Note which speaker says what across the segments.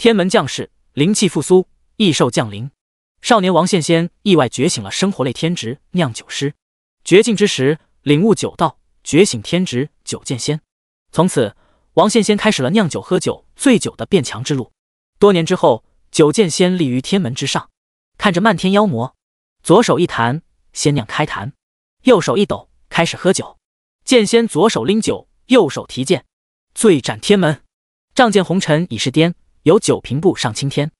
Speaker 1: 天门将士灵气复苏，异兽降临。少年王献仙意外觉醒了生活类天职——酿酒师。绝境之时，领悟酒道，觉醒天职酒剑仙。从此，王献仙开始了酿酒、喝酒、醉酒的变强之路。多年之后，酒剑仙立于天门之上，看着漫天妖魔，左手一弹，仙酿开坛；右手一抖，开始喝酒。剑仙左手拎酒，右手提剑，醉斩天门。仗剑红尘已是癫。有酒平步上青天。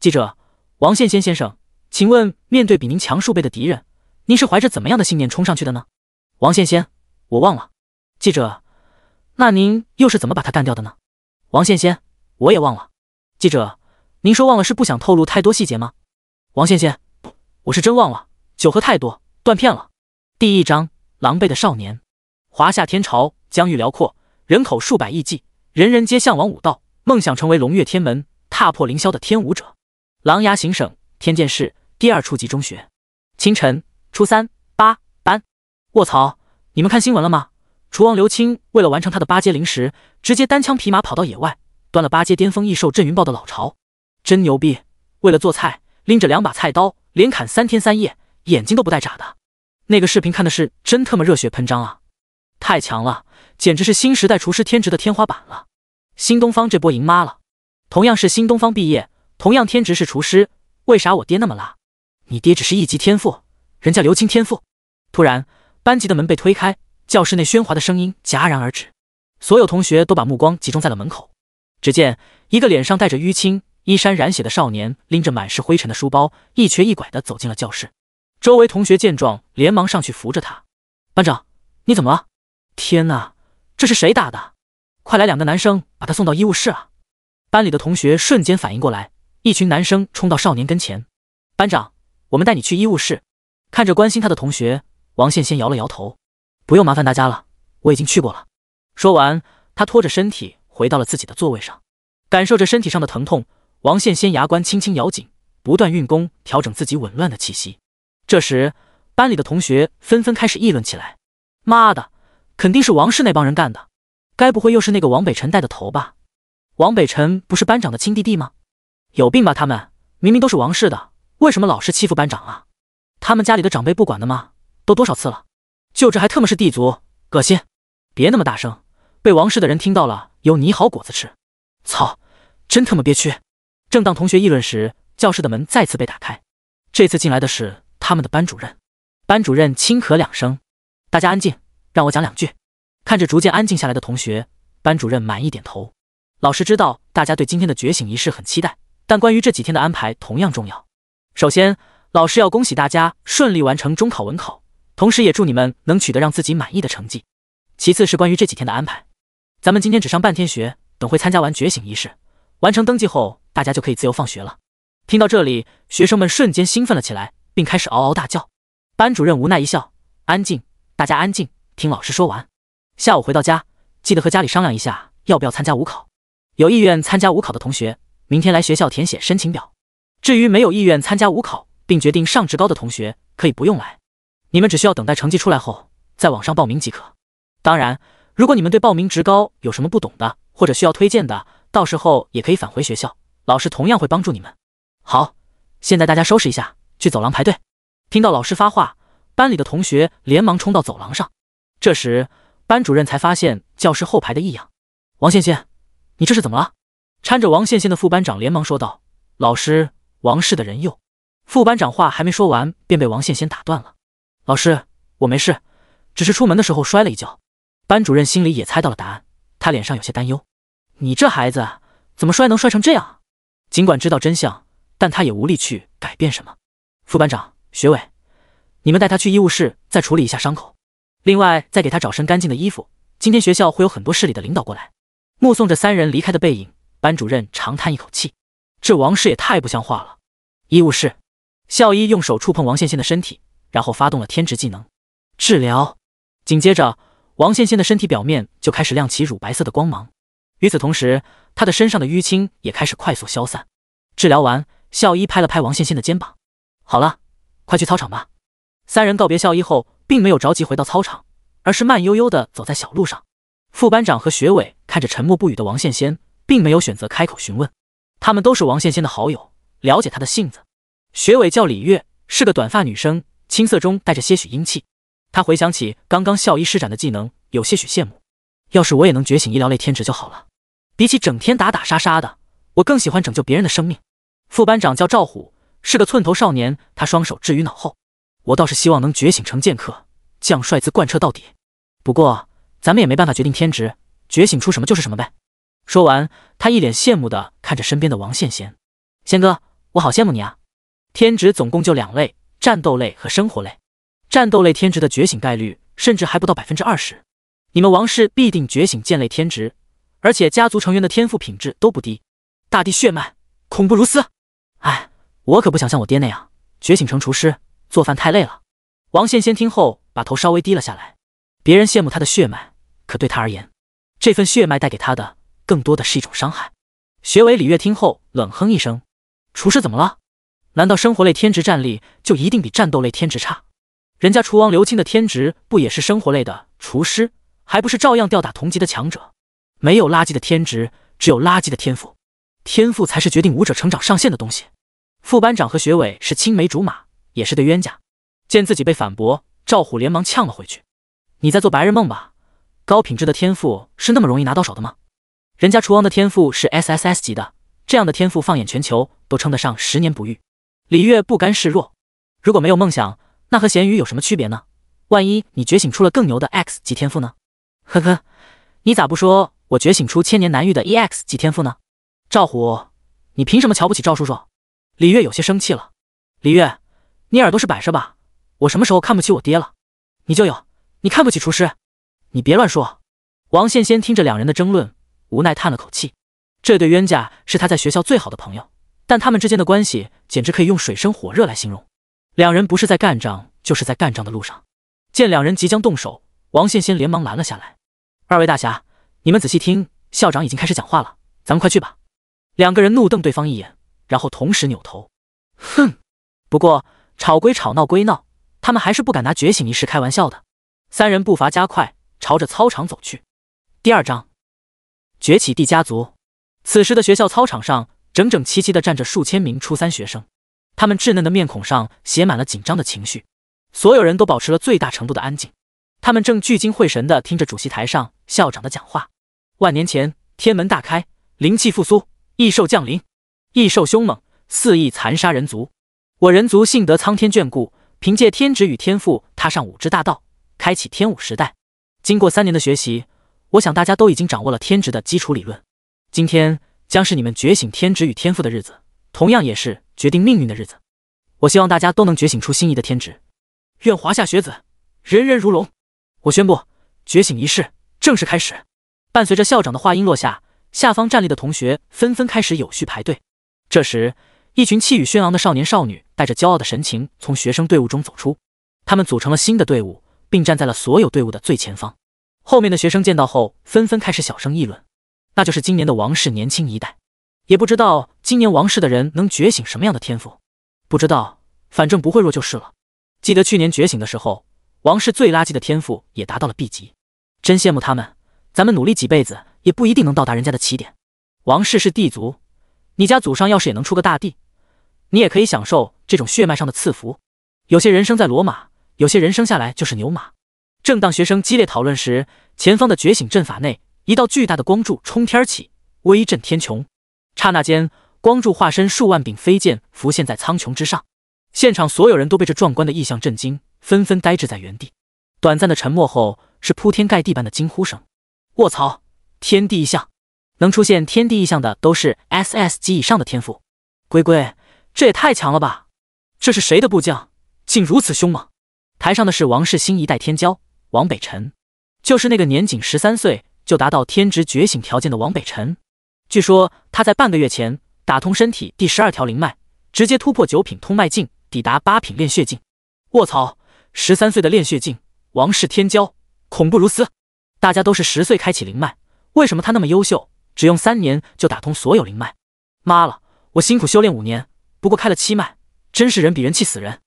Speaker 1: 记者，王羡先先生，请问，面对比您强数倍的敌人，您是怀着怎么样的信念冲上去的呢？王羡先，我忘了。记者，那您又是怎么把他干掉的呢？王羡先，我也忘了。记者，您说忘了是不想透露太多细节吗？王献先，我是真忘了，酒喝太多，断片了。第一章：狼狈的少年。华夏天朝疆域辽阔，人口数百亿计，人人皆向往武道。梦想成为龙跃天门、踏破凌霄的天武者，狼牙行省天剑市第二初级中学，清晨，初三八班。卧槽！你们看新闻了吗？厨王刘青为了完成他的八阶灵石，直接单枪匹马跑到野外，端了八阶巅峰异兽震云豹的老巢，真牛逼！为了做菜，拎着两把菜刀，连砍三天三夜，眼睛都不带眨的。那个视频看的是真特么热血喷张啊！太强了，简直是新时代厨师天职的天花板了。新东方这波赢妈了，同样是新东方毕业，同样天职是厨师，为啥我爹那么拉？你爹只是一级天赋，人家刘青天赋。突然，班级的门被推开，教室内喧哗的声音戛然而止，所有同学都把目光集中在了门口。只见一个脸上带着淤青、衣衫染血的少年，拎着满是灰尘的书包，一瘸一拐地走进了教室。周围同学见状，连忙上去扶着他。班长，你怎么了？天哪，这是谁打的？快来，两个男生把他送到医务室啊！班里的同学瞬间反应过来，一群男生冲到少年跟前。班长，我们带你去医务室。看着关心他的同学，王羡先摇了摇头：“不用麻烦大家了，我已经去过了。”说完，他拖着身体回到了自己的座位上，感受着身体上的疼痛。王羡先牙关轻轻咬紧，不断运功调整自己紊乱的气息。这时，班里的同学纷纷开始议论起来：“妈的，肯定是王氏那帮人干的！”该不会又是那个王北辰带的头吧？王北辰不是班长的亲弟弟吗？有病吧他们！明明都是王氏的，为什么老是欺负班长啊？他们家里的长辈不管的吗？都多少次了，就这还特么是地族，恶心！别那么大声，被王氏的人听到了，有你好果子吃！操，真他妈憋屈！正当同学议论时，教室的门再次被打开，这次进来的是他们的班主任。班主任轻咳两声，大家安静，让我讲两句。看着逐渐安静下来的同学，班主任满意点头。老师知道大家对今天的觉醒仪式很期待，但关于这几天的安排同样重要。首先，老师要恭喜大家顺利完成中考文考，同时也祝你们能取得让自己满意的成绩。其次是关于这几天的安排，咱们今天只上半天学，等会参加完觉醒仪式，完成登记后，大家就可以自由放学了。听到这里，学生们瞬间兴奋了起来，并开始嗷嗷大叫。班主任无奈一笑，安静，大家安静，听老师说完。下午回到家，记得和家里商量一下，要不要参加五考。有意愿参加五考的同学，明天来学校填写申请表。至于没有意愿参加五考，并决定上职高的同学，可以不用来。你们只需要等待成绩出来后，在网上报名即可。当然，如果你们对报名职高有什么不懂的，或者需要推荐的，到时候也可以返回学校，老师同样会帮助你们。好，现在大家收拾一下，去走廊排队。听到老师发话，班里的同学连忙冲到走廊上。这时，班主任才发现教室后排的异样。王羡羡，你这是怎么了？搀着王羡羡的副班长连忙说道：“老师，王氏的人又……”副班长话还没说完，便被王羡羡打断了。“老师，我没事，只是出门的时候摔了一跤。”班主任心里也猜到了答案，他脸上有些担忧：“你这孩子怎么摔能摔成这样？”尽管知道真相，但他也无力去改变什么。副班长、学委，你们带他去医务室再处理一下伤口。另外，再给他找身干净的衣服。今天学校会有很多市里的领导过来。目送着三人离开的背影，班主任长叹一口气：这王氏也太不像话了。医务室，校医用手触碰王倩倩的身体，然后发动了天职技能治疗。紧接着，王倩倩的身体表面就开始亮起乳白色的光芒。与此同时，她的身上的淤青也开始快速消散。治疗完，校医拍了拍王倩倩的肩膀：好了，快去操场吧。三人告别校医后。并没有着急回到操场，而是慢悠悠的走在小路上。副班长和学委看着沉默不语的王羡仙，并没有选择开口询问。他们都是王羡仙的好友，了解他的性子。学委叫李月，是个短发女生，青涩中带着些许英气。他回想起刚刚校医施展的技能，有些许羡慕。要是我也能觉醒医疗类天职就好了。比起整天打打杀杀的，我更喜欢拯救别人的生命。副班长叫赵虎，是个寸头少年，他双手置于脑后。我倒是希望能觉醒成剑客，将帅字贯彻到底。不过咱们也没办法决定天职，觉醒出什么就是什么呗。说完，他一脸羡慕的看着身边的王羡仙，仙哥，我好羡慕你啊！天职总共就两类，战斗类和生活类。战斗类天职的觉醒概率甚至还不到百分之二十。你们王氏必定觉醒剑类天职，而且家族成员的天赋品质都不低，大地血脉恐怖如斯。哎，我可不想像我爹那样觉醒成厨师。做饭太累了。王羡先听后，把头稍微低了下来。别人羡慕他的血脉，可对他而言，这份血脉带给他的，更多的是一种伤害。学委李月听后冷哼一声：“厨师怎么了？难道生活类天职战力就一定比战斗类天职差？人家厨王刘青的天职不也是生活类的厨师，还不是照样吊打同级的强者？没有垃圾的天职，只有垃圾的天赋。天赋才是决定武者成长上限的东西。”副班长和学委是青梅竹马。也是对冤家，见自己被反驳，赵虎连忙呛了回去：“你在做白日梦吧？高品质的天赋是那么容易拿到手的吗？人家厨王的天赋是 S S S 级的，这样的天赋放眼全球都称得上十年不遇。”李月不甘示弱：“如果没有梦想，那和咸鱼有什么区别呢？万一你觉醒出了更牛的 X 级天赋呢？”呵呵，你咋不说我觉醒出千年难遇的 E X 级天赋呢？赵虎，你凭什么瞧不起赵叔叔？李月有些生气了。李月。你耳朵是摆设吧？我什么时候看不起我爹了？你就有你看不起厨师？你别乱说！王羡仙听着两人的争论，无奈叹了口气。这对冤家是他在学校最好的朋友，但他们之间的关系简直可以用水深火热来形容。两人不是在干仗，就是在干仗的路上。见两人即将动手，王羡仙连忙拦了下来：“二位大侠，你们仔细听，校长已经开始讲话了，咱们快去吧。”两个人怒瞪对方一眼，然后同时扭头，哼！不过。吵归吵闹归闹，他们还是不敢拿觉醒仪式开玩笑的。三人步伐加快，朝着操场走去。第二章，崛起地家族。此时的学校操场上，整整齐齐的站着数千名初三学生，他们稚嫩的面孔上写满了紧张的情绪，所有人都保持了最大程度的安静。他们正聚精会神的听着主席台上校长的讲话。万年前，天门大开，灵气复苏，异兽降临，异兽凶猛，肆意残杀人族。我人族幸得苍天眷顾，凭借天职与天赋踏上武之大道，开启天武时代。经过三年的学习，我想大家都已经掌握了天职的基础理论。今天将是你们觉醒天职与天赋的日子，同样也是决定命运的日子。我希望大家都能觉醒出心仪的天职，愿华夏学子人人如龙。我宣布，觉醒仪式正式开始。伴随着校长的话音落下，下方站立的同学纷纷开始有序排队。这时，一群气宇轩昂的少年少女。带着骄傲的神情从学生队伍中走出，他们组成了新的队伍，并站在了所有队伍的最前方。后面的学生见到后，纷纷开始小声议论：“那就是今年的王室年轻一代，也不知道今年王室的人能觉醒什么样的天赋。不知道，反正不会弱就是了。记得去年觉醒的时候，王室最垃圾的天赋也达到了 B 级，真羡慕他们。咱们努力几辈子也不一定能到达人家的起点。王室是帝族，你家祖上要是也能出个大帝。”你也可以享受这种血脉上的赐福。有些人生在罗马，有些人生下来就是牛马。正当学生激烈讨论时，前方的觉醒阵法内，一道巨大的光柱冲天起，威震天穹。刹那间，光柱化身数万柄飞剑，浮现在苍穹之上。现场所有人都被这壮观的异象震惊，纷纷呆滞在原地。短暂的沉默后，是铺天盖地般的惊呼声：“卧槽！天地异象！能出现天地异象的，都是 S S 级以上的天赋。”龟龟。这也太强了吧！这是谁的部将，竟如此凶猛？台上的是王氏新一代天骄王北辰，就是那个年仅十三岁就达到天职觉醒条件的王北辰。据说他在半个月前打通身体第十二条灵脉，直接突破九品通脉境，抵达八品炼血境。卧槽！十三岁的炼血境，王氏天骄，恐怖如斯！大家都是十岁开启灵脉，为什么他那么优秀，只用三年就打通所有灵脉？妈了，我辛苦修炼五年。不过开了七脉，真是人比人气死人。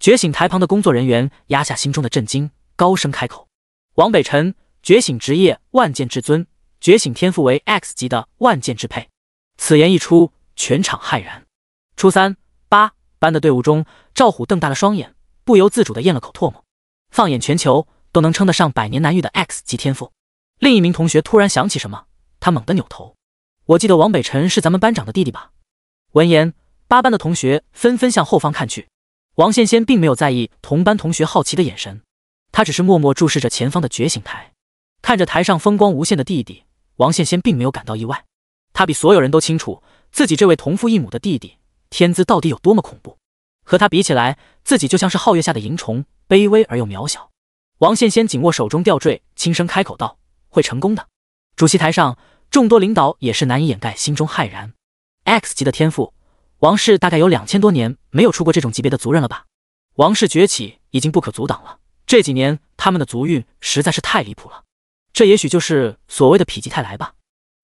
Speaker 1: 觉醒台旁的工作人员压下心中的震惊，高声开口：“王北辰，觉醒职业万剑至尊，觉醒天赋为 X 级的万剑之配。”此言一出，全场骇然。初三八班的队伍中，赵虎瞪大了双眼，不由自主的咽了口唾沫。放眼全球，都能称得上百年难遇的 X 级天赋。另一名同学突然想起什么，他猛地扭头：“我记得王北辰是咱们班长的弟弟吧？”闻言。八班的同学纷纷向后方看去，王羡仙并没有在意同班同学好奇的眼神，他只是默默注视着前方的觉醒台，看着台上风光无限的弟弟，王羡仙并没有感到意外。他比所有人都清楚自己这位同父异母的弟弟天资到底有多么恐怖，和他比起来，自己就像是皓月下的萤虫，卑微而又渺小。王羡仙紧握手中吊坠，轻声开口道：“会成功的。”主席台上众多领导也是难以掩盖心中骇然，X 级的天赋。王室大概有两千多年没有出过这种级别的族人了吧？王室崛起已经不可阻挡了。这几年他们的族运实在是太离谱了，这也许就是所谓的否极泰来吧。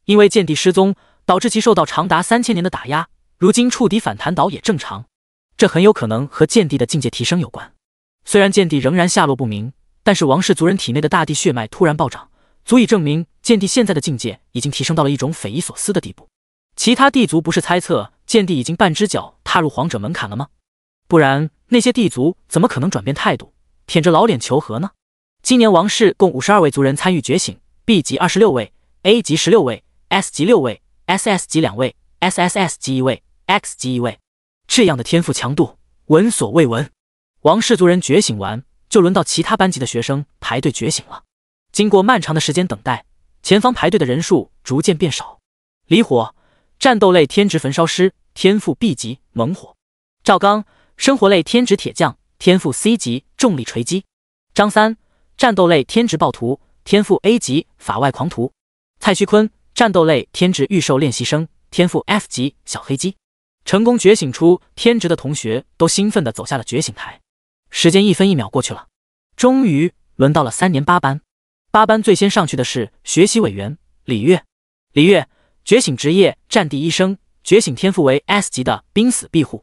Speaker 1: 因为剑帝失踪，导致其受到长达三千年的打压，如今触底反弹倒也正常。这很有可能和剑帝的境界提升有关。虽然剑帝仍然下落不明，但是王氏族人体内的大地血脉突然暴涨，足以证明剑帝现在的境界已经提升到了一种匪夷所思的地步。其他地族不是猜测。剑帝已经半只脚踏入皇者门槛了吗？不然那些帝族怎么可能转变态度，舔着老脸求和呢？今年王氏共五十二位族人参与觉醒，B 级二十六位，A 级十六位，S 级六位，SS 级两位，SSS 级一位，X 级一位。这样的天赋强度闻所未闻。王氏族人觉醒完，就轮到其他班级的学生排队觉醒了。经过漫长的时间等待，前方排队的人数逐渐变少。离火，战斗类天职焚烧师。天赋 B 级猛火，赵刚生活类天职铁匠，天赋 C 级重力锤击，张三战斗类天职暴徒，天赋 A 级法外狂徒，蔡徐坤战斗类天职预售练习生，天赋 F 级小黑鸡。成功觉醒出天职的同学都兴奋的走下了觉醒台。时间一分一秒过去了，终于轮到了三年八班。八班最先上去的是学习委员李月，李月觉醒职业战地医生。觉醒天赋为 S 级的濒死庇护，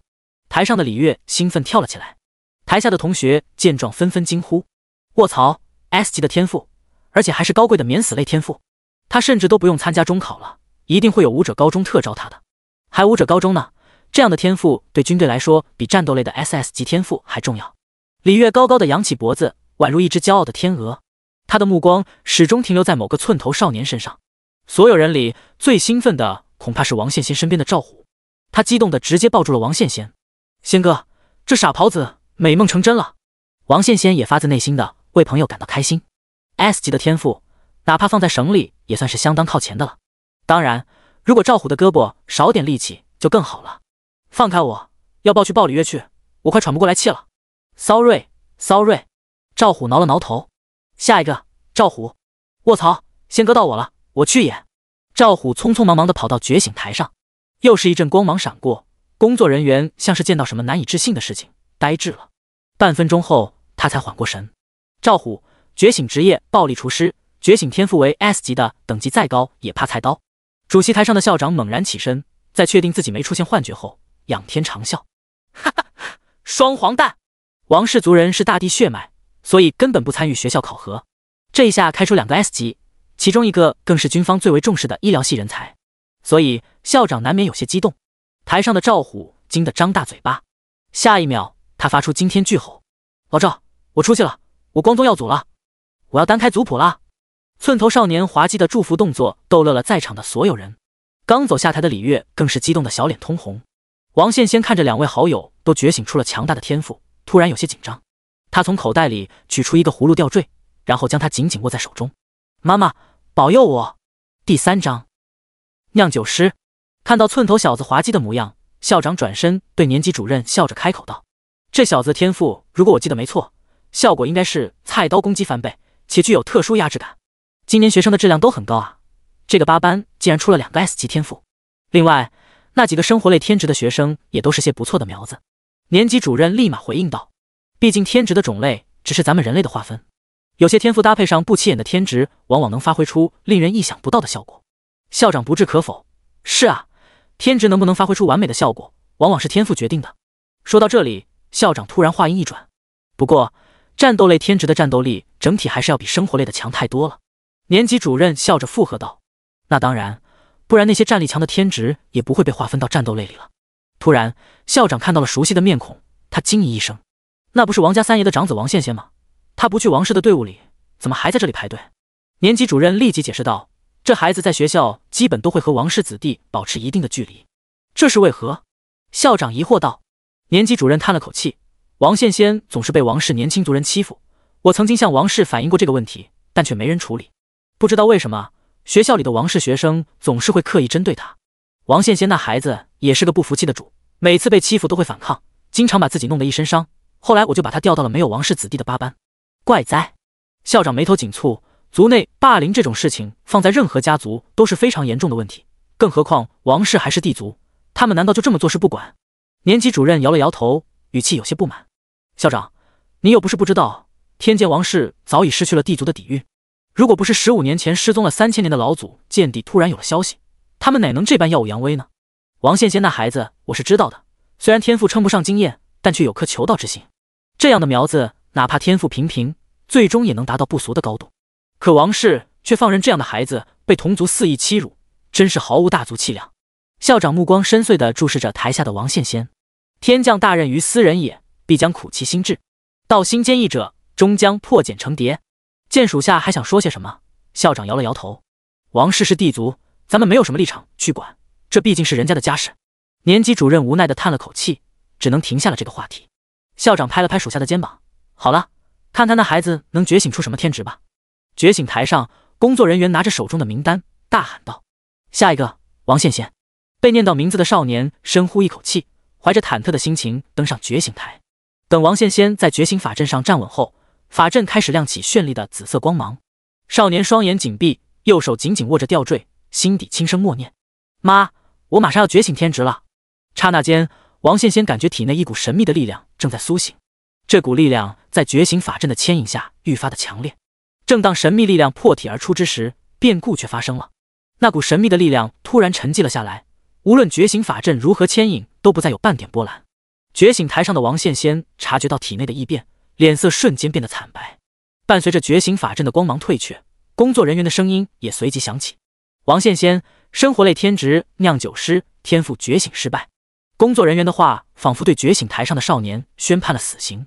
Speaker 1: 台上的李月兴奋跳了起来，台下的同学见状纷纷惊呼：“卧槽！S 级的天赋，而且还是高贵的免死类天赋，他甚至都不用参加中考了，一定会有武者高中特招他的，还武者高中呢！这样的天赋对军队来说，比战斗类的 SS 级天赋还重要。”李月高高的扬起脖子，宛如一只骄傲的天鹅，他的目光始终停留在某个寸头少年身上。所有人里最兴奋的。恐怕是王献仙身边的赵虎，他激动的直接抱住了王献仙。仙哥，这傻狍子美梦成真了。王献仙也发自内心的为朋友感到开心。S 级的天赋，哪怕放在省里也算是相当靠前的了。当然，如果赵虎的胳膊少点力气就更好了。放开我，要抱去抱李月去，我快喘不过来气了。骚瑞，骚瑞。赵虎挠了挠头。下一个，赵虎。卧槽，仙哥到我了，我去也。赵虎匆匆忙忙地跑到觉醒台上，又是一阵光芒闪过，工作人员像是见到什么难以置信的事情，呆滞了。半分钟后，他才缓过神。赵虎觉醒职业暴力厨师，觉醒天赋为 S 级的，等级再高也怕菜刀。主席台上的校长猛然起身，在确定自己没出现幻觉后，仰天长笑：“哈哈哈，双黄蛋！王氏族人是大地血脉，所以根本不参与学校考核。这一下开出两个 S 级。”其中一个更是军方最为重视的医疗系人才，所以校长难免有些激动。台上的赵虎惊得张大嘴巴，下一秒他发出惊天巨吼：“老赵，我出息了，我光宗耀祖了，我要单开族谱了！”寸头少年滑稽的祝福动作逗乐了在场的所有人。刚走下台的李月更是激动的小脸通红。王羡先看着两位好友都觉醒出了强大的天赋，突然有些紧张。他从口袋里取出一个葫芦吊坠，然后将它紧紧握在手中。妈妈。保佑我！第三章，酿酒师看到寸头小子滑稽的模样，校长转身对年级主任笑着开口道：“这小子天赋，如果我记得没错，效果应该是菜刀攻击翻倍，且具有特殊压制感。今年学生的质量都很高啊，这个八班竟然出了两个 S 级天赋，另外那几个生活类天职的学生也都是些不错的苗子。”年级主任立马回应道：“毕竟天职的种类只是咱们人类的划分。”有些天赋搭配上不起眼的天职，往往能发挥出令人意想不到的效果。校长不置可否：“是啊，天职能不能发挥出完美的效果，往往是天赋决定的。”说到这里，校长突然话音一转：“不过，战斗类天职的战斗力整体还是要比生活类的强太多了。”年级主任笑着附和道：“那当然，不然那些战力强的天职也不会被划分到战斗类里了。”突然，校长看到了熟悉的面孔，他惊疑一声：“那不是王家三爷的长子王羡羡吗？”他不去王室的队伍里，怎么还在这里排队？年级主任立即解释道：“这孩子在学校基本都会和王室子弟保持一定的距离，这是为何？”校长疑惑道。年级主任叹了口气：“王羡仙总是被王室年轻族人欺负，我曾经向王氏反映过这个问题，但却没人处理。不知道为什么，学校里的王室学生总是会刻意针对他。王羡仙那孩子也是个不服气的主，每次被欺负都会反抗，经常把自己弄得一身伤。后来我就把他调到了没有王室子弟的八班。”怪哉！校长眉头紧蹙，族内霸凌这种事情放在任何家族都是非常严重的问题，更何况王氏还是帝族，他们难道就这么坐视不管？年级主任摇了摇头，语气有些不满：“校长，您又不是不知道，天界王氏早已失去了帝族的底蕴，如果不是十五年前失踪了三千年的老祖见底突然有了消息，他们哪能这般耀武扬威呢？”王羡仙那孩子，我是知道的，虽然天赋称不上惊艳，但却有颗求道之心，这样的苗子。哪怕天赋平平，最终也能达到不俗的高度。可王氏却放任这样的孩子被同族肆意欺辱，真是毫无大族气量。校长目光深邃地注视着台下的王羡仙。天降大任于斯人也，必将苦其心志。道心坚毅者，终将破茧成蝶。见属下还想说些什么，校长摇了摇头。王氏是帝族，咱们没有什么立场去管，这毕竟是人家的家事。年级主任无奈地叹了口气，只能停下了这个话题。校长拍了拍属下的肩膀。好了，看看那孩子能觉醒出什么天职吧。觉醒台上，工作人员拿着手中的名单，大喊道：“下一个，王羡仙。”被念到名字的少年深呼一口气，怀着忐忑的心情登上觉醒台。等王羡仙在觉醒法阵上站稳后，法阵开始亮起绚丽的紫色光芒。少年双眼紧闭，右手紧紧握着吊坠，心底轻声默念：“妈，我马上要觉醒天职了。”刹那间，王羡仙感觉体内一股神秘的力量正在苏醒。这股力量在觉醒法阵的牵引下愈发的强烈。正当神秘力量破体而出之时，变故却发生了。那股神秘的力量突然沉寂了下来，无论觉醒法阵如何牵引，都不再有半点波澜。觉醒台上的王羡仙察觉到体内的异变，脸色瞬间变得惨白。伴随着觉醒法阵的光芒退却，工作人员的声音也随即响起：“王羡仙，生活类天职酿酒师天赋觉醒失败。”工作人员的话仿佛对觉醒台上的少年宣判了死刑。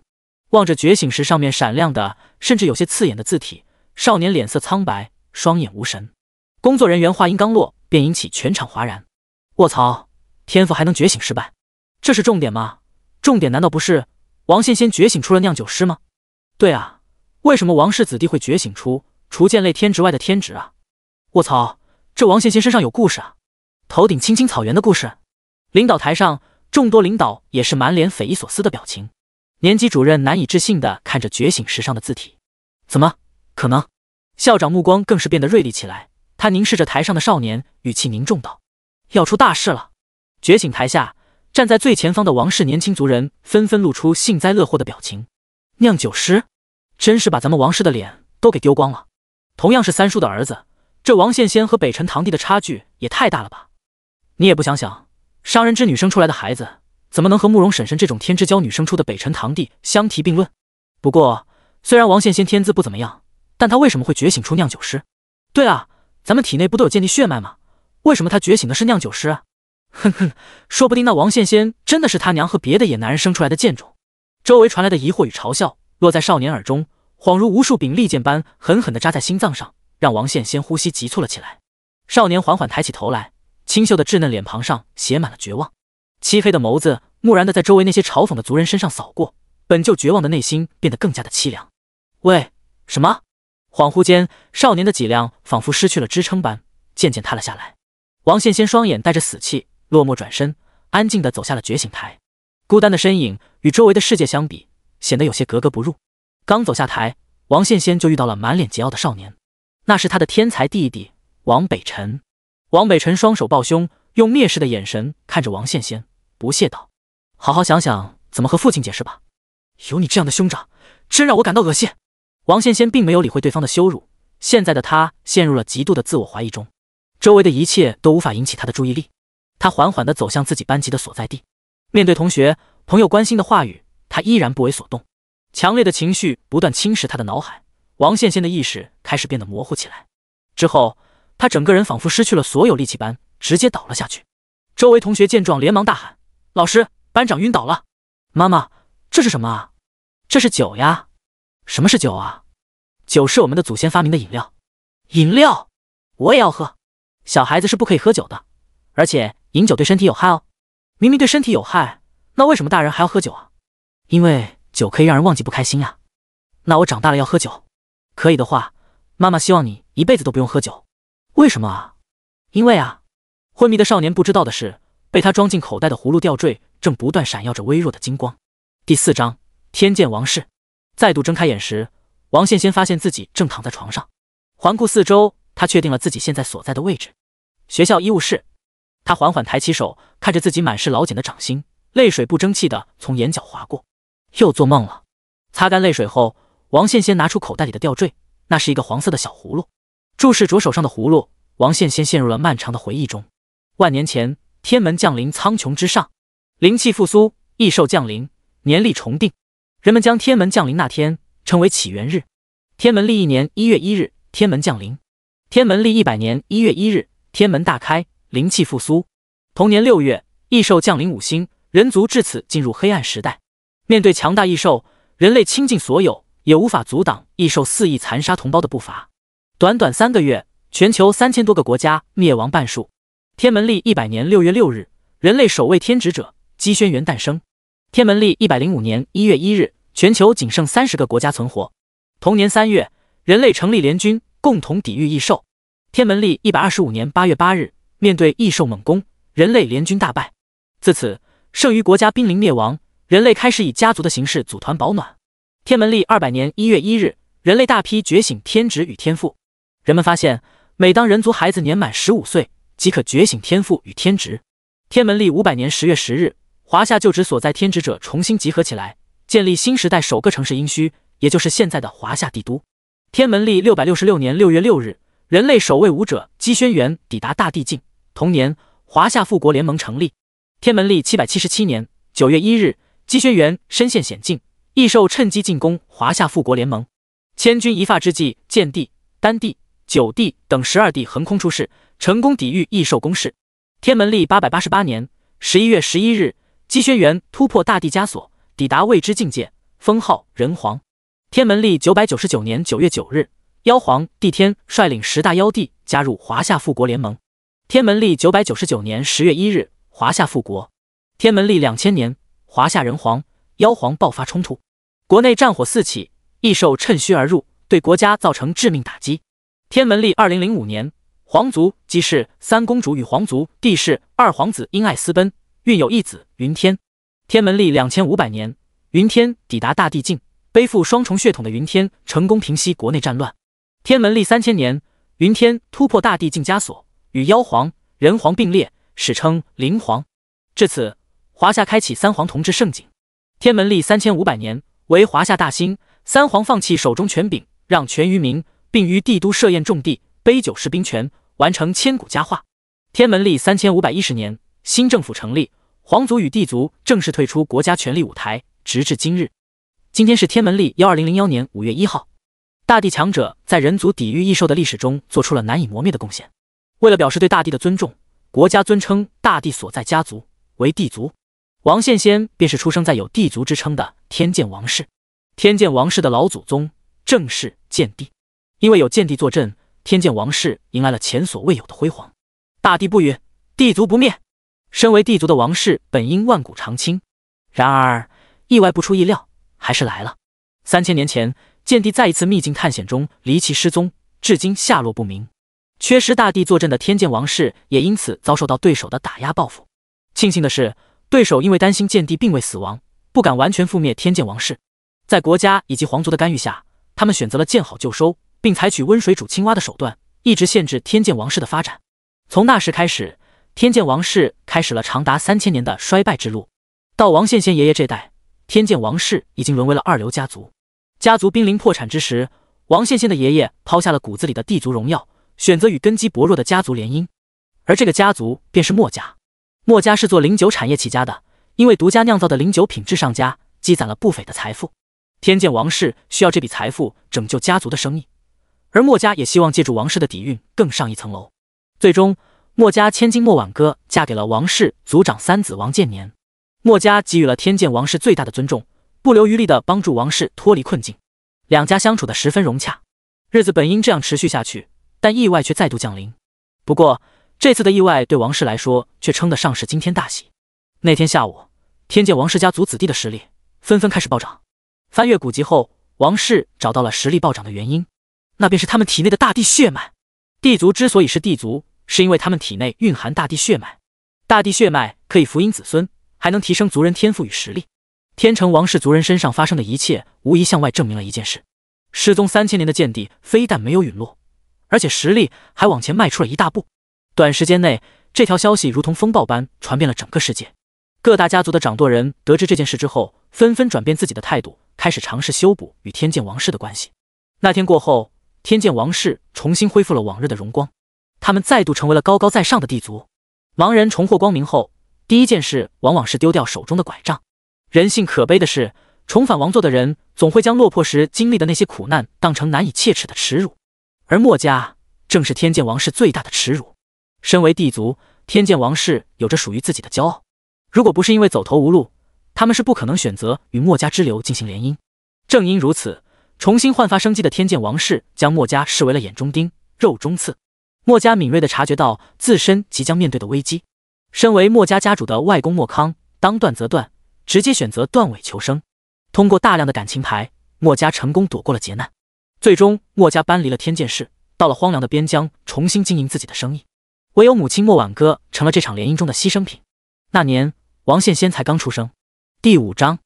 Speaker 1: 望着觉醒石上面闪亮的，甚至有些刺眼的字体，少年脸色苍白，双眼无神。工作人员话音刚落，便引起全场哗然。卧槽，天赋还能觉醒失败？这是重点吗？重点难道不是王仙仙觉醒出了酿酒师吗？对啊，为什么王氏子弟会觉醒出除剑类天职外的天职啊？卧槽，这王仙仙身上有故事啊！头顶青青草原的故事。领导台上，众多领导也是满脸匪夷所思的表情。年级主任难以置信地看着觉醒石上的字体，怎么可能？校长目光更是变得锐利起来，他凝视着台上的少年，语气凝重道：“要出大事了！”觉醒台下，站在最前方的王氏年轻族人纷纷露出幸灾乐祸的表情。酿酒师，真是把咱们王氏的脸都给丢光了。同样是三叔的儿子，这王献先和北辰堂弟的差距也太大了吧？你也不想想，商人之女生出来的孩子。怎么能和慕容婶婶这种天之骄女生出的北辰堂弟相提并论？不过，虽然王羡仙天资不怎么样，但他为什么会觉醒出酿酒师？对啊，咱们体内不都有剑帝血脉吗？为什么他觉醒的是酿酒师？哼哼，说不定那王羡仙真的是他娘和别的野男人生出来的贱种。周围传来的疑惑与嘲笑，落在少年耳中，恍如无数柄利剑般狠狠地扎在心脏上，让王羡仙呼吸急促了起来。少年缓缓抬起头来，清秀的稚嫩脸庞上写满了绝望。漆黑的眸子木然的在周围那些嘲讽的族人身上扫过，本就绝望的内心变得更加的凄凉。喂，什么？恍惚间，少年的脊梁仿佛失去了支撑般，渐渐塌了下来。王羡先双眼带着死气，落寞转身，安静的走下了觉醒台。孤单的身影与周围的世界相比，显得有些格格不入。刚走下台，王羡先就遇到了满脸桀骜的少年，那是他的天才弟弟王北辰。王北辰双手抱胸，用蔑视的眼神看着王羡先。不屑道：“好好想想怎么和父亲解释吧。有你这样的兄长，真让我感到恶心。”王仙仙并没有理会对方的羞辱，现在的他陷入了极度的自我怀疑中，周围的一切都无法引起他的注意力。他缓缓地走向自己班级的所在地，面对同学、朋友关心的话语，他依然不为所动。强烈的情绪不断侵蚀他的脑海，王仙仙的意识开始变得模糊起来。之后，他整个人仿佛失去了所有力气般，直接倒了下去。周围同学见状，连忙大喊。老师，班长晕倒了。妈妈，这是什么啊？这是酒呀。什么是酒啊？酒是我们的祖先发明的饮料。饮料？我也要喝。小孩子是不可以喝酒的，而且饮酒对身体有害哦。明明对身体有害，那为什么大人还要喝酒啊？因为酒可以让人忘记不开心呀。那我长大了要喝酒？可以的话，妈妈希望你一辈子都不用喝酒。为什么啊？因为啊，昏迷的少年不知道的是。被他装进口袋的葫芦吊坠正不断闪耀着微弱的金光。第四章天剑王室。再度睁开眼时，王羡仙发现自己正躺在床上，环顾四周，他确定了自己现在所在的位置——学校医务室。他缓缓抬起手，看着自己满是老茧的掌心，泪水不争气的从眼角划过，又做梦了。擦干泪水后，王羡仙拿出口袋里的吊坠，那是一个黄色的小葫芦。注视着手上的葫芦，王羡仙陷入了漫长的回忆中。万年前。天门降临苍穹之上，灵气复苏，异兽降临，年历重定。人们将天门降临那天称为起源日。天门历一年一月一日，天门降临；天门历一百年一月一日，天门大开，灵气复苏。同年六月，异兽降临五星，人族至此进入黑暗时代。面对强大异兽，人类倾尽所有，也无法阻挡异兽肆意残杀同胞的步伐。短短三个月，全球三千多个国家灭亡半数。天门历一百年六月六日，人类首位天职者姬轩辕诞生。天门历一百零五年一月一日，全球仅剩三十个国家存活。同年三月，人类成立联军，共同抵御异兽。天门历一百二十五年八月八日，面对异兽猛攻，人类联军大败。自此，剩余国家濒临灭亡，人类开始以家族的形式组团保暖。天门历二百年一月一日，人类大批觉醒天职与天赋。人们发现，每当人族孩子年满十五岁，即可觉醒天赋与天职。天门历五百年十月十日，华夏旧址所在天职者重新集合起来，建立新时代首个城市殷墟，也就是现在的华夏帝都。天门历六百六十六年六月六日，人类首位武者姬轩辕抵达大地境。同年，华夏复国联盟成立。天门历七百七十七年九月一日，姬轩辕身陷险境，异兽趁机进攻华夏复国联盟。千钧一发之际，剑帝丹帝。九帝等十二帝横空出世，成功抵御异兽攻势。天门历八百八十八年十一月十一日，姬轩辕突破大地枷锁，抵达未知境界，封号人皇。天门历九百九十九年九月九日，妖皇帝天率领十大妖帝加入华夏复国联盟。天门历九百九十九年十月一日，华夏复国。天门历两千年，华夏人皇、妖皇爆发冲突，国内战火四起，异兽趁虚而入，对国家造成致命打击。天门历二零零五年，皇族姬氏三公主与皇族帝氏二皇子因爱私奔，孕有一子云天。天门历两千五百年，云天抵达大地境，背负双重血统的云天成功平息国内战乱。天门历三千年，云天突破大地境枷锁，与妖皇、人皇并列，史称灵皇。至此，华夏开启三皇同治盛景。天门历三千五百年，为华夏大兴，三皇放弃手中权柄，让权于民。并于帝都设宴重地，杯酒释兵权，完成千古佳话。天门历三千五百一十年，新政府成立，皇族与帝族正式退出国家权力舞台，直至今日。今天是天门历幺二零零幺年五月一号。大地强者在人族抵御异兽的历史中做出了难以磨灭的贡献。为了表示对大地的尊重，国家尊称大地所在家族为帝族。王献仙便是出生在有帝族之称的天剑王室。天剑王室的老祖宗正是剑帝。因为有剑帝坐镇，天剑王室迎来了前所未有的辉煌。大帝不语，帝族不灭。身为帝族的王室本应万古长青，然而意外不出意料，还是来了。三千年前，剑帝在一次秘境探险中离奇失踪，至今下落不明。缺失大帝坐镇的天剑王室也因此遭受到对手的打压报复。庆幸的是，对手因为担心剑帝并未死亡，不敢完全覆灭天剑王室。在国家以及皇族的干预下，他们选择了见好就收。并采取温水煮青蛙的手段，一直限制天剑王室的发展。从那时开始，天剑王室开始了长达三千年的衰败之路。到王献仙爷爷这代，天剑王室已经沦为了二流家族，家族濒临破产之时，王献仙的爷爷抛下了骨子里的地族荣耀，选择与根基薄弱的家族联姻，而这个家族便是墨家。墨家是做灵酒产业起家的，因为独家酿造的灵酒品质上佳，积攒了不菲的财富。天剑王室需要这笔财富拯救家族的生意。而墨家也希望借助王氏的底蕴更上一层楼。最终，墨家千金墨婉歌嫁给了王氏族长三子王建年。墨家给予了天剑王室最大的尊重，不留余力的帮助王氏脱离困境，两家相处的十分融洽。日子本应这样持续下去，但意外却再度降临。不过，这次的意外对王氏来说却称得上是惊天大喜。那天下午，天剑王氏家族子弟的实力纷纷开始暴涨。翻阅古籍后，王氏找到了实力暴涨的原因。那便是他们体内的大地血脉。帝族之所以是帝族，是因为他们体内蕴含大地血脉。大地血脉可以福音子孙，还能提升族人天赋与实力。天成王氏族人身上发生的一切，无疑向外证明了一件事：失踪三千年的剑帝，非但没有陨落，而且实力还往前迈出了一大步。短时间内，这条消息如同风暴般传遍了整个世界。各大家族的掌舵人得知这件事之后，纷纷转变自己的态度，开始尝试修补与天剑王室的关系。那天过后。天剑王室重新恢复了往日的荣光，他们再度成为了高高在上的帝族。盲人重获光明后，第一件事往往是丢掉手中的拐杖。人性可悲的是，重返王座的人总会将落魄时经历的那些苦难当成难以切齿的耻辱。而墨家正是天剑王室最大的耻辱。身为帝族，天剑王室有着属于自己的骄傲。如果不是因为走投无路，他们是不可能选择与墨家之流进行联姻。正因如此。重新焕发生机的天剑王氏将墨家视为了眼中钉、肉中刺。墨家敏锐地察觉到自身即将面对的危机。身为墨家家主的外公墨康，当断则断，直接选择断尾求生。通过大量的感情牌，墨家成功躲过了劫难。最终，墨家搬离了天剑市，到了荒凉的边疆，重新经营自己的生意。唯有母亲墨婉歌成了这场联姻中的牺牲品。那年，王羡仙才刚出生。第五章，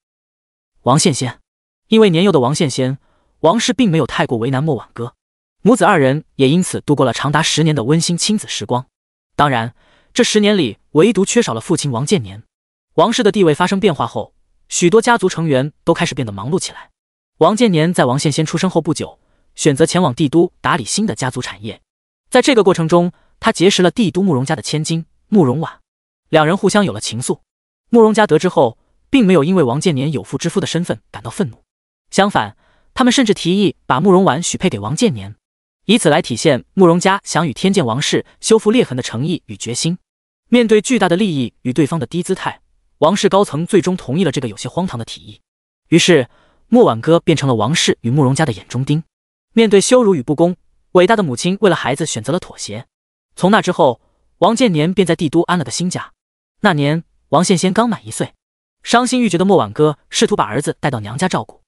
Speaker 1: 王羡仙，因为年幼的王羡仙。王氏并没有太过为难莫婉歌，母子二人也因此度过了长达十年的温馨亲子时光。当然，这十年里唯独缺少了父亲王建年。王氏的地位发生变化后，许多家族成员都开始变得忙碌起来。王建年在王献先出生后不久，选择前往帝都打理新的家族产业。在这个过程中，他结识了帝都慕容家的千金慕容婉，两人互相有了情愫。慕容家得知后，并没有因为王建年有妇之夫的身份感到愤怒，相反。他们甚至提议把慕容婉许配给王建年，以此来体现慕容家想与天剑王室修复裂痕的诚意与决心。面对巨大的利益与对方的低姿态，王氏高层最终同意了这个有些荒唐的提议。于是，莫婉哥变成了王室与慕容家的眼中钉。面对羞辱与不公，伟大的母亲为了孩子选择了妥协。从那之后，王建年便在帝都安了个新家。那年，王羡仙刚满一岁，伤心欲绝的莫婉哥试图把儿子带到娘家照顾，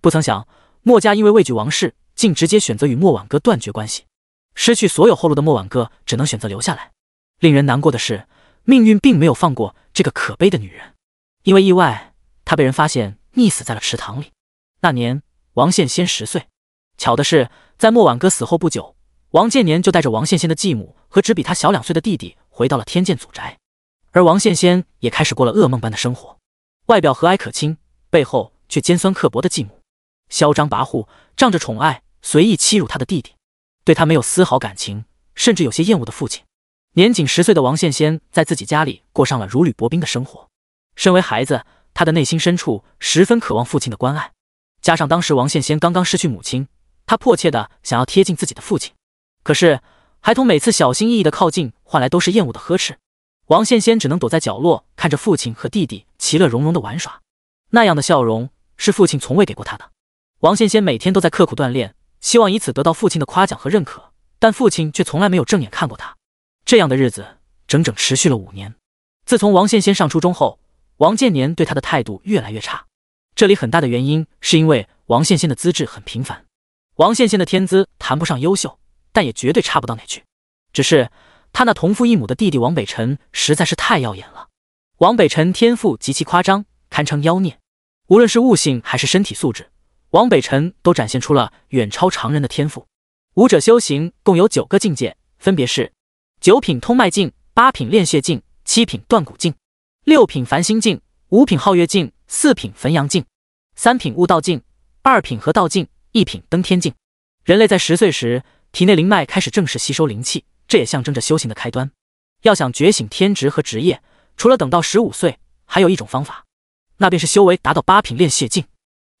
Speaker 1: 不曾想。墨家因为畏惧王室，竟直接选择与墨婉歌断绝关系，失去所有后路的墨婉歌只能选择留下来。令人难过的是，命运并没有放过这个可悲的女人，因为意外，她被人发现溺死在了池塘里。那年，王献仙十岁。巧的是，在墨婉歌死后不久，王建年就带着王献仙的继母和只比他小两岁的弟弟回到了天剑祖宅，而王献仙也开始过了噩梦般的生活。外表和蔼可亲，背后却尖酸刻薄的继母。嚣张跋扈，仗着宠爱随意欺辱他的弟弟，对他没有丝毫感情，甚至有些厌恶的父亲。年仅十岁的王羡仙在自己家里过上了如履薄冰的生活。身为孩子，他的内心深处十分渴望父亲的关爱。加上当时王羡仙刚刚失去母亲，他迫切的想要贴近自己的父亲。可是，孩童每次小心翼翼的靠近，换来都是厌恶的呵斥。王羡仙只能躲在角落，看着父亲和弟弟其乐融融的玩耍。那样的笑容是父亲从未给过他的。王仙仙每天都在刻苦锻炼，希望以此得到父亲的夸奖和认可，但父亲却从来没有正眼看过他。这样的日子整整持续了五年。自从王仙仙上初中后，王建年对他的态度越来越差。这里很大的原因是因为王仙仙的资质很平凡。王仙仙的天资谈不上优秀，但也绝对差不到哪去。只是他那同父异母的弟弟王北辰实在是太耀眼了。王北辰天赋极其夸张，堪称妖孽。无论是悟性还是身体素质。王北辰都展现出了远超常人的天赋。武者修行共有九个境界，分别是九品通脉境、八品炼血境、七品断骨境、六品繁星境、五品皓月境、四品焚阳境、三品悟道境、二品合道境、一品登天境。人类在十岁时，体内灵脉开始正式吸收灵气，这也象征着修行的开端。要想觉醒天职和职业，除了等到十五岁，还有一种方法，那便是修为达到八品炼血境。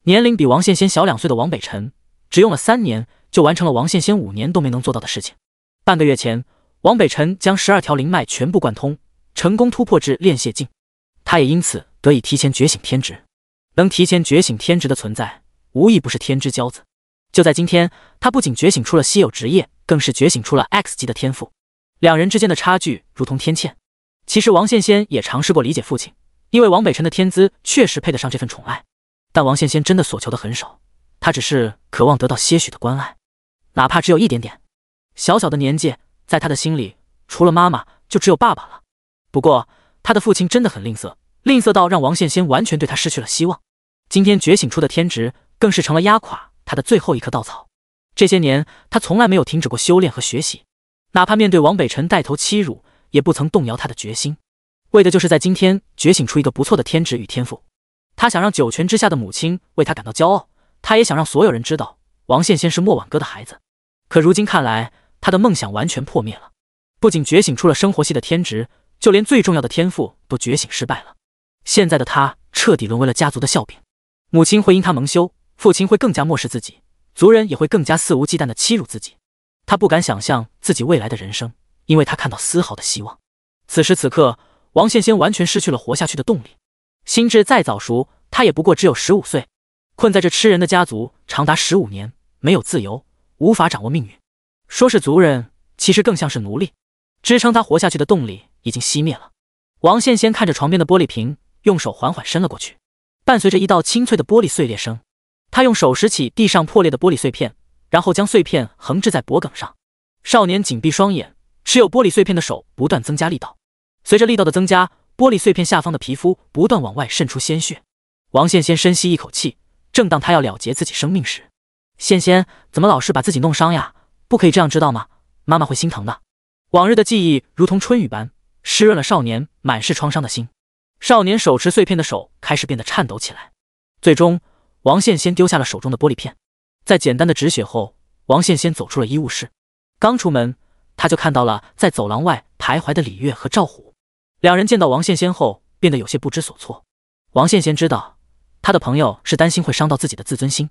Speaker 1: 年龄比王羡仙小两岁的王北辰，只用了三年就完成了王羡仙五年都没能做到的事情。半个月前，王北辰将十二条灵脉全部贯通，成功突破至炼血境，他也因此得以提前觉醒天职。能提前觉醒天职的存在，无一不是天之骄子。就在今天，他不仅觉醒出了稀有职业，更是觉醒出了 X 级的天赋。两人之间的差距如同天堑。其实，王羡仙也尝试过理解父亲，因为王北辰的天资确实配得上这份宠爱。但王羡仙真的所求的很少，她只是渴望得到些许的关爱，哪怕只有一点点。小小的年纪，在他的心里，除了妈妈，就只有爸爸了。不过，他的父亲真的很吝啬，吝啬到让王羡仙完全对他失去了希望。今天觉醒出的天职，更是成了压垮他的最后一颗稻草。这些年，他从来没有停止过修炼和学习，哪怕面对王北辰带头欺辱，也不曾动摇他的决心，为的就是在今天觉醒出一个不错的天职与天赋。他想让九泉之下的母亲为他感到骄傲，他也想让所有人知道王羡仙是莫婉歌的孩子。可如今看来，他的梦想完全破灭了。不仅觉醒出了生活系的天职，就连最重要的天赋都觉醒失败了。现在的他彻底沦为了家族的笑柄，母亲会因他蒙羞，父亲会更加漠视自己，族人也会更加肆无忌惮的欺辱自己。他不敢想象自己未来的人生，因为他看到丝毫的希望。此时此刻，王羡仙完全失去了活下去的动力。心智再早熟，他也不过只有十五岁，困在这吃人的家族长达十五年，没有自由，无法掌握命运。说是族人，其实更像是奴隶。支撑他活下去的动力已经熄灭了。王羡仙看着床边的玻璃瓶，用手缓缓伸了过去，伴随着一道清脆的玻璃碎裂声，他用手拾起地上破裂的玻璃碎片，然后将碎片横置在脖梗上。少年紧闭双眼，持有玻璃碎片的手不断增加力道，随着力道的增加。玻璃碎片下方的皮肤不断往外渗出鲜血。王羡仙深吸一口气，正当他要了结自己生命时，羡仙怎么老是把自己弄伤呀？不可以这样知道吗？妈妈会心疼的。往日的记忆如同春雨般，湿润了少年满是创伤的心。少年手持碎片的手开始变得颤抖起来。最终，王羡仙丢下了手中的玻璃片，在简单的止血后，王羡仙走出了医务室。刚出门，他就看到了在走廊外徘徊的李月和赵虎。两人见到王羡仙后变得有些不知所措。王羡仙知道他的朋友是担心会伤到自己的自尊心。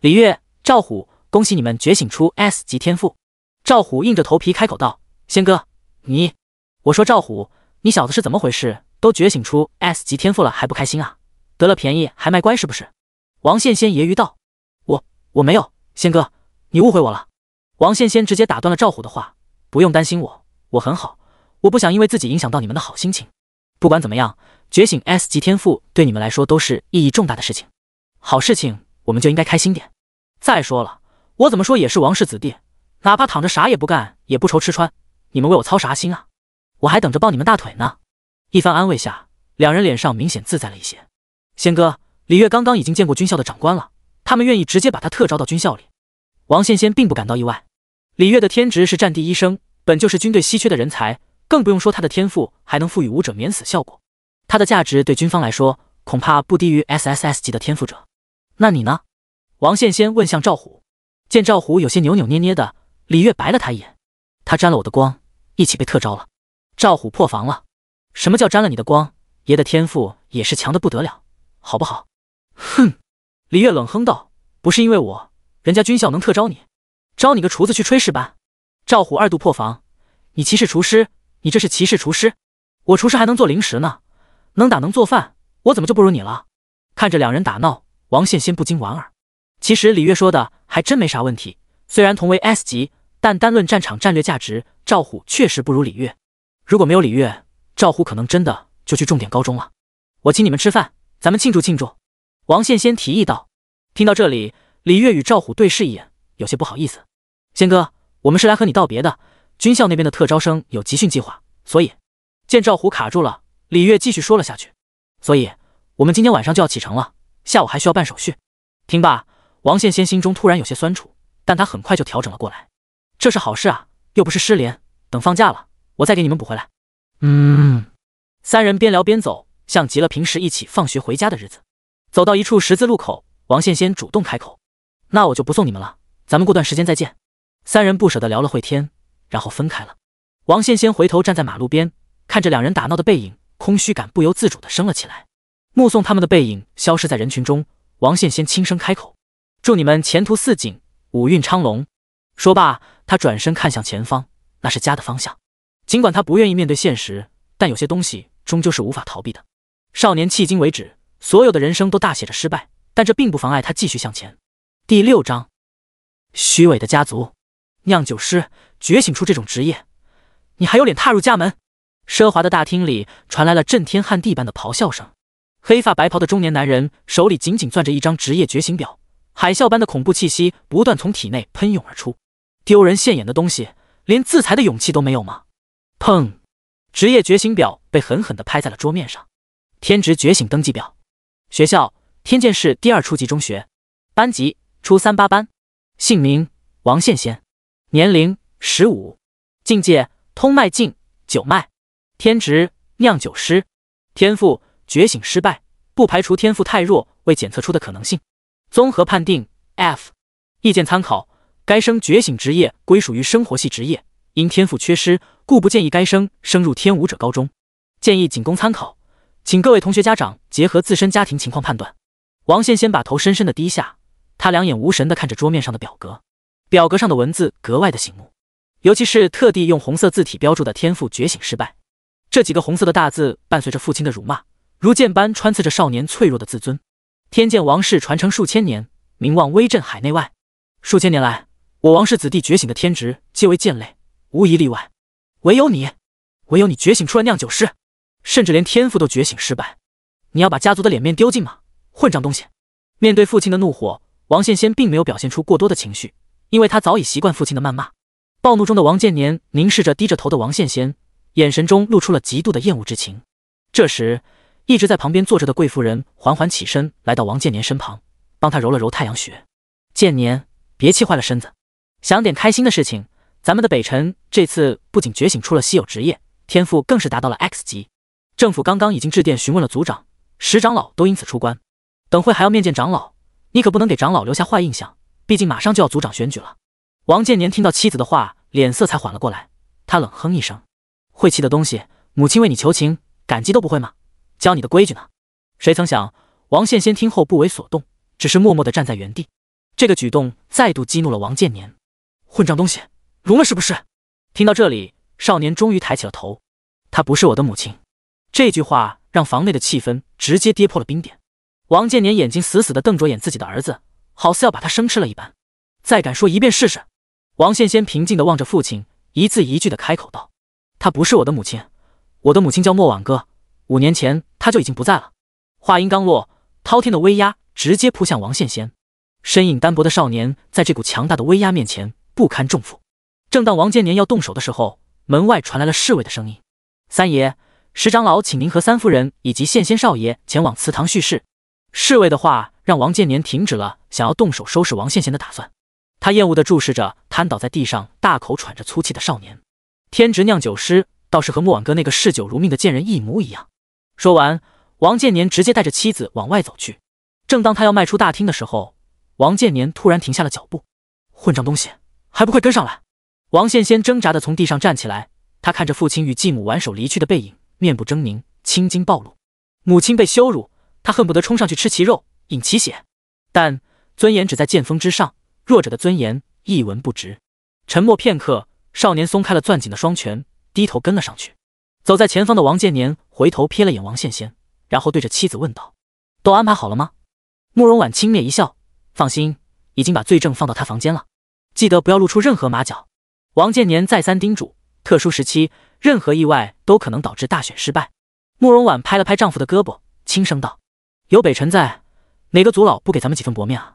Speaker 1: 李月、赵虎，恭喜你们觉醒出 S 级天赋！赵虎硬着头皮开口道：“仙哥，你……”我说：“赵虎，你小子是怎么回事？都觉醒出 S 级天赋了还不开心啊？得了便宜还卖乖是不是？”王羡仙揶揄道：“我我没有，仙哥，你误会我了。”王羡仙直接打断了赵虎的话：“不用担心我，我很好。”我不想因为自己影响到你们的好心情。不管怎么样，觉醒 S 级天赋对你们来说都是意义重大的事情，好事情我们就应该开心点。再说了，我怎么说也是王氏子弟，哪怕躺着啥也不干也不愁吃穿，你们为我操啥心啊？我还等着抱你们大腿呢。一番安慰下，两人脸上明显自在了一些。仙哥，李月刚刚已经见过军校的长官了，他们愿意直接把他特招到军校里。王羡仙并不感到意外，李月的天职是战地医生，本就是军队稀缺的人才。更不用说他的天赋还能赋予武者免死效果，他的价值对军方来说恐怕不低于 S S S 级的天赋者。那你呢？王羡先问向赵虎。见赵虎有些扭扭捏捏的，李月白了他一眼。他沾了我的光，一起被特招了。赵虎破防了。什么叫沾了你的光？爷的天赋也是强的不得了，好不好？哼！李月冷哼道：“不是因为我，人家军校能特招你，招你个厨子去炊事班？”赵虎二度破防。你歧视厨师？你这是歧视厨师？我厨师还能做零食呢，能打能做饭，我怎么就不如你了？看着两人打闹，王羡仙不禁莞尔。其实李月说的还真没啥问题，虽然同为 S 级，但单论战场战略价值，赵虎确实不如李月。如果没有李月，赵虎可能真的就去重点高中了。我请你们吃饭，咱们庆祝庆祝。王羡仙提议道。听到这里，李月与赵虎对视一眼，有些不好意思。仙哥，我们是来和你道别的。军校那边的特招生有集训计划，所以见赵虎卡住了，李月继续说了下去。所以，我们今天晚上就要启程了，下午还需要办手续。听罢，王羡仙心中突然有些酸楚，但他很快就调整了过来。这是好事啊，又不是失联，等放假了，我再给你们补回来。
Speaker 2: 嗯。
Speaker 1: 三人边聊边走，像极了平时一起放学回家的日子。走到一处十字路口，王羡仙主动开口：“那我就不送你们了，咱们过段时间再见。”三人不舍得聊了会天。然后分开了。王羡仙回头站在马路边，看着两人打闹的背影，空虚感不由自主的升了起来。目送他们的背影消失在人群中，王羡仙轻声开口：“祝你们前途似锦，五运昌隆。”说罢，他转身看向前方，那是家的方向。尽管他不愿意面对现实，但有些东西终究是无法逃避的。少年迄今为止，所有的人生都大写着失败，但这并不妨碍他继续向前。第六章：虚伪的家族。酿酒师觉醒出这种职业，你还有脸踏入家门？奢华的大厅里传来了震天撼地般的咆哮声。黑发白袍的中年男人手里紧紧攥着一张职业觉醒表，海啸般的恐怖气息不断从体内喷涌而出。丢人现眼的东西，连自裁的勇气都没有吗？砰！职业觉醒表被狠狠地拍在了桌面上。天职觉醒登记表，学校天剑市第二初级中学，班级初三八班，姓名王羡仙。年龄十五，境界通脉境九脉，天职酿酒师，天赋觉醒失败，不排除天赋太弱未检测出的可能性。综合判定 F。意见参考：该生觉醒职业归属于生活系职业，因天赋缺失，故不建议该生升入天武者高中。建议仅供参考，请各位同学家长结合自身家庭情况判断。王羡先把头深深的低下，他两眼无神的看着桌面上的表格。表格上的文字格外的醒目，尤其是特地用红色字体标注的“天赋觉醒失败”这几个红色的大字，伴随着父亲的辱骂，如箭般穿刺着少年脆弱的自尊。天剑王室传承数千年，名望威震海内外。数千年来，我王氏子弟觉醒的天职皆为剑类，无一例外。唯有你，唯有你觉醒出了酿酒师，甚至连天赋都觉醒失败。你要把家族的脸面丢尽吗？混账东西！面对父亲的怒火，王羡仙并没有表现出过多的情绪。因为他早已习惯父亲的谩骂，暴怒中的王建年凝视着低着头的王献仙，眼神中露出了极度的厌恶之情。这时，一直在旁边坐着的贵妇人缓缓起身，来到王建年身旁，帮他揉了揉太阳穴。建年，别气坏了身子，想点开心的事情。咱们的北辰这次不仅觉醒出了稀有职业天赋，更是达到了 X 级。政府刚刚已经致电询问了族长、十长老，都因此出关，等会还要面见长老，你可不能给长老留下坏印象。毕竟马上就要组长选举了。王建年听到妻子的话，脸色才缓了过来。他冷哼一声：“晦气的东西，母亲为你求情，感激都不会吗？教你的规矩呢？”谁曾想，王羡先听后不为所动，只是默默的站在原地。这个举动再度激怒了王建年：“混账东西，聋了是不是？”听到这里，少年终于抬起了头。他不是我的母亲。这句话让房内的气氛直接跌破了冰点。王建年眼睛死死的瞪着眼自己的儿子。好似要把他生吃了一般，再敢说一遍试试！王羡仙平静的望着父亲，一字一句的开口道：“她不是我的母亲，我的母亲叫莫婉歌，五年前她就已经不在了。”话音刚落，滔天的威压直接扑向王羡仙，身影单薄的少年在这股强大的威压面前不堪重负。正当王建年要动手的时候，门外传来了侍卫的声音：“三爷，石长老请您和三夫人以及羡仙少爷前往祠堂叙事。”侍卫的话让王建年停止了。想要动手收拾王献贤的打算，他厌恶的注视着瘫倒在地上、大口喘着粗气的少年。天职酿酒师倒是和莫婉哥那个嗜酒如命的贱人一模一样。说完，王建年直接带着妻子往外走去。正当他要迈出大厅的时候，王建年突然停下了脚步。“混账东西，还不快跟上来！”王献贤挣扎的从地上站起来，他看着父亲与继母挽手离去的背影，面部狰狞，青筋暴露。母亲被羞辱，他恨不得冲上去吃其肉，饮其血，但……尊严只在剑锋之上，弱者的尊严一文不值。沉默片刻，少年松开了攥紧的双拳，低头跟了上去。走在前方的王建年回头瞥了眼王羡仙，然后对着妻子问道：“都安排好了吗？”慕容婉轻蔑一笑：“放心，已经把罪证放到他房间了，记得不要露出任何马脚。”王建年再三叮嘱：“特殊时期，任何意外都可能导致大选失败。”慕容婉拍了拍丈夫的胳膊，轻声道：“有北辰在，哪个族老不给咱们几分薄面啊？”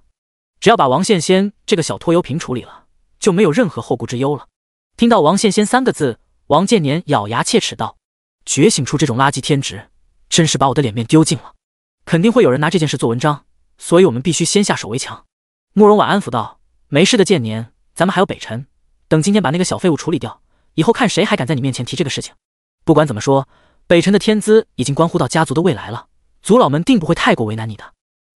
Speaker 1: 只要把王羡仙这个小拖油瓶处理了，就没有任何后顾之忧了。听到“王羡仙”三个字，王建年咬牙切齿道：“觉醒出这种垃圾天职，真是把我的脸面丢尽了！肯定会有人拿这件事做文章，所以我们必须先下手为强。”慕容婉安抚道：“没事的，建年，咱们还有北辰。等今天把那个小废物处理掉以后，看谁还敢在你面前提这个事情。不管怎么说，北辰的天资已经关乎到家族的未来了，族老们定不会太过为难你的。”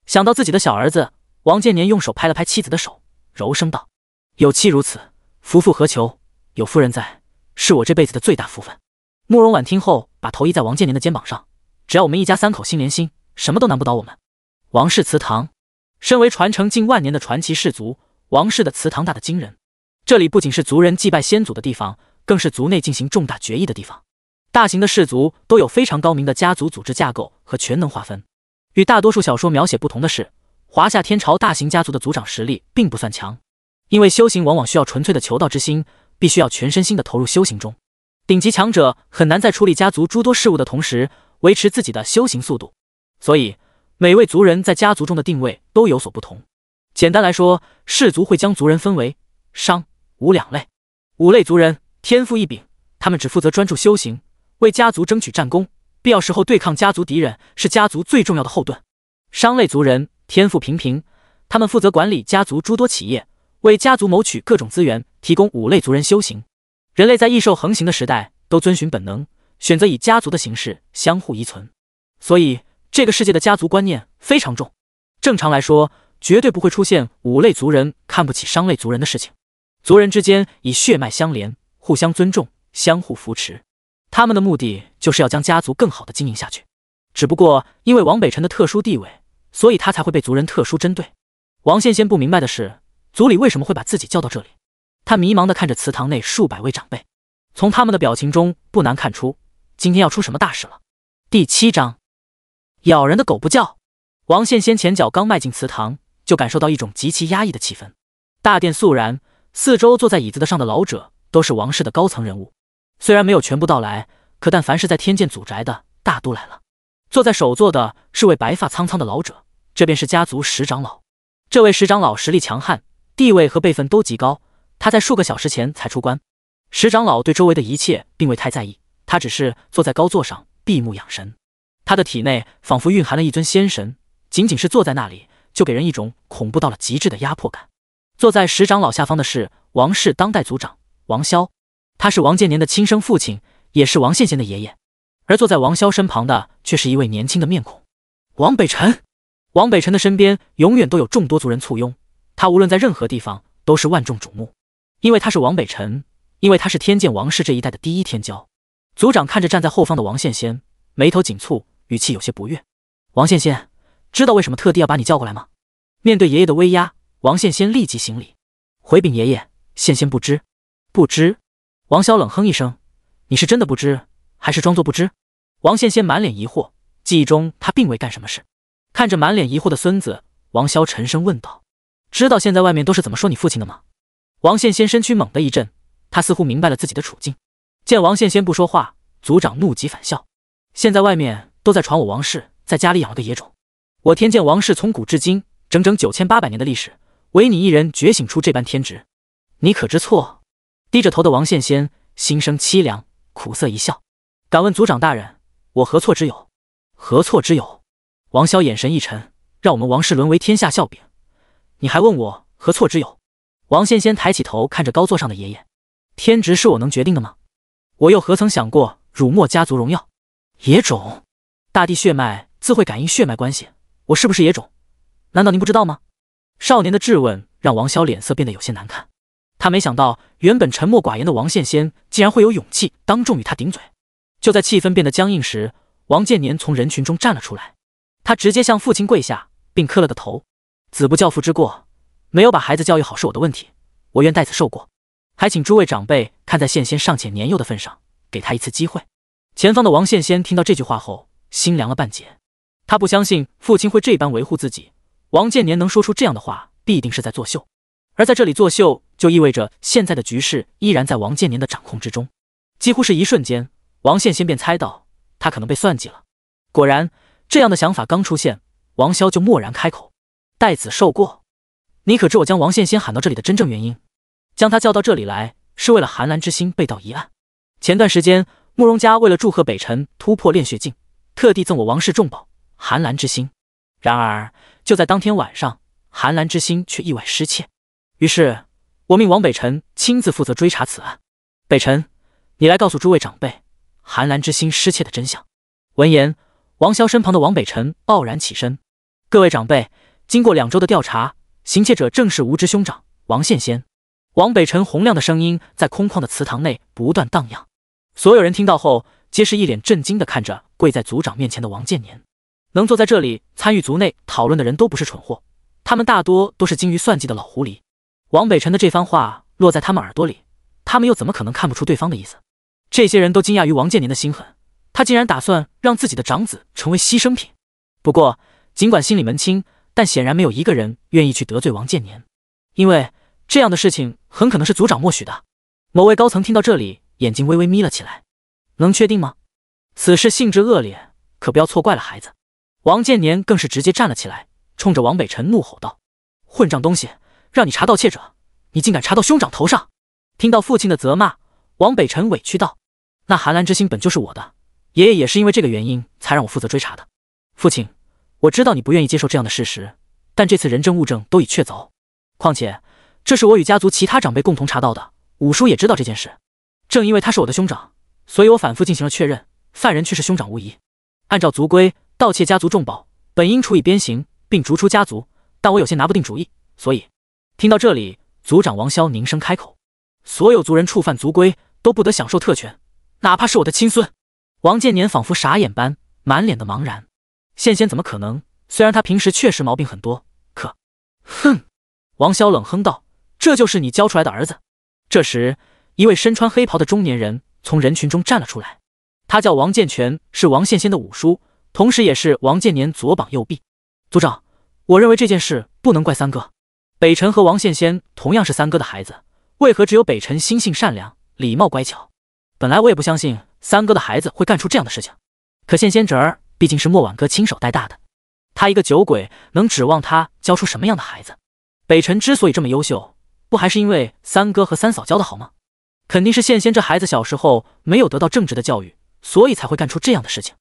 Speaker 1: 想到自己的小儿子。王建年用手拍了拍妻子的手，柔声道：“有妻如此，夫复何求？有夫人在，是我这辈子的最大福分。”慕容婉听后，把头依在王建年的肩膀上：“只要我们一家三口心连心，什么都难不倒我们。”王氏祠堂，身为传承近万年的传奇氏族，王氏的祠堂大得惊人。这里不仅是族人祭拜先祖的地方，更是族内进行重大决议的地方。大型的氏族都有非常高明的家族组织架构和权能划分。与大多数小说描写不同的是。华夏天朝大型家族的族长实力并不算强，因为修行往往需要纯粹的求道之心，必须要全身心的投入修行中。顶级强者很难在处理家族诸多事务的同时维持自己的修行速度，所以每位族人在家族中的定位都有所不同。简单来说，氏族会将族人分为商、武两类。五类族人天赋异禀，他们只负责专注修行，为家族争取战功，必要时候对抗家族敌人，是家族最重要的后盾。商类族人。天赋平平，他们负责管理家族诸多企业，为家族谋取各种资源，提供五类族人修行。人类在异兽横行的时代，都遵循本能，选择以家族的形式相互依存，所以这个世界的家族观念非常重。正常来说，绝对不会出现五类族人看不起商类族人的事情。族人之间以血脉相连，互相尊重，相互扶持。他们的目的就是要将家族更好的经营下去。只不过因为王北辰的特殊地位。所以他才会被族人特殊针对。王羡仙不明白的是，族里为什么会把自己叫到这里？他迷茫的看着祠堂内数百位长辈，从他们的表情中不难看出，今天要出什么大事了。第七章，咬人的狗不叫。王羡仙前脚刚迈进祠堂，就感受到一种极其压抑的气氛。大殿肃然，四周坐在椅子的上的老者都是王室的高层人物，虽然没有全部到来，可但凡是在天剑祖宅的，大都来了。坐在首座的是位白发苍苍的老者。这便是家族十长老，这位十长老实力强悍，地位和辈分都极高。他在数个小时前才出关。十长老对周围的一切并未太在意，他只是坐在高座上闭目养神。他的体内仿佛蕴含了一尊仙神，仅仅是坐在那里，就给人一种恐怖到了极致的压迫感。坐在十长老下方的是王氏当代族长王潇，他是王建年的亲生父亲，也是王羡羡的爷爷。而坐在王潇身旁的却是一位年轻的面孔，王北辰。王北辰的身边永远都有众多族人簇拥，他无论在任何地方都是万众瞩目，因为他是王北辰，因为他是天剑王室这一代的第一天骄。族长看着站在后方的王羡仙，眉头紧蹙，语气有些不悦：“王羡仙，知道为什么特地要把你叫过来吗？”面对爷爷的威压，王羡仙立即行礼：“回禀爷爷，羡仙不知。”“不知。”王潇冷哼一声：“你是真的不知，还是装作不知？”王羡仙满脸疑惑，记忆中他并未干什么事。看着满脸疑惑的孙子，王潇沉声问道：“知道现在外面都是怎么说你父亲的吗？”王羡先身躯猛地一震，他似乎明白了自己的处境。见王羡先不说话，族长怒极反笑：“现在外面都在传我王氏在家里养了个野种。我天见王氏从古至今整整九千八百年的历史，唯你一人觉醒出这般天职，你可知错？”低着头的王羡先心生凄凉，苦涩一笑：“敢问族长大人，我何错之有？何错之有？”王潇眼神一沉，让我们王氏沦为天下笑柄，你还问我何错之有？王仙仙抬起头看着高座上的爷爷，天职是我能决定的吗？我又何曾想过辱没家族荣耀？野种，大地血脉自会感应血脉关系，我是不是野种？难道您不知道吗？少年的质问让王潇脸色变得有些难看，他没想到原本沉默寡言的王羡仙竟然会有勇气当众与他顶嘴。就在气氛变得僵硬时，王建年从人群中站了出来。他直接向父亲跪下，并磕了个头。子不教，父之过。没有把孩子教育好是我的问题，我愿代此受过。还请诸位长辈看在羡仙尚且年幼的份上，给他一次机会。前方的王羡仙听到这句话后，心凉了半截。他不相信父亲会这般维护自己。王建年能说出这样的话，必定是在作秀。而在这里作秀，就意味着现在的局势依然在王建年的掌控之中。几乎是一瞬间，王羡仙便猜到他可能被算计了。果然。这样的想法刚出现，王潇就蓦然开口：“代子受过，你可知我将王献仙喊到这里的真正原因？将他叫到这里来，是为了寒兰之心被盗一案。前段时间，慕容家为了祝贺北辰突破炼血境，特地赠我王氏重宝寒兰之心。然而就在当天晚上，寒兰之心却意外失窃。于是，我命王北辰亲自负责追查此案。北辰，你来告诉诸位长辈，寒兰之心失窃的真相。”闻言。王骁身旁的王北辰傲然起身。各位长辈，经过两周的调查，行窃者正是无知兄长王献仙。”王北辰洪亮的声音在空旷的祠堂内不断荡漾。所有人听到后，皆是一脸震惊地看着跪在族长面前的王建年。能坐在这里参与族内讨论的人都不是蠢货，他们大多都是精于算计的老狐狸。王北辰的这番话落在他们耳朵里，他们又怎么可能看不出对方的意思？这些人都惊讶于王建年的心狠。他竟然打算让自己的长子成为牺牲品，不过尽管心里门清，但显然没有一个人愿意去得罪王建年，因为这样的事情很可能是族长默许的。某位高层听到这里，眼睛微微眯了起来：“能确定吗？此事性质恶劣，可不要错怪了孩子。”王建年更是直接站了起来，冲着王北辰怒吼道：“混账东西，让你查盗窃者，你竟敢查到兄长头上！”听到父亲的责骂，王北辰委屈道：“那寒兰之心本就是我的。”爷爷也是因为这个原因才让我负责追查的。父亲，我知道你不愿意接受这样的事实，但这次人证物证都已确凿，况且这是我与家族其他长辈共同查到的。五叔也知道这件事，正因为他是我的兄长，所以我反复进行了确认，犯人却是兄长无疑。按照族规，盗窃家族重宝本应处以鞭刑并逐出家族，但我有些拿不定主意。所以，听到这里，族长王潇凝声开口：“所有族人触犯族规，都不得享受特权，哪怕是我的亲孙。”王建年仿佛傻眼般，满脸的茫然。羡仙怎么可能？虽然他平时确实毛病很多，可，哼！王潇冷哼道：“这就是你教出来的儿子？”这时，一位身穿黑袍的中年人从人群中站了出来。他叫王建全，是王献仙的五叔，同时也是王建年左膀右臂。族长，我认为这件事不能怪三哥。北辰和王羡仙同样是三哥的孩子，为何只有北辰心性善良、礼貌乖巧？本来我也不相信。三哥的孩子会干出这样的事情，可羡仙侄儿毕竟是莫婉哥亲手带大的，他一个酒鬼能指望他教出什么样的孩子？北辰之所以这么优秀，不还是因为三哥和三嫂教的好吗？肯定是羡仙这孩子小时候没有得到正直的教育，所以才会干出这样的事情。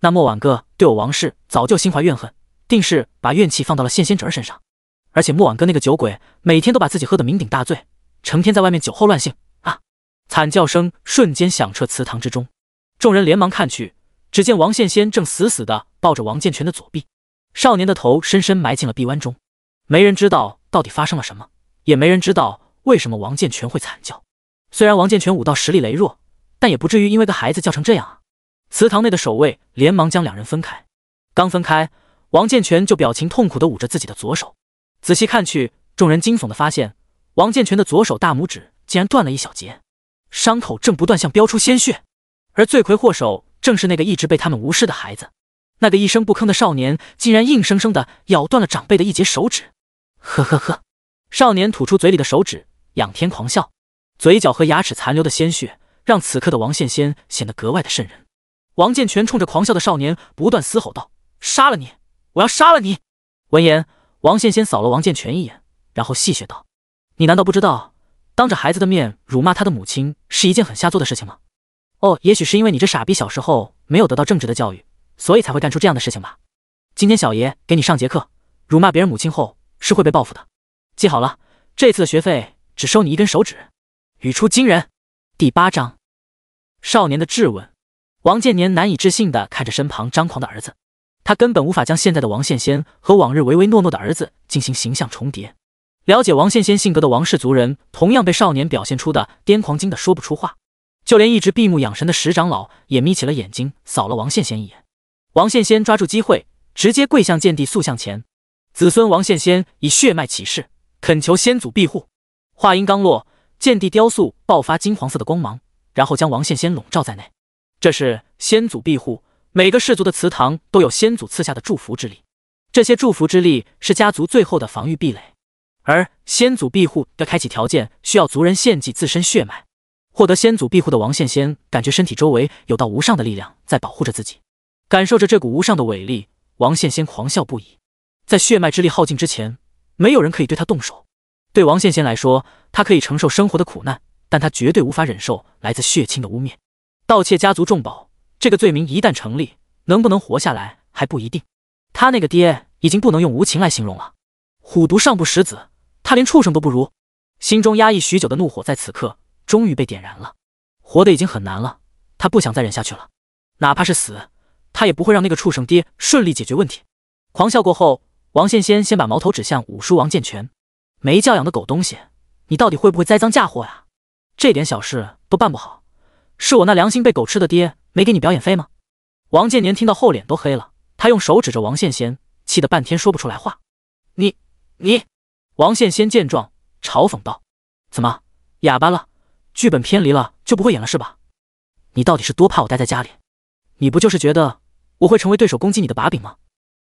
Speaker 1: 那莫婉哥对我王氏早就心怀怨恨，定是把怨气放到了羡仙侄儿身上。而且莫婉哥那个酒鬼每天都把自己喝得酩酊大醉，成天在外面酒后乱性。惨叫声瞬间响彻祠堂之中，众人连忙看去，只见王献仙正死死的抱着王建全的左臂，少年的头深深埋进了臂弯中。没人知道到底发生了什么，也没人知道为什么王建全会惨叫。虽然王建全武道实力羸弱，但也不至于因为个孩子叫成这样啊！祠堂内的守卫连忙将两人分开，刚分开，王建全就表情痛苦的捂着自己的左手。仔细看去，众人惊悚的发现，王建全的左手大拇指竟然断了一小节。伤口正不断向飙出鲜血，而罪魁祸首正是那个一直被他们无视的孩子，那个一声不吭的少年，竟然硬生生的咬断了长辈的一截手指。呵呵呵，少年吐出嘴里的手指，仰天狂笑，嘴角和牙齿残留的鲜血，让此刻的王羡仙显得格外的渗人。王健全冲着狂笑的少年不断嘶吼道：“杀了你，我要杀了你！”闻言，王羡仙扫了王健全一眼，然后戏谑道：“你难道不知道？”当着孩子的面辱骂他的母亲是一件很下作的事情吗？哦，也许是因为你这傻逼小时候没有得到正直的教育，所以才会干出这样的事情吧。今天小爷给你上节课，辱骂别人母亲后是会被报复的，记好了。这次的学费只收你一根手指。语出惊人。第八章，少年的质问。王建年难以置信地看着身旁张狂的儿子，他根本无法将现在的王献先和往日唯唯诺诺的儿子进行形象重叠。了解王羡仙性格的王氏族人，同样被少年表现出的癫狂惊得说不出话。就连一直闭目养神的石长老也眯起了眼睛，扫了王羡仙一眼。王羡仙抓住机会，直接跪向剑帝塑像前，子孙王羡仙以血脉起誓，恳求先祖庇护。话音刚落，剑帝雕塑爆发金黄色的光芒，然后将王羡仙笼罩在内。这是先祖庇护，每个氏族的祠堂都有先祖赐下的祝福之力，这些祝福之力是家族最后的防御壁垒。而先祖庇护的开启条件需要族人献祭自身血脉，获得先祖庇护的王羡仙感觉身体周围有道无上的力量在保护着自己，感受着这股无上的伟力，王羡仙狂笑不已。在血脉之力耗尽之前，没有人可以对他动手。对王羡仙来说，他可以承受生活的苦难，但他绝对无法忍受来自血亲的污蔑、盗窃家族重宝这个罪名一旦成立，能不能活下来还不一定。他那个爹已经不能用无情来形容了，虎毒尚不食子。他连畜生都不如，心中压抑许久的怒火在此刻终于被点燃了。活的已经很难了，他不想再忍下去了，哪怕是死，他也不会让那个畜生爹顺利解决问题。狂笑过后，王献仙先把矛头指向五叔王建全，没教养的狗东西，你到底会不会栽赃嫁祸呀？这点小事都办不好，是我那良心被狗吃的爹没给你表演费吗？王建年听到后脸都黑了，他用手指着王献仙，气得半天说不出来话。你你。王羡先见状，嘲讽道：“怎么，哑巴了？剧本偏离了，就不会演了是吧？你到底是多怕我待在家里？你不就是觉得我会成为对手攻击你的把柄吗？”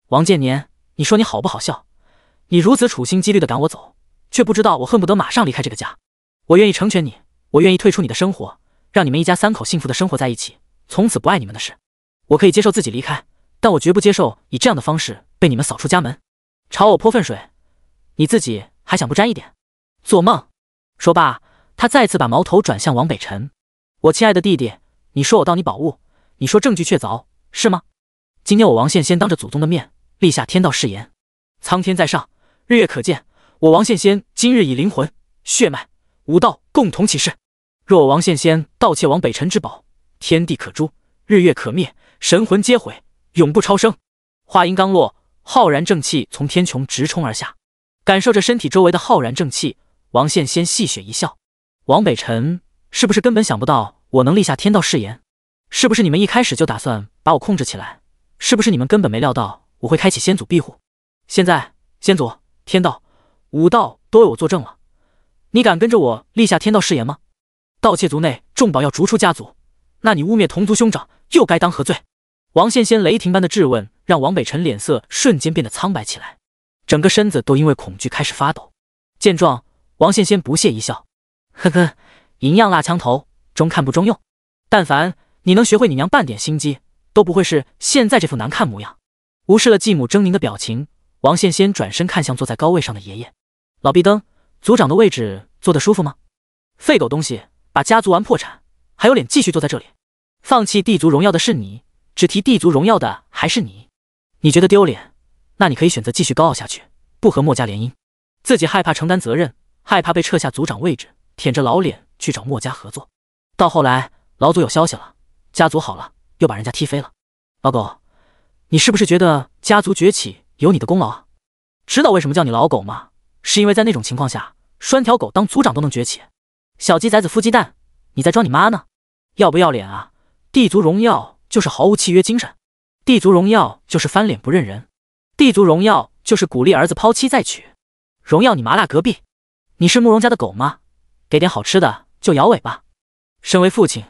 Speaker 1: 王建年，你说你好不好笑？你如此处心积虑的赶我走，却不知道我恨不得马上离开这个家。我愿意成全你，我愿意退出你的生活，让你们一家三口幸福的生活在一起，从此不碍你们的事。我可以接受自己离开，但我绝不接受以这样的方式被你们扫出家门，朝我泼粪水。”你自己还想不沾一点？做梦！说罢，他再次把矛头转向王北辰。我亲爱的弟弟，你说我盗你宝物，你说证据确凿，是吗？今天我王羡先当着祖宗的面立下天道誓言，苍天在上，日月可见。我王羡仙今日以灵魂、血脉、武道共同起誓：若我王羡仙盗窃王北辰之宝，天地可诛，日月可灭，神魂皆毁，永不超生。话音刚落，浩然正气从天穹直冲而下。感受着身体周围的浩然正气，王羡仙戏谑一笑：“王北辰，是不是根本想不到我能立下天道誓言？是不是你们一开始就打算把我控制起来？是不是你们根本没料到我会开启先祖庇护？现在，先祖、天道、武道都为我作证了，你敢跟着我立下天道誓言吗？盗窃族内重宝要逐出家族，那你污蔑同族兄长又该当何罪？”王羡仙雷霆般的质问，让王北辰脸色瞬间变得苍白起来。整个身子都因为恐惧开始发抖。见状，王羡仙不屑一笑：“呵呵，银样蜡枪头，中看不中用。但凡你能学会你娘半点心机，都不会是现在这副难看模样。”无视了继母狰狞的表情，王羡仙转身看向坐在高位上的爷爷：“老毕登，族长的位置坐得舒服吗？废狗东西，把家族玩破产，还有脸继续坐在这里？放弃帝族荣耀的是你，只提帝族荣耀的还是你？你觉得丢脸？”那你可以选择继续高傲下去，不和墨家联姻，自己害怕承担责任，害怕被撤下族长位置，舔着老脸去找墨家合作。到后来老祖有消息了，家族好了，又把人家踢飞了。老狗，你是不是觉得家族崛起有你的功劳啊？知道为什么叫你老狗吗？是因为在那种情况下，拴条狗当族长都能崛起，小鸡崽子孵鸡蛋，你在装你妈呢？要不要脸啊？帝族荣耀就是毫无契约精神，帝族荣耀就是翻脸不认人。地族荣耀就是鼓励儿子抛妻再娶，荣耀你麻辣隔壁，你是慕容家的狗吗？给点好吃的就摇尾巴。身为父亲，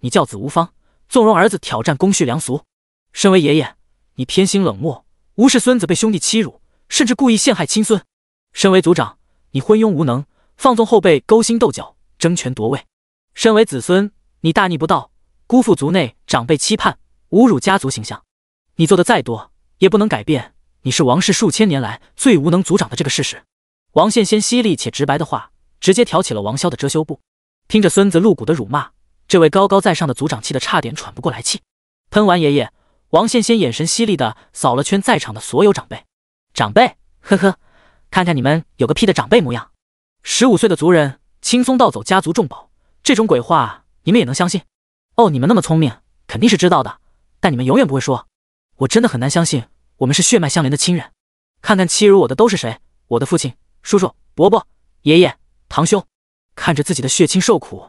Speaker 1: 你教子无方，纵容儿子挑战公序良俗；身为爷爷，你偏心冷漠，无视孙子被兄弟欺辱，甚至故意陷害亲孙；身为族长，你昏庸无能，放纵后辈勾心斗角、争权夺位；身为子孙，你大逆不道，辜负族内长辈期盼，侮辱家族形象。你做的再多，也不能改变。你是王氏数千年来最无能族长的这个事实，王羡仙犀利且直白的话，直接挑起了王萧的遮羞布。听着孙子露骨的辱骂，这位高高在上的族长气得差点喘不过来气。喷完爷爷，王羡仙眼神犀利的扫了圈在场的所有长辈，长辈，呵呵，看看你们有个屁的长辈模样！十五岁的族人轻松盗走家族重宝，这种鬼话你们也能相信？哦，你们那么聪明，肯定是知道的，但你们永远不会说。我真的很难相信。我们是血脉相连的亲人，看看欺辱我的都是谁？我的父亲、叔叔、伯伯、爷爷、堂兄，看着自己的血亲受苦，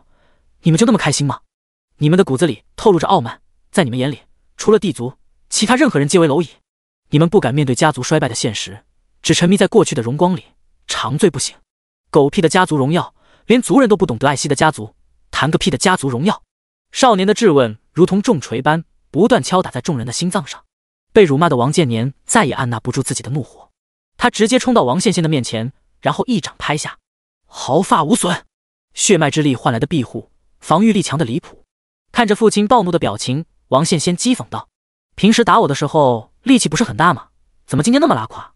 Speaker 1: 你们就那么开心吗？你们的骨子里透露着傲慢，在你们眼里，除了帝族，其他任何人皆为蝼蚁。你们不敢面对家族衰败的现实，只沉迷在过去的荣光里，长醉不醒。狗屁的家族荣耀，连族人都不懂得爱惜的家族，谈个屁的家族荣耀！少年的质问如同重锤般，不断敲打在众人的心脏上。被辱骂的王建年再也按捺不住自己的怒火，他直接冲到王羡羡的面前，然后一掌拍下，毫发无损。血脉之力换来的庇护，防御力强的离谱。看着父亲暴怒的表情，王羡羡讥讽道：“平时打我的时候力气不是很大吗？怎么今天那么拉垮？”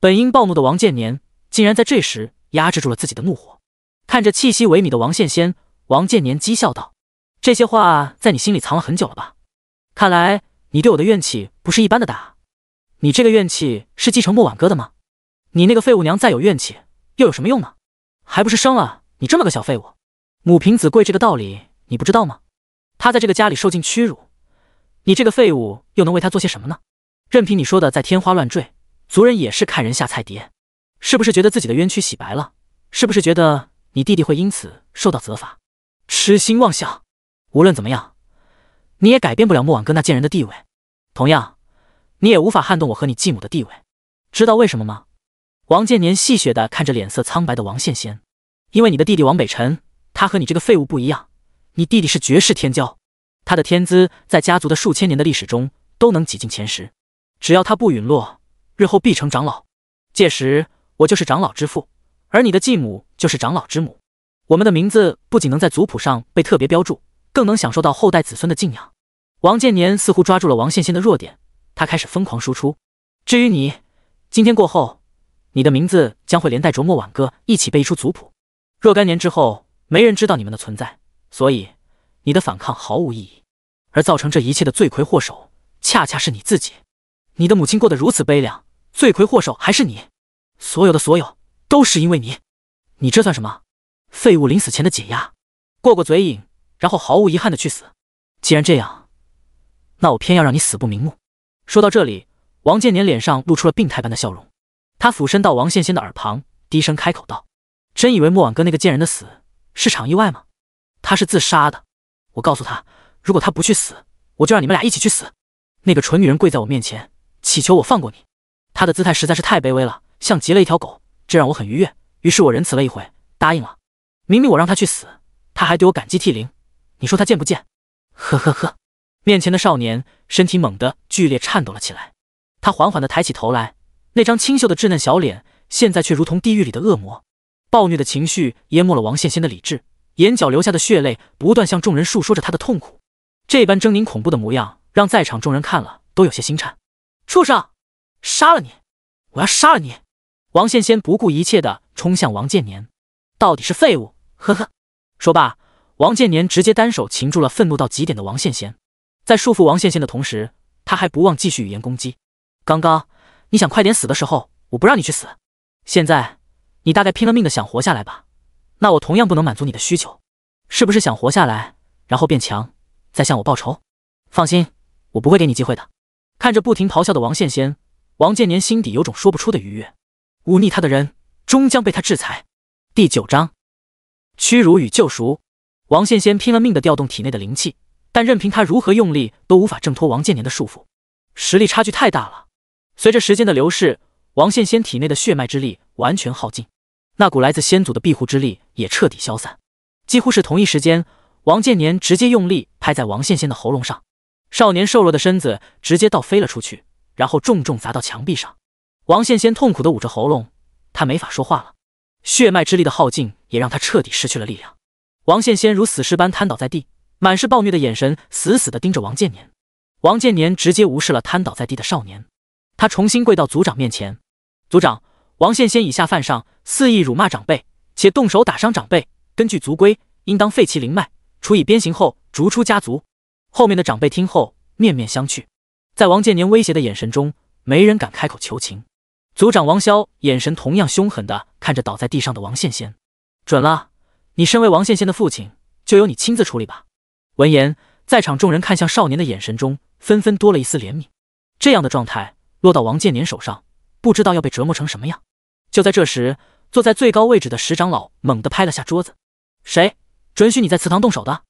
Speaker 1: 本应暴怒的王建年，竟然在这时压制住了自己的怒火。看着气息萎靡的王羡羡，王建年讥笑道：“这些话在你心里藏了很久了吧？看来……”你对我的怨气不是一般的大，你这个怨气是继承莫婉哥的吗？你那个废物娘再有怨气又有什么用呢？还不是生了你这么个小废物，母凭子贵这个道理你不知道吗？她在这个家里受尽屈辱，你这个废物又能为她做些什么呢？任凭你说的再天花乱坠，族人也是看人下菜碟，是不是觉得自己的冤屈洗白了？是不是觉得你弟弟会因此受到责罚？痴心妄想！无论怎么样。你也改变不了莫婉哥那贱人的地位，同样，你也无法撼动我和你继母的地位。知道为什么吗？王建年戏谑的看着脸色苍白的王羡仙，因为你的弟弟王北辰，他和你这个废物不一样。你弟弟是绝世天骄，他的天资在家族的数千年的历史中都能挤进前十。只要他不陨落，日后必成长老。届时，我就是长老之父，而你的继母就是长老之母。我们的名字不仅能在族谱上被特别标注。更能享受到后代子孙的敬仰。王建年似乎抓住了王献羡的弱点，他开始疯狂输出。至于你，今天过后，你的名字将会连带着墨晚歌一起被出族谱。若干年之后，没人知道你们的存在，所以你的反抗毫无意义。而造成这一切的罪魁祸首，恰恰是你自己。你的母亲过得如此悲凉，罪魁祸首还是你。所有的所有，都是因为你。你这算什么？废物临死前的解压，过过嘴瘾。然后毫无遗憾的去死。既然这样，那我偏要让你死不瞑目。说到这里，王建年脸上露出了病态般的笑容。他俯身到王羡仙的耳旁，低声开口道：“真以为莫婉哥那个贱人的死是场意外吗？他是自杀的。我告诉他，如果他不去死，我就让你们俩一起去死。那个蠢女人跪在我面前祈求我放过你，她的姿态实在是太卑微了，像极了一条狗。这让我很愉悦，于是我仁慈了一回，答应了。明明我让她去死，她还对我感激涕零。”你说他贱不贱？呵呵呵！面前的少年身体猛地剧烈颤抖了起来，他缓缓地抬起头来，那张清秀的稚嫩小脸，现在却如同地狱里的恶魔，暴虐的情绪淹没了王羡仙的理智，眼角流下的血泪不断向众人诉说着他的痛苦。这般狰狞恐怖的模样，让在场众人看了都有些心颤。畜生，杀了你！我要杀了你！王羡仙不顾一切地冲向王建年，到底是废物！呵呵。说罢。王建年直接单手擒住了愤怒到极点的王羡贤，在束缚王羡贤的同时，他还不忘继续语言攻击。刚刚你想快点死的时候，我不让你去死；现在你大概拼了命的想活下来吧？那我同样不能满足你的需求。是不是想活下来，然后变强，再向我报仇？放心，我不会给你机会的。看着不停咆哮的王羡贤，王建年心底有种说不出的愉悦。忤逆他的人，终将被他制裁。第九章：屈辱与救赎。王羡仙拼了命的调动体内的灵气，但任凭他如何用力，都无法挣脱王建年的束缚。实力差距太大了。随着时间的流逝，王羡仙体内的血脉之力完全耗尽，那股来自先祖的庇护之力也彻底消散。几乎是同一时间，王建年直接用力拍在王羡仙的喉咙上，少年瘦弱的身子直接倒飞了出去，然后重重砸到墙壁上。王羡仙痛苦的捂着喉咙，他没法说话了。血脉之力的耗尽也让他彻底失去了力量。王羡仙如死尸般瘫倒在地，满是暴虐的眼神死死地盯着王建年。王建年直接无视了瘫倒在地的少年，他重新跪到族长面前。族长，王羡仙以下犯上，肆意辱骂长辈，且动手打伤长辈。根据族规，应当废其灵脉，处以鞭刑后逐出家族。后面的长辈听后面面相觑，在王建年威胁的眼神中，没人敢开口求情。族长王潇眼神同样凶狠地看着倒在地上的王羡仙，准了。你身为王羡羡的父亲，就由你亲自处理吧。闻言，在场众人看向少年的眼神中，纷纷多了一丝怜悯。这样的状态落到王建年手上，不知道要被折磨成什么样。就在这时，坐在最高位置的石长老猛地拍了下桌子：“谁准许你在祠堂动手的？”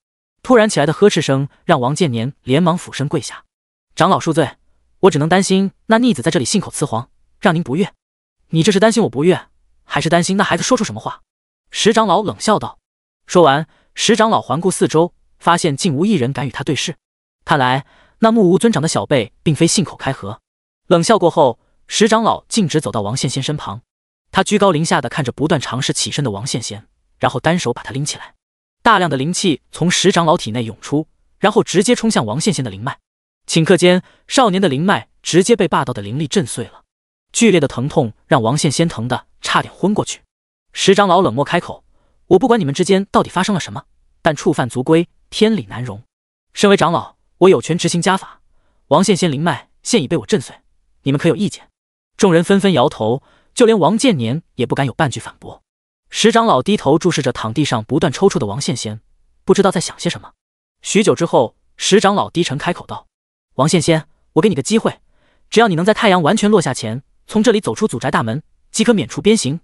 Speaker 1: 突然起来的呵斥声让王建年连忙俯身跪下：“长老恕罪，我只能担心那逆子在这里信口雌黄，让您不悦。你这是担心我不悦，还是担心那孩子说出什么话？”石长老冷笑道。说完，石长老环顾四周，发现竟无一人敢与他对视。看来那目无尊长的小辈并非信口开河。冷笑过后，石长老径直走到王羡仙身旁，他居高临下的看着不断尝试起身的王羡仙，然后单手把他拎起来。大量的灵气从石长老体内涌出，然后直接冲向王羡仙的灵脉。顷刻间，少年的灵脉直接被霸道的灵力震碎了。剧烈的疼痛让王羡仙疼得差点昏过去。石长老冷漠开口。我不管你们之间到底发生了什么，但触犯族规，天理难容。身为长老，我有权执行家法。王献仙灵脉现已被我震碎，你们可有意见？众人纷纷摇头，就连王建年也不敢有半句反驳。石长老低头注视着躺地上不断抽搐的王献仙，不知道在想些什么。许久之后，石长老低沉开口道：“王献仙，我给你个机会，只要你能在太阳完全落下前从这里走出祖宅大门，即可免除鞭刑。”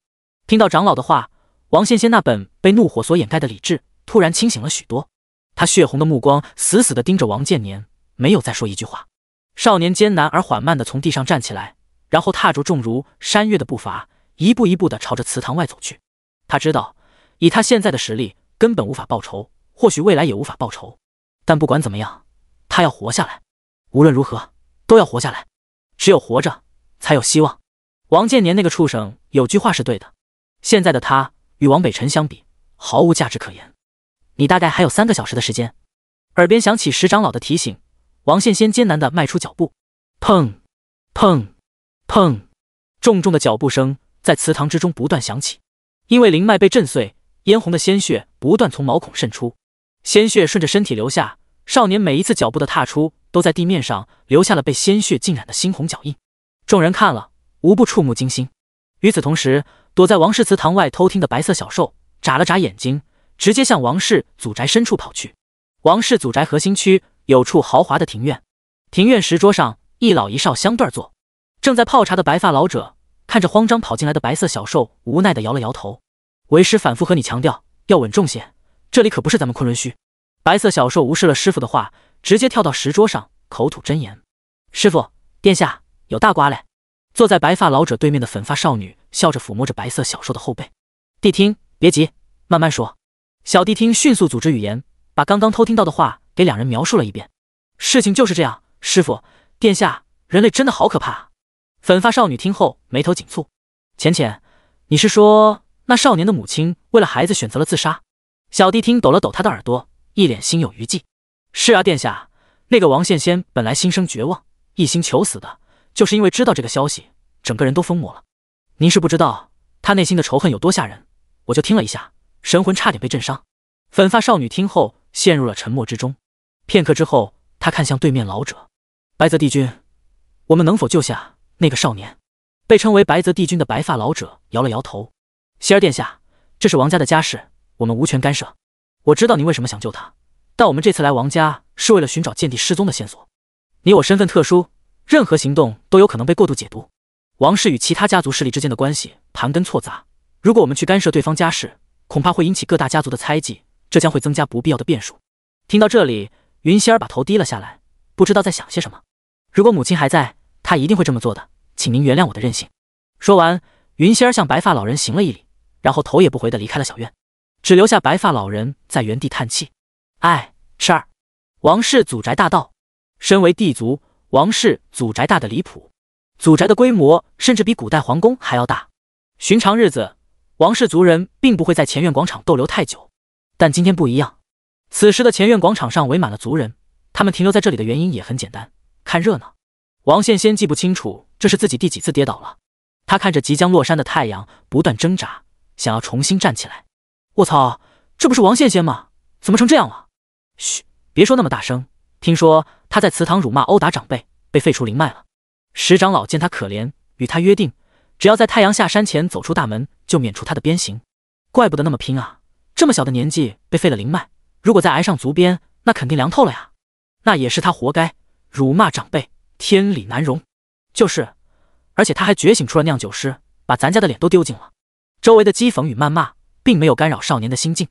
Speaker 1: 听到长老的话。王羡仙那本被怒火所掩盖的理智突然清醒了许多，他血红的目光死死地盯着王建年，没有再说一句话。少年艰难而缓慢地从地上站起来，然后踏着重如山岳的步伐，一步一步地朝着祠堂外走去。他知道，以他现在的实力，根本无法报仇，或许未来也无法报仇。但不管怎么样，他要活下来，无论如何都要活下来。只有活着，才有希望。王建年那个畜生有句话是对的，现在的他。与王北辰相比，毫无价值可言。你大概还有三个小时的时间。耳边响起石长老的提醒，王羡仙艰难地迈出脚步。砰砰砰！重重的脚步声在祠堂之中不断响起，因为灵脉被震碎，嫣红的鲜血不断从毛孔渗出，鲜血顺着身体流下。少年每一次脚步的踏出，都在地面上留下了被鲜血浸染的猩红脚印。众人看了，无不触目惊心。与此同时，躲在王氏祠堂外偷听的白色小兽眨了眨眼睛，直接向王氏祖宅深处跑去。王氏祖宅核心区有处豪华的庭院，庭院石桌上一老一少相对坐，正在泡茶的白发老者看着慌张跑进来的白色小兽，无奈的摇了摇头：“为师反复和你强调，要稳重些，这里可不是咱们昆仑虚。”白色小兽无视了师傅的话，直接跳到石桌上，口吐真言：“师傅，殿下有大瓜嘞！”坐在白发老者对面的粉发少女笑着抚摸着白色小兽的后背，谛听，别急，慢慢说。小谛听迅速组织语言，把刚刚偷听到的话给两人描述了一遍。事情就是这样，师傅殿下，人类真的好可怕。粉发少女听后眉头紧蹙，浅浅，你是说那少年的母亲为了孩子选择了自杀？小谛听抖了抖他的耳朵，一脸心有余悸。是啊，殿下，那个王羡仙本来心生绝望，一心求死的。就是因为知道这个消息，整个人都疯魔了。您是不知道他内心的仇恨有多吓人，我就听了一下，神魂差点被震伤。粉发少女听后陷入了沉默之中。片刻之后，她看向对面老者：“白泽帝君，我们能否救下那个少年？”被称为白泽帝君的白发老者摇了摇头：“希儿殿下，这是王家的家事，我们无权干涉。我知道您为什么想救他，但我们这次来王家是为了寻找剑帝失踪的线索。你我身份特殊。”任何行动都有可能被过度解读。王氏与其他家族势力之间的关系盘根错杂，如果我们去干涉对方家事，恐怕会引起各大家族的猜忌，这将会增加不必要的变数。听到这里，云仙儿把头低了下来，不知道在想些什么。如果母亲还在，她一定会这么做的。请您原谅我的任性。说完，云仙儿向白发老人行了一礼，然后头也不回的离开了小院，只留下白发老人在原地叹气。哎，痴儿，王氏祖宅大道，身为帝族。王氏祖宅大的离谱，祖宅的规模甚至比古代皇宫还要大。寻常日子，王氏族人并不会在前院广场逗留太久，但今天不一样。此时的前院广场上围满了族人，他们停留在这里的原因也很简单，看热闹。王羡仙记不清楚这是自己第几次跌倒了，他看着即将落山的太阳，不断挣扎，想要重新站起来。我操，这不是王羡仙吗？怎么成这样了？嘘，别说那么大声。听说他在祠堂辱骂殴打长辈，被废除灵脉了。石长老见他可怜，与他约定，只要在太阳下山前走出大门，就免除他的鞭刑。怪不得那么拼啊！这么小的年纪被废了灵脉，如果再挨上足鞭，那肯定凉透了呀。那也是他活该！辱骂长辈，天理难容。就是，而且他还觉醒出了酿酒师，把咱家的脸都丢尽了。周围的讥讽与谩骂，并没有干扰少年的心境。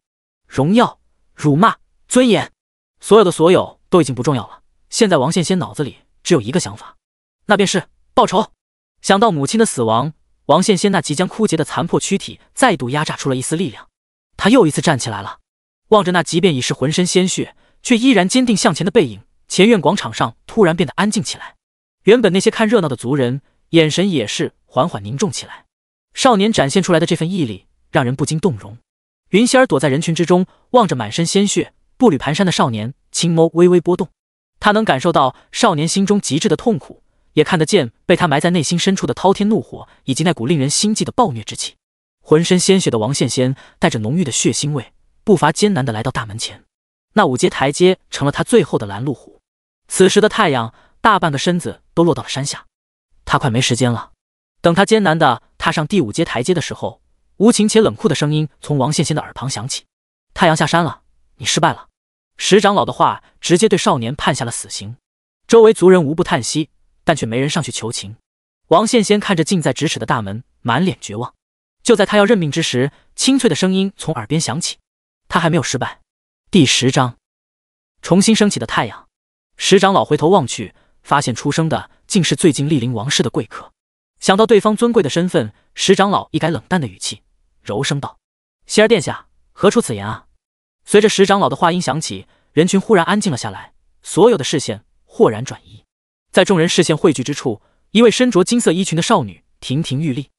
Speaker 1: 荣耀、辱骂、尊严，所有的所有。都已经不重要了。现在王羡仙脑子里只有一个想法，那便是报仇。想到母亲的死亡，王羡仙那即将枯竭的残破躯体再度压榨出了一丝力量，他又一次站起来了。望着那即便已是浑身鲜血，却依然坚定向前的背影，前院广场上突然变得安静起来。原本那些看热闹的族人眼神也是缓缓凝重起来。少年展现出来的这份毅力，让人不禁动容。云仙儿躲在人群之中，望着满身鲜血、步履蹒跚的少年。青眸微微波动，他能感受到少年心中极致的痛苦，也看得见被他埋在内心深处的滔天怒火，以及那股令人心悸的暴虐之气。浑身鲜血的王羡仙带着浓郁的血腥味，步伐艰难地来到大门前，那五阶台阶成了他最后的拦路虎。此时的太阳大半个身子都落到了山下，他快没时间了。等他艰难地踏上第五阶台阶的时候，无情且冷酷的声音从王羡仙的耳旁响起：“太阳下山了，你失败了。”石长老的话直接对少年判下了死刑，周围族人无不叹息，但却没人上去求情。王羡仙看着近在咫尺的大门，满脸绝望。就在他要认命之时，清脆的声音从耳边响起：“他还没有失败。”第十章，重新升起的太阳。石长老回头望去，发现出生的竟是最近莅临王室的贵客。想到对方尊贵的身份，石长老一改冷淡的语气，柔声道：“仙儿殿下，何出此言啊？”随着石长老的话音响起，人群忽然安静了下来，所有的视线豁然转移。在众人视线汇聚之处，一位身着金色衣裙的少女亭亭玉立。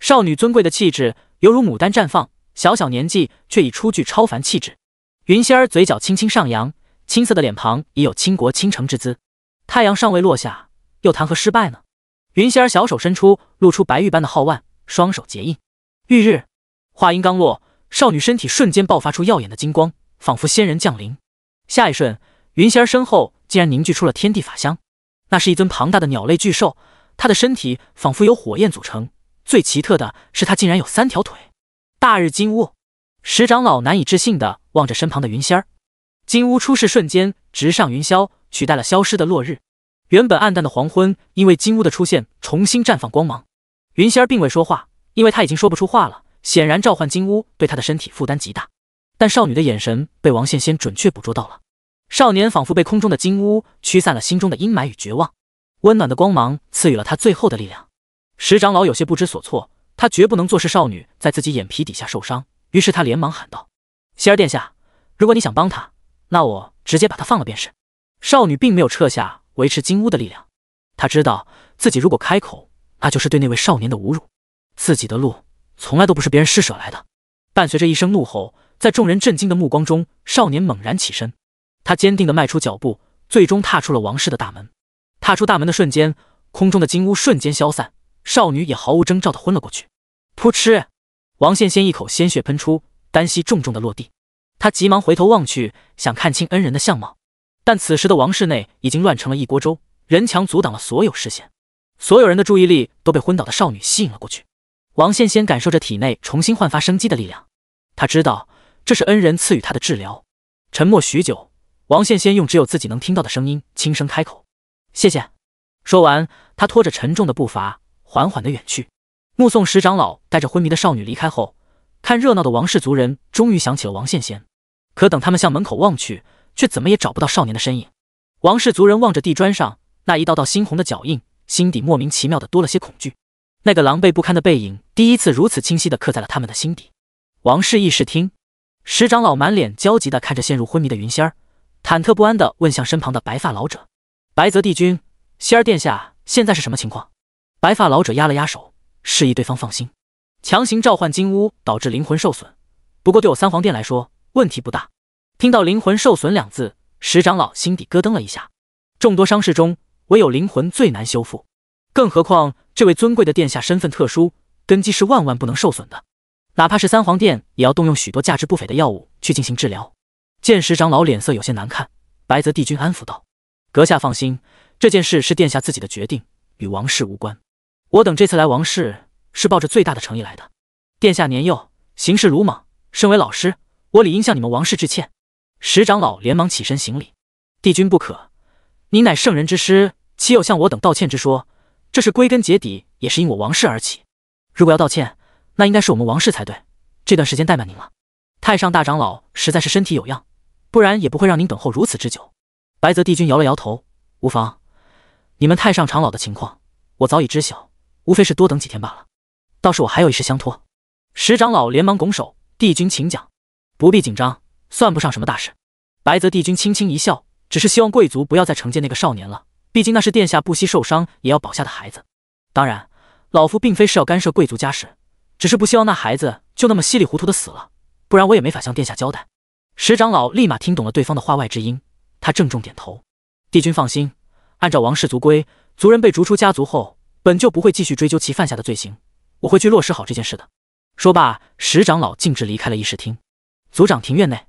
Speaker 1: 少女尊贵的气质犹如牡丹绽放，小小年纪却已初具超凡气质。云仙儿嘴角轻轻上扬，青色的脸庞已有倾国倾城之姿。太阳尚未落下，又谈何失败呢？云仙儿小手伸出，露出白玉般的皓腕，双手结印，玉日。话音刚落。少女身体瞬间爆发出耀眼的金光，仿佛仙人降临。下一瞬，云仙儿身后竟然凝聚出了天地法相，那是一尊庞大的鸟类巨兽，它的身体仿佛由火焰组成。最奇特的是，它竟然有三条腿。大日金乌，石长老难以置信的望着身旁的云仙儿。金乌出世瞬间，直上云霄，取代了消失的落日。原本暗淡的黄昏，因为金乌的出现重新绽放光芒。云仙儿并未说话，因为她已经说不出话了。显然，召唤金乌对他的身体负担极大，但少女的眼神被王羡仙准确捕捉到了。少年仿佛被空中的金乌驱散了心中的阴霾与绝望，温暖的光芒赐予了他最后的力量。石长老有些不知所措，他绝不能坐视少女在自己眼皮底下受伤，于是他连忙喊道：“仙儿殿下，如果你想帮他，那我直接把他放了便是。”少女并没有撤下维持金乌的力量，她知道自己如果开口，那就是对那位少年的侮辱，自己的路。从来都不是别人施舍来的。伴随着一声怒吼，在众人震惊的目光中，少年猛然起身，他坚定的迈出脚步，最终踏出了王室的大门。踏出大门的瞬间，空中的金屋瞬间消散，少女也毫无征兆的昏了过去。扑哧，王羡先一口鲜血喷出，单膝重重的落地。他急忙回头望去，想看清恩人的相貌，但此时的王室内已经乱成了一锅粥，人墙阻挡了所有视线，所有人的注意力都被昏倒的少女吸引了过去。王羡仙感受着体内重新焕发生机的力量，他知道这是恩人赐予他的治疗。沉默许久，王羡仙用只有自己能听到的声音轻声开口：“谢谢。”说完，他拖着沉重的步伐，缓缓的远去。目送石长老带着昏迷的少女离开后，看热闹的王氏族人终于想起了王羡仙。可等他们向门口望去，却怎么也找不到少年的身影。王氏族人望着地砖上那一道道猩红的脚印，心底莫名其妙的多了些恐惧。那个狼狈不堪的背影，第一次如此清晰的刻在了他们的心底。王氏议事厅，石长老满脸焦急的看着陷入昏迷的云仙儿，忐忑不安的问向身旁的白发老者：“白泽帝君，仙儿殿下现在是什么情况？”白发老者压了压手，示意对方放心。强行召唤金乌导致灵魂受损，不过对我三皇殿来说问题不大。听到灵魂受损两字，石长老心底咯噔了一下。众多伤势中，唯有灵魂最难修复。更何况，这位尊贵的殿下身份特殊，根基是万万不能受损的。哪怕是三皇殿，也要动用许多价值不菲的药物去进行治疗。见石长老脸色有些难看，白泽帝君安抚道：“阁下放心，这件事是殿下自己的决定，与王室无关。我等这次来王室是抱着最大的诚意来的。殿下年幼，行事鲁莽，身为老师，我理应向你们王室致歉。”石长老连忙起身行礼。帝君不可，你乃圣人之师，岂有向我等道歉之说？这是归根结底也是因我王氏而起，如果要道歉，那应该是我们王氏才对。这段时间怠慢您了，太上大长老实在是身体有恙，不然也不会让您等候如此之久。白泽帝君摇了摇头，无妨，你们太上长老的情况我早已知晓，无非是多等几天罢了。倒是我还有一事相托。石长老连忙拱手，帝君请讲，不必紧张，算不上什么大事。白泽帝君轻轻一笑，只是希望贵族不要再惩戒那个少年了。毕竟那是殿下不惜受伤也要保下的孩子。当然，老夫并非是要干涉贵族家事，只是不希望那孩子就那么稀里糊涂的死了，不然我也没法向殿下交代。石长老立马听懂了对方的话外之音，他郑重点头：“帝君放心，按照王氏族规，族人被逐出家族后，本就不会继续追究其犯下的罪行。我会去落实好这件事的。”说罢，石长老径直离开了议事厅。族长庭院内，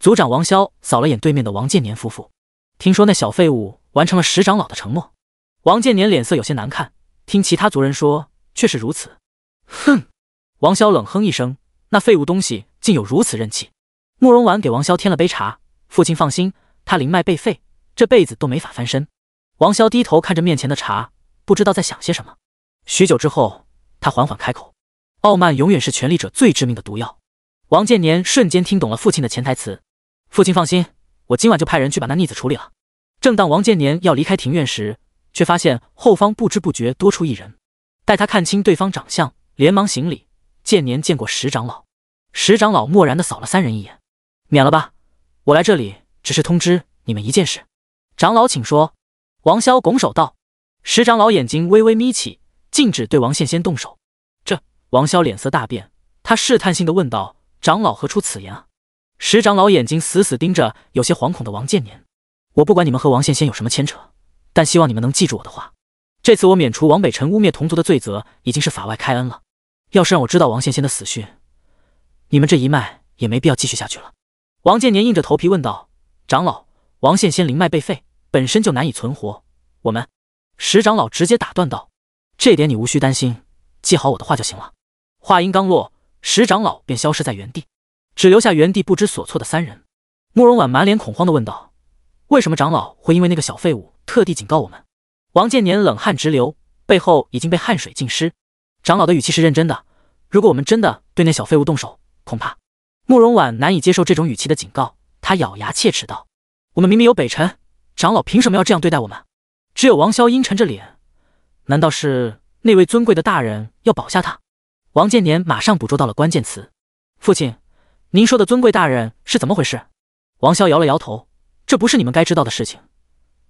Speaker 1: 族长王潇扫了眼对面的王建年夫妇。听说那小废物完成了石长老的承诺，王建年脸色有些难看。听其他族人说，却是如此。哼！王潇冷哼一声，那废物东西竟有如此任气。慕容婉给王潇添了杯茶，父亲放心，他灵脉被废，这辈子都没法翻身。王潇低头看着面前的茶，不知道在想些什么。许久之后，他缓缓开口：“傲慢永远是权力者最致命的毒药。”王建年瞬间听懂了父亲的潜台词：“父亲放心。”我今晚就派人去把那逆子处理了。正当王建年要离开庭院时，却发现后方不知不觉多出一人。待他看清对方长相，连忙行礼：“建年见过石长老。”石长老漠然的扫了三人一眼：“免了吧，我来这里只是通知你们一件事。”“长老请说。”王潇拱手道。石长老眼睛微微眯起：“禁止对王羡仙动手。”这王潇脸色大变，他试探性的问道：“长老何出此言啊？”石长老眼睛死死盯着有些惶恐的王建年。我不管你们和王羡仙有什么牵扯，但希望你们能记住我的话。这次我免除王北辰污蔑同族的罪责，已经是法外开恩了。要是让我知道王羡仙的死讯，你们这一脉也没必要继续下去了。王建年硬着头皮问道：“长老，王羡仙灵脉被废，本身就难以存活，我们……”石长老直接打断道：“这点你无需担心，记好我的话就行了。”话音刚落，石长老便消失在原地。只留下原地不知所措的三人。慕容婉满脸恐慌的问道：“为什么长老会因为那个小废物特地警告我们？”王建年冷汗直流，背后已经被汗水浸湿。长老的语气是认真的，如果我们真的对那小废物动手，恐怕……慕容婉难以接受这种语气的警告，他咬牙切齿道：“我们明明有北辰长老，凭什么要这样对待我们？”只有王潇阴沉着脸：“难道是那位尊贵的大人要保下他？”王建年马上捕捉到了关键词：“父亲。”您说的尊贵大人是怎么回事？王潇摇了摇头，这不是你们该知道的事情，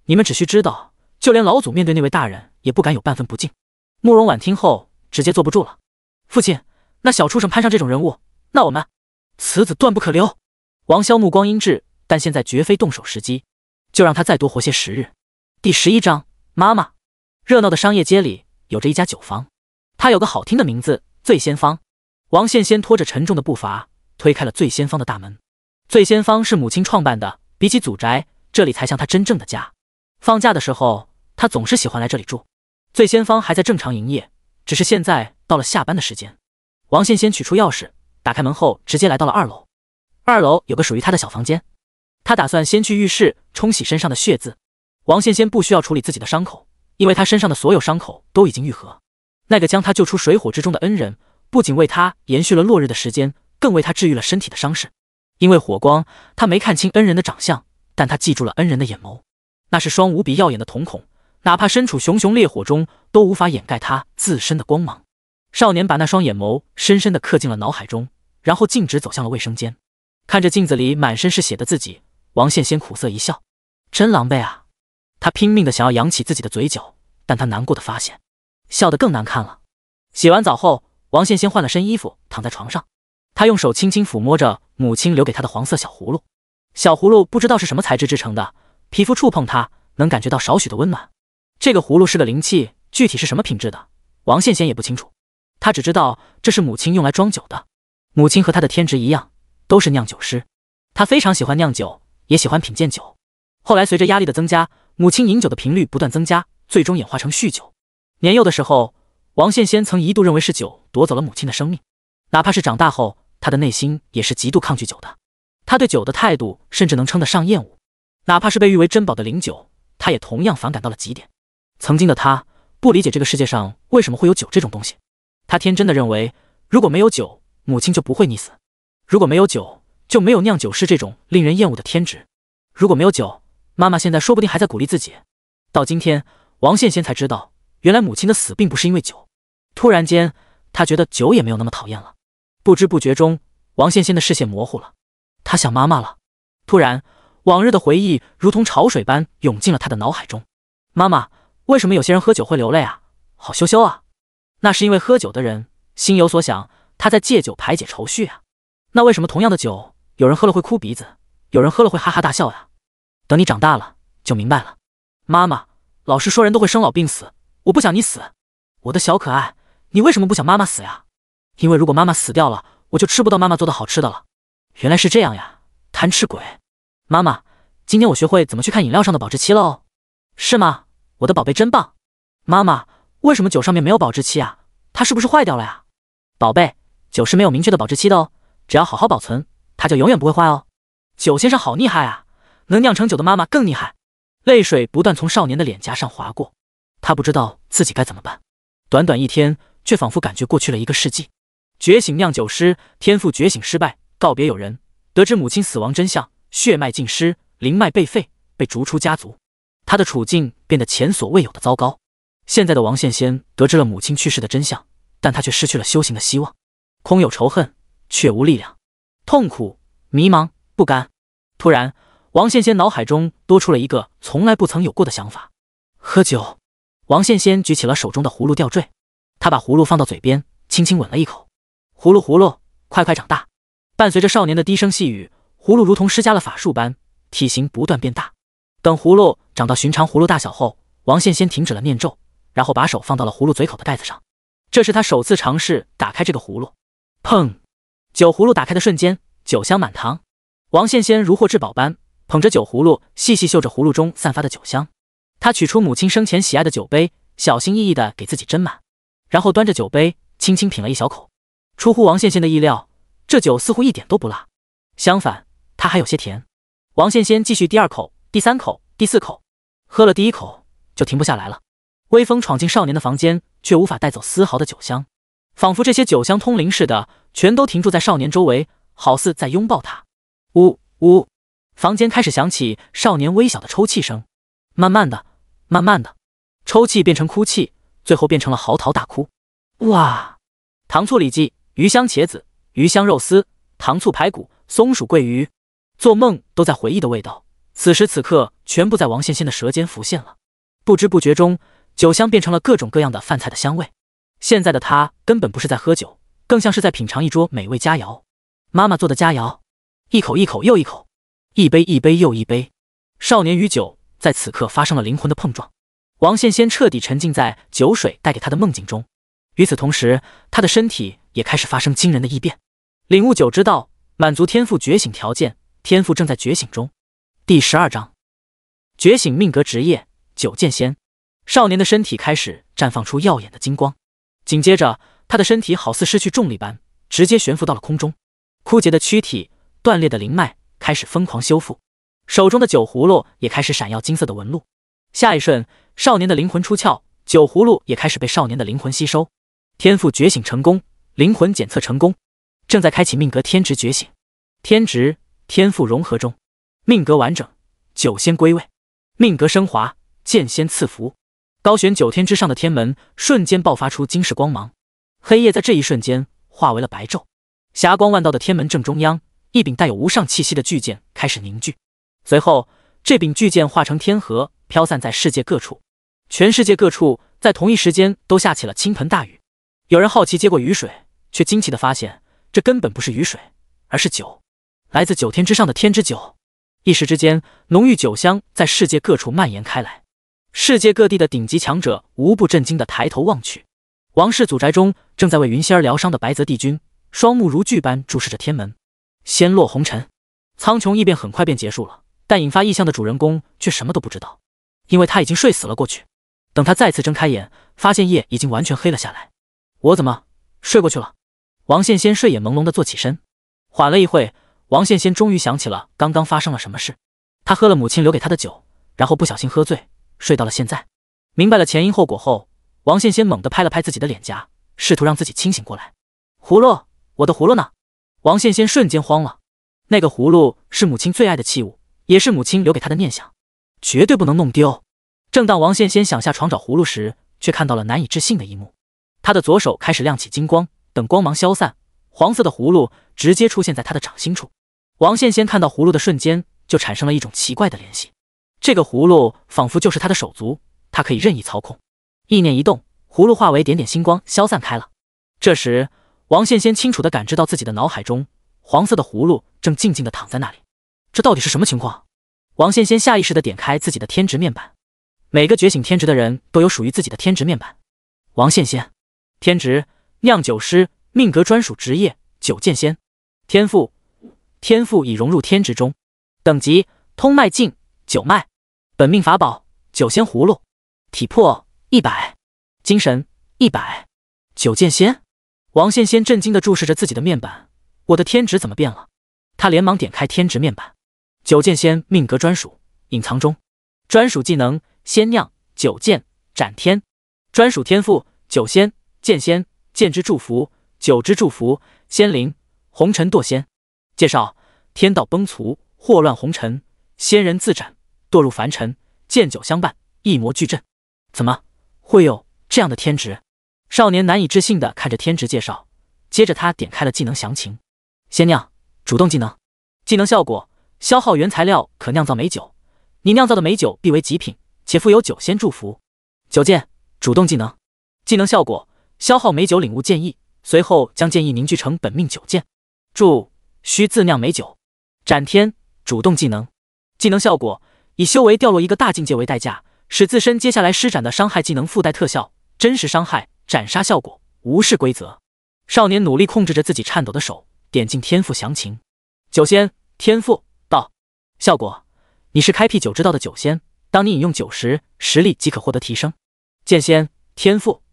Speaker 1: 你们只需知道，就连老祖面对那位大人也不敢有半分不敬。慕容婉听后直接坐不住了，父亲，那小畜生攀上这种人物，那我们此子断不可留。王潇目光阴鸷，但现在绝非动手时机，就让他再多活些时日。第十一章妈妈。热闹的商业街里有着一家酒坊，它有个好听的名字——醉仙坊。王羡仙拖着沉重的步伐。推开了醉仙坊的大门。醉仙坊是母亲创办的，比起祖宅，这里才像他真正的家。放假的时候，他总是喜欢来这里住。醉仙坊还在正常营业，只是现在到了下班的时间。王羡仙取出钥匙，打开门后，直接来到了二楼。二楼有个属于他的小房间，他打算先去浴室冲洗身上的血渍。王羡仙不需要处理自己的伤口，因为他身上的所有伤口都已经愈合。那个将他救出水火之中的恩人，不仅为他延续了落日的时间。更为他治愈了身体的伤势，因为火光，他没看清恩人的长相，但他记住了恩人的眼眸，那是双无比耀眼的瞳孔，哪怕身处熊熊烈火中都无法掩盖他自身的光芒。少年把那双眼眸深深的刻进了脑海中，然后径直走向了卫生间，看着镜子里满身是血的自己，王羡仙苦涩一笑，真狼狈啊！他拼命的想要扬起自己的嘴角，但他难过的发现，笑得更难看了。洗完澡后，王羡仙换了身衣服，躺在床上。他用手轻轻抚摸着母亲留给他的黄色小葫芦，小葫芦不知道是什么材质制成的，皮肤触碰它能感觉到少许的温暖。这个葫芦是个灵器，具体是什么品质的，王羡仙也不清楚。他只知道这是母亲用来装酒的。母亲和他的天职一样，都是酿酒师。他非常喜欢酿酒，也喜欢品鉴酒。后来随着压力的增加，母亲饮酒的频率不断增加，最终演化成酗酒。年幼的时候，王羡仙曾一度认为是酒夺走了母亲的生命，哪怕是长大后。他的内心也是极度抗拒酒的，他对酒的态度甚至能称得上厌恶，哪怕是被誉为珍宝的灵酒，他也同样反感到了极点。曾经的他不理解这个世界上为什么会有酒这种东西，他天真的认为，如果没有酒，母亲就不会溺死；如果没有酒，就没有酿酒师这种令人厌恶的天职；如果没有酒，妈妈现在说不定还在鼓励自己。到今天，王羡仙才知道，原来母亲的死并不是因为酒。突然间，他觉得酒也没有那么讨厌了。不知不觉中，王羡仙的视线模糊了，她想妈妈了。突然，往日的回忆如同潮水般涌进了她的脑海中。妈妈，为什么有些人喝酒会流泪啊？好羞羞啊！那是因为喝酒的人心有所想，他在借酒排解愁绪啊。那为什么同样的酒，有人喝了会哭鼻子，有人喝了会哈哈大笑呀？等你长大了就明白了。妈妈，老师说人都会生老病死，我不想你死。我的小可爱，你为什么不想妈妈死呀？因为如果妈妈死掉了，我就吃不到妈妈做的好吃的了。原来是这样呀，贪吃鬼！妈妈，今天我学会怎么去看饮料上的保质期了哦。是吗？我的宝贝真棒！妈妈，为什么酒上面没有保质期啊？它是不是坏掉了呀？宝贝，酒是没有明确的保质期的哦，只要好好保存，它就永远不会坏哦。酒先生好厉害啊！能酿成酒的妈妈更厉害。泪水不断从少年的脸颊上划过，他不知道自己该怎么办。短短一天，却仿佛感觉过去了一个世纪。觉醒酿酒师天赋觉醒失败，告别友人，得知母亲死亡真相，血脉尽失，灵脉被废，被逐出家族，他的处境变得前所未有的糟糕。现在的王羡仙得知了母亲去世的真相，但他却失去了修行的希望，空有仇恨却无力量，痛苦、迷茫、不甘。突然，王羡仙脑海中多出了一个从来不曾有过的想法：喝酒。王羡仙举起了手中的葫芦吊坠，他把葫芦放到嘴边，轻轻吻了一口。葫芦葫芦，快快长大！伴随着少年的低声细语，葫芦如同施加了法术般，体型不断变大。等葫芦长到寻常葫芦大小后，王羡先停止了念咒，然后把手放到了葫芦嘴口的盖子上。这是他首次尝试打开这个葫芦。砰！酒葫芦打开的瞬间，酒香满堂。王羡先如获至宝般，捧着酒葫芦，细细嗅着葫芦中散发的酒香。他取出母亲生前喜爱的酒杯，小心翼翼的给自己斟满，然后端着酒杯，轻轻品了一小口。出乎王羡羡的意料，这酒似乎一点都不辣，相反，它还有些甜。王羡羡继续第二口、第三口、第四口，喝了第一口就停不下来了。微风闯进少年的房间，却无法带走丝毫的酒香，仿佛这些酒香通灵似的，全都停驻在少年周围，好似在拥抱他。呜呜，房间开始响起少年微小的抽泣声，慢慢的，慢慢的，抽泣变成哭泣，最后变成了嚎啕大哭。哇，糖醋里脊。鱼香茄子、鱼香肉丝、糖醋排骨、松鼠桂鱼，做梦都在回忆的味道，此时此刻全部在王羡仙的舌尖浮现了。不知不觉中，酒香变成了各种各样的饭菜的香味。现在的他根本不是在喝酒，更像是在品尝一桌美味佳肴。妈妈做的佳肴，一口一口又一口，一杯一杯又一杯。少年与酒在此刻发生了灵魂的碰撞，王羡仙彻底沉浸在酒水带给他的梦境中。与此同时，他的身体也开始发生惊人的异变。领悟九之道，满足天赋觉醒条件，天赋正在觉醒中。第十二章：觉醒命格职业九剑仙。少年的身体开始绽放出耀眼的金光，紧接着，他的身体好似失去重力般，直接悬浮到了空中。枯竭的躯体、断裂的灵脉开始疯狂修复，手中的酒葫芦也开始闪耀金色的纹路。下一瞬，少年的灵魂出窍，酒葫芦也开始被少年的灵魂吸收。天赋觉醒成功，灵魂检测成功，正在开启命格天职觉醒，天职天赋融合中，命格完整，九仙归位，命格升华，剑仙赐福。高悬九天之上的天门瞬间爆发出金世光芒，黑夜在这一瞬间化为了白昼。霞光万道的天门正中央，一柄带有无上气息的巨剑开始凝聚，随后这柄巨剑化成天河，飘散在世界各处。全世界各处在同一时间都下起了倾盆大雨。有人好奇接过雨水，却惊奇的发现这根本不是雨水，而是酒，来自九天之上的天之酒。一时之间，浓郁酒香在世界各处蔓延开来。世界各地的顶级强者无不震惊的抬头望去。王氏祖宅中，正在为云仙儿疗伤的白泽帝君，双目如炬般注视着天门。仙落红尘，苍穹异变很快便结束了，但引发异象的主人公却什么都不知道，因为他已经睡死了过去。等他再次睁开眼，发现夜已经完全黑了下来。我怎么睡过去了？王羡仙睡眼朦胧的坐起身，缓了一会，王羡仙终于想起了刚刚发生了什么事。他喝了母亲留给他的酒，然后不小心喝醉，睡到了现在。明白了前因后果后，王羡仙猛地拍了拍自己的脸颊，试图让自己清醒过来。葫芦，我的葫芦呢？王羡仙瞬间慌了。那个葫芦是母亲最爱的器物，也是母亲留给他的念想，绝对不能弄丢。正当王羡仙想下床找葫芦时，却看到了难以置信的一幕。他的左手开始亮起金光，等光芒消散，黄色的葫芦直接出现在他的掌心处。王羡仙看到葫芦的瞬间，就产生了一种奇怪的联系。这个葫芦仿佛就是他的手足，他可以任意操控。意念一动，葫芦化为点点星光消散开了。这时，王羡仙清楚的感知到自己的脑海中，黄色的葫芦正静静的躺在那里。这到底是什么情况？王羡仙下意识的点开自己的天职面板。每个觉醒天职的人都有属于自己的天职面板。王羡仙，天职酿酒师，命格专属职业，酒剑仙，天赋，天赋已融入天职中，等级通脉境九脉，本命法宝酒仙葫芦，体魄一百，精神一百，酒剑仙，王羡仙震惊的注视着自己的面板，我的天职怎么变了？他连忙点开天职面板，酒剑仙命格专属隐藏中，专属技能仙酿酒剑斩天，专属天赋酒仙。剑仙，剑之祝福，酒之祝福，仙灵，红尘堕仙。介绍：天道崩殂，祸乱红尘，仙人自斩，堕入凡尘，剑酒相伴，一魔巨阵。怎么会有这样的天职？少年难以置信的看着天职介绍，接着他点开了技能详情。仙酿，主动技能，技能效果：消耗原材料可酿造美酒，你酿造的美酒必为极品，且附有酒仙祝福。酒剑，主动技能，技能效果：消耗美酒领悟剑意，随后将剑意凝聚成本命九剑。注：需自酿美酒。斩天，主动技能，技能效果以修为掉落一个大境界为代价，使自身接下来施展的伤害技能附带特效，真实伤害，斩杀效果无视规则。少年努力控制着自己颤抖的手，点进天赋详情。酒仙天赋道，效果：你是开辟酒之道的酒仙，当你饮用酒时，实力即可获得提升。剑仙天赋。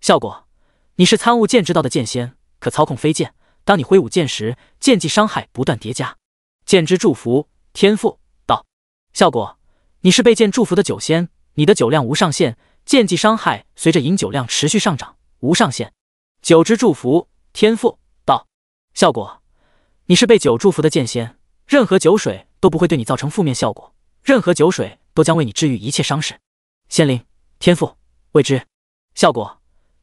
Speaker 1: 效果，你是参悟剑之道的剑仙，可操控飞剑。当你挥舞剑时，剑技伤害不断叠加。剑之祝福天赋，道。效果，你是被剑祝福的酒仙，你的酒量无上限，剑技伤害随着饮酒量持续上涨，无上限。酒之祝福天赋，道。效果，你是被酒祝福的剑仙，任何酒水都不会对你造成负面效果，任何酒水都将为你治愈一切伤势。仙灵天赋未知，效果。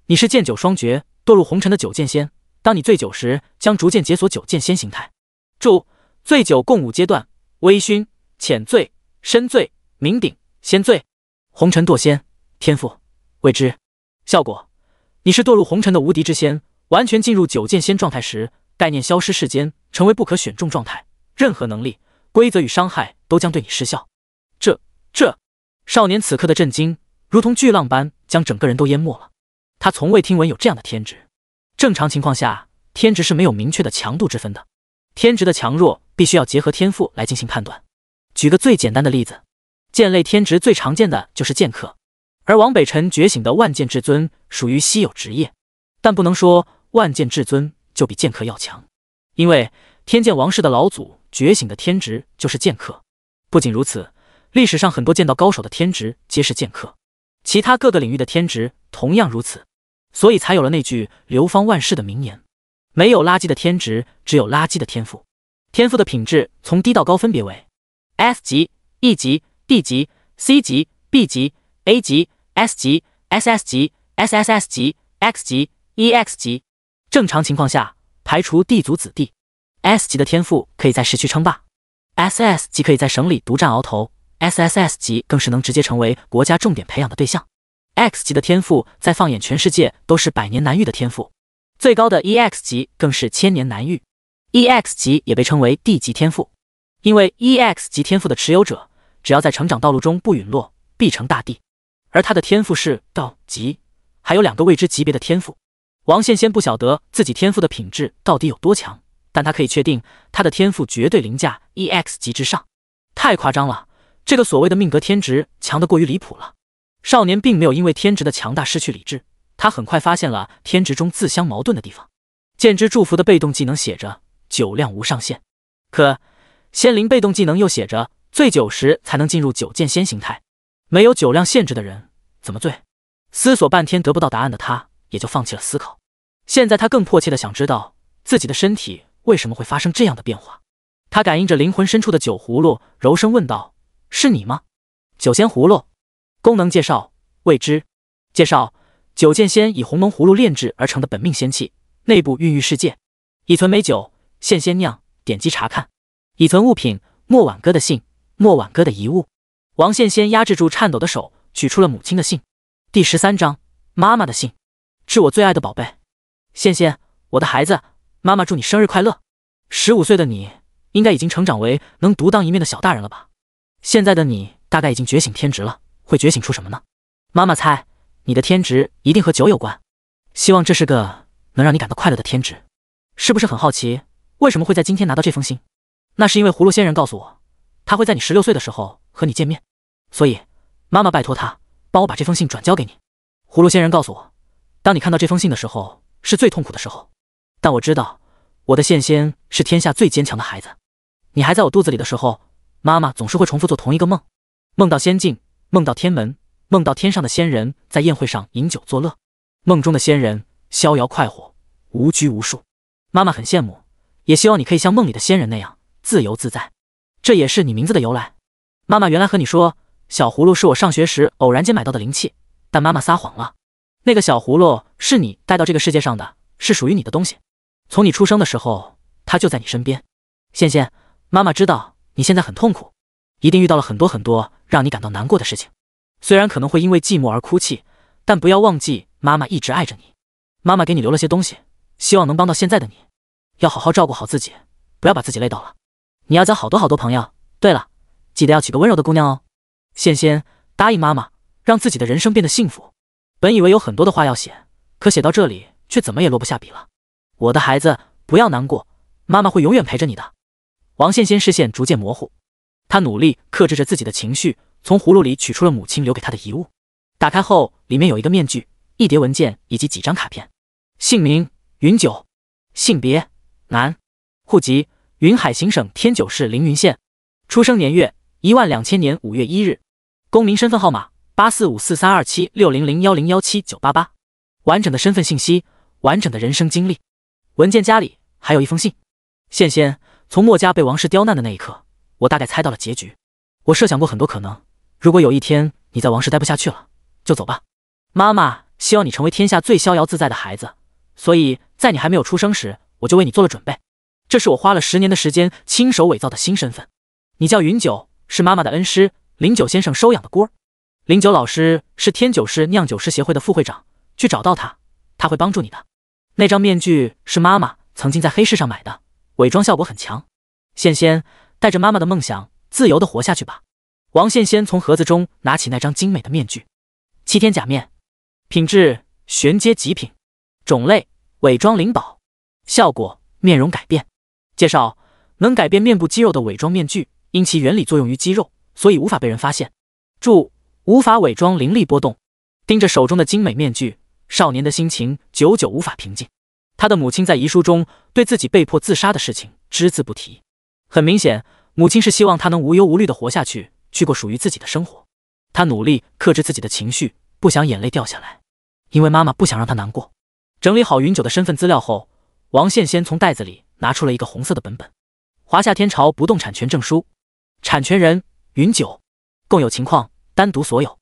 Speaker 1: 你是剑九双绝，堕入红尘的九剑仙。当你醉酒时，将逐渐解锁九剑仙形态。注：醉酒共五阶段，微醺、浅醉、深醉、酩酊、仙醉。红尘堕仙，天赋未知。效果：你是堕入红尘的无敌之仙。完全进入九剑仙状态时，概念消失，世间成为不可选中状态，任何能力、规则与伤害都将对你失效。这这，少年此刻的震惊，如同巨浪般将整个人都淹没了。他从未听闻有这样的天职。正常情况下，天职是没有明确的强度之分的。天职的强弱必须要结合天赋来进行判断。举个最简单的例子，剑类天职最常见的就是剑客。而王北辰觉醒的万剑至尊属于稀有职业，但不能说万剑至尊就比剑客要强，因为天剑王室的老祖觉醒的天职就是剑客。不仅如此，历史上很多剑道高手的天职皆是剑客。其他各个领域的天职同样如此，所以才有了那句流芳万世的名言：没有垃圾的天职，只有垃圾的天赋。天赋的品质从低到高分别为 S 级、E 级、D 级、C 级、B 级、A 级、S 级、SS 级、SSS 级、X 级、EX 级。正常情况下，排除地族子弟，S 级的天赋可以在市区称霸，SS 级可以在省里独占鳌头。S S S 级更是能直接成为国家重点培养的对象，X 级的天赋在放眼全世界都是百年难遇的天赋，最高的 E X 级更是千年难遇。E X 级也被称为 D 级天赋，因为 E X 级天赋的持有者只要在成长道路中不陨落，必成大帝。而他的天赋是道级，还有两个未知级别的天赋。王羡仙不晓得自己天赋的品质到底有多强，但他可以确定他的天赋绝对凌驾 E X 级之上，太夸张了。这个所谓的命格天职强得过于离谱了。少年并没有因为天职的强大失去理智，他很快发现了天职中自相矛盾的地方。剑之祝福的被动技能写着酒量无上限，可仙灵被动技能又写着醉酒时才能进入酒剑仙形态。没有酒量限制的人怎么醉？思索半天得不到答案的他也就放弃了思考。现在他更迫切的想知道自己的身体为什么会发生这样的变化。他感应着灵魂深处的酒葫芦，柔声问道。是你吗？酒仙葫芦，功能介绍未知。介绍：酒剑仙以鸿蒙葫芦炼制而成的本命仙器，内部孕育世界，以存美酒，现仙酿。点击查看。已存物品：莫婉哥的信，莫婉哥的遗物。王羡仙压制住颤抖的手，取出了母亲的信。第十三章：妈妈的信，致我最爱的宝贝。羡仙，我的孩子，妈妈祝你生日快乐。十五岁的你，应该已经成长为能独当一面的小大人了吧？现在的你大概已经觉醒天职了，会觉醒出什么呢？妈妈猜，你的天职一定和酒有关。希望这是个能让你感到快乐的天职。是不是很好奇为什么会在今天拿到这封信？那是因为葫芦仙人告诉我，他会在你十六岁的时候和你见面。所以，妈妈拜托他帮我把这封信转交给你。葫芦仙人告诉我，当你看到这封信的时候是最痛苦的时候，但我知道我的线仙是天下最坚强的孩子。你还在我肚子里的时候。妈妈总是会重复做同一个梦，梦到仙境，梦到天门，梦到天上的仙人在宴会上饮酒作乐，梦中的仙人逍遥快活，无拘无束。妈妈很羡慕，也希望你可以像梦里的仙人那样自由自在。这也是你名字的由来。妈妈原来和你说小葫芦是我上学时偶然间买到的灵器，但妈妈撒谎了。那个小葫芦是你带到这个世界上的，是属于你的东西。从你出生的时候，它就在你身边。仙仙，妈妈知道。你现在很痛苦，一定遇到了很多很多让你感到难过的事情。虽然可能会因为寂寞而哭泣，但不要忘记妈妈一直爱着你。妈妈给你留了些东西，希望能帮到现在的你。要好好照顾好自己，不要把自己累到了。你要交好多好多朋友。对了，记得要娶个温柔的姑娘哦。羡仙，答应妈妈，让自己的人生变得幸福。本以为有很多的话要写，可写到这里却怎么也落不下笔了。我的孩子，不要难过，妈妈会永远陪着你的。王羡仙视线逐渐模糊，他努力克制着自己的情绪，从葫芦里取出了母亲留给他的遗物。打开后，里面有一个面具、一叠文件以及几张卡片。姓名：云九，性别：男，户籍：云海行省天九市凌云县，出生年月：一万两千年五月一日，公民身份号码：八四五四三二七六零零幺零幺七九八八。完整的身份信息，完整的人生经历。文件夹里还有一封信，羡仙。从墨家被王室刁难的那一刻，我大概猜到了结局。我设想过很多可能。如果有一天你在王室待不下去了，就走吧。妈妈希望你成为天下最逍遥自在的孩子，所以在你还没有出生时，我就为你做了准备。这是我花了十年的时间亲手伪造的新身份。你叫云九，是妈妈的恩师林九先生收养的孤儿。林九老师是天九市酿酒师协会的副会长，去找到他，他会帮助你的。那张面具是妈妈曾经在黑市上买的。伪装效果很强，仙仙带着妈妈的梦想，自由的活下去吧。王仙仙从盒子中拿起那张精美的面具，七天假面，品质玄阶极品，种类伪装灵宝，效果面容改变。介绍：能改变面部肌肉的伪装面具，因其原理作用于肌肉，所以无法被人发现。注：无法伪装灵力波动。盯着手中的精美面具，少年的心情久久无法平静。他的母亲在遗书中对自己被迫自杀的事情只字不提，很明显，母亲是希望他能无忧无虑的活下去，去过属于自己的生活。他努力克制自己的情绪，不想眼泪掉下来，因为妈妈不想让他难过。整理好云九的身份资料后，王羡仙从袋子里拿出了一个红色的本本，《华夏天朝不动产权证书》，产权人云九，共有情况单独所有，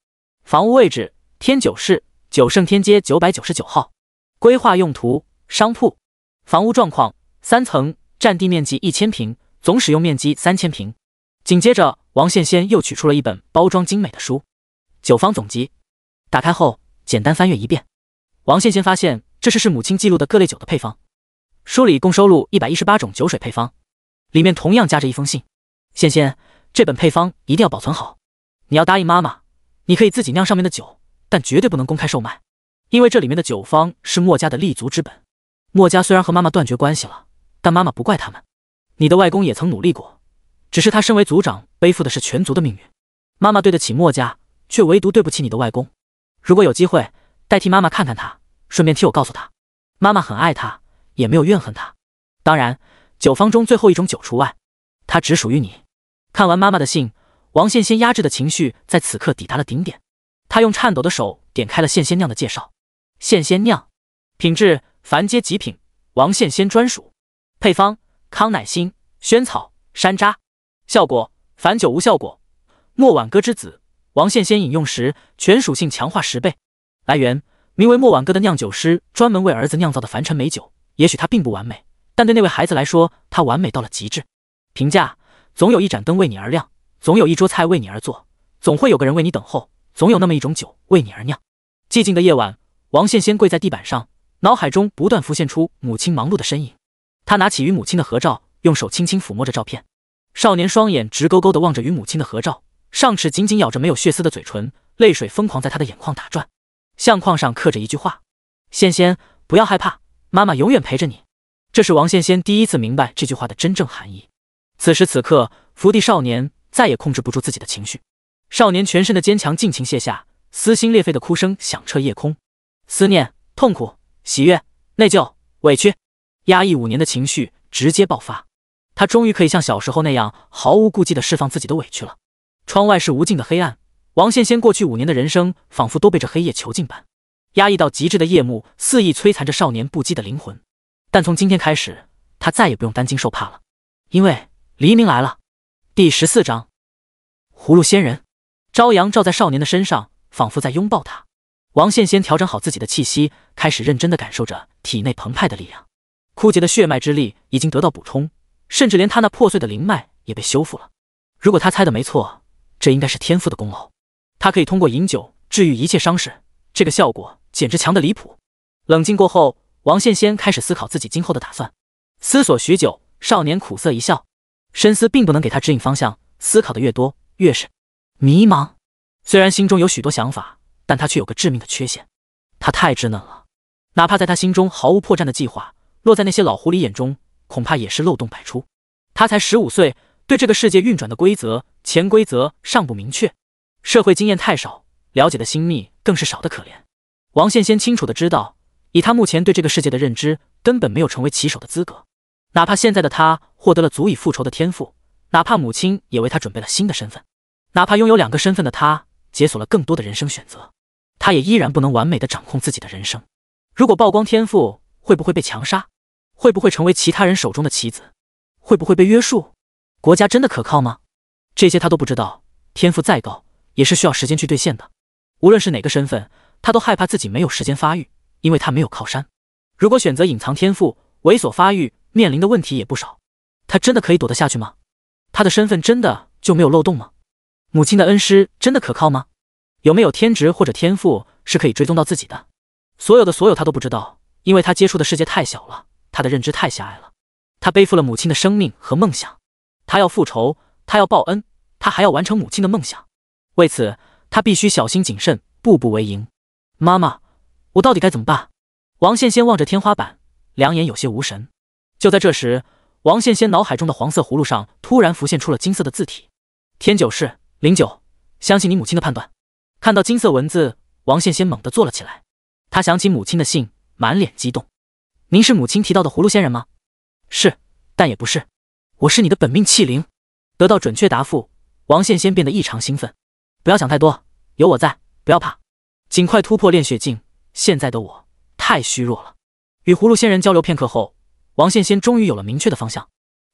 Speaker 1: 房屋位置天九市九圣天街九百九十九号，规划用途。商铺房屋状况三层，占地面积一千平，总使用面积三千平。紧接着，王羡仙又取出了一本包装精美的书《酒方总集》，打开后简单翻阅一遍。王羡仙发现，这是是母亲记录的各类酒的配方。书里共收录一百一十八种酒水配方，里面同样夹着一封信。羡仙，这本配方一定要保存好。你要答应妈妈，你可以自己酿上面的酒，但绝对不能公开售卖，因为这里面的酒方是墨家的立足之本。墨家虽然和妈妈断绝关系了，但妈妈不怪他们。你的外公也曾努力过，只是他身为族长，背负的是全族的命运。妈妈对得起墨家，却唯独对不起你的外公。如果有机会，代替妈妈看看他，顺便替我告诉他，妈妈很爱他，也没有怨恨他。当然，酒方中最后一种酒除外，它只属于你。看完妈妈的信，王羡仙压制的情绪在此刻抵达了顶点。他用颤抖的手点开了羡仙酿的介绍。羡仙酿，品质。凡阶极品，王献仙专属配方：康乃馨、萱草、山楂。效果：凡酒无效果。莫晚歌之子王献仙饮用时，全属性强化十倍。来源：名为莫晚歌的酿酒师专门为儿子酿造的凡尘美酒。也许它并不完美，但对那位孩子来说，它完美到了极致。评价：总有一盏灯为你而亮，总有一桌菜为你而做，总会有个人为你等候，总有那么一种酒为你而酿。寂静的夜晚，王献仙跪在地板上。脑海中不断浮现出母亲忙碌的身影，他拿起与母亲的合照，用手轻轻抚摸着照片。少年双眼直勾勾地望着与母亲的合照，上齿紧紧咬着没有血丝的嘴唇，泪水疯狂在他的眼眶打转。相框上刻着一句话：“仙仙，不要害怕，妈妈永远陪着你。”这是王仙仙第一次明白这句话的真正含义。此时此刻，福地少年再也控制不住自己的情绪，少年全身的坚强尽情卸下，撕心裂肺的哭声响彻夜空，思念，痛苦。喜悦、内疚、委屈、压抑五年的情绪直接爆发，他终于可以像小时候那样毫无顾忌地释放自己的委屈了。窗外是无尽的黑暗，王羡仙过去五年的人生仿佛都被这黑夜囚禁般，压抑到极致的夜幕肆意摧残着少年不羁的灵魂。但从今天开始，他再也不用担惊受怕了，因为黎明来了。第十四章，葫芦仙人。朝阳照在少年的身上，仿佛在拥抱他。王羡先调整好自己的气息，开始认真的感受着体内澎湃的力量。枯竭的血脉之力已经得到补充，甚至连他那破碎的灵脉也被修复了。如果他猜的没错，这应该是天赋的功劳。他可以通过饮酒治愈一切伤势，这个效果简直强的离谱。冷静过后，王羡先开始思考自己今后的打算。思索许久，少年苦涩一笑。深思并不能给他指引方向，思考的越多，越是迷茫。虽然心中有许多想法。但他却有个致命的缺陷，他太稚嫩了。哪怕在他心中毫无破绽的计划，落在那些老狐狸眼中，恐怕也是漏洞百出。他才十五岁，对这个世界运转的规则、潜规则尚不明确，社会经验太少，了解的心密更是少得可怜。王羡先清楚的知道，以他目前对这个世界的认知，根本没有成为棋手的资格。哪怕现在的他获得了足以复仇的天赋，哪怕母亲也为他准备了新的身份，哪怕拥有两个身份的他解锁了更多的人生选择。他也依然不能完美的掌控自己的人生。如果曝光天赋，会不会被强杀？会不会成为其他人手中的棋子？会不会被约束？国家真的可靠吗？这些他都不知道。天赋再高，也是需要时间去兑现的。无论是哪个身份，他都害怕自己没有时间发育，因为他没有靠山。如果选择隐藏天赋，猥琐发育，面临的问题也不少。他真的可以躲得下去吗？他的身份真的就没有漏洞吗？母亲的恩师真的可靠吗？有没有天职或者天赋是可以追踪到自己的？所有的所有他都不知道，因为他接触的世界太小了，他的认知太狭隘了。他背负了母亲的生命和梦想，他要复仇，他要报恩，他还要完成母亲的梦想。为此，他必须小心谨慎，步步为营。妈妈，我到底该怎么办？王羡仙望着天花板，两眼有些无神。就在这时，王羡仙脑海中的黄色葫芦上突然浮现出了金色的字体：天九世零九，相信你母亲的判断。看到金色文字，王羡仙猛地坐了起来。他想起母亲的信，满脸激动：“您是母亲提到的葫芦仙人吗？”“是，但也不是，我是你的本命器灵。”得到准确答复，王羡仙变得异常兴奋。“不要想太多，有我在，不要怕，尽快突破炼血境。现在的我太虚弱了。”与葫芦仙人交流片刻后，王羡仙终于有了明确的方向。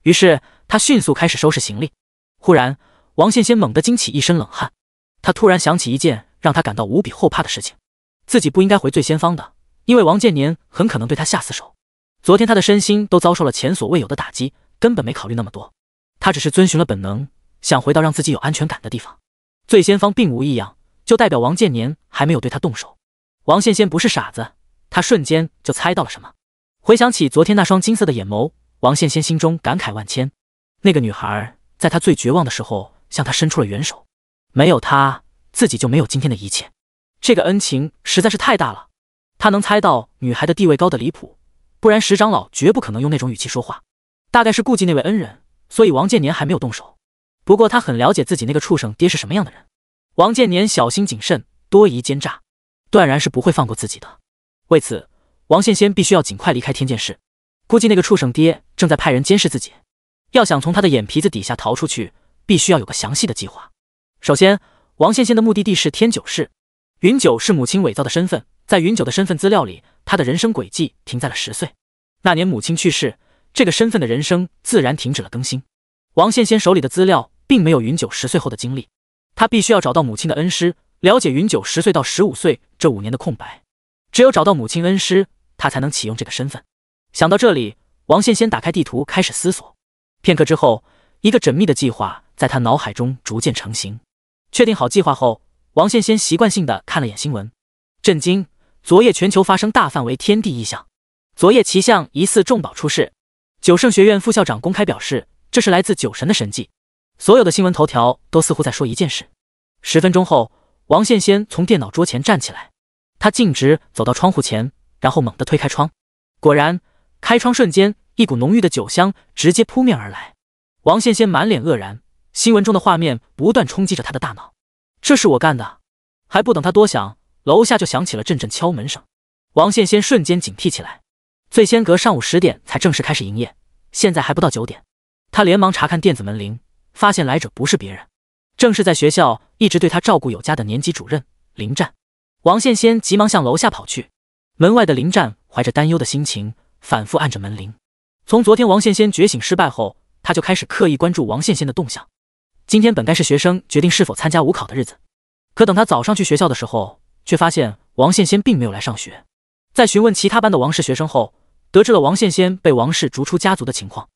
Speaker 1: 于是他迅速开始收拾行李。忽然，王羡仙猛地惊起一身冷汗。他突然想起一件让他感到无比后怕的事情，自己不应该回醉仙坊的，因为王建年很可能对他下死手。昨天他的身心都遭受了前所未有的打击，根本没考虑那么多，他只是遵循了本能，想回到让自己有安全感的地方。醉仙坊并无异样，就代表王建年还没有对他动手。王羡仙不是傻子，他瞬间就猜到了什么。回想起昨天那双金色的眼眸，王羡仙心中感慨万千。那个女孩在他最绝望的时候向他伸出了援手。没有他，自己就没有今天的一切。这个恩情实在是太大了。他能猜到女孩的地位高的离谱，不然石长老绝不可能用那种语气说话。大概是顾忌那位恩人，所以王建年还没有动手。不过他很了解自己那个畜生爹是什么样的人。王建年小心谨慎，多疑奸诈，断然是不会放过自己的。为此，王羡仙必须要尽快离开天剑市。估计那个畜生爹正在派人监视自己。要想从他的眼皮子底下逃出去，必须要有个详细的计划。首先，王羡仙的目的地是天九市。云九是母亲伪造的身份，在云九的身份资料里，他的人生轨迹停在了十岁。那年母亲去世，这个身份的人生自然停止了更新。王羡仙手里的资料并没有云九十岁后的经历，他必须要找到母亲的恩师，了解云九十岁到十五岁这五年的空白。只有找到母亲恩师，他才能启用这个身份。想到这里，王羡仙打开地图，开始思索。片刻之后，一个缜密的计划在他脑海中逐渐成型。确定好计划后，王羡先习惯性的看了眼新闻，震惊：昨夜全球发生大范围天地异象，昨夜奇象疑似重宝出世。九圣学院副校长公开表示，这是来自酒神的神迹。所有的新闻头条都似乎在说一件事。十分钟后，王羡先从电脑桌前站起来，他径直走到窗户前，然后猛地推开窗。果然，开窗瞬间，一股浓郁的酒香直接扑面而来。王羡先满脸愕然。新闻中的画面不断冲击着他的大脑，这是我干的！还不等他多想，楼下就响起了阵阵敲门声。王羡仙瞬间警惕起来。醉仙阁上午十点才正式开始营业，现在还不到九点，他连忙查看电子门铃，发现来者不是别人，正是在学校一直对他照顾有加的年级主任林战。王羡仙急忙向楼下跑去。门外的林战怀着担忧的心情，反复按着门铃。从昨天王羡仙觉醒失败后，他就开始刻意关注王羡仙的动向。今天本该是学生决定是否参加武考的日子，可等他早上去学校的时候，却发现王羡仙并没有来上学。在询问其他班的王氏学生后，得知了王羡仙被王氏逐出家族的情况，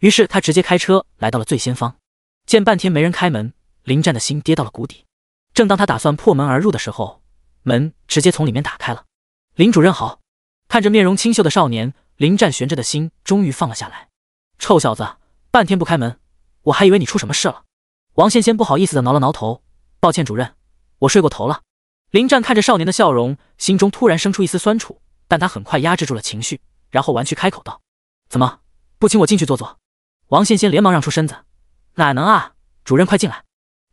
Speaker 1: 于是他直接开车来到了最先方。见半天没人开门，林战的心跌到了谷底。正当他打算破门而入的时候，门直接从里面打开了。林主任好，看着面容清秀的少年，林战悬着的心终于放了下来。臭小子，半天不开门，我还以为你出什么事了。王仙仙不好意思的挠了挠头，抱歉主任，我睡过头了。林战看着少年的笑容，心中突然生出一丝酸楚，但他很快压制住了情绪，然后玩去开口道：“怎么不请我进去坐坐？”王仙仙连忙让出身子，哪能啊，主任快进来。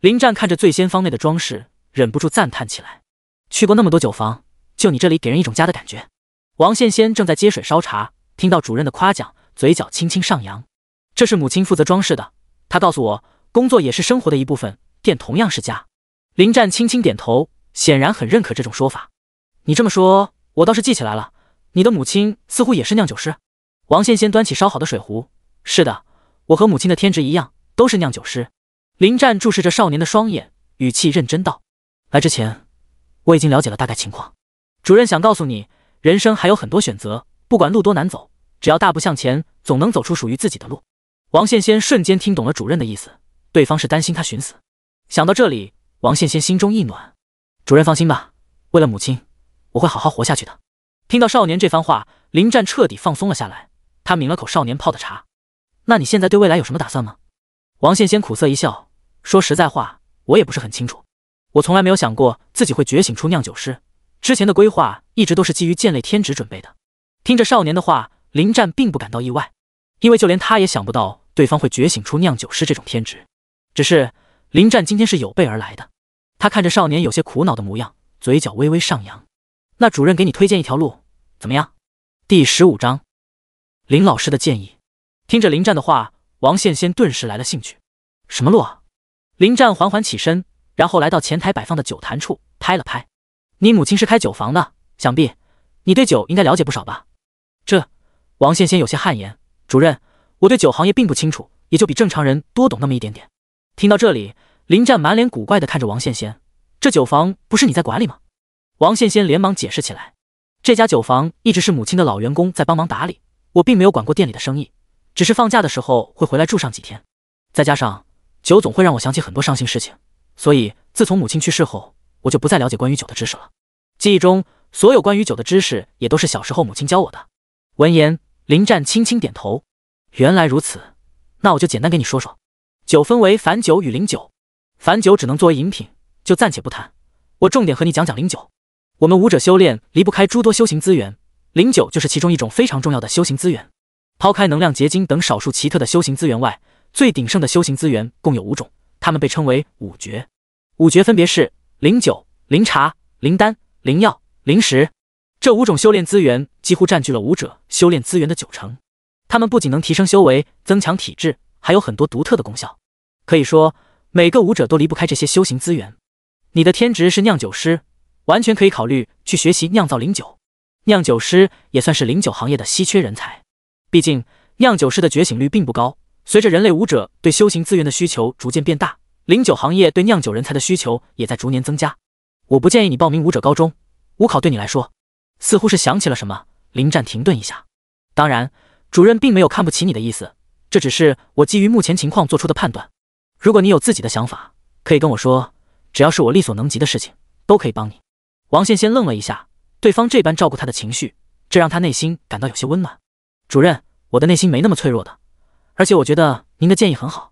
Speaker 1: 林战看着醉仙坊内的装饰，忍不住赞叹起来：“去过那么多酒坊，就你这里给人一种家的感觉。”王仙仙正在接水烧茶，听到主任的夸奖，嘴角轻轻上扬。这是母亲负责装饰的，她告诉我。工作也是生活的一部分，店同样是家。林战轻轻点头，显然很认可这种说法。你这么说，我倒是记起来了，你的母亲似乎也是酿酒师。王羡仙端起烧好的水壶，是的，我和母亲的天职一样，都是酿酒师。林战注视着少年的双眼，语气认真道：“来之前，我已经了解了大概情况。主任想告诉你，人生还有很多选择，不管路多难走，只要大步向前，总能走出属于自己的路。”王羡仙瞬间听懂了主任的意思。对方是担心他寻死，想到这里，王羡仙心中一暖。主任放心吧，为了母亲，我会好好活下去的。听到少年这番话，林战彻底放松了下来。他抿了口少年泡的茶。那你现在对未来有什么打算吗？王羡仙苦涩一笑，说：“实在话，我也不是很清楚。我从来没有想过自己会觉醒出酿酒师，之前的规划一直都是基于剑类天职准备的。”听着少年的话，林战并不感到意外，因为就连他也想不到对方会觉醒出酿酒师这种天职。只是林战今天是有备而来的，他看着少年有些苦恼的模样，嘴角微微上扬。那主任给你推荐一条路，怎么样？第十五章林老师的建议。听着林战的话，王羡先顿时来了兴趣。什么路啊？林战缓缓起身，然后来到前台摆放的酒坛处，拍了拍。你母亲是开酒房的，想必你对酒应该了解不少吧？这王羡先有些汗颜。主任，我对酒行业并不清楚，也就比正常人多懂那么一点点。听到这里，林战满脸古怪的看着王羡仙：“这酒房不是你在管理吗？”王羡仙连忙解释起来：“这家酒房一直是母亲的老员工在帮忙打理，我并没有管过店里的生意，只是放假的时候会回来住上几天。再加上酒总会让我想起很多伤心事情，所以自从母亲去世后，我就不再了解关于酒的知识了。记忆中所有关于酒的知识也都是小时候母亲教我的。”闻言，林战轻轻点头：“原来如此，那我就简单给你说说。”酒分为凡酒与灵酒，凡酒只能作为饮品，就暂且不谈。我重点和你讲讲灵酒。我们武者修炼离不开诸多修行资源，灵酒就是其中一种非常重要的修行资源。抛开能量结晶等少数奇特的修行资源外，最鼎盛的修行资源共有五种，它们被称为五绝。五绝分别是灵酒、灵茶、灵丹、灵药、灵石。这五种修炼资源几乎占据了武者修炼资源的九成。它们不仅能提升修为，增强体质。还有很多独特的功效，可以说每个舞者都离不开这些修行资源。你的天职是酿酒师，完全可以考虑去学习酿造灵酒。酿酒师也算是灵酒行业的稀缺人才，毕竟酿酒师的觉醒率并不高。随着人类舞者对修行资源的需求逐渐变大，灵酒行业对酿酒人才的需求也在逐年增加。我不建议你报名舞者高中，舞考对你来说似乎是想起了什么。林战停顿一下，当然，主任并没有看不起你的意思。这只是我基于目前情况做出的判断。如果你有自己的想法，可以跟我说。只要是我力所能及的事情，都可以帮你。王羡先愣了一下，对方这般照顾他的情绪，这让他内心感到有些温暖。主任，我的内心没那么脆弱的，而且我觉得您的建议很好。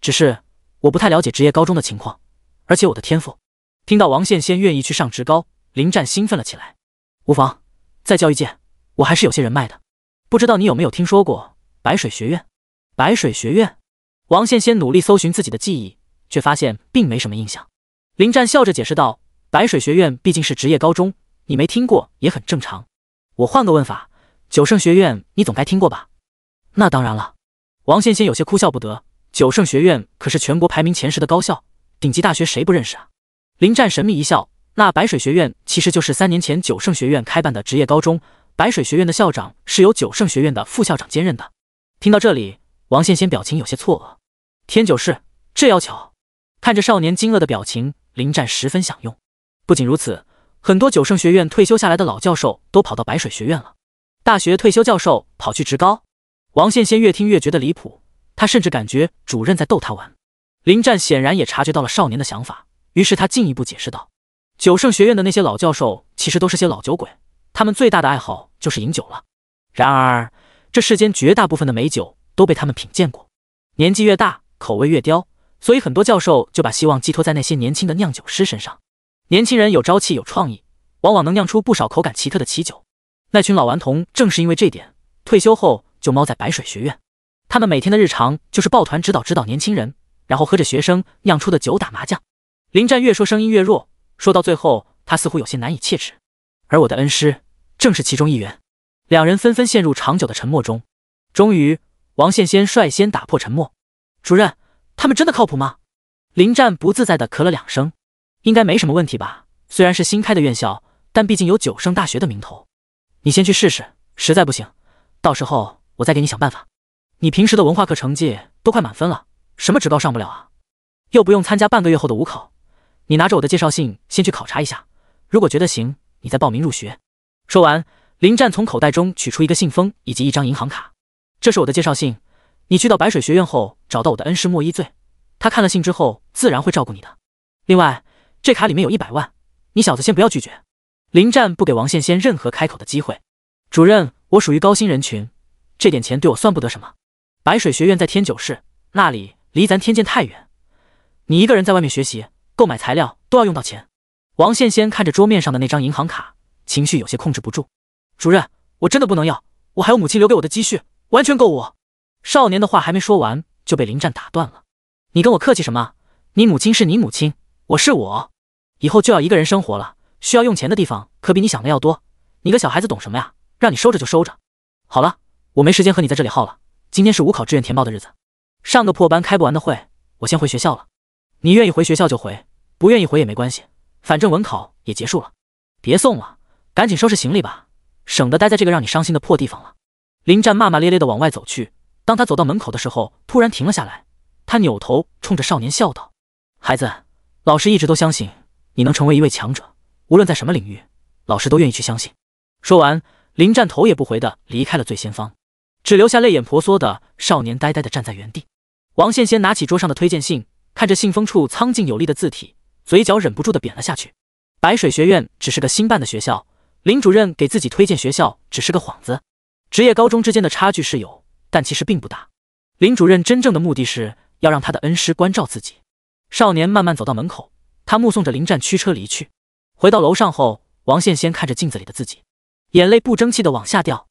Speaker 1: 只是我不太了解职业高中的情况，而且我的天赋……听到王羡先愿意去上职高，林战兴奋了起来。无妨，在教育界，我还是有些人脉的。不知道你有没有听说过白水学院？白水学院，王羡仙努力搜寻自己的记忆，却发现并没什么印象。林战笑着解释道：“白水学院毕竟是职业高中，你没听过也很正常。我换个问法，九圣学院你总该听过吧？”“那当然了。”王羡仙有些哭笑不得，“九圣学院可是全国排名前十的高校，顶级大学谁不认识啊？”林战神秘一笑：“那白水学院其实就是三年前九圣学院开办的职业高中，白水学院的校长是由九圣学院的副校长兼任的。”听到这里。王羡仙表情有些错愕，天九式，这要巧。看着少年惊愕的表情，林战十分享用。不仅如此，很多九圣学院退休下来的老教授都跑到白水学院了。大学退休教授跑去职高？王羡仙越听越觉得离谱，他甚至感觉主任在逗他玩。林战显然也察觉到了少年的想法，于是他进一步解释道：“九圣学院的那些老教授其实都是些老酒鬼，他们最大的爱好就是饮酒了。然而，这世间绝大部分的美酒。”都被他们品鉴过，年纪越大，口味越刁，所以很多教授就把希望寄托在那些年轻的酿酒师身上。年轻人有朝气，有创意，往往能酿出不少口感奇特的奇酒。那群老顽童正是因为这点，退休后就猫在白水学院。他们每天的日常就是抱团指导指导年轻人，然后喝着学生酿出的酒打麻将。林战越说声音越弱，说到最后，他似乎有些难以切齿。而我的恩师正是其中一员。两人纷纷陷入长久的沉默中，终于。王羡仙率先打破沉默：“主任，他们真的靠谱吗？”林战不自在的咳了两声：“应该没什么问题吧？虽然是新开的院校，但毕竟有九圣大学的名头。你先去试试，实在不行，到时候我再给你想办法。你平时的文化课成绩都快满分了，什么职高上不了啊？又不用参加半个月后的五考，你拿着我的介绍信先去考察一下，如果觉得行，你再报名入学。”说完，林战从口袋中取出一个信封以及一张银行卡。这是我的介绍信，你去到白水学院后，找到我的恩师莫一醉，他看了信之后，自然会照顾你的。另外，这卡里面有一百万，你小子先不要拒绝。林战不给王羡仙任何开口的机会。主任，我属于高薪人群，这点钱对我算不得什么。白水学院在天九市，那里离咱天剑太远，你一个人在外面学习，购买材料都要用到钱。王羡仙看着桌面上的那张银行卡，情绪有些控制不住。主任，我真的不能要，我还有母亲留给我的积蓄。完全够我。少年的话还没说完，就被林战打断了。你跟我客气什么？你母亲是你母亲，我是我，以后就要一个人生活了，需要用钱的地方可比你想的要多。你个小孩子懂什么呀？让你收着就收着。好了，我没时间和你在这里耗了。今天是五考志愿填报的日子，上个破班开不完的会，我先回学校了。你愿意回学校就回，不愿意回也没关系，反正文考也结束了。别送了，赶紧收拾行李吧，省得待在这个让你伤心的破地方了。林战骂骂咧咧的往外走去，当他走到门口的时候，突然停了下来。他扭头冲着少年笑道：“孩子，老师一直都相信你能成为一位强者，无论在什么领域，老师都愿意去相信。”说完，林战头也不回的离开了最先方，只留下泪眼婆娑的少年呆呆的站在原地。王羡仙拿起桌上的推荐信，看着信封处苍劲有力的字体，嘴角忍不住的扁了下去。白水学院只是个新办的学校，林主任给自己推荐学校只是个幌子。职业高中之间的差距是有，但其实并不大。林主任真正的目的是要让他的恩师关照自己。少年慢慢走到门口，他目送着林战驱车离去。回到楼上后，王羡仙看着镜子里的自己，眼泪不争气的往下掉。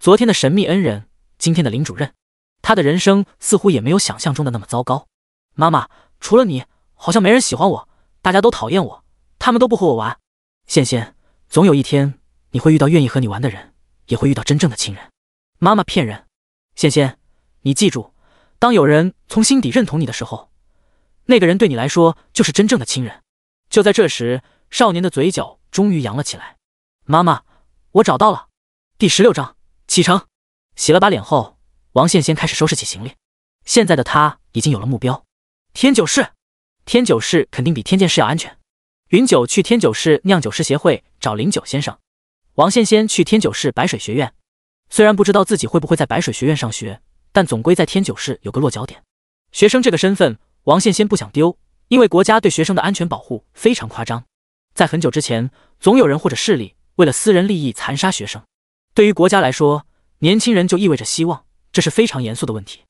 Speaker 1: 昨天的神秘恩人，今天的林主任，他的人生似乎也没有想象中的那么糟糕。妈妈，除了你，好像没人喜欢我，大家都讨厌我，他们都不和我玩。羡羡，总有一天你会遇到愿意和你玩的人。也会遇到真正的亲人。妈妈骗人，仙仙，你记住，当有人从心底认同你的时候，那个人对你来说就是真正的亲人。就在这时，少年的嘴角终于扬了起来。妈妈，我找到了。第十六章启程。洗了把脸后，王羡仙开始收拾起行李。现在的他已经有了目标——天九市。天九市肯定比天剑市要安全。云九去天九市酿酒师协会找林九先生。王羡仙去天九市白水学院，虽然不知道自己会不会在白水学院上学，但总归在天九市有个落脚点。学生这个身份，王羡仙不想丢，因为国家对学生的安全保护非常夸张。在很久之前，总有人或者势力为了私人利益残杀学生。对于国家来说，年轻人就意味着希望，这是非常严肃的问题。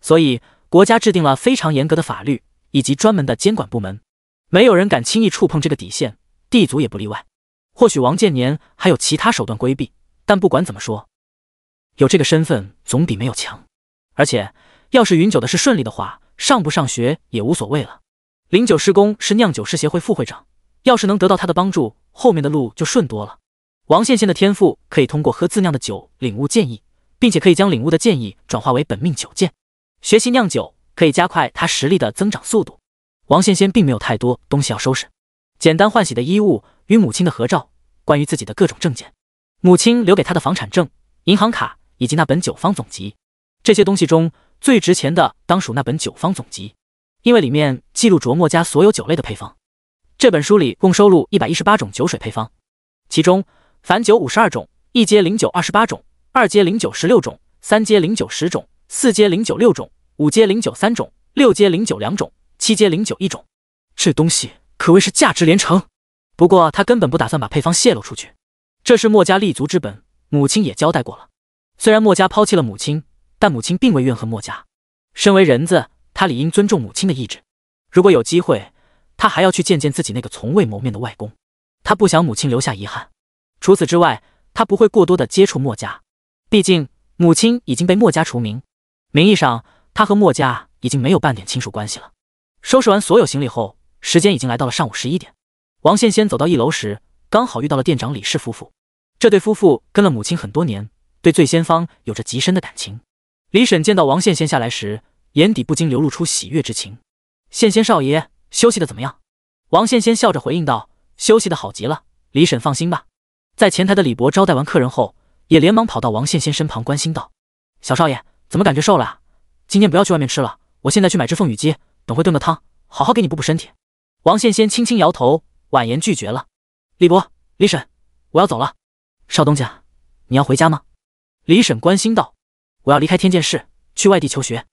Speaker 1: 所以国家制定了非常严格的法律以及专门的监管部门，没有人敢轻易触碰这个底线，地族也不例外。或许王建年还有其他手段规避，但不管怎么说，有这个身份总比没有强。而且，要是云九的事顺利的话，上不上学也无所谓了。零九师公是酿酒师协会副会长，要是能得到他的帮助，后面的路就顺多了。王羡仙的天赋可以通过喝自酿的酒领悟剑意，并且可以将领悟的剑意转化为本命酒剑。学习酿酒可以加快他实力的增长速度。王羡仙并没有太多东西要收拾，简单换洗的衣物与母亲的合照。关于自己的各种证件，母亲留给他的房产证、银行卡以及那本酒方总集，这些东西中最值钱的当属那本酒方总集，因为里面记录着墨家所有酒类的配方。这本书里共收录一百一十八种酒水配方，其中凡酒五十二种，一阶零酒二十八种，二阶零酒十六种，三阶零酒十种，四阶零酒六种，五阶零酒三种，六阶零酒两种，七阶零酒一种。这东西可谓是价值连城。不过他根本不打算把配方泄露出去，这是墨家立足之本。母亲也交代过了。虽然墨家抛弃了母亲，但母亲并未怨恨墨家。身为人子，他理应尊重母亲的意志。如果有机会，他还要去见见自己那个从未谋面的外公。他不想母亲留下遗憾。除此之外，他不会过多的接触墨家。毕竟母亲已经被墨家除名，名义上他和墨家已经没有半点亲属关系了。收拾完所有行李后，时间已经来到了上午十一点。王羡仙走到一楼时，刚好遇到了店长李氏夫妇。这对夫妇跟了母亲很多年，对醉仙方有着极深的感情。李婶见到王羡仙下来时，眼底不禁流露出喜悦之情。羡仙少爷，休息的怎么样？王羡仙笑着回应道：“休息的好极了。”李婶放心吧。在前台的李伯招待完客人后，也连忙跑到王羡仙身旁，关心道：“小少爷，怎么感觉瘦了？今天不要去外面吃了，我现在去买只凤羽鸡，等会炖个汤，好好给你补补身体。”王羡仙轻轻摇头。婉言拒绝了，李伯、李婶，我要走了。少东家，你要回家吗？李婶关心道。我要离开天剑市，去外地求学。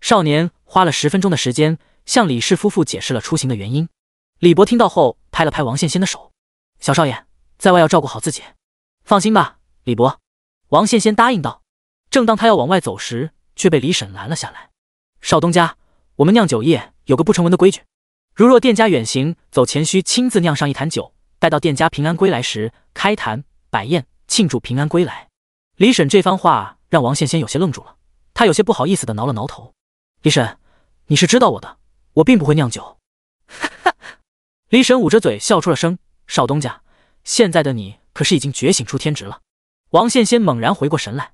Speaker 1: 少年花了十分钟的时间向李氏夫妇解释了出行的原因。李伯听到后，拍了拍王羡仙的手。小少爷，在外要照顾好自己。放心吧，李伯。王羡仙答应道。正当他要往外走时，却被李婶拦了下来。少东家，我们酿酒业有个不成文的规矩。如若店家远行走前，需亲自酿上一坛酒，待到店家平安归来时，开坛摆宴庆祝平安归来。李婶这番话让王羡仙有些愣住了，他有些不好意思的挠了挠头。李婶，你是知道我的，我并不会酿酒。哈哈，李婶捂着嘴笑出了声。少东家，现在的你可是已经觉醒出天职了。王羡仙猛然回过神来，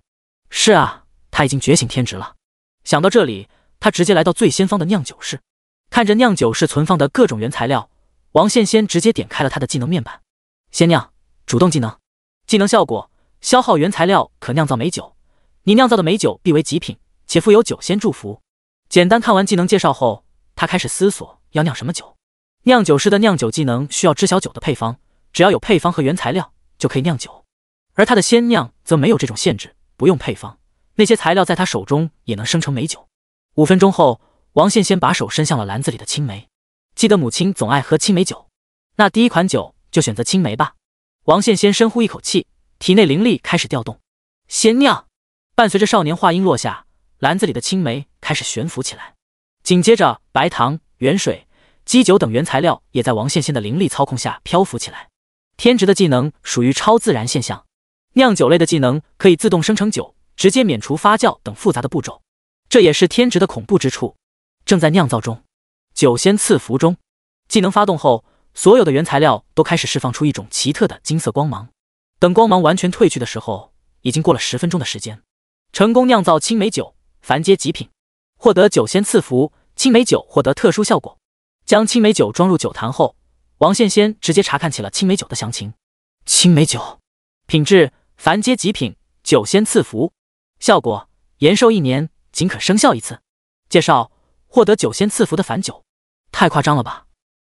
Speaker 1: 是啊，他已经觉醒天职了。想到这里，他直接来到醉仙坊的酿酒室。看着酿酒室存放的各种原材料，王羡仙直接点开了他的技能面板。仙酿主动技能，技能效果：消耗原材料可酿造美酒，你酿造的美酒必为极品，且附有酒仙祝福。简单看完技能介绍后，他开始思索要酿什么酒。酿酒师的酿酒技能需要知晓酒的配方，只要有配方和原材料就可以酿酒，而他的仙酿则没有这种限制，不用配方，那些材料在他手中也能生成美酒。五分钟后。王羡仙把手伸向了篮子里的青梅，记得母亲总爱喝青梅酒，那第一款酒就选择青梅吧。王羡仙深呼一口气，体内灵力开始调动，仙酿。伴随着少年话音落下，篮子里的青梅开始悬浮起来，紧接着白糖、原水、基酒等原材料也在王羡仙的灵力操控下漂浮起来。天职的技能属于超自然现象，酿酒类的技能可以自动生成酒，直接免除发酵等复杂的步骤，这也是天职的恐怖之处。正在酿造中，酒仙赐福中，技能发动后，所有的原材料都开始释放出一种奇特的金色光芒。等光芒完全褪去的时候，已经过了十分钟的时间，成功酿造青梅酒，凡阶极品，获得酒仙赐福，青梅酒获得特殊效果。将青梅酒装入酒坛后，王羡仙直接查看起了青梅酒的详情。青梅酒，品质凡阶极品，酒仙赐福，效果延寿一年，仅可生效一次。介绍。获得酒仙赐福的凡酒，太夸张了吧！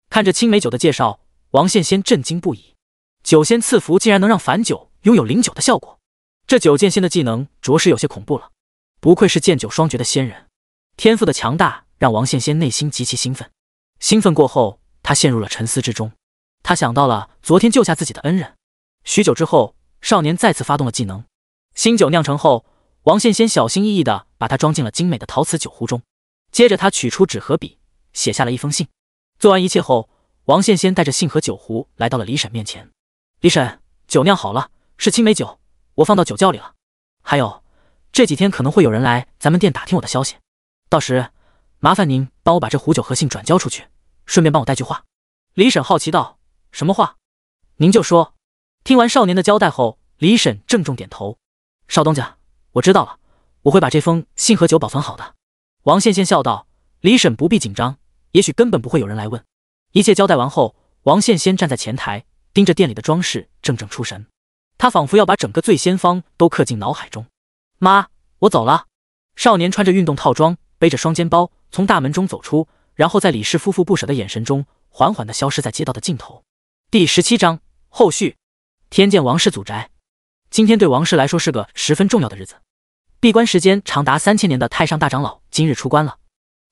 Speaker 1: 看着青梅酒的介绍，王羡仙震惊不已。酒仙赐福竟然能让凡酒拥有灵酒的效果，这酒剑仙的技能着实有些恐怖了。不愧是剑酒双绝的仙人，天赋的强大让王羡仙内心极其兴奋。兴奋过后，他陷入了沉思之中。他想到了昨天救下自己的恩人。许久之后，少年再次发动了技能。新酒酿成后，王羡仙小心翼翼地把它装进了精美的陶瓷酒壶中。接着，他取出纸和笔，写下了一封信。做完一切后，王羡先带着信和酒壶来到了李婶面前。李婶，酒酿好了，是青梅酒，我放到酒窖里了。还有，这几天可能会有人来咱们店打听我的消息，到时麻烦您帮我把这壶酒和信转交出去，顺便帮我带句话。李婶好奇道：“什么话？您就说。”听完少年的交代后，李婶郑重点头：“少东家，我知道了，我会把这封信和酒保存好的。”王羡羡笑道：“李婶不必紧张，也许根本不会有人来问。”一切交代完后，王羡羡站在前台，盯着店里的装饰，怔怔出神。他仿佛要把整个醉仙方都刻进脑海中。妈，我走了。少年穿着运动套装，背着双肩包，从大门中走出，然后在李氏夫妇不舍的眼神中，缓缓地消失在街道的尽头。第十七章后续。天剑王氏祖宅，今天对王氏来说是个十分重要的日子。闭关时间长达三千年的太上大长老今日出关了。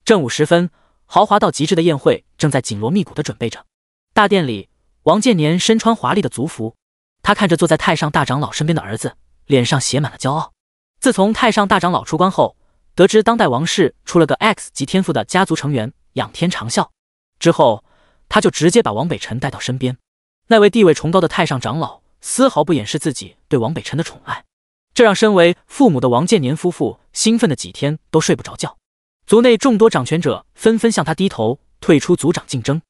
Speaker 1: 正午时分，豪华到极致的宴会正在紧锣密鼓的准备着。大殿里，王建年身穿华丽的族服，他看着坐在太上大长老身边的儿子，脸上写满了骄傲。自从太上大长老出关后，得知当代王室出了个 X 级天赋的家族成员，仰天长啸之后，他就直接把王北辰带到身边。那位地位崇高的太上长老丝毫不掩饰自己对王北辰的宠爱。这让身为父母的王建年夫妇兴奋的几天都睡不着觉。族内众多掌权者纷纷向他低头，退出族长竞争。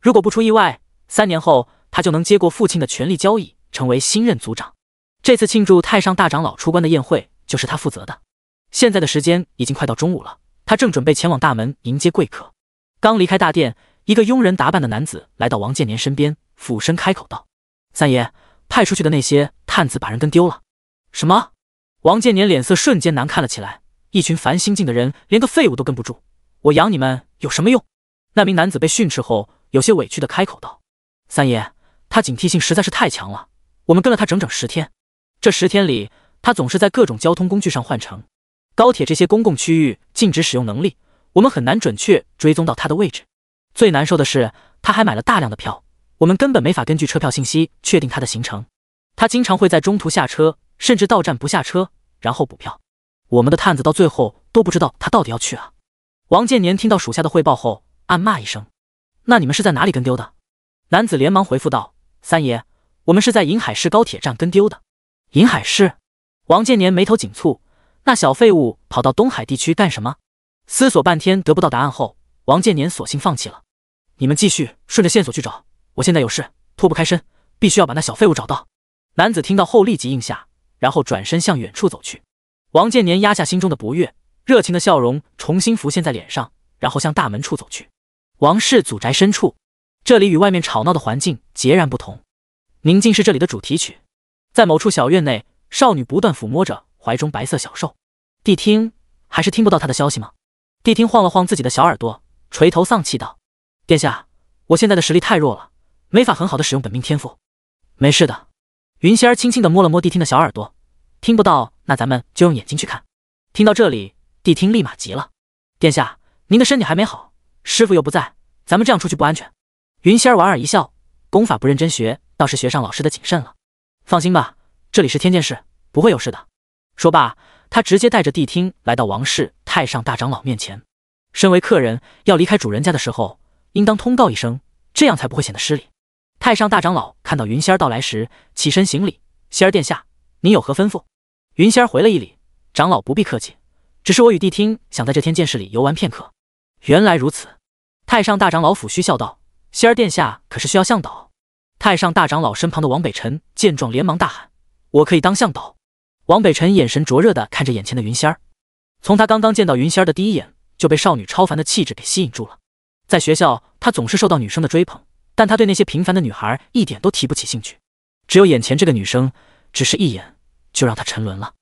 Speaker 1: 如果不出意外，三年后他就能接过父亲的权力交易，成为新任族长。这次庆祝太上大长老出关的宴会就是他负责的。现在的时间已经快到中午了，他正准备前往大门迎接贵客。刚离开大殿，一个佣人打扮的男子来到王建年身边，俯身开口道：“三爷派出去的那些探子把人跟丢了。”什么？王建年脸色瞬间难看了起来，一群烦心境的人连个废物都跟不住，我养你们有什么用？那名男子被训斥后，有些委屈的开口道：“三爷，他警惕性实在是太强了，我们跟了他整整十天，这十天里，他总是在各种交通工具上换乘，高铁这些公共区域禁止使用能力，我们很难准确追踪到他的位置。最难受的是，他还买了大量的票，我们根本没法根据车票信息确定他的行程。他经常会在中途下车。”甚至到站不下车，然后补票。我们的探子到最后都不知道他到底要去啊！王建年听到属下的汇报后，暗骂一声：“那你们是在哪里跟丢的？”男子连忙回复道：“三爷，我们是在银海市高铁站跟丢的。”银海市，王建年眉头紧蹙：“那小废物跑到东海地区干什么？”思索半天得不到答案后，王建年索性放弃了：“你们继续顺着线索去找，我现在有事脱不开身，必须要把那小废物找到。”男子听到后立即应下。然后转身向远处走去。王建年压下心中的不悦，热情的笑容重新浮现在脸上，然后向大门处走去。王氏祖宅深处，这里与外面吵闹的环境截然不同，宁静是这里的主题曲。在某处小院内，少女不断抚摸着怀中白色小兽。谛听，还是听不到他的消息吗？谛听晃了晃自己的小耳朵，垂头丧气道：“殿下，我现在的实力太弱了，没法很好的使用本命天赋。”“没事的。”云仙儿轻轻地摸了摸谛听的小耳朵，听不到，那咱们就用眼睛去看。听到这里，谛听立马急了：“殿下，您的身体还没好，师傅又不在，咱们这样出去不安全。”云仙儿莞尔一笑：“功法不认真学，倒是学上老师的谨慎了。放心吧，这里是天剑市，不会有事的。”说罢，他直接带着谛听来到王氏太上大长老面前。身为客人，要离开主人家的时候，应当通告一声，这样才不会显得失礼。太上大长老看到云仙儿到来时，起身行礼：“仙儿殿下，您有何吩咐？”云仙儿回了一礼：“长老不必客气，只是我与谛听想在这天剑市里游玩片刻。”原来如此，太上大长老抚须笑道：“仙儿殿下可是需要向导？”太上大长老身旁的王北辰见状，连忙大喊：“我可以当向导！”王北辰眼神灼热地看着眼前的云仙儿，从他刚刚见到云仙儿的第一眼，就被少女超凡的气质给吸引住了。在学校，他总是受到女生的追捧。但他对那些平凡的女孩一点都提不起兴趣，只有眼前这个女生，只是一眼就让他沉沦了。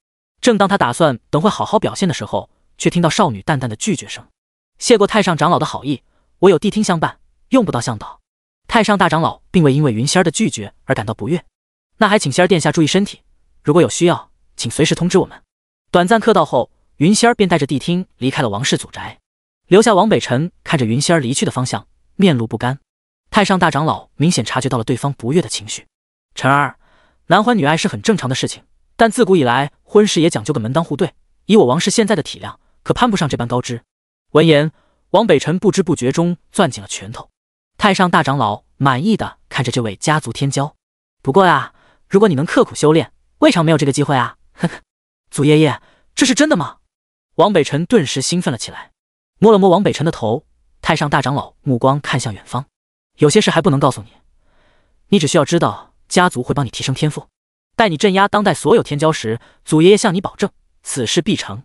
Speaker 1: 正当他打算等会好好表现的时候，却听到少女淡淡的拒绝声：“谢过太上长老的好意，我有谛听相伴，用不到向导。”太上大长老并未因为云仙儿的拒绝而感到不悦，那还请仙儿殿下注意身体，如果有需要，请随时通知我们。短暂客到后，云仙儿便带着谛听离开了王氏祖宅，留下王北辰看着云仙儿离去的方向，面露不甘。太上大长老明显察觉到了对方不悦的情绪。辰儿，男欢女爱是很正常的事情，但自古以来，婚事也讲究个门当户对。以我王氏现在的体量，可攀不上这般高枝。闻言，王北辰不知不觉中攥紧了拳头。太上大长老满意的看着这位家族天骄。不过啊，如果你能刻苦修炼，未尝没有这个机会啊！呵呵。祖爷爷，这是真的吗？王北辰顿时兴奋了起来，摸了摸王北辰的头。太上大长老目光看向远方。有些事还不能告诉你，你只需要知道家族会帮你提升天赋。待你镇压当代所有天骄时，祖爷爷向你保证此事必成。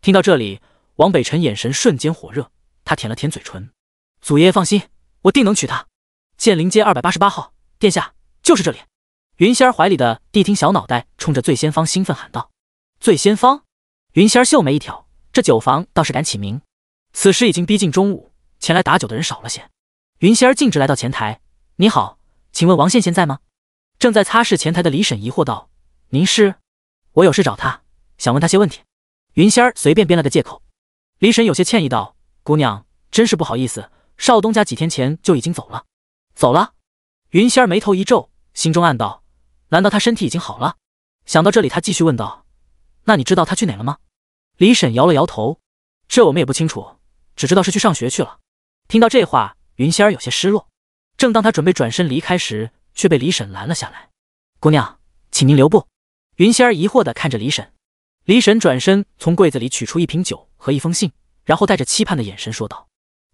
Speaker 1: 听到这里，王北辰眼神瞬间火热，他舔了舔嘴唇：“祖爷爷放心，我定能娶她。”剑灵街二百八十八号，殿下就是这里。云仙儿怀里的谛听小脑袋冲着醉仙方兴奋喊道：“醉仙方！”云仙儿秀眉一挑，这酒坊倒是敢起名。此时已经逼近中午，前来打酒的人少了些。云仙儿径直来到前台，你好，请问王羡羡在吗？正在擦拭前台的李婶疑惑道：“您是？我有事找他，想问他些问题。”云仙儿随便编了个借口。李婶有些歉意道：“姑娘，真是不好意思，少东家几天前就已经走了。”走了？云仙儿眉头一皱，心中暗道：“难道他身体已经好了？”想到这里，她继续问道：“那你知道他去哪了吗？”李婶摇了摇头：“这我们也不清楚，只知道是去上学去了。”听到这话。云仙儿有些失落，正当她准备转身离开时，却被李婶拦了下来。姑娘，请您留步。云仙儿疑惑地看着李婶，李婶转身从柜子里取出一瓶酒和一封信，然后带着期盼的眼神说道：“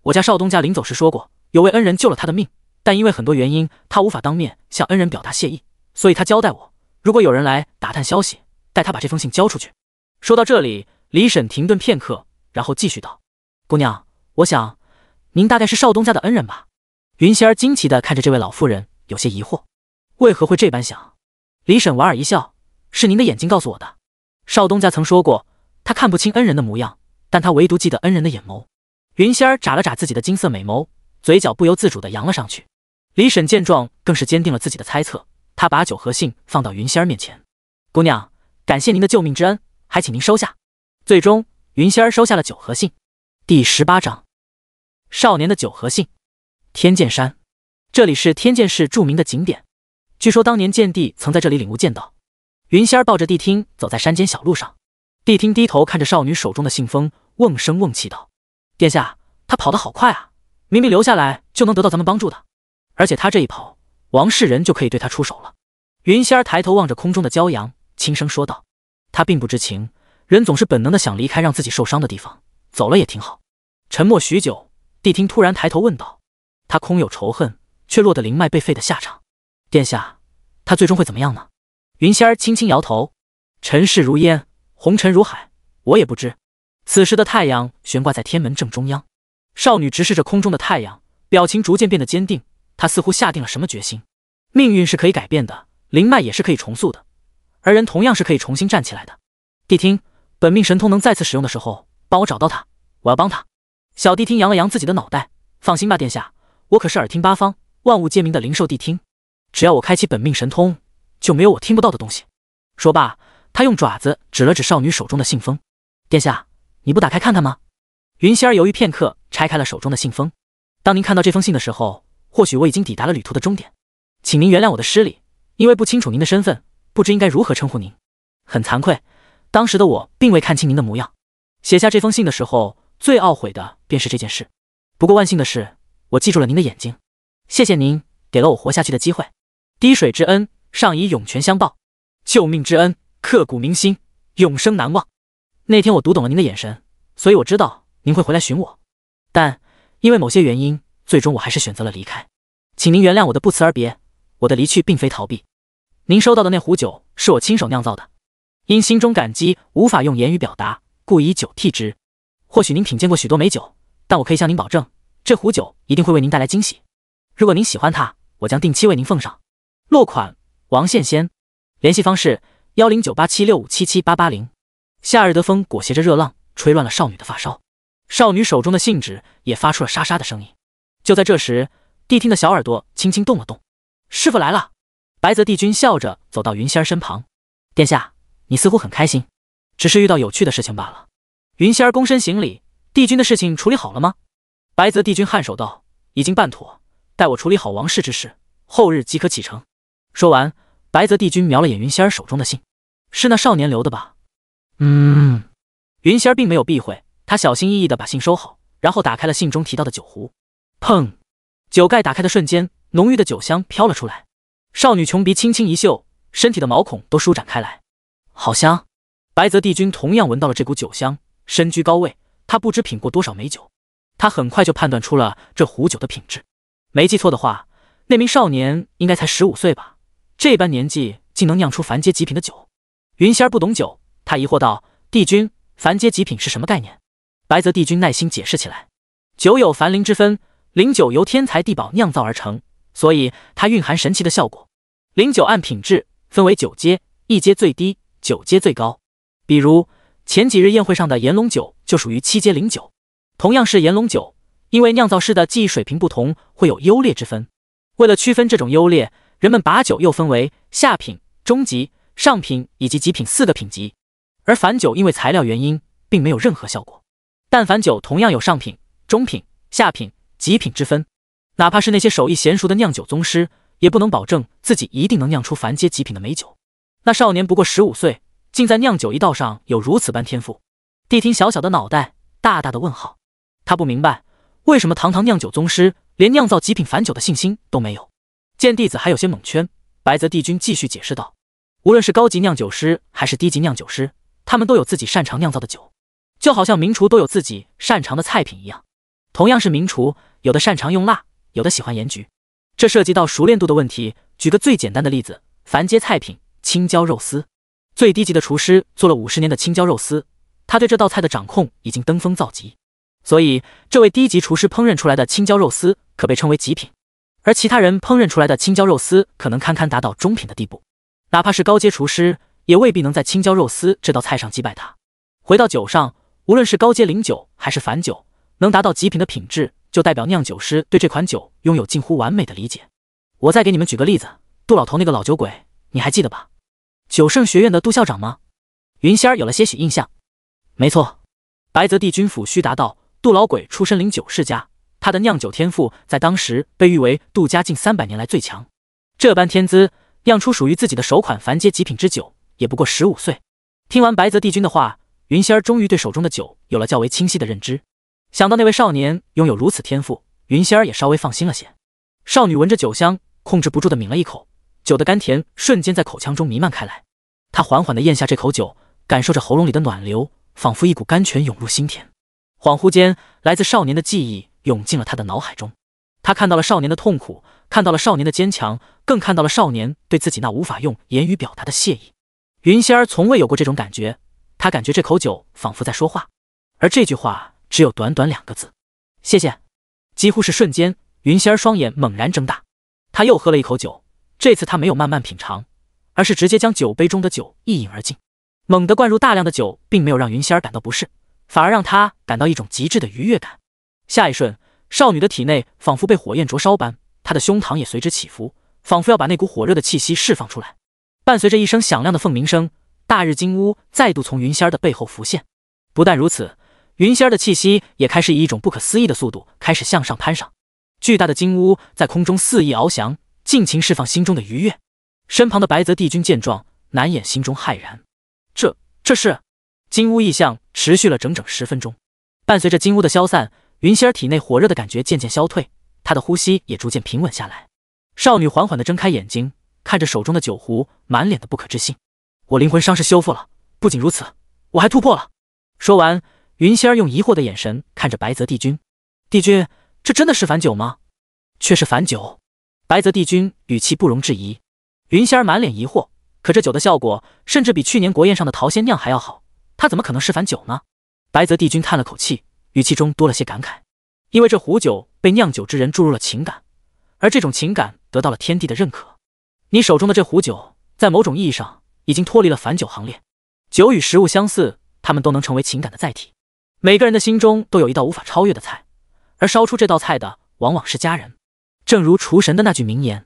Speaker 1: 我家少东家临走时说过，有位恩人救了他的命，但因为很多原因，他无法当面向恩人表达谢意，所以他交代我，如果有人来打探消息，代他把这封信交出去。”说到这里，李婶停顿片刻，然后继续道：“姑娘，我想。”您大概是少东家的恩人吧？云仙儿惊奇地看着这位老妇人，有些疑惑，为何会这般想？李婶莞尔一笑，是您的眼睛告诉我的。少东家曾说过，他看不清恩人的模样，但他唯独记得恩人的眼眸。云仙儿眨了眨自己的金色美眸，嘴角不由自主地扬了上去。李婶见状，更是坚定了自己的猜测。她把酒和信放到云仙儿面前，姑娘，感谢您的救命之恩，还请您收下。最终，云仙儿收下了酒和信。第十八章。少年的九和信，天剑山，这里是天剑市著名的景点。据说当年剑帝曾在这里领悟剑道。云仙抱着谛听走在山间小路上，谛听低头看着少女手中的信封，瓮声瓮气道：“殿下，他跑得好快啊！明明留下来就能得到咱们帮助的，而且他这一跑，王世仁就可以对他出手了。”云仙儿抬头望着空中的骄阳，轻声说道：“他并不知情，人总是本能的想离开让自己受伤的地方，走了也挺好。”沉默许久。谛听突然抬头问道：“他空有仇恨，却落得灵脉被废的下场。殿下，他最终会怎么样呢？”云仙儿轻轻摇头：“尘世如烟，红尘如海，我也不知。”此时的太阳悬挂在天门正中央，少女直视着空中的太阳，表情逐渐变得坚定。她似乎下定了什么决心。命运是可以改变的，灵脉也是可以重塑的，而人同样是可以重新站起来的。谛听，本命神通能再次使用的时候，帮我找到他，我要帮他。小谛听扬了扬自己的脑袋，放心吧，殿下，我可是耳听八方、万物皆明的灵兽谛听。只要我开启本命神通，就没有我听不到的东西。说罢，他用爪子指了指少女手中的信封：“殿下，你不打开看看吗？”云仙儿犹豫片刻，拆开了手中的信封。当您看到这封信的时候，或许我已经抵达了旅途的终点。请您原谅我的失礼，因为不清楚您的身份，不知应该如何称呼您。很惭愧，当时的我并未看清您的模样。写下这封信的时候。最懊悔的便是这件事，不过万幸的是，我记住了您的眼睛。谢谢您给了我活下去的机会，滴水之恩，尚以涌泉相报；救命之恩，刻骨铭心，永生难忘。那天我读懂了您的眼神，所以我知道您会回来寻我，但因为某些原因，最终我还是选择了离开。请您原谅我的不辞而别，我的离去并非逃避。您收到的那壶酒是我亲手酿造的，因心中感激无法用言语表达，故以酒替之。或许您品鉴过许多美酒，但我可以向您保证，这壶酒一定会为您带来惊喜。如果您喜欢它，我将定期为您奉上。落款：王献仙，联系方式：幺零九八七六五七七八八零。夏日的风裹挟着热浪，吹乱了少女的发梢，少女手中的信纸也发出了沙沙的声音。就在这时，谛听的小耳朵轻轻动了动。师傅来了。白泽帝君笑着走到云仙儿身旁：“殿下，你似乎很开心，只是遇到有趣的事情罢了。”云仙儿躬身行礼，帝君的事情处理好了吗？白泽帝君颔首道：“已经办妥，待我处理好王室之事，后日即可启程。”说完，白泽帝君瞄了眼云仙儿手中的信：“是那少年留的吧？”
Speaker 2: 嗯。
Speaker 1: 云仙儿并没有避讳，她小心翼翼地把信收好，然后打开了信中提到的酒壶。砰！酒盖打开的瞬间，浓郁的酒香飘了出来。少女琼鼻轻轻一嗅，身体的毛孔都舒展开来，好香。白泽帝君同样闻到了这股酒香。身居高位，他不知品过多少美酒，他很快就判断出了这壶酒的品质。没记错的话，那名少年应该才十五岁吧？这般年纪竟能酿出凡阶极品的酒？云仙儿不懂酒，他疑惑道：“帝君，凡阶极品是什么概念？”白泽帝君耐心解释起来：“酒有凡灵之分，灵酒由天材地宝酿造而成，所以它蕴含神奇的效果。灵酒按品质分为九阶，一阶最低，九阶最高。比如……”前几日宴会上的炎龙酒就属于七阶灵酒，同样是炎龙酒，因为酿造师的技艺水平不同，会有优劣之分。为了区分这种优劣，人们把酒又分为下品、中级、上品以及极品四个品级。而凡酒因为材料原因，并没有任何效果。但凡酒同样有上品、中品、下品、极品之分，哪怕是那些手艺娴熟的酿酒宗师，也不能保证自己一定能酿出凡阶极品的美酒。那少年不过十五岁。竟在酿酒一道上有如此般天赋，谛听小小的脑袋，大大的问号。他不明白为什么堂堂酿酒宗师，连酿造极品凡酒的信心都没有。见弟子还有些懵圈，白泽帝君继续解释道：“无论是高级酿酒师，还是低级酿酒师，他们都有自己擅长酿造的酒，就好像名厨都有自己擅长的菜品一样。同样是名厨，有的擅长用辣，有的喜欢盐焗，这涉及到熟练度的问题。举个最简单的例子，凡阶菜品青椒肉丝。”最低级的厨师做了五十年的青椒肉丝，他对这道菜的掌控已经登峰造极，所以这位低级厨师烹饪出来的青椒肉丝可被称为极品，而其他人烹饪出来的青椒肉丝可能堪堪达到中品的地步，哪怕是高阶厨师也未必能在青椒肉丝这道菜上击败他。回到酒上，无论是高阶灵酒还是凡酒，能达到极品的品质，就代表酿酒师对这款酒拥有近乎完美的理解。我再给你们举个例子，杜老头那个老酒鬼，你还记得吧？九圣学院的杜校长吗？云仙儿有了些许印象。没错，白泽帝君府须答道：“杜老鬼出身灵九世家，他的酿酒天赋在当时被誉为杜家近三百年来最强。这般天资，酿出属于自己的首款凡阶极品之酒，也不过十五岁。”听完白泽帝君的话，云仙儿终于对手中的酒有了较为清晰的认知。想到那位少年拥有如此天赋，云仙儿也稍微放心了些。少女闻着酒香，控制不住的抿了一口。酒的甘甜瞬间在口腔中弥漫开来，他缓缓的咽下这口酒，感受着喉咙里的暖流，仿佛一股甘泉涌入心田。恍惚间，来自少年的记忆涌进了他的脑海中。他看到了少年的痛苦，看到了少年的坚强，更看到了少年对自己那无法用言语表达的谢意。云仙儿从未有过这种感觉，他感觉这口酒仿佛在说话，而这句话只有短短两个字：谢谢。几乎是瞬间，云仙儿双眼猛然睁大，他又喝了一口酒。这次他没有慢慢品尝，而是直接将酒杯中的酒一饮而尽。猛地灌入大量的酒，并没有让云仙儿感到不适，反而让她感到一种极致的愉悦感。下一瞬，少女的体内仿佛被火焰灼烧般，她的胸膛也随之起伏，仿佛要把那股火热的气息释放出来。伴随着一声响亮的凤鸣声，大日金乌再度从云仙儿的背后浮现。不但如此，云仙儿的气息也开始以一种不可思议的速度开始向上攀上。巨大的金乌在空中肆意翱翔。尽情释放心中的愉悦，身旁的白泽帝君见状，难掩心中骇然。这这是金乌异象持续了整整十分钟，伴随着金乌的消散，云仙儿体内火热的感觉渐渐消退，她的呼吸也逐渐平稳下来。少女缓缓地睁开眼睛，看着手中的酒壶，满脸的不可置信。我灵魂伤势修复了，不仅如此，我还突破了。说完，云仙儿用疑惑的眼神看着白泽帝君，帝君，这真的是凡酒吗？却是凡酒。白泽帝君语气不容置疑，云仙儿满脸疑惑。可这酒的效果，甚至比去年国宴上的桃仙酿还要好，他怎么可能是凡酒呢？白泽帝君叹了口气，语气中多了些感慨。因为这壶酒被酿酒之人注入了情感，而这种情感得到了天地的认可。你手中的这壶酒，在某种意义上已经脱离了凡酒行列。酒与食物相似，它们都能成为情感的载体。每个人的心中都有一道无法超越的菜，而烧出这道菜的，往往是家人。正如厨神的那句名言，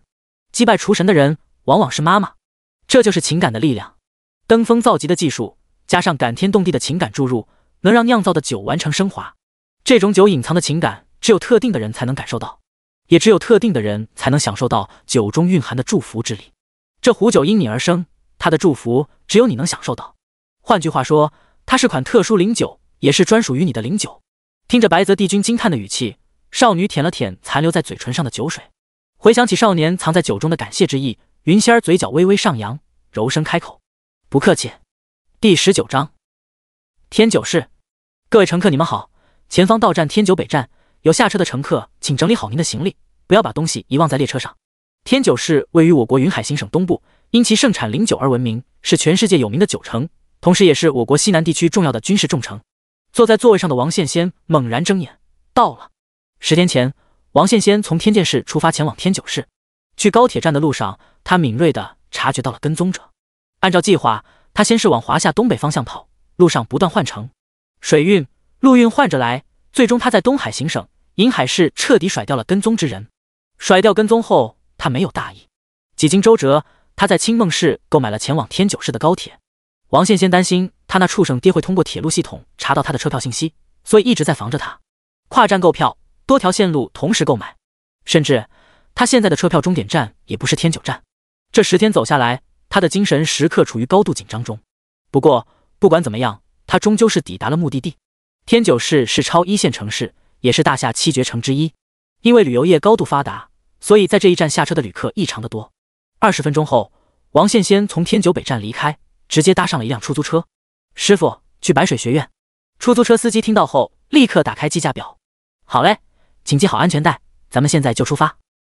Speaker 1: 击败厨神的人往往是妈妈。这就是情感的力量。登峰造极的技术加上感天动地的情感注入，能让酿造的酒完成升华。这种酒隐藏的情感，只有特定的人才能感受到，也只有特定的人才能享受到酒中蕴含的祝福之力。这壶酒因你而生，它的祝福只有你能享受到。换句话说，它是款特殊灵酒，也是专属于你的灵酒。听着白泽帝君惊叹的语气。少女舔了舔残留在嘴唇上的酒水，回想起少年藏在酒中的感谢之意，云仙儿嘴角微微上扬，柔声开口：“不客气。”第十九章，天九市，各位乘客，你们好，前方到站天九北站，有下车的乘客请整理好您的行李，不要把东西遗忘在列车上。天九市位于我国云海行省东部，因其盛产灵酒而闻名，是全世界有名的酒城，同时也是我国西南地区重要的军事重城。坐在座位上的王羡仙猛然睁眼，到了。十天前，王羡仙从天剑市出发前往天九市。去高铁站的路上，他敏锐地察觉到了跟踪者。按照计划，他先是往华夏东北方向跑，路上不断换乘，水运、陆运换着来。最终，他在东海行省银海市彻底甩掉了跟踪之人。甩掉跟踪后，他没有大意，几经周折，他在青梦市购买了前往天九市的高铁。王羡仙担心他那畜生爹会通过铁路系统查到他的车票信息，所以一直在防着他跨站购票。多条线路同时购买，甚至他现在的车票终点站也不是天九站。这十天走下来，他的精神时刻处于高度紧张中。不过不管怎么样，他终究是抵达了目的地。天九市是超一线城市，也是大夏七绝城之一。因为旅游业高度发达，所以在这一站下车的旅客异常的多。二十分钟后，王羡仙从天九北站离开，直接搭上了一辆出租车。师傅，去白水学院。出租车司机听到后，立刻打开计价表。好嘞。请系好安全带，咱们现在就出发。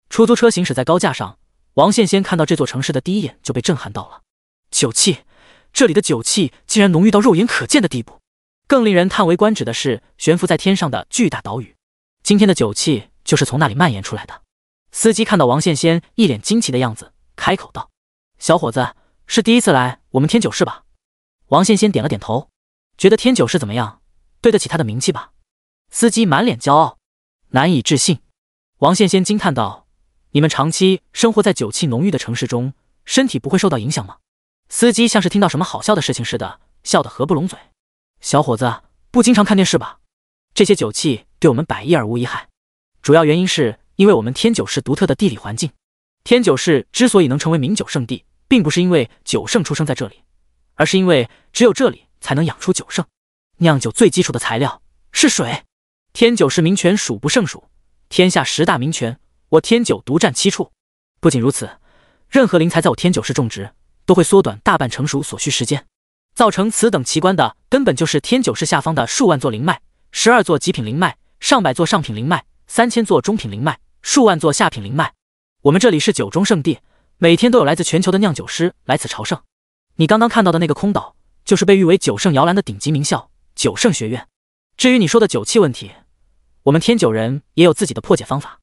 Speaker 1: 出租车行驶在高架上，王羡先看到这座城市的第一眼就被震撼到了。酒气，这里的酒气竟然浓郁到肉眼可见的地步。更令人叹为观止的是悬浮在天上的巨大岛屿，今天的酒气就是从那里蔓延出来的。司机看到王羡先一脸惊奇的样子，开口道：“小伙子，是第一次来我们天酒市吧？”王羡先点了点头，觉得天酒市怎么样？对得起他的名气吧？司机满脸骄傲。难以置信，王羡仙惊叹道：“你们长期生活在酒气浓郁的城市中，身体不会受到影响吗？”司机像是听到什么好笑的事情似的，笑得合不拢嘴。小伙子，不经常看电视吧？这些酒气对我们百益而无一害。主要原因是因为我们天酒市独特的地理环境。天酒市之所以能成为名酒圣地，并不是因为酒圣出生在这里，而是因为只有这里才能养出酒圣。酿酒最基础的材料是水。天九市名泉数不胜数，天下十大名泉，我天九独占七处。不仅如此，任何灵材在我天九市种植，都会缩短大半成熟所需时间。造成此等奇观的根本就是天九市下方的数万座灵脉，十二座极品灵脉，上百座上品灵脉，三千座中品灵脉，数万座下品灵脉。我们这里是酒中圣地，每天都有来自全球的酿酒师来此朝圣。你刚刚看到的那个空岛，就是被誉为九圣摇篮的顶级名校九圣学院。至于你说的酒器问题，我们天九人也有自己的破解方法，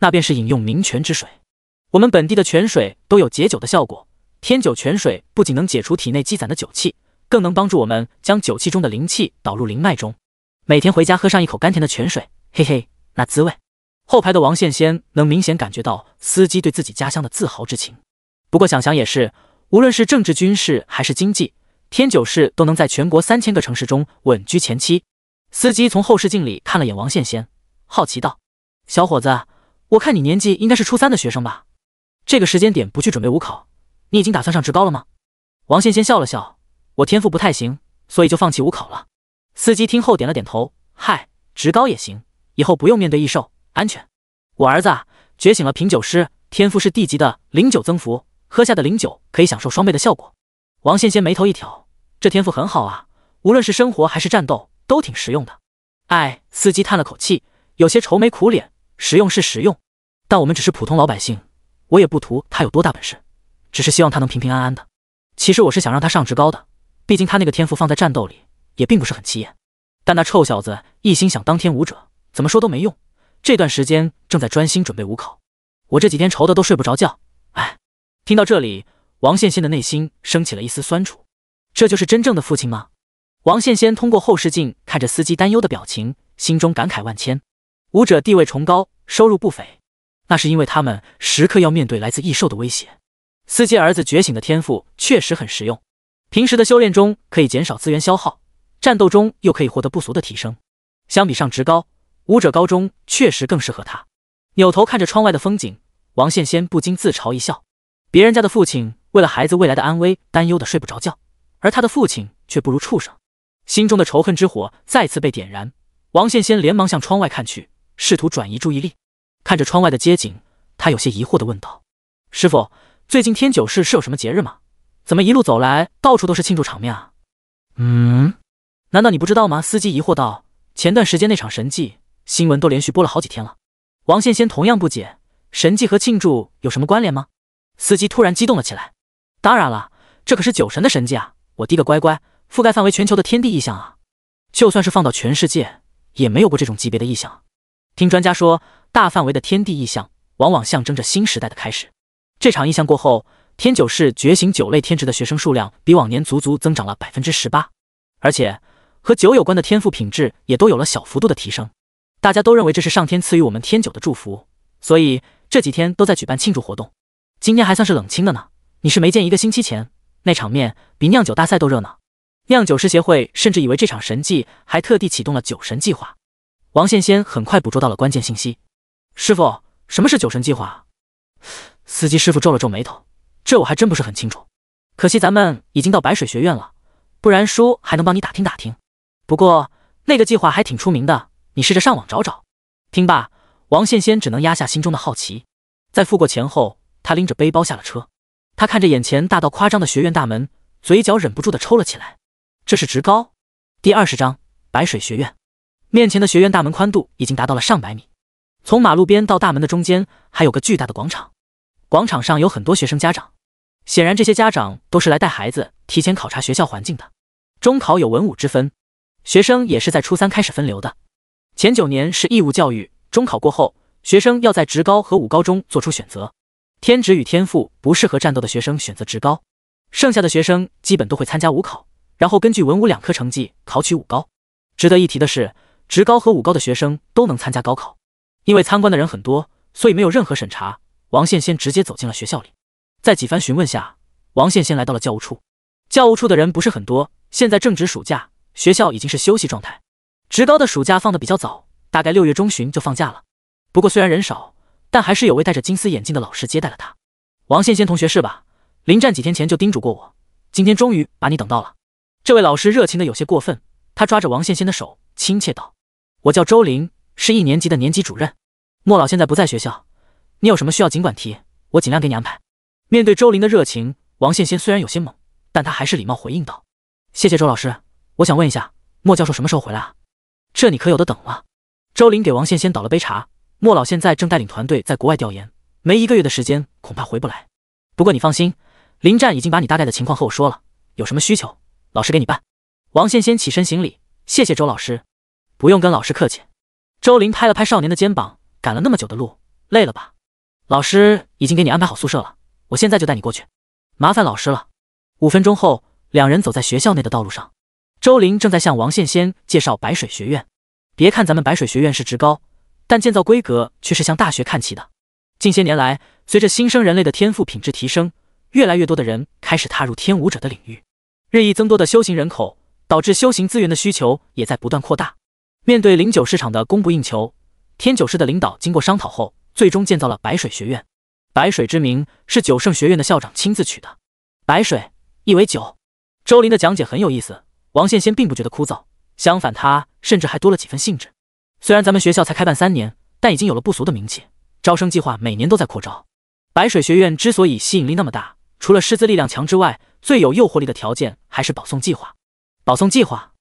Speaker 1: 那便是饮用名泉之水。我们本地的泉水都有解酒的效果，天九泉水不仅能解除体内积攒的酒气，更能帮助我们将酒气中的灵气导入灵脉中。每天回家喝上一口甘甜的泉水，嘿嘿，那滋味。后排的王羡仙能明显感觉到司机对自己家乡的自豪之情。不过想想也是，无论是政治、军事还是经济，天九市都能在全国三千个城市中稳居前七。司机从后视镜里看了眼王羡仙，好奇道：“小伙子，我看你年纪应该是初三的学生吧？这个时间点不去准备五考，你已经打算上职高了吗？”王羡仙笑了笑：“我天赋不太行，所以就放弃五考了。”司机听后点了点头：“嗨，职高也行，以后不用面对异兽，安全。我儿子觉醒了品酒师天赋，是地级的零酒增幅，喝下的零酒可以享受双倍的效果。”王羡仙眉头一挑：“这天赋很好啊，无论是生活还是战斗。”都挺实用的，哎，司机叹了口气，有些愁眉苦脸。实用是实用，但我们只是普通老百姓，我也不图他有多大本事，只是希望他能平平安安的。其实我是想让他上职高的，毕竟他那个天赋放在战斗里也并不是很起眼。但那臭小子一心想当天武者，怎么说都没用。这段时间正在专心准备武考，我这几天愁的都睡不着觉，哎。听到这里，王羡羡的内心升起了一丝酸楚，这就是真正的父亲吗？王羡仙通过后视镜看着司机担忧的表情，心中感慨万千。武者地位崇高，收入不菲，那是因为他们时刻要面对来自异兽的威胁。司机儿子觉醒的天赋确实很实用，平时的修炼中可以减少资源消耗，战斗中又可以获得不俗的提升。相比上职高，武者高中确实更适合他。扭头看着窗外的风景，王羡仙不禁自嘲一笑：别人家的父亲为了孩子未来的安危担忧的睡不着觉，而他的父亲却不如畜生。心中的仇恨之火再次被点燃，王羡仙连忙向窗外看去，试图转移注意力。看着窗外的街景，他有些疑惑地问道：“师傅，最近天九市是有什么节日吗？怎么一路走来，到处都是庆祝场面啊？”“
Speaker 2: 嗯，
Speaker 1: 难道你不知道吗？”司机疑惑道。“前段时间那场神迹新闻都连续播了好几天了。”王羡仙同样不解：“神迹和庆祝有什么关联吗？”司机突然激动了起来：“当然了，这可是酒神的神迹啊！我滴个乖乖！”覆盖范围全球的天地异象啊，就算是放到全世界，也没有过这种级别的异象。听专家说，大范围的天地异象往往象征着新时代的开始。这场异象过后，天九市觉醒九类天职的学生数量比往年足足增长了百分之十八，而且和酒有关的天赋品质也都有了小幅度的提升。大家都认为这是上天赐予我们天九的祝福，所以这几天都在举办庆祝活动。今天还算是冷清的呢，你是没见一个星期前那场面，比酿酒大赛都热闹。酿酒师协会甚至以为这场神迹，还特地启动了酒神计划。王羡仙很快捕捉到了关键信息，师傅，什么是酒神计划？司机师傅皱了皱眉头，这我还真不是很清楚。可惜咱们已经到白水学院了，不然叔还能帮你打听打听。不过那个计划还挺出名的，你试着上网找找。听罢，王羡仙只能压下心中的好奇，在付过钱后，他拎着背包下了车。他看着眼前大到夸张的学院大门，嘴角忍不住的抽了起来。这是职高，第二十章白水学院。面前的学院大门宽度已经达到了上百米，从马路边到大门的中间还有个巨大的广场。广场上有很多学生家长，显然这些家长都是来带孩子提前考察学校环境的。中考有文武之分，学生也是在初三开始分流的。前九年是义务教育，中考过后，学生要在职高和五高中做出选择。天职与天赋不适合战斗的学生选择职高，剩下的学生基本都会参加五考。然后根据文武两科成绩考取武高。值得一提的是，职高和武高的学生都能参加高考。因为参观的人很多，所以没有任何审查。王羡先直接走进了学校里。在几番询问下，王羡先来到了教务处。教务处的人不是很多，现在正值暑假，学校已经是休息状态。职高的暑假放的比较早，大概六月中旬就放假了。不过虽然人少，但还是有位戴着金丝眼镜的老师接待了他。王羡先同学是吧？临战几天前就叮嘱过我，今天终于把你等到了。这位老师热情的有些过分，他抓着王羡羡的手，亲切道：“我叫周林，是一年级的年级主任。莫老现在不在学校，你有什么需要尽管提，我尽量给你安排。”面对周林的热情，王羡羡虽然有些懵，但他还是礼貌回应道：“谢谢周老师，我想问一下，莫教授什么时候回来啊？这你可有的等了。”周林给王羡羡倒了杯茶。莫老现在正带领团队在国外调研，没一个月的时间，恐怕回不来。不过你放心，林战已经把你大概的情况和我说了，有什么需求？老师给你办。王羡仙起身行礼，谢谢周老师。不用跟老师客气。周林拍了拍少年的肩膀，赶了那么久的路，累了吧？老师已经给你安排好宿舍了，我现在就带你过去。麻烦老师了。五分钟后，两人走在学校内的道路上。周林正在向王羡仙介绍白水学院。别看咱们白水学院是职高，但建造规格却是向大学看齐的。近些年来，随着新生人类的天赋品质提升，越来越多的人开始踏入天武者的领域。日益增多的修行人口，导致修行资源的需求也在不断扩大。面对零九市场的供不应求，天九市的领导经过商讨后，最终建造了白水学院。白水之名是九圣学院的校长亲自取的，白水意为酒。周林的讲解很有意思，王羡仙并不觉得枯燥，相反，他甚至还多了几分兴致。虽然咱们学校才开办三年，但已经有了不俗的名气，招生计划每年都在扩招。白水学院之所以吸引力那么大，除了师资力量强之外，最有诱惑力的条件还是保送计划。保送计划？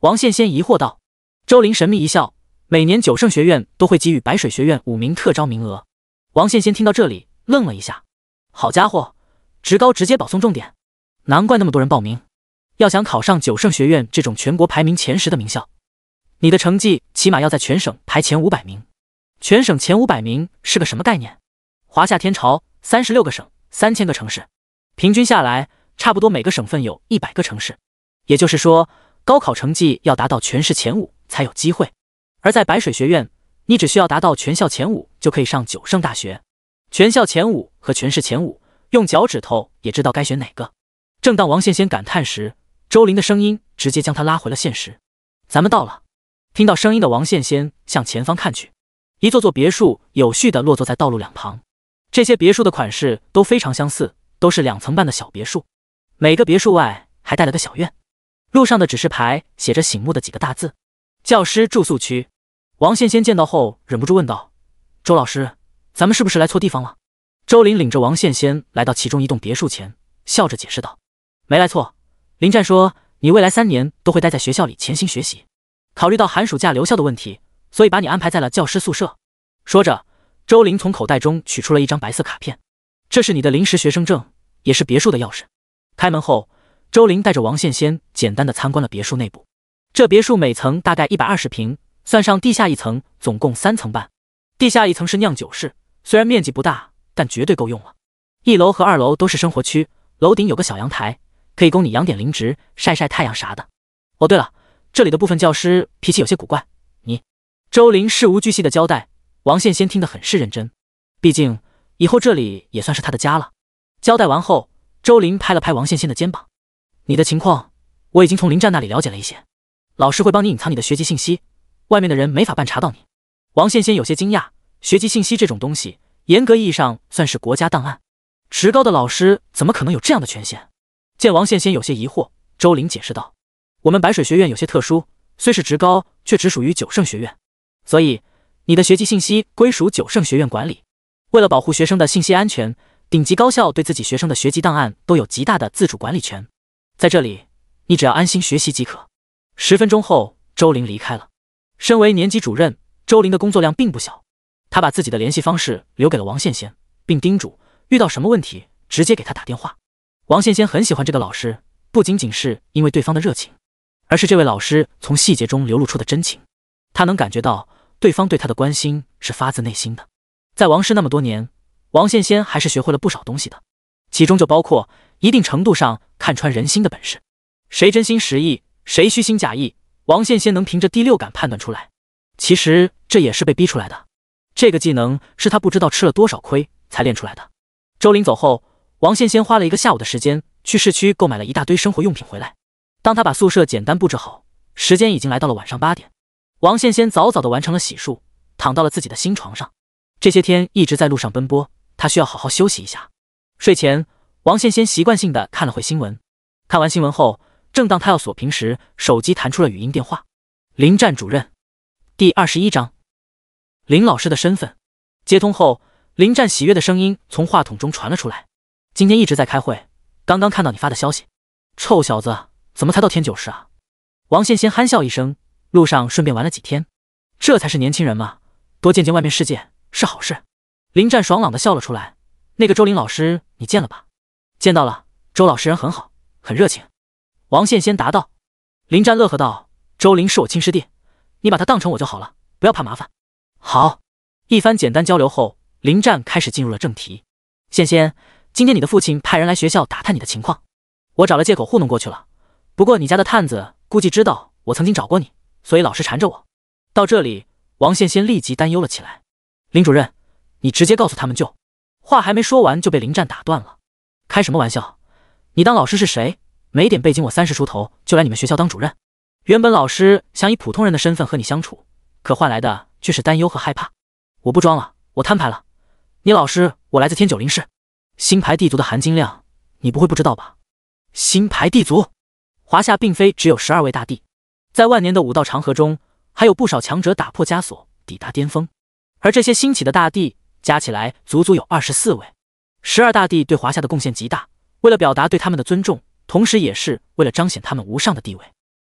Speaker 1: 王羡仙疑惑道。周林神秘一笑：“每年九圣学院都会给予白水学院五名特招名额。”王羡仙听到这里愣了一下：“好家伙，职高直接保送重点，难怪那么多人报名。要想考上九圣学院这种全国排名前十的名校，你的成绩起码要在全省排前五百名。全省前五百名是个什么概念？华夏天朝三十六个省，三千个城市，平均下来……”差不多每个省份有一百个城市，也就是说，高考成绩要达到全市前五才有机会。而在白水学院，你只需要达到全校前五就可以上九圣大学。全校前五和全市前五，用脚趾头也知道该选哪个。正当王羡仙感叹时，周林的声音直接将他拉回了现实。咱们到了。听到声音的王羡仙向前方看去，一座座别墅有序的落座在道路两旁，这些别墅的款式都非常相似，都是两层半的小别墅。每个别墅外还带了个小院，路上的指示牌写着醒目的几个大字：“教师住宿区”。王羡仙见到后忍不住问道：“周老师，咱们是不是来错地方了？”周林领着王羡仙来到其中一栋别墅前，笑着解释道：“没来错。林战说你未来三年都会待在学校里潜心学习，考虑到寒暑假留校的问题，所以把你安排在了教师宿舍。”说着，周林从口袋中取出了一张白色卡片：“这是你的临时学生证，也是别墅的钥匙。”开门后，周林带着王羡仙简单的参观了别墅内部。这别墅每层大概一百二十平，算上地下一层，总共三层半。地下一层是酿酒室，虽然面积不大，但绝对够用了。一楼和二楼都是生活区，楼顶有个小阳台，可以供你养点灵植、晒晒太阳啥的。哦，对了，这里的部分教师脾气有些古怪。你，周林事无巨细的交代，王羡仙听得很是认真，毕竟以后这里也算是他的家了。交代完后。周林拍了拍王羡仙的肩膀：“你的情况，我已经从林战那里了解了一些。老师会帮你隐藏你的学籍信息，外面的人没法办查到你。”王羡仙有些惊讶：“学籍信息这种东西，严格意义上算是国家档案，职高的老师怎么可能有这样的权限？”见王羡仙有些疑惑，周林解释道：“我们白水学院有些特殊，虽是职高，却只属于九圣学院，所以你的学籍信息归属九圣学院管理。为了保护学生的信息安全。”顶级高校对自己学生的学籍档案都有极大的自主管理权，在这里，你只要安心学习即可。十分钟后，周玲离开了。身为年级主任，周玲的工作量并不小，他把自己的联系方式留给了王羡羡，并叮嘱遇到什么问题直接给他打电话。王羡羡很喜欢这个老师，不仅仅是因为对方的热情，而是这位老师从细节中流露出的真情。他能感觉到对方对他的关心是发自内心的。在王氏那么多年。王羡仙还是学会了不少东西的，其中就包括一定程度上看穿人心的本事。谁真心实意，谁虚心假意，王羡仙能凭着第六感判断出来。其实这也是被逼出来的，这个技能是他不知道吃了多少亏才练出来的。周林走后，王羡仙花了一个下午的时间去市区购买了一大堆生活用品回来。当他把宿舍简单布置好，时间已经来到了晚上八点。王羡仙早早的完成了洗漱，躺到了自己的新床上。这些天一直在路上奔波。他需要好好休息一下。睡前，王羡仙习惯性的看了会新闻。看完新闻后，正当他要锁屏时，手机弹出了语音电话。林战主任，第二十一章，林老师的身份。接通后，林战喜悦的声音从话筒中传了出来。今天一直在开会，刚刚看到你发的消息。臭小子，怎么才到天九市啊？王羡仙憨笑一声，路上顺便玩了几天。这才是年轻人嘛，多见见外面世界是好事。林战爽朗的笑了出来，那个周林老师你见了吧？见到了，周老师人很好，很热情。王羡仙答道。林战乐呵道：“周林是我亲师弟，你把他当成我就好了，不要怕麻烦。”好，一番简单交流后，林战开始进入了正题。羡仙，今天你的父亲派人来学校打探你的情况，我找了借口糊弄过去了。不过你家的探子估计知道我曾经找过你，所以老是缠着我。到这里，王羡仙立即担忧了起来，林主任。你直接告诉他们就，话还没说完就被林战打断了。开什么玩笑？你当老师是谁？没点背景，我三十出头就来你们学校当主任。原本老师想以普通人的身份和你相处，可换来的却是担忧和害怕。我不装了，我摊牌了。你老师，我来自天九灵市。星牌地族的含金量，你不会不知道吧？星牌地族，华夏并非只有十二位大帝，在万年的武道长河中，还有不少强者打破枷锁，抵达巅峰，而这些兴起的大帝加起来足足有二十四位，十二大帝对华夏的贡献极大。为了表达对他们的尊重，同时也是为了彰显他们无上的地位，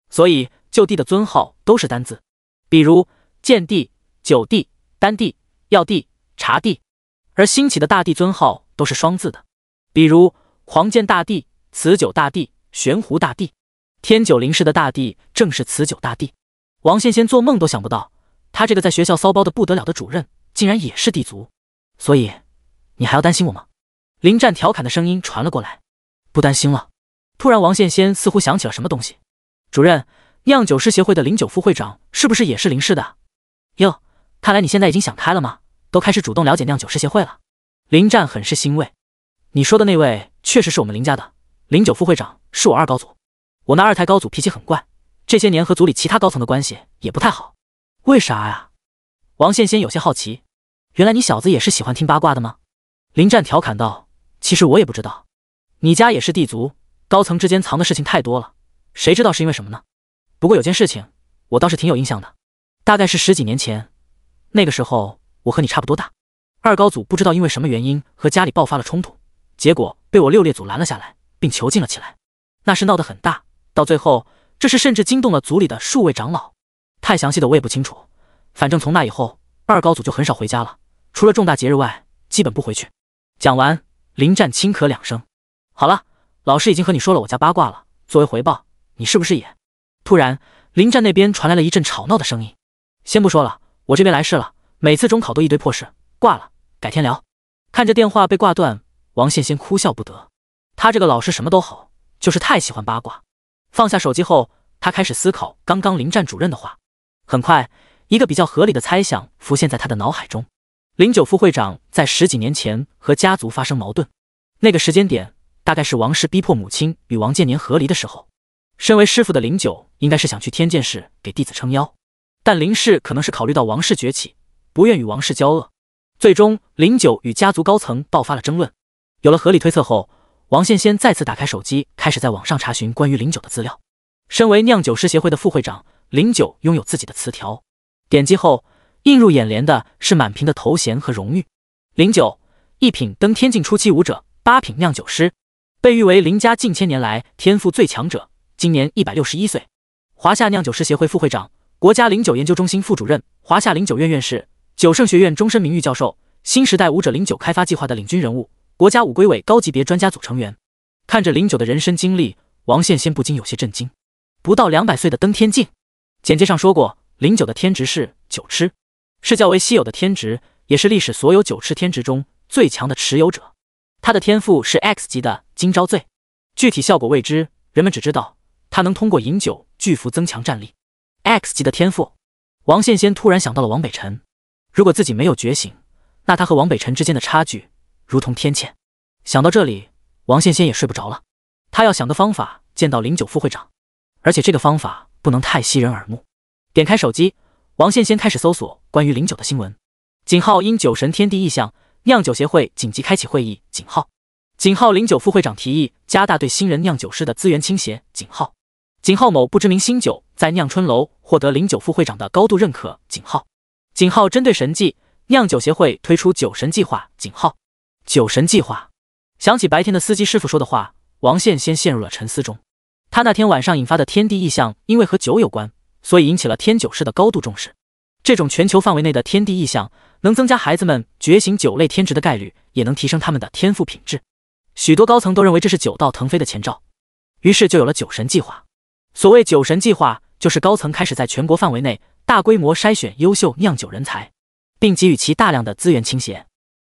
Speaker 1: 所以就地的尊号都是单字，比如剑帝、九帝、丹帝、药帝、茶帝；而兴起的大帝尊号都是双字的，比如黄剑大帝、慈九大帝、玄湖大帝。天九灵氏的大帝正是慈九大帝。王羡仙做梦都想不到，他这个在学校骚包的不得了的主任，竟然也是帝族。所以，你还要担心我吗？林战调侃的声音传了过来。不担心了。突然，王羡先似乎想起了什么东西。主任，酿酒师协会的林九副会长是不是也是林氏的？哟，看来你现在已经想开了吗？都开始主动了解酿酒师协会了。林战很是欣慰。你说的那位确实是我们林家的林九副会长，是我二高祖。我那二太高祖脾气很怪，这些年和组里其他高层的关系也不太好。为啥呀？王羡先有些好奇。原来你小子也是喜欢听八卦的吗？林战调侃道：“其实我也不知道，你家也是地族高层之间藏的事情太多了，谁知道是因为什么呢？不过有件事情我倒是挺有印象的，大概是十几年前，那个时候我和你差不多大，二高祖不知道因为什么原因和家里爆发了冲突，结果被我六列祖拦了下来，并囚禁了起来。那事闹得很大，到最后这事甚至惊动了族里的数位长老。太详细的我也不清楚，反正从那以后。”二高组就很少回家了，除了重大节日外，基本不回去。讲完，林战轻咳两声。好了，老师已经和你说了我家八卦了。作为回报，你是不是也……突然，林战那边传来了一阵吵闹的声音。先不说了，我这边来事了。每次中考都一堆破事。挂了，改天聊。看着电话被挂断，王羡仙哭笑不得。他这个老师什么都好，就是太喜欢八卦。放下手机后，他开始思考刚刚林战主任的话。很快。一个比较合理的猜想浮现在他的脑海中。林九副会长在十几年前和家族发生矛盾，那个时间点大概是王氏逼迫母亲与王建年和离的时候。身为师傅的林九应该是想去天剑市给弟子撑腰，但林氏可能是考虑到王氏崛起，不愿与王氏交恶，最终林九与家族高层爆发了争论。有了合理推测后，王羡仙再次打开手机，开始在网上查询关于林九的资料。身为酿酒师协会的副会长，林九拥有自己的词条。点击后，映入眼帘的是满屏的头衔和荣誉：零九一品登天境初期武者，八品酿酒师，被誉为林家近千年来天赋最强者，今年一百六十一岁，华夏酿酒师协会副会长，国家零九研究中心副主任，华夏零九院院士，九圣学院终身名誉教授，新时代武者零九开发计划的领军人物，国家五规委高级别专家组成员。看着零九的人生经历，王羡先不禁有些震惊：不到两百岁的登天境，简介上说过。零九的天职是酒痴，是较为稀有的天职，也是历史所有酒痴天职中最强的持有者。他的天赋是 X 级的今朝醉，具体效果未知。人们只知道他能通过饮酒巨幅增强战力。X 级的天赋，王羡仙突然想到了王北辰。如果自己没有觉醒，那他和王北辰之间的差距如同天堑。想到这里，王羡仙也睡不着了。他要想个方法见到零九副会长，而且这个方法不能太吸人耳目。点开手机，王羡先开始搜索关于零九的新闻。景浩因酒神天地异象，酿酒协会紧急开启会议。景浩，景浩零九副会长提议加大对新人酿酒师的资源倾斜。井号井号某不知名新酒在酿春楼获得零九副会长的高度认可。井号井号针对神迹，酿酒协会推出酒神计划。井号酒神计划。想起白天的司机师傅说的话，王羡先陷入了沉思中。他那天晚上引发的天地异象，因为和酒有关。所以引起了天九师的高度重视。这种全球范围内的天地异象，能增加孩子们觉醒酒类天职的概率，也能提升他们的天赋品质。许多高层都认为这是酒道腾飞的前兆，于是就有了酒神计划。所谓酒神计划，就是高层开始在全国范围内大规模筛选优秀酿酒人才，并给予其大量的资源倾斜。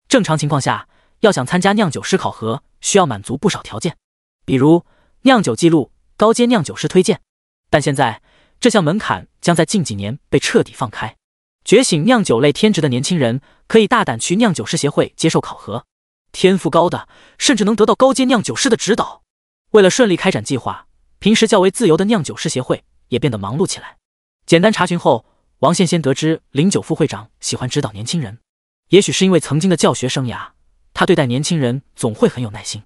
Speaker 1: 正常情况下，要想参加酿酒师考核，需要满足不少条件，比如酿酒记录、高阶酿酒师推荐，但现在。这项门槛将在近几年被彻底放开。觉醒酿酒类天职的年轻人可以大胆去酿酒师协会接受考核，天赋高的甚至能得到高阶酿酒师的指导。为了顺利开展计划，平时较为自由的酿酒师协会也变得忙碌起来。简单查询后，王羡先得知零九副会长喜欢指导年轻人，也许是因为曾经的教学生涯，他对待年轻人总会很有耐心。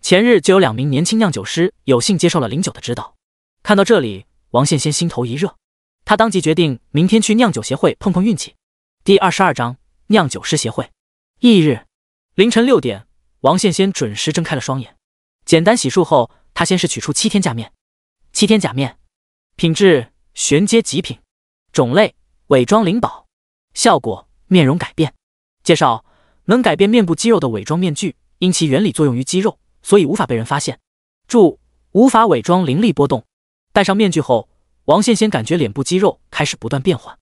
Speaker 1: 前日就有两名年轻酿酒师有幸接受了零九的指导。看到这里。王羡仙心头一热，他当即决定明天去酿酒协会碰碰运气。第二十二章酿酒师协会。翌日凌晨六点，王羡仙准时睁开了双眼，简单洗漱后，他先是取出七天假面。七天假面，品质玄阶极品，种类伪装灵宝，效果面容改变。介绍：能改变面部肌肉的伪装面具，因其原理作用于肌肉，所以无法被人发现。注：无法伪装灵力波动。戴上面具后，王羡仙感觉脸部肌肉开始不断变换。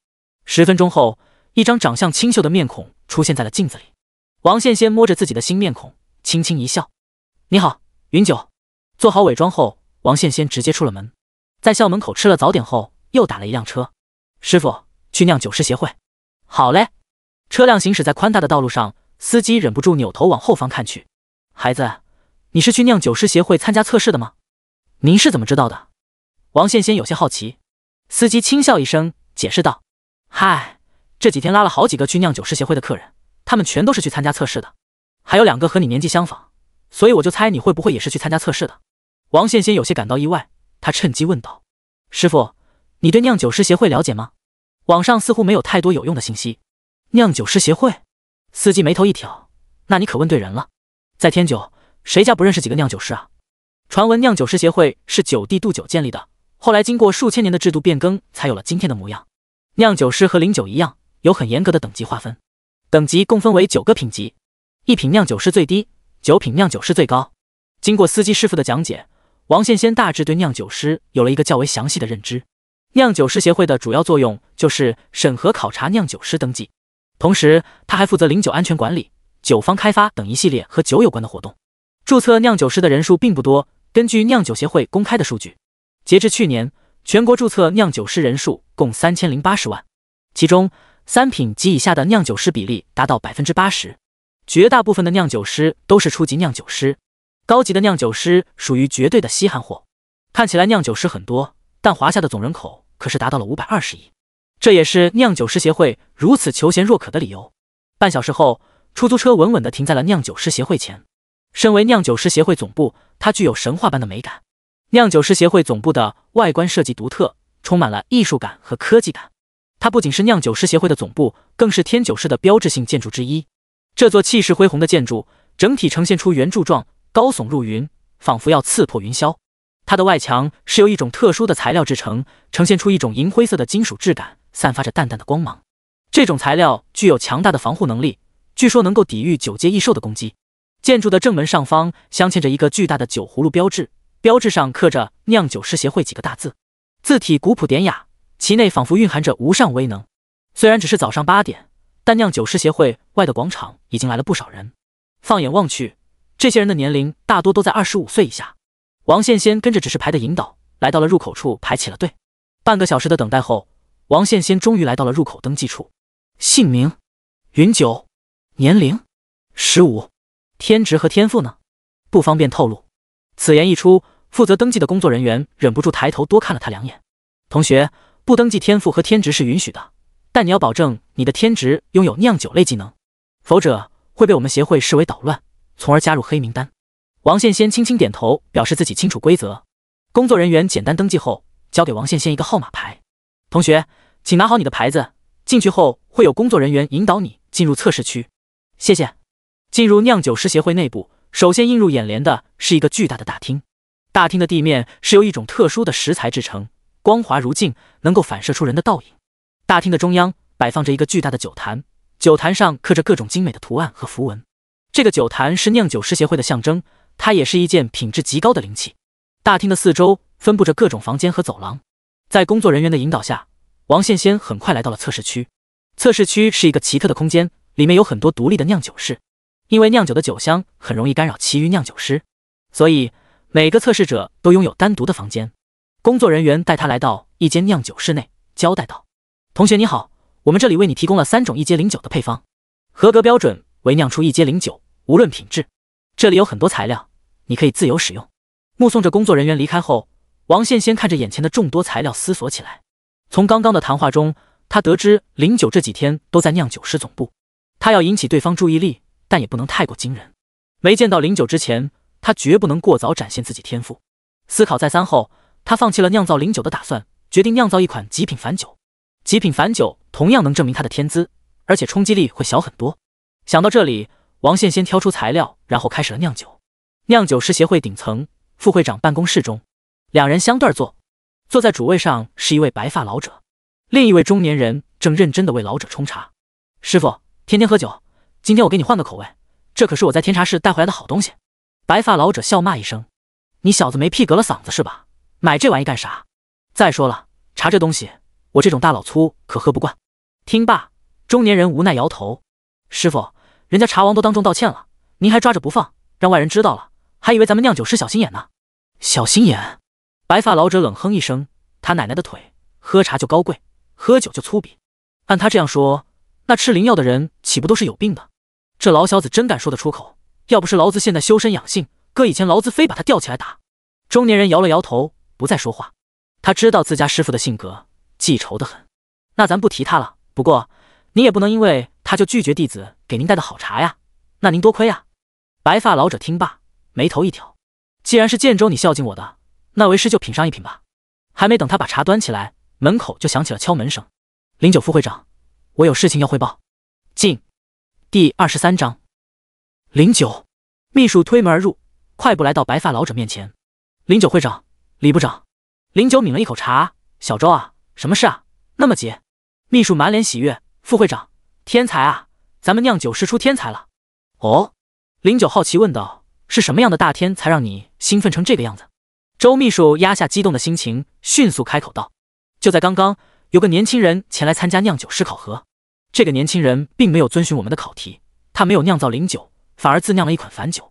Speaker 1: 十分钟后，一张长相清秀的面孔出现在了镜子里。王羡仙摸着自己的新面孔，轻轻一笑：“你好，云九。”做好伪装后，王羡仙直接出了门。在校门口吃了早点后，又打了一辆车。师傅，去酿酒师协会。好嘞。车辆行驶在宽大的道路上，司机忍不住扭头往后方看去：“孩子，你是去酿酒师协会参加测试的吗？您是怎么知道的？”王羡仙有些好奇，司机轻笑一声，解释道：“嗨，这几天拉了好几个去酿酒师协会的客人，他们全都是去参加测试的。还有两个和你年纪相仿，所以我就猜你会不会也是去参加测试的。”王羡仙有些感到意外，他趁机问道：“师傅，你对酿酒师协会了解吗？网上似乎没有太多有用的信息。”酿酒师协会，司机眉头一挑：“那你可问对人了，在天九，谁家不认识几个酿酒师啊？传闻酿酒师协会是九帝渡酒建立的。”后来经过数千年的制度变更，才有了今天的模样。酿酒师和零酒一样，有很严格的等级划分，等级共分为九个品级，一品酿酒师最低，九品酿酒师最高。经过司机师傅的讲解，王羡仙大致对酿酒师有了一个较为详细的认知。酿酒师协会的主要作用就是审核考察酿酒师登记，同时他还负责零酒安全管理、酒方开发等一系列和酒有关的活动。注册酿酒师的人数并不多，根据酿酒协会公开的数据。截至去年，全国注册酿酒师人数共三千零八十万，其中三品及以下的酿酒师比例达到百分之八十，绝大部分的酿酒师都是初级酿酒师，高级的酿酒师属于绝对的稀罕货。看起来酿酒师很多，但华夏的总人口可是达到了五百二十亿，这也是酿酒师协会如此求贤若渴的理由。半小时后，出租车稳稳的停在了酿酒师协会前，身为酿酒师协会总部，它具有神话般的美感。酿酒师协会总部的外观设计独特，充满了艺术感和科技感。它不仅是酿酒师协会的总部，更是天酒市的标志性建筑之一。这座气势恢宏的建筑整体呈现出圆柱状，高耸入云，仿佛要刺破云霄。它的外墙是由一种特殊的材料制成，呈现出一种银灰色的金属质感，散发着淡淡的光芒。这种材料具有强大的防护能力，据说能够抵御九阶异兽的攻击。建筑的正门上方镶嵌着一个巨大的酒葫芦标志。标志上刻着“酿酒师协会”几个大字，字体古朴典雅，其内仿佛蕴含着无上威能。虽然只是早上八点，但酿酒师协会外的广场已经来了不少人。放眼望去，这些人的年龄大多都在二十五岁以下。王羡先跟着指示牌的引导，来到了入口处排起了队。半个小时的等待后，王羡先终于来到了入口登记处。姓名：云九，年龄：十五，天职和天赋呢？不方便透露。此言一出。负责登记的工作人员忍不住抬头多看了他两眼。同学，不登记天赋和天职是允许的，但你要保证你的天职拥有酿酒类技能，否者会被我们协会视为捣乱，从而加入黑名单。王羡先轻轻点头，表示自己清楚规则。工作人员简单登记后，交给王羡先一个号码牌。同学，请拿好你的牌子，进去后会有工作人员引导你进入测试区。谢谢。进入酿酒师协会内部，首先映入眼帘的是一个巨大的大厅。大厅的地面是由一种特殊的石材制成，光滑如镜，能够反射出人的倒影。大厅的中央摆放着一个巨大的酒坛，酒坛上刻着各种精美的图案和符文。这个酒坛是酿酒师协会的象征，它也是一件品质极高的灵器。大厅的四周分布着各种房间和走廊。在工作人员的引导下，王羡仙很快来到了测试区。测试区是一个奇特的空间，里面有很多独立的酿酒室。因为酿酒的酒香很容易干扰其余酿酒师，所以。每个测试者都拥有单独的房间，工作人员带他来到一间酿酒室内，交代道：“同学你好，我们这里为你提供了三种一阶零酒的配方，合格标准为酿出一阶零酒，无论品质。这里有很多材料，你可以自由使用。”目送着工作人员离开后，王羡先看着眼前的众多材料思索起来。从刚刚的谈话中，他得知零九这几天都在酿酒师总部，他要引起对方注意力，但也不能太过惊人。没见到零九之前。他绝不能过早展现自己天赋。思考再三后，他放弃了酿造灵酒的打算，决定酿造一款极品凡酒。极品凡酒同样能证明他的天资，而且冲击力会小很多。想到这里，王羡先挑出材料，然后开始了酿酒。酿酒师协会顶层副会长办公室中，两人相对坐。坐在主位上是一位白发老者，另一位中年人正认真地为老者冲茶。师傅，天天喝酒，今天我给你换个口味，这可是我在天茶室带回来的好东西。白发老者笑骂一声：“你小子没屁隔了嗓子是吧？买这玩意干啥？再说了，茶这东西，我这种大老粗可喝不惯。”听罢，中年人无奈摇头：“师傅，人家茶王都当众道歉了，您还抓着不放，让外人知道了，还以为咱们酿酒师小心眼呢。”小心眼！白发老者冷哼一声：“他奶奶的腿，喝茶就高贵，喝酒就粗鄙。按他这样说，那吃灵药的人岂不都是有病的？这老小子真敢说得出口！”要不是劳资现在修身养性，哥以前劳资非把他吊起来打。中年人摇了摇头，不再说话。他知道自家师傅的性格，记仇的很。那咱不提他了。不过你也不能因为他就拒绝弟子给您带的好茶呀，那您多亏啊。白发老者听罢，眉头一挑。既然是剑州你孝敬我的，那为师就品上一品吧。还没等他把茶端起来，门口就响起了敲门声。林九副会长，我有事情要汇报。进。第二十三章。零九，秘书推门而入，快步来到白发老者面前。零九会长，李部长。零九抿了一口茶，小周啊，什么事啊？那么急？秘书满脸喜悦。副会长，天才啊！咱们酿酒师出天才了。哦，零九好奇问道：“是什么样的大天才让你兴奋成这个样子？”周秘书压下激动的心情，迅速开口道：“就在刚刚，有个年轻人前来参加酿酒师考核。这个年轻人并没有遵循我们的考题，他没有酿造零九。”反而自酿了一款凡酒，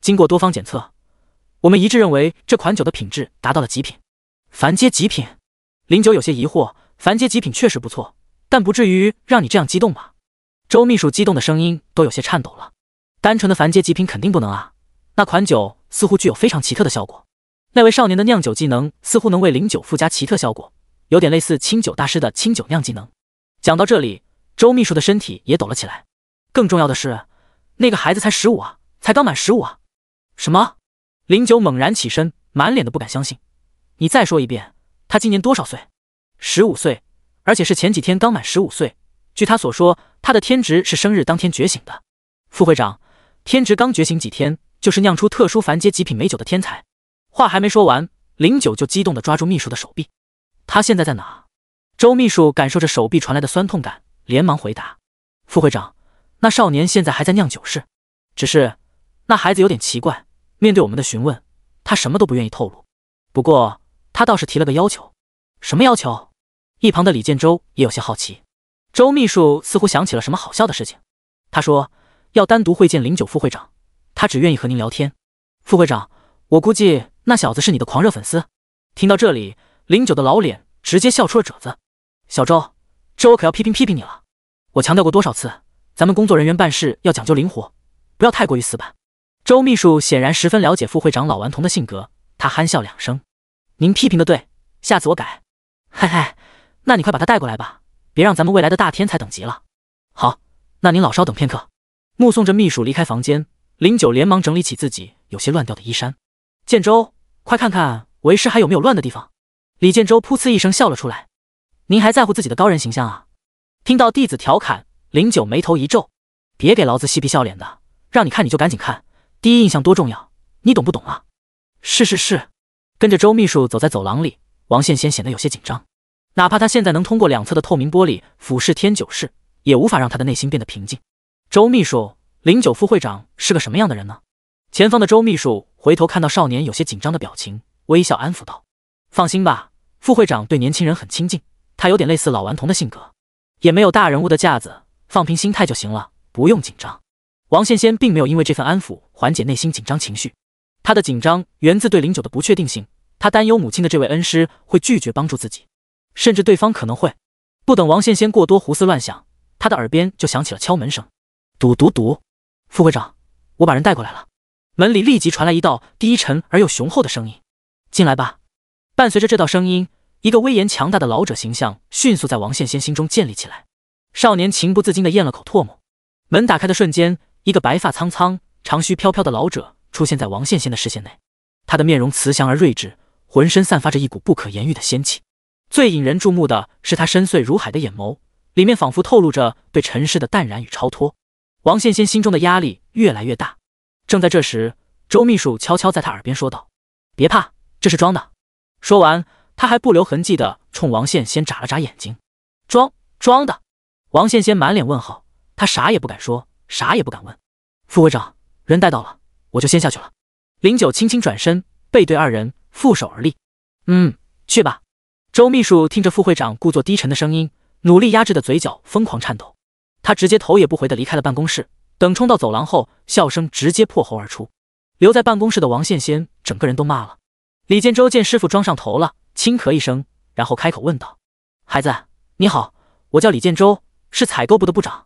Speaker 1: 经过多方检测，我们一致认为这款酒的品质达到了极品，凡阶极品。林九有些疑惑，凡阶极品确实不错，但不至于让你这样激动吧？周秘书激动的声音都有些颤抖了。单纯的凡阶极品肯定不能啊！那款酒似乎具有非常奇特的效果，那位少年的酿酒技能似乎能为林九附加奇特效果，有点类似清酒大师的清酒酿技能。讲到这里，周秘书的身体也抖了起来。更重要的是。那个孩子才十五啊，才刚满十五啊！什么？林九猛然起身，满脸的不敢相信。你再说一遍，他今年多少岁？十五岁，而且是前几天刚满十五岁。据他所说，他的天职是生日当天觉醒的。副会长，天职刚觉醒几天，就是酿出特殊凡阶极品美酒的天才。话还没说完，林九就激动地抓住秘书的手臂。他现在在哪？周秘书感受着手臂传来的酸痛感，连忙回答：副会长。那少年现在还在酿酒室，只是那孩子有点奇怪。面对我们的询问，他什么都不愿意透露。不过他倒是提了个要求。什么要求？一旁的李建州也有些好奇。周秘书似乎想起了什么好笑的事情，他说要单独会见零九副会长，他只愿意和您聊天。副会长，我估计那小子是你的狂热粉丝。听到这里，零九的老脸直接笑出了褶子。小周，这我可要批评批评你了。我强调过多少次？咱们工作人员办事要讲究灵活，不要太过于死板。周秘书显然十分了解副会长老顽童的性格，他憨笑两声：“您批评的对，下次我改。”嘿嘿，那你快把他带过来吧，别让咱们未来的大天才等急了。好，那您老稍等片刻。目送着秘书离开房间，林九连忙整理起自己有些乱掉的衣衫。建州，快看看为师还有没有乱的地方。李建州噗呲一声笑了出来：“您还在乎自己的高人形象啊？”听到弟子调侃。林九眉头一皱，别给老子嬉皮笑脸的，让你看你就赶紧看，第一印象多重要，你懂不懂啊？是是是，跟着周秘书走在走廊里，王羡仙显得有些紧张。哪怕他现在能通过两侧的透明玻璃俯视天九市，也无法让他的内心变得平静。周秘书，林九副会长是个什么样的人呢？前方的周秘书回头看到少年有些紧张的表情，微笑安抚道：“放心吧，副会长对年轻人很亲近，他有点类似老顽童的性格，也没有大人物的架子。”放平心态就行了，不用紧张。王羡仙并没有因为这份安抚缓解内心紧张情绪，他的紧张源自对林九的不确定性。他担忧母亲的这位恩师会拒绝帮助自己，甚至对方可能会……不等王羡仙过多胡思乱想，他的耳边就响起了敲门声。笃笃笃，副会长，我把人带过来了。门里立即传来一道低沉而又雄厚的声音：“进来吧。”伴随着这道声音，一个威严强大的老者形象迅速在王羡仙心中建立起来。少年情不自禁地咽了口唾沫，门打开的瞬间，一个白发苍苍、长须飘飘的老者出现在王羡羡的视线内。他的面容慈祥而睿智，浑身散发着一股不可言喻的仙气。最引人注目的是他深邃如海的眼眸，里面仿佛透露着对尘世的淡然与超脱。王羡羡心中的压力越来越大。正在这时，周秘书悄悄在他耳边说道：“别怕，这是装的。”说完，他还不留痕迹地冲王羡羡眨了眨眼睛，装装的。王羡仙满脸问号，他啥也不敢说，啥也不敢问。副会长，人带到了，我就先下去了。林九轻轻转身，背对二人，负手而立。嗯，去吧。周秘书听着副会长故作低沉的声音，努力压制的嘴角疯狂颤抖。他直接头也不回的离开了办公室。等冲到走廊后，笑声直接破喉而出。留在办公室的王羡仙整个人都麻了。李建州见师傅装上头了，轻咳一声，然后开口问道：“孩子，你好，我叫李建州，是采购部的部长，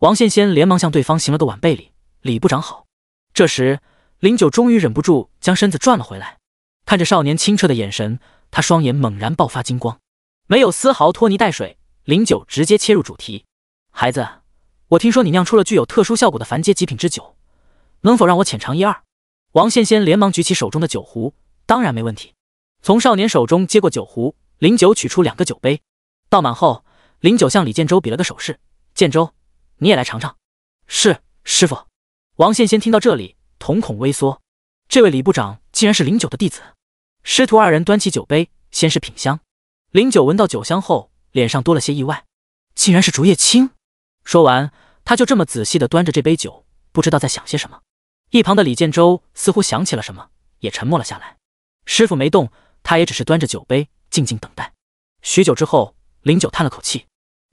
Speaker 1: 王仙仙连忙向对方行了个晚辈礼。李部长好。这时，林九终于忍不住将身子转了回来，看着少年清澈的眼神，他双眼猛然爆发金光，没有丝毫拖泥带水，林九直接切入主题：“孩子，我听说你酿出了具有特殊效果的凡阶极品之酒，能否让我浅尝一二？”王仙仙连忙举起手中的酒壶：“当然没问题。”从少年手中接过酒壶，林九取出两个酒杯，倒满后。林九向李建州比了个手势：“建州，你也来尝尝。”“是，师傅。”王羡先听到这里，瞳孔微缩：“这位李部长竟然是林九的弟子。”师徒二人端起酒杯，先是品香。林九闻到酒香后，脸上多了些意外：“竟然是竹叶青。”说完，他就这么仔细地端着这杯酒，不知道在想些什么。一旁的李建州似乎想起了什么，也沉默了下来。师傅没动，他也只是端着酒杯，静静等待。许久之后，林九叹了口气。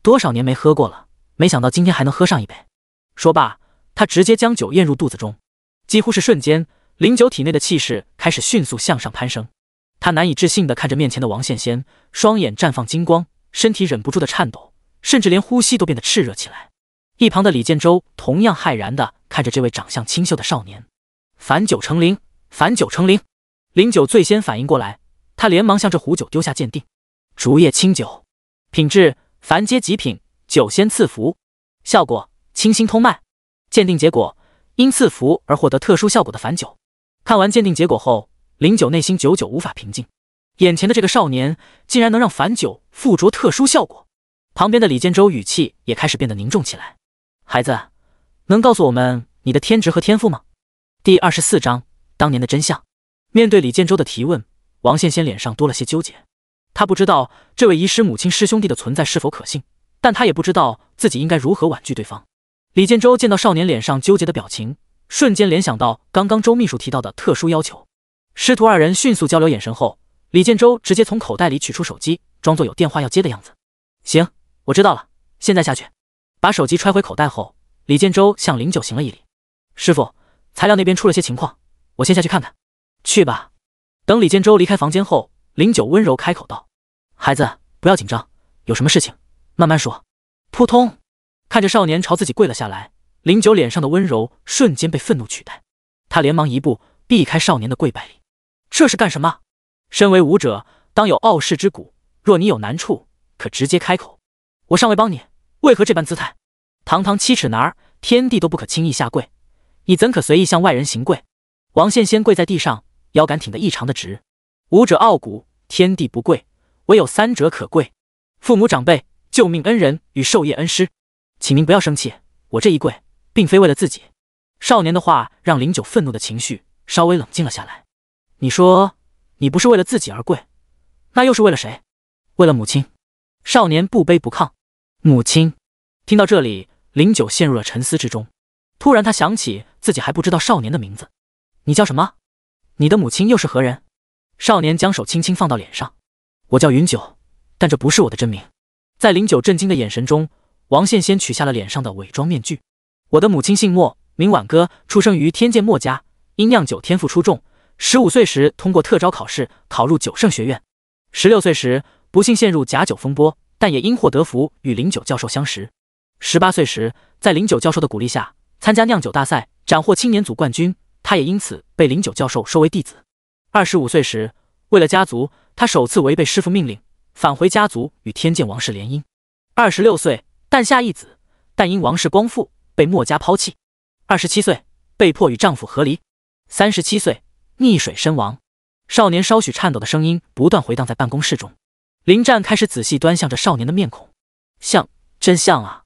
Speaker 1: 多少年没喝过了，没想到今天还能喝上一杯。说罢，他直接将酒咽入肚子中，几乎是瞬间，林九体内的气势开始迅速向上攀升。他难以置信的看着面前的王羡仙，双眼绽放金光，身体忍不住的颤抖，甚至连呼吸都变得炽热起来。一旁的李建州同样骇然的看着这位长相清秀的少年。凡九成灵，凡九成灵。林九最先反应过来，他连忙向这壶酒丢下鉴定。竹叶清酒，品质。凡阶极品酒仙赐福，效果清心通脉。鉴定结果：因赐福而获得特殊效果的凡酒。看完鉴定结果后，林九内心久久无法平静。眼前的这个少年，竟然能让凡酒附着特殊效果。旁边的李建州语气也开始变得凝重起来。孩子，能告诉我们你的天职和天赋吗？第二十四章：当年的真相。面对李建州的提问，王羡仙脸上多了些纠结。他不知道这位遗失母亲师兄弟的存在是否可信，但他也不知道自己应该如何婉拒对方。李建州见到少年脸上纠结的表情，瞬间联想到刚刚周秘书提到的特殊要求。师徒二人迅速交流眼神后，李建州直接从口袋里取出手机，装作有电话要接的样子。行，我知道了，现在下去。把手机揣回口袋后，李建州向林九行了一礼：“师傅，材料那边出了些情况，我先下去看看。”去吧。等李建州离开房间后，林九温柔开口道。孩子，不要紧张，有什么事情慢慢说。扑通！看着少年朝自己跪了下来，林九脸上的温柔瞬间被愤怒取代。他连忙一步避开少年的跪拜礼，这是干什么？身为武者，当有傲世之骨。若你有难处，可直接开口，我尚未帮你，为何这般姿态？堂堂七尺男儿，天地都不可轻易下跪，你怎可随意向外人行跪？王羡仙跪在地上，腰杆挺得异常的直。武者傲骨，天地不跪。唯有三者可贵：父母长辈、救命恩人与授业恩师。请您不要生气，我这一跪，并非为了自己。少年的话让林九愤怒的情绪稍微冷静了下来。你说，你不是为了自己而跪，那又是为了谁？为了母亲。少年不卑不亢。母亲。听到这里，林九陷入了沉思之中。突然，他想起自己还不知道少年的名字。你叫什么？你的母亲又是何人？少年将手轻轻放到脸上。我叫云九，但这不是我的真名。在林九震惊的眼神中，王羡仙取下了脸上的伪装面具。我的母亲姓莫，名晚歌，出生于天剑墨家，因酿酒天赋出众，十五岁时通过特招考试考入九圣学院。十六岁时，不幸陷入假酒风波，但也因祸得福与林九教授相识。十八岁时，在林九教授的鼓励下，参加酿酒大赛，斩获青年组冠军。他也因此被林九教授收为弟子。二十五岁时，为了家族。他首次违背师父命令，返回家族与天剑王室联姻，二十六岁诞下一子，但因王室光复被墨家抛弃，二十七岁被迫与丈夫和离，三十七岁溺水身亡。少年稍许颤抖的声音不断回荡在办公室中，林战开始仔细端详着少年的面孔，像真像啊！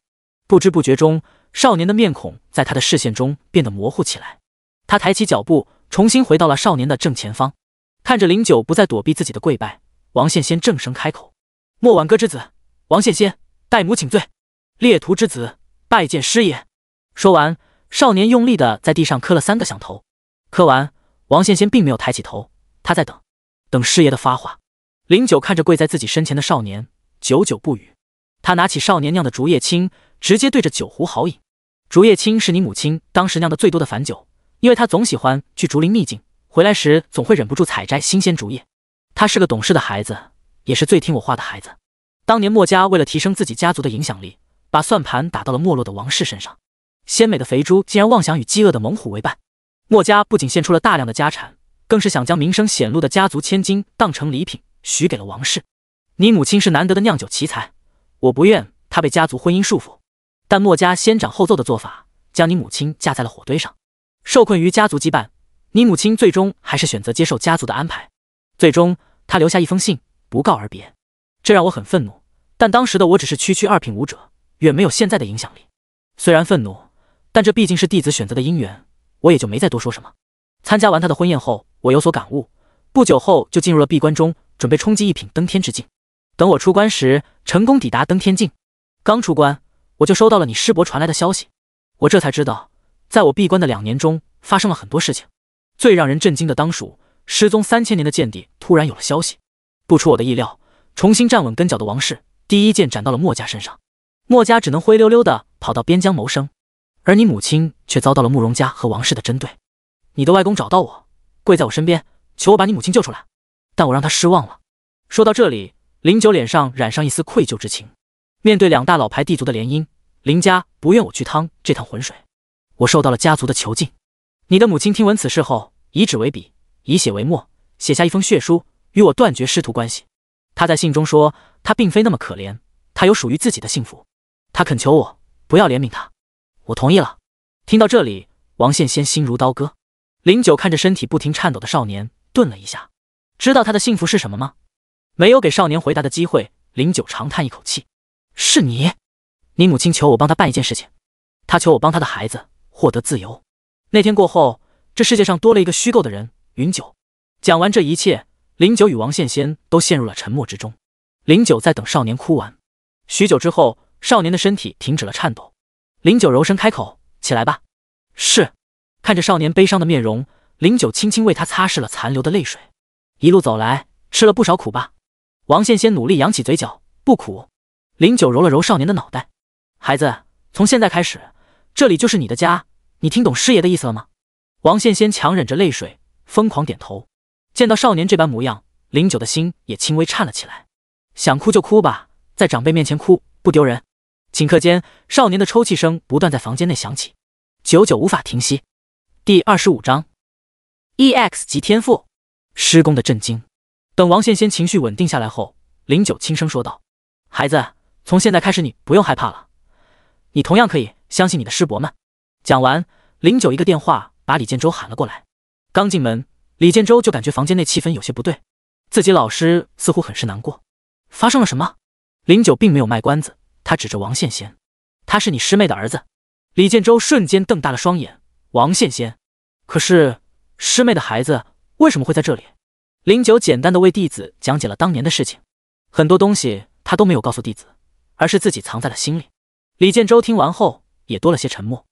Speaker 1: 不知不觉中，少年的面孔在他的视线中变得模糊起来。他抬起脚步，重新回到了少年的正前方。看着林九不再躲避自己的跪拜，王羡仙正声开口：“莫晚歌之子王羡仙代母请罪。猎徒之子拜见师爷。”说完，少年用力的在地上磕了三个响头。磕完，王羡仙并没有抬起头，他在等，等师爷的发话。林九看着跪在自己身前的少年，久久不语。他拿起少年酿的竹叶青，直接对着酒壶豪饮。竹叶青是你母亲当时酿的最多的凡酒，因为她总喜欢去竹林秘境。回来时总会忍不住采摘新鲜竹叶。他是个懂事的孩子，也是最听我话的孩子。当年墨家为了提升自己家族的影响力，把算盘打到了没落的王室身上。鲜美的肥猪竟然妄想与饥饿的猛虎为伴。墨家不仅献出了大量的家产，更是想将名声显露的家族千金当成礼品许给了王室。你母亲是难得的酿酒奇才，我不愿她被家族婚姻束缚，但墨家先斩后奏的做法，将你母亲架在了火堆上，受困于家族羁绊。你母亲最终还是选择接受家族的安排，最终她留下一封信，不告而别，这让我很愤怒。但当时的我只是区区二品武者，远没有现在的影响力。虽然愤怒，但这毕竟是弟子选择的姻缘，我也就没再多说什么。参加完他的婚宴后，我有所感悟，不久后就进入了闭关中，准备冲击一品登天之境。等我出关时，成功抵达登天境。刚出关，我就收到了你师伯传来的消息，我这才知道，在我闭关的两年中，发生了很多事情。最让人震惊的，当属失踪三千年的剑帝突然有了消息。不出我的意料，重新站稳跟脚的王氏，第一剑斩到了墨家身上，墨家只能灰溜溜的跑到边疆谋生。而你母亲却遭到了慕容家和王氏的针对。你的外公找到我，跪在我身边，求我把你母亲救出来，但我让他失望了。说到这里，林九脸上染上一丝愧疚之情。面对两大老牌地族的联姻，林家不愿我去趟这趟浑水，我受到了家族的囚禁。你的母亲听闻此事后，以纸为笔，以血为墨，写下一封血书，与我断绝师徒关系。他在信中说，他并非那么可怜，他有属于自己的幸福。他恳求我不要怜悯他，我同意了。听到这里，王羡先心如刀割。林九看着身体不停颤抖的少年，顿了一下，知道他的幸福是什么吗？没有给少年回答的机会，林九长叹一口气：“是你，你母亲求我帮他办一件事情，他求我帮他的孩子获得自由。”那天过后，这世界上多了一个虚构的人。云九讲完这一切，林九与王羡仙都陷入了沉默之中。林九在等少年哭完。许久之后，少年的身体停止了颤抖。林九柔声开口：“起来吧。”是。看着少年悲伤的面容，林九轻轻为他擦拭了残留的泪水。一路走来，吃了不少苦吧？王羡仙努力扬起嘴角：“不苦。”林九揉了揉少年的脑袋：“孩子，从现在开始，这里就是你的家。”你听懂师爷的意思了吗？王羡仙强忍着泪水，疯狂点头。见到少年这般模样，林九的心也轻微颤了起来。想哭就哭吧，在长辈面前哭不丢人。顷刻间，少年的抽泣声不断在房间内响起，久久无法停息。第二十五章：EX 级天赋，师公的震惊。等王羡仙情绪稳定下来后，林九轻声说道：“孩子，从现在开始你不用害怕了，你同样可以相信你的师伯们。”讲完，林九一个电话把李建州喊了过来。刚进门，李建州就感觉房间内气氛有些不对，自己老师似乎很是难过。发生了什么？林九并没有卖关子，他指着王羡仙，他是你师妹的儿子。”李建州瞬间瞪大了双眼。王羡仙，可是师妹的孩子为什么会在这里？林九简单的为弟子讲解了当年的事情，很多东西他都没有告诉弟子，而是自己藏在了心里。李建州听完后也多了些沉默。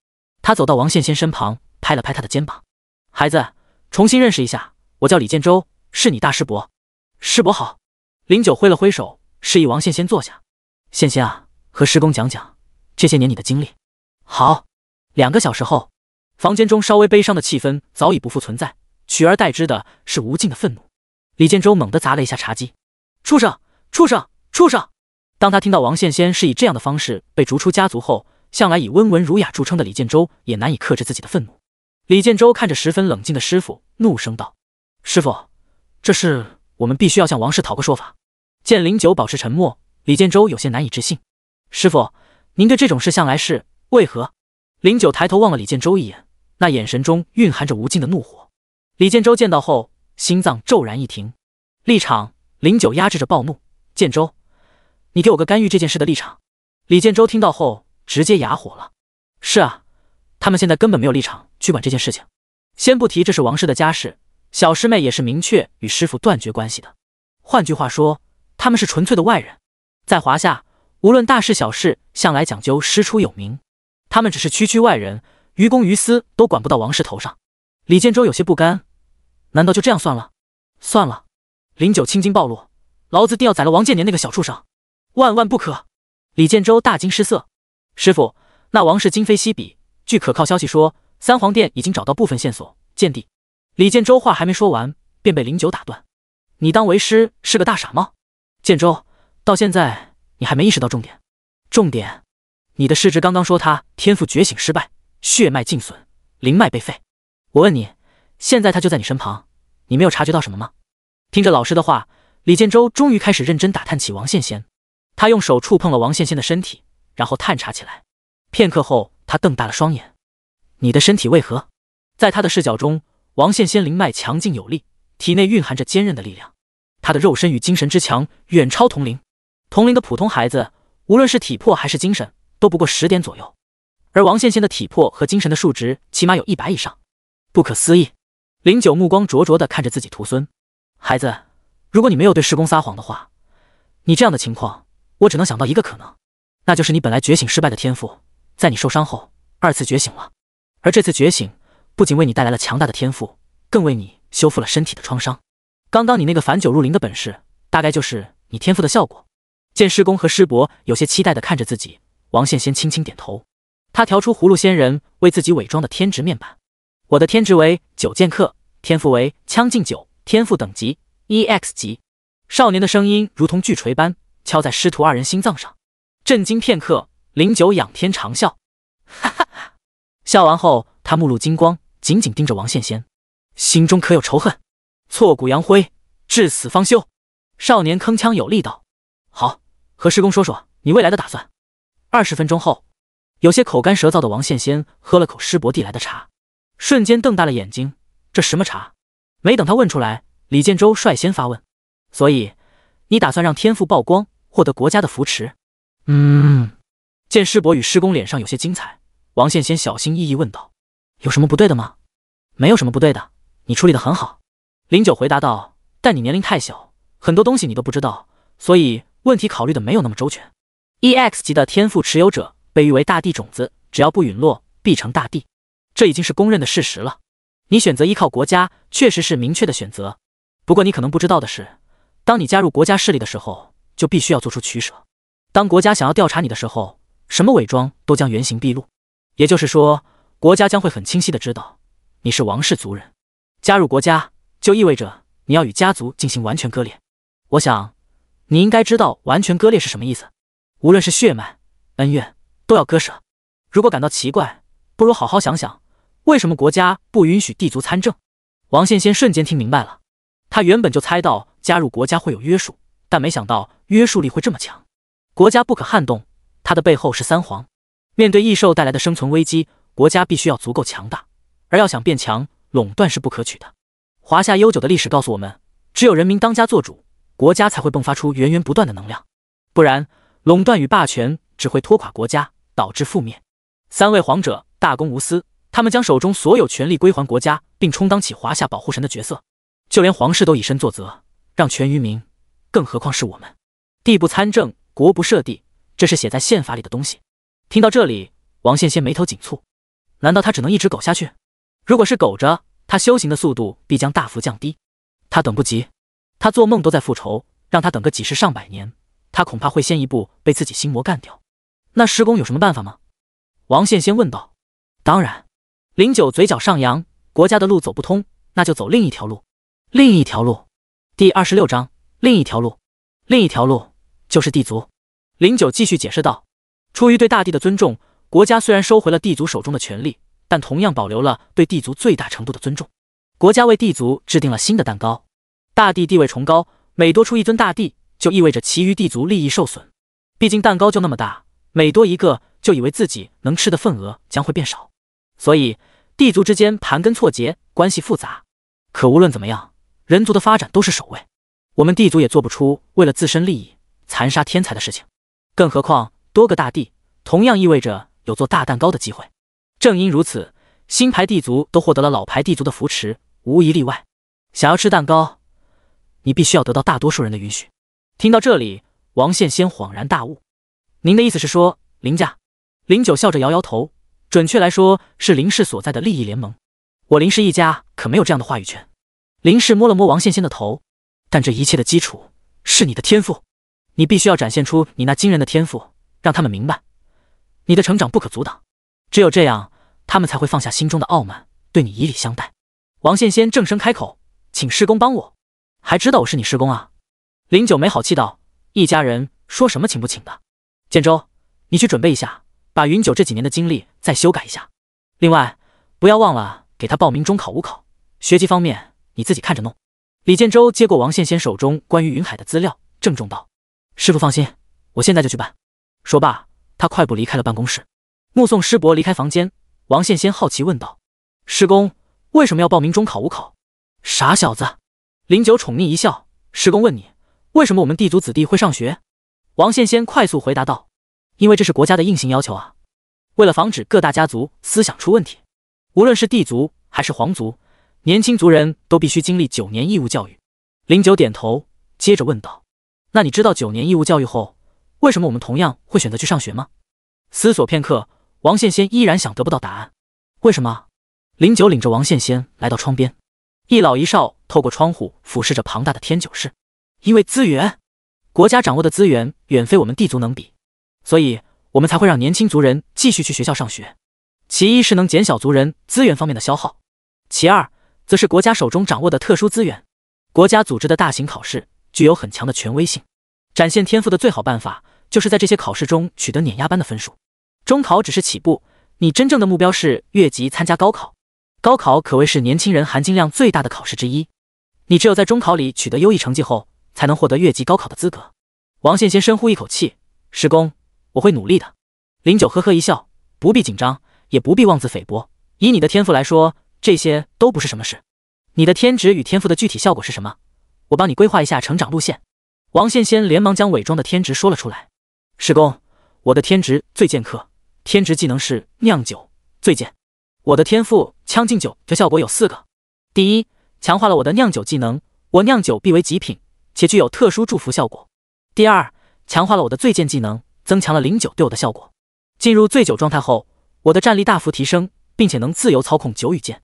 Speaker 1: 他走到王羡仙身旁，拍了拍他的肩膀：“孩子，重新认识一下，我叫李建州，是你大师伯。师伯好。”林九挥了挥手，示意王羡仙坐下：“羡仙啊，和师公讲讲这些年你的经历。”好。两个小时后，房间中稍微悲伤的气氛早已不复存在，取而代之的是无尽的愤怒。李建州猛地砸了一下茶几：“畜生！畜生！畜生！”当他听到王羡仙是以这样的方式被逐出家族后，向来以温文儒雅著称的李建州也难以克制自己的愤怒。李建州看着十分冷静的师傅，怒声道：“师傅，这事我们必须要向王氏讨个说法。”见林九保持沉默，李建州有些难以置信：“师傅，您对这种事向来是为何？”林九抬头望了李建州一眼，那眼神中蕴含着无尽的怒火。李建州见到后，心脏骤然一停。立场，林九压制着暴怒：“建州，你给我个干预这件事的立场。”李建州听到后。直接哑火了。是啊，他们现在根本没有立场去管这件事情。先不提这是王氏的家事，小师妹也是明确与师父断绝关系的。换句话说，他们是纯粹的外人。在华夏，无论大事小事，向来讲究师出有名。他们只是区区外人，于公于私都管不到王氏头上。李建州有些不甘，难道就这样算了？算了。林九青筋暴露，老子定要宰了王建年那个小畜生！万万不可！李建州大惊失色。师傅，那王氏今非昔比。据可靠消息说，三皇殿已经找到部分线索。见帝李建州话还没说完，便被林九打断。你当为师是个大傻帽？建州，到现在你还没意识到重点？重点，你的师侄刚刚说他天赋觉醒失败，血脉尽损，灵脉被废。我问你，现在他就在你身旁，你没有察觉到什么吗？听着老师的话，李建州终于开始认真打探起王羡仙。他用手触碰了王羡仙的身体。然后探查起来，片刻后，他瞪大了双眼。你的身体为何？在他的视角中，王羡仙灵脉强劲有力，体内蕴含着坚韧的力量。他的肉身与精神之强远超同龄。同龄的普通孩子，无论是体魄还是精神，都不过十点左右，而王羡仙的体魄和精神的数值起码有一百以上，不可思议。林九目光灼灼地看着自己徒孙，孩子，如果你没有对师公撒谎的话，你这样的情况，我只能想到一个可能。那就是你本来觉醒失败的天赋，在你受伤后二次觉醒了，而这次觉醒不仅为你带来了强大的天赋，更为你修复了身体的创伤。刚刚你那个反九入灵的本事，大概就是你天赋的效果。见师公和师伯有些期待的看着自己，王羡仙轻轻点头，他调出葫芦仙人为自己伪装的天职面板。我的天职为九剑客，天赋为将进酒，天赋等级 E X 级。少年的声音如同巨锤般敲在师徒二人心脏上。震惊片刻，林九仰天长笑，哈哈哈！笑完后，他目露金光，紧紧盯着王羡仙，心中可有仇恨？挫骨扬灰，至死方休！少年铿锵有力道：“好，和师公说说你未来的打算。”二十分钟后，有些口干舌燥的王羡仙喝了口师伯递来的茶，瞬间瞪大了眼睛：“这什么茶？”没等他问出来，李建州率先发问：“所以你打算让天赋曝光，获得国家的扶持？”嗯，见师伯与师公脸上有些精彩，王羡仙小心翼翼问道：“有什么不对的吗？”“没有什么不对的，你处理的很好。”林九回答道。“但你年龄太小，很多东西你都不知道，所以问题考虑的没有那么周全。”“E X 级的天赋持有者被誉为大地种子，只要不陨落，必成大地，这已经是公认的事实了。你选择依靠国家，确实是明确的选择。不过你可能不知道的是，当你加入国家势力的时候，就必须要做出取舍。”当国家想要调查你的时候，什么伪装都将原形毕露。也就是说，国家将会很清晰的知道你是王室族人。加入国家就意味着你要与家族进行完全割裂。我想，你应该知道完全割裂是什么意思。无论是血脉恩怨，都要割舍。如果感到奇怪，不如好好想想为什么国家不允许地族参政。王仙仙瞬间听明白了，他原本就猜到加入国家会有约束，但没想到约束力会这么强。国家不可撼动，它的背后是三皇。面对异兽带来的生存危机，国家必须要足够强大。而要想变强，垄断是不可取的。华夏悠久的历史告诉我们，只有人民当家作主，国家才会迸发出源源不断的能量。不然，垄断与霸权只会拖垮国家，导致覆灭。三位皇者大公无私，他们将手中所有权力归还国家，并充当起华夏保护神的角色。就连皇室都以身作则，让全于民，更何况是我们。地不参政。国不设地，这是写在宪法里的东西。听到这里，王羡仙眉头紧蹙。难道他只能一直苟下去？如果是苟着，他修行的速度必将大幅降低。他等不及，他做梦都在复仇，让他等个几十上百年，他恐怕会先一步被自己心魔干掉。那师公有什么办法吗？王羡仙问道。当然，林九嘴角上扬。国家的路走不通，那就走另一条路。另一条路，第二十六章，另一条路，另一条路就是地族。林九继续解释道：“出于对大地的尊重，国家虽然收回了地族手中的权利，但同样保留了对地族最大程度的尊重。国家为地族制定了新的蛋糕。大地地位崇高，每多出一尊大地，就意味着其余地族利益受损。毕竟蛋糕就那么大，每多一个，就以为自己能吃的份额将会变少。所以，地族之间盘根错节，关系复杂。可无论怎么样，人族的发展都是首位。我们地族也做不出为了自身利益残杀天才的事情。”更何况，多个大帝同样意味着有做大蛋糕的机会。正因如此，新牌地族都获得了老牌地族的扶持，无一例外。想要吃蛋糕，你必须要得到大多数人的允许。听到这里，王羡仙恍然大悟：“您的意思是说，林家？”林九笑着摇摇头：“准确来说，是林氏所在的利益联盟。我林氏一家可没有这样的话语权。”林氏摸了摸王羡仙的头：“但这一切的基础是你的天赋。”你必须要展现出你那惊人的天赋，让他们明白你的成长不可阻挡。只有这样，他们才会放下心中的傲慢，对你以礼相待。王羡仙正声开口：“请师公帮我，还知道我是你师公啊？”林九没好气道：“一家人说什么请不请的？”建州，你去准备一下，把云九这几年的经历再修改一下。另外，不要忘了给他报名中考、武考。学籍方面，你自己看着弄。李建州接过王羡仙手中关于云海的资料，郑重道。师傅放心，我现在就去办。说罢，他快步离开了办公室，目送师伯离开房间。王羡仙好奇问道：“师公为什么要报名中考五考？”傻小子，林九宠溺一笑：“师公问你，为什么我们地族子弟会上学？”王羡仙快速回答道：“因为这是国家的硬性要求啊！为了防止各大家族思想出问题，无论是地族还是皇族，年轻族人都必须经历九年义务教育。”林九点头，接着问道。那你知道九年义务教育后，为什么我们同样会选择去上学吗？思索片刻，王羡仙依然想得不到答案。为什么？林九领着王羡仙来到窗边，一老一少透过窗户俯视着庞大的天九市。因为资源，国家掌握的资源远非我们地族能比，所以我们才会让年轻族人继续去学校上学。其一是能减小族人资源方面的消耗，其二则是国家手中掌握的特殊资源，国家组织的大型考试。具有很强的权威性，展现天赋的最好办法就是在这些考试中取得碾压般的分数。中考只是起步，你真正的目标是越级参加高考。高考可谓是年轻人含金量最大的考试之一，你只有在中考里取得优异成绩后，才能获得越级高考的资格。王羡仙深呼一口气：“师公，我会努力的。”林九呵呵一笑：“不必紧张，也不必妄自菲薄。以你的天赋来说，这些都不是什么事。你的天职与天赋的具体效果是什么？”我帮你规划一下成长路线。王羡仙连忙将伪装的天职说了出来：“师公，我的天职醉剑客，天职技能是酿酒醉剑。我的天赋《将进酒》的效果有四个：第一，强化了我的酿酒技能，我酿酒必为极品，且具有特殊祝福效果；第二，强化了我的醉剑技能，增强了零酒对我的效果。进入醉酒状态后，我的战力大幅提升，并且能自由操控酒与剑；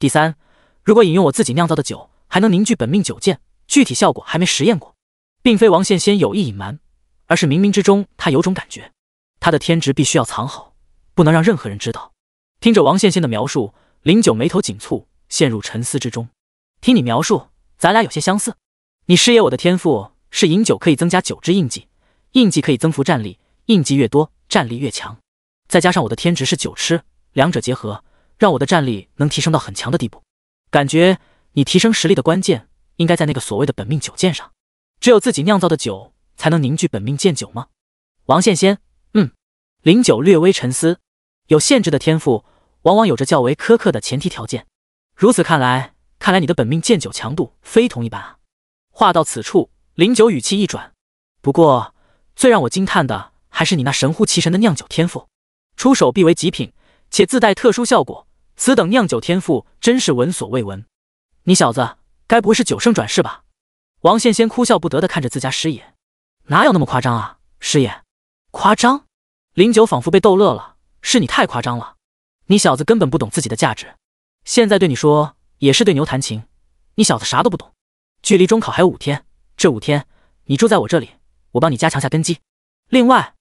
Speaker 1: 第三，如果饮用我自己酿造的酒，还能凝聚本命酒剑。”具体效果还没实验过，并非王羡仙有意隐瞒，而是冥冥之中他有种感觉，他的天职必须要藏好，不能让任何人知道。听着王羡仙的描述，林九眉头紧蹙，陷入沉思之中。听你描述，咱俩有些相似。你师爷我的天赋是饮酒可以增加九只印记，印记可以增幅战力，印记越多战力越强。再加上我的天职是酒痴，两者结合，让我的战力能提升到很强的地步。感觉你提升实力的关键。应该在那个所谓的本命酒剑上，只有自己酿造的酒才能凝聚本命剑酒吗？王羡仙，嗯，灵九略微沉思，有限制的天赋，往往有着较为苛刻的前提条件。如此看来，看来你的本命剑酒强度非同一般啊！话到此处，灵九语气一转，不过最让我惊叹的还是你那神乎其神的酿酒天赋，出手必为极品，且自带特殊效果。此等酿酒天赋真是闻所未闻，你小子。该不会是九圣转世吧？王羡仙哭笑不得的看着自家师爷，哪有那么夸张啊，师爷，夸张？林九仿佛被逗乐了，是你太夸张了，你小子根本不懂自己的价值，现在对你说也是对牛弹琴，你小子啥都不懂。距离中考还有五天，这五天你住在我这里，我帮你加强下根基。另外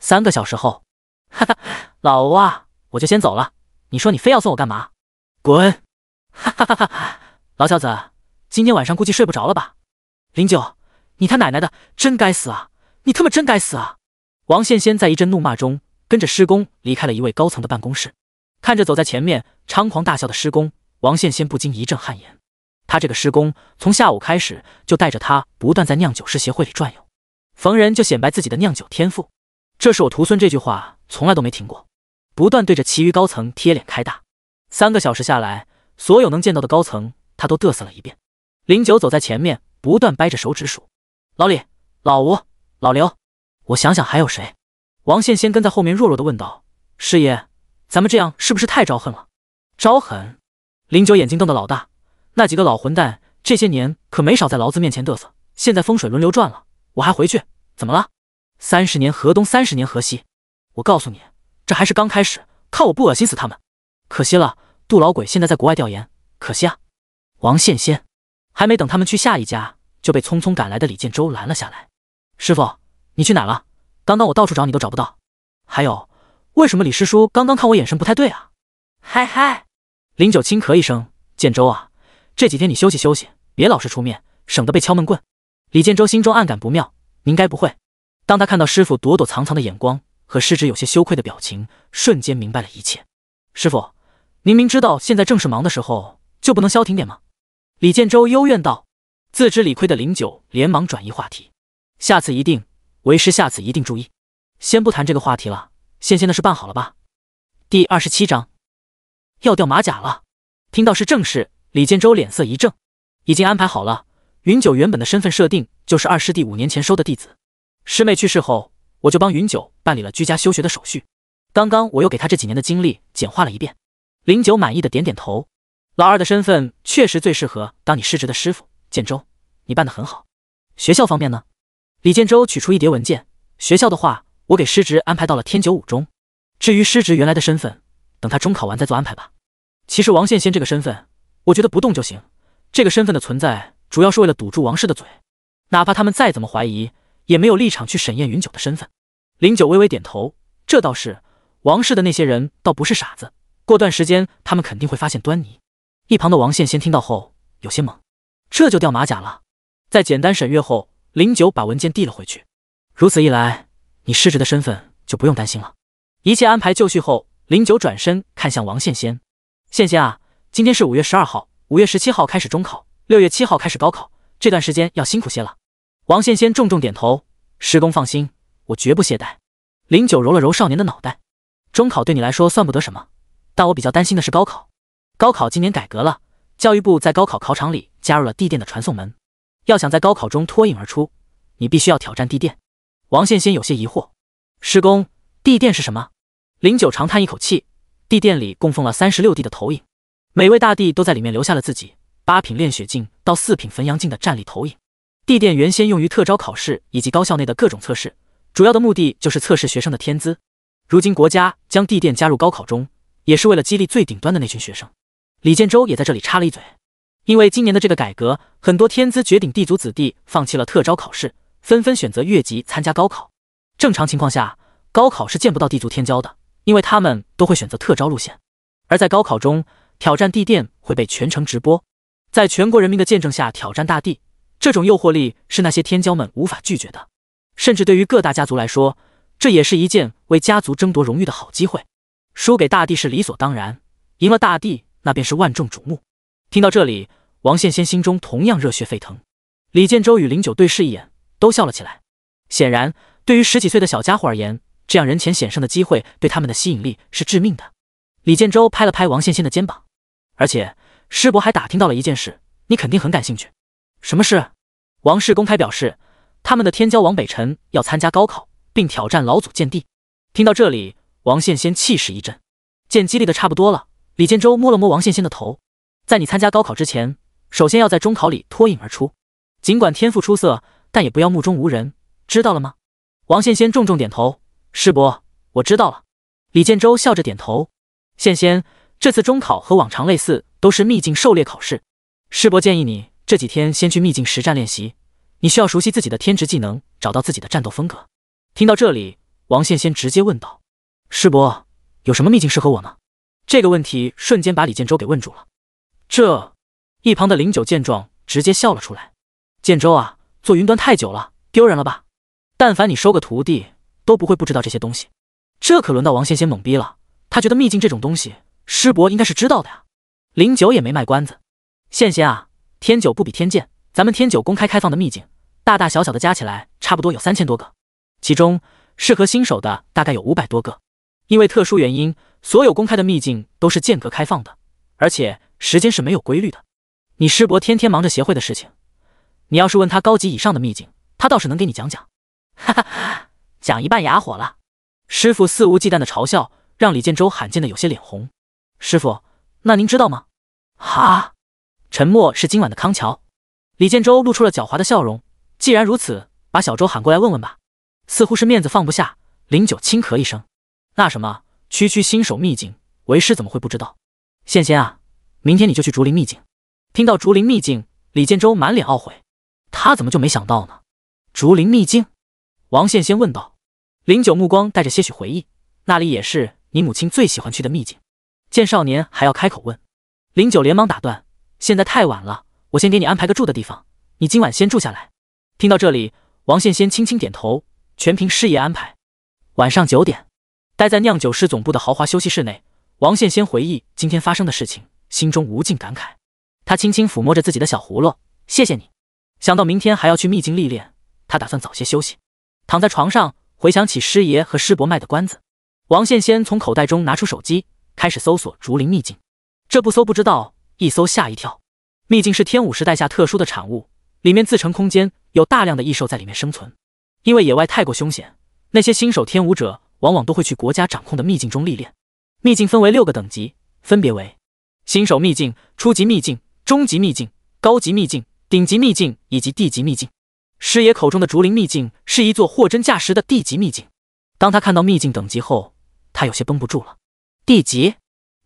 Speaker 1: 三个小时后，哈哈，老吴啊，我就先走了，你说你非要送我干嘛？滚！哈哈哈哈，老小子。今天晚上估计睡不着了吧，林九，你他奶奶的，真该死啊！你他妈真该死啊！王羡仙在一阵怒骂中，跟着施工离开了一位高层的办公室。看着走在前面猖狂大笑的施工，王羡仙不禁一阵汗颜。他这个施工从下午开始就带着他不断在酿酒师协会里转悠，逢人就显摆自己的酿酒天赋。这是我徒孙这句话从来都没停过，不断对着其余高层贴脸开大。三个小时下来，所有能见到的高层他都嘚瑟了一遍。林九走在前面，不断掰着手指数：“老李、老吴、老刘，我想想还有谁？”王羡先跟在后面弱弱的问道：“师爷，咱们这样是不是太招恨了？”招恨？林九眼睛瞪得老大。那几个老混蛋这些年可没少在老子面前嘚瑟，现在风水轮流转了，我还回去怎么了？三十年河东，三十年河西。我告诉你，这还是刚开始，看我不恶心死他们！可惜了，杜老鬼现在在国外调研，可惜啊！王羡先。还没等他们去下一家，就被匆匆赶来的李建州拦了下来。师傅，你去哪了？刚刚我到处找你都找不到。还有，为什么李师叔刚刚看我眼神不太对啊？嗨嗨，林九轻咳一声：“建州啊，这几天你休息休息，别老是出面，省得被敲闷棍。”李建州心中暗感不妙，您该不会……当他看到师傅躲躲藏藏的眼光和师侄有些羞愧的表情，瞬间明白了一切。师傅，您明知道现在正是忙的时候，就不能消停点吗？李建州幽怨道：“自知理亏的林九连忙转移话题，下次一定，为师下次一定注意。先不谈这个话题了，先先的事办好了吧？”第二十七章，要掉马甲了。听到是正事，李建州脸色一正。已经安排好了。云九原本的身份设定就是二师弟五年前收的弟子。师妹去世后，我就帮云九办理了居家休学的手续。刚刚我又给他这几年的经历简化了一遍。林九满意的点点头。老二的身份确实最适合当你失职的师傅，建州，你办的很好。学校方面呢？李建州取出一叠文件。学校的话，我给失职安排到了天九五中。至于失职原来的身份，等他中考完再做安排吧。其实王羡仙这个身份，我觉得不动就行。这个身份的存在主要是为了堵住王氏的嘴，哪怕他们再怎么怀疑，也没有立场去审验云九的身份。林九微微点头，这倒是。王氏的那些人倒不是傻子，过段时间他们肯定会发现端倪。一旁的王羡先听到后有些懵，这就掉马甲了。在简单审阅后，林九把文件递了回去。如此一来，你失职的身份就不用担心了。一切安排就绪后，林九转身看向王羡先：“羡先啊，今天是五月十二号，五月十七号开始中考，六月七号开始高考，这段时间要辛苦些了。”王羡先重重点头：“师公放心，我绝不懈怠。”林九揉了揉少年的脑袋：“中考对你来说算不得什么，但我比较担心的是高考。”高考今年改革了，教育部在高考考场里加入了地垫的传送门。要想在高考中脱颖而出，你必须要挑战地垫。王羡仙有些疑惑：“师公，地垫是什么？”林九长叹一口气：“地垫里供奉了三十六地的投影，每位大帝都在里面留下了自己八品炼血镜到四品焚阳镜的战力投影。地垫原先用于特招考试以及高校内的各种测试，主要的目的就是测试学生的天资。如今国家将地垫加入高考中，也是为了激励最顶端的那群学生。”李建州也在这里插了一嘴，因为今年的这个改革，很多天资绝顶地族子弟放弃了特招考试，纷纷选择越级参加高考。正常情况下，高考是见不到地族天骄的，因为他们都会选择特招路线。而在高考中挑战地殿会被全程直播，在全国人民的见证下挑战大地，这种诱惑力是那些天骄们无法拒绝的。甚至对于各大家族来说，这也是一件为家族争夺荣誉的好机会。输给大地是理所当然，赢了大地那便是万众瞩目。听到这里，王羡仙心中同样热血沸腾。李建州与林九对视一眼，都笑了起来。显然，对于十几岁的小家伙而言，这样人前显胜的机会对他们的吸引力是致命的。李建州拍了拍王羡仙的肩膀，而且师伯还打听到了一件事，你肯定很感兴趣。什么事？王氏公开表示，他们的天骄王北辰要参加高考，并挑战老祖见地。听到这里，王羡仙气势一震，见激励的差不多了。李建州摸了摸王献仙的头，在你参加高考之前，首先要在中考里脱颖而出。尽管天赋出色，但也不要目中无人，知道了吗？王献仙重重点头，师伯，我知道了。李建州笑着点头。献仙，这次中考和往常类似，都是秘境狩猎考试。师伯建议你这几天先去秘境实战练习，你需要熟悉自己的天职技能，找到自己的战斗风格。听到这里，王献仙直接问道：“师伯，有什么秘境适合我呢？”这个问题瞬间把李建州给问住了。这一旁的林九见状，直接笑了出来。建州啊，做云端太久了，丢人了吧？但凡你收个徒弟，都不会不知道这些东西。这可轮到王仙仙懵逼了。他觉得秘境这种东西，师伯应该是知道的呀。林九也没卖关子。仙仙啊，天九不比天剑，咱们天九公开开放的秘境，大大小小的加起来差不多有三千多个，其中适合新手的大概有五百多个，因为特殊原因。所有公开的秘境都是间隔开放的，而且时间是没有规律的。你师伯天天忙着协会的事情，你要是问他高级以上的秘境，他倒是能给你讲讲。哈哈哈，讲一半哑火了。师傅肆无忌惮的嘲笑，让李建州罕见的有些脸红。师傅，那您知道吗？哈，沉默是今晚的康桥。李建州露出了狡猾的笑容。既然如此，把小周喊过来问问吧。似乎是面子放不下，林九轻咳一声，那什么。区区新手秘境，为师怎么会不知道？羡仙啊，明天你就去竹林秘境。听到竹林秘境，李建州满脸懊悔，他怎么就没想到呢？竹林秘境？王羡仙问道。林九目光带着些许回忆，那里也是你母亲最喜欢去的秘境。见少年还要开口问，林九连忙打断，现在太晚了，我先给你安排个住的地方，你今晚先住下来。听到这里，王羡仙轻轻点头，全凭师爷安排。晚上九点。待在酿酒师总部的豪华休息室内，王羡先回忆今天发生的事情，心中无尽感慨。他轻轻抚摸着自己的小葫芦，谢谢你。想到明天还要去秘境历练，他打算早些休息。躺在床上，回想起师爷和师伯卖的关子，王羡先从口袋中拿出手机，开始搜索竹林秘境。这不搜不知道，一搜吓一跳。秘境是天武时代下特殊的产物，里面自成空间，有大量的异兽在里面生存。因为野外太过凶险，那些新手天武者。往往都会去国家掌控的秘境中历练。秘境分为六个等级，分别为新手秘境、初级秘境、中级秘境、高级秘境、顶级秘境以及地级秘境。师爷口中的竹林秘境是一座货真价实的地级秘境。当他看到秘境等级后，他有些绷不住了。地级，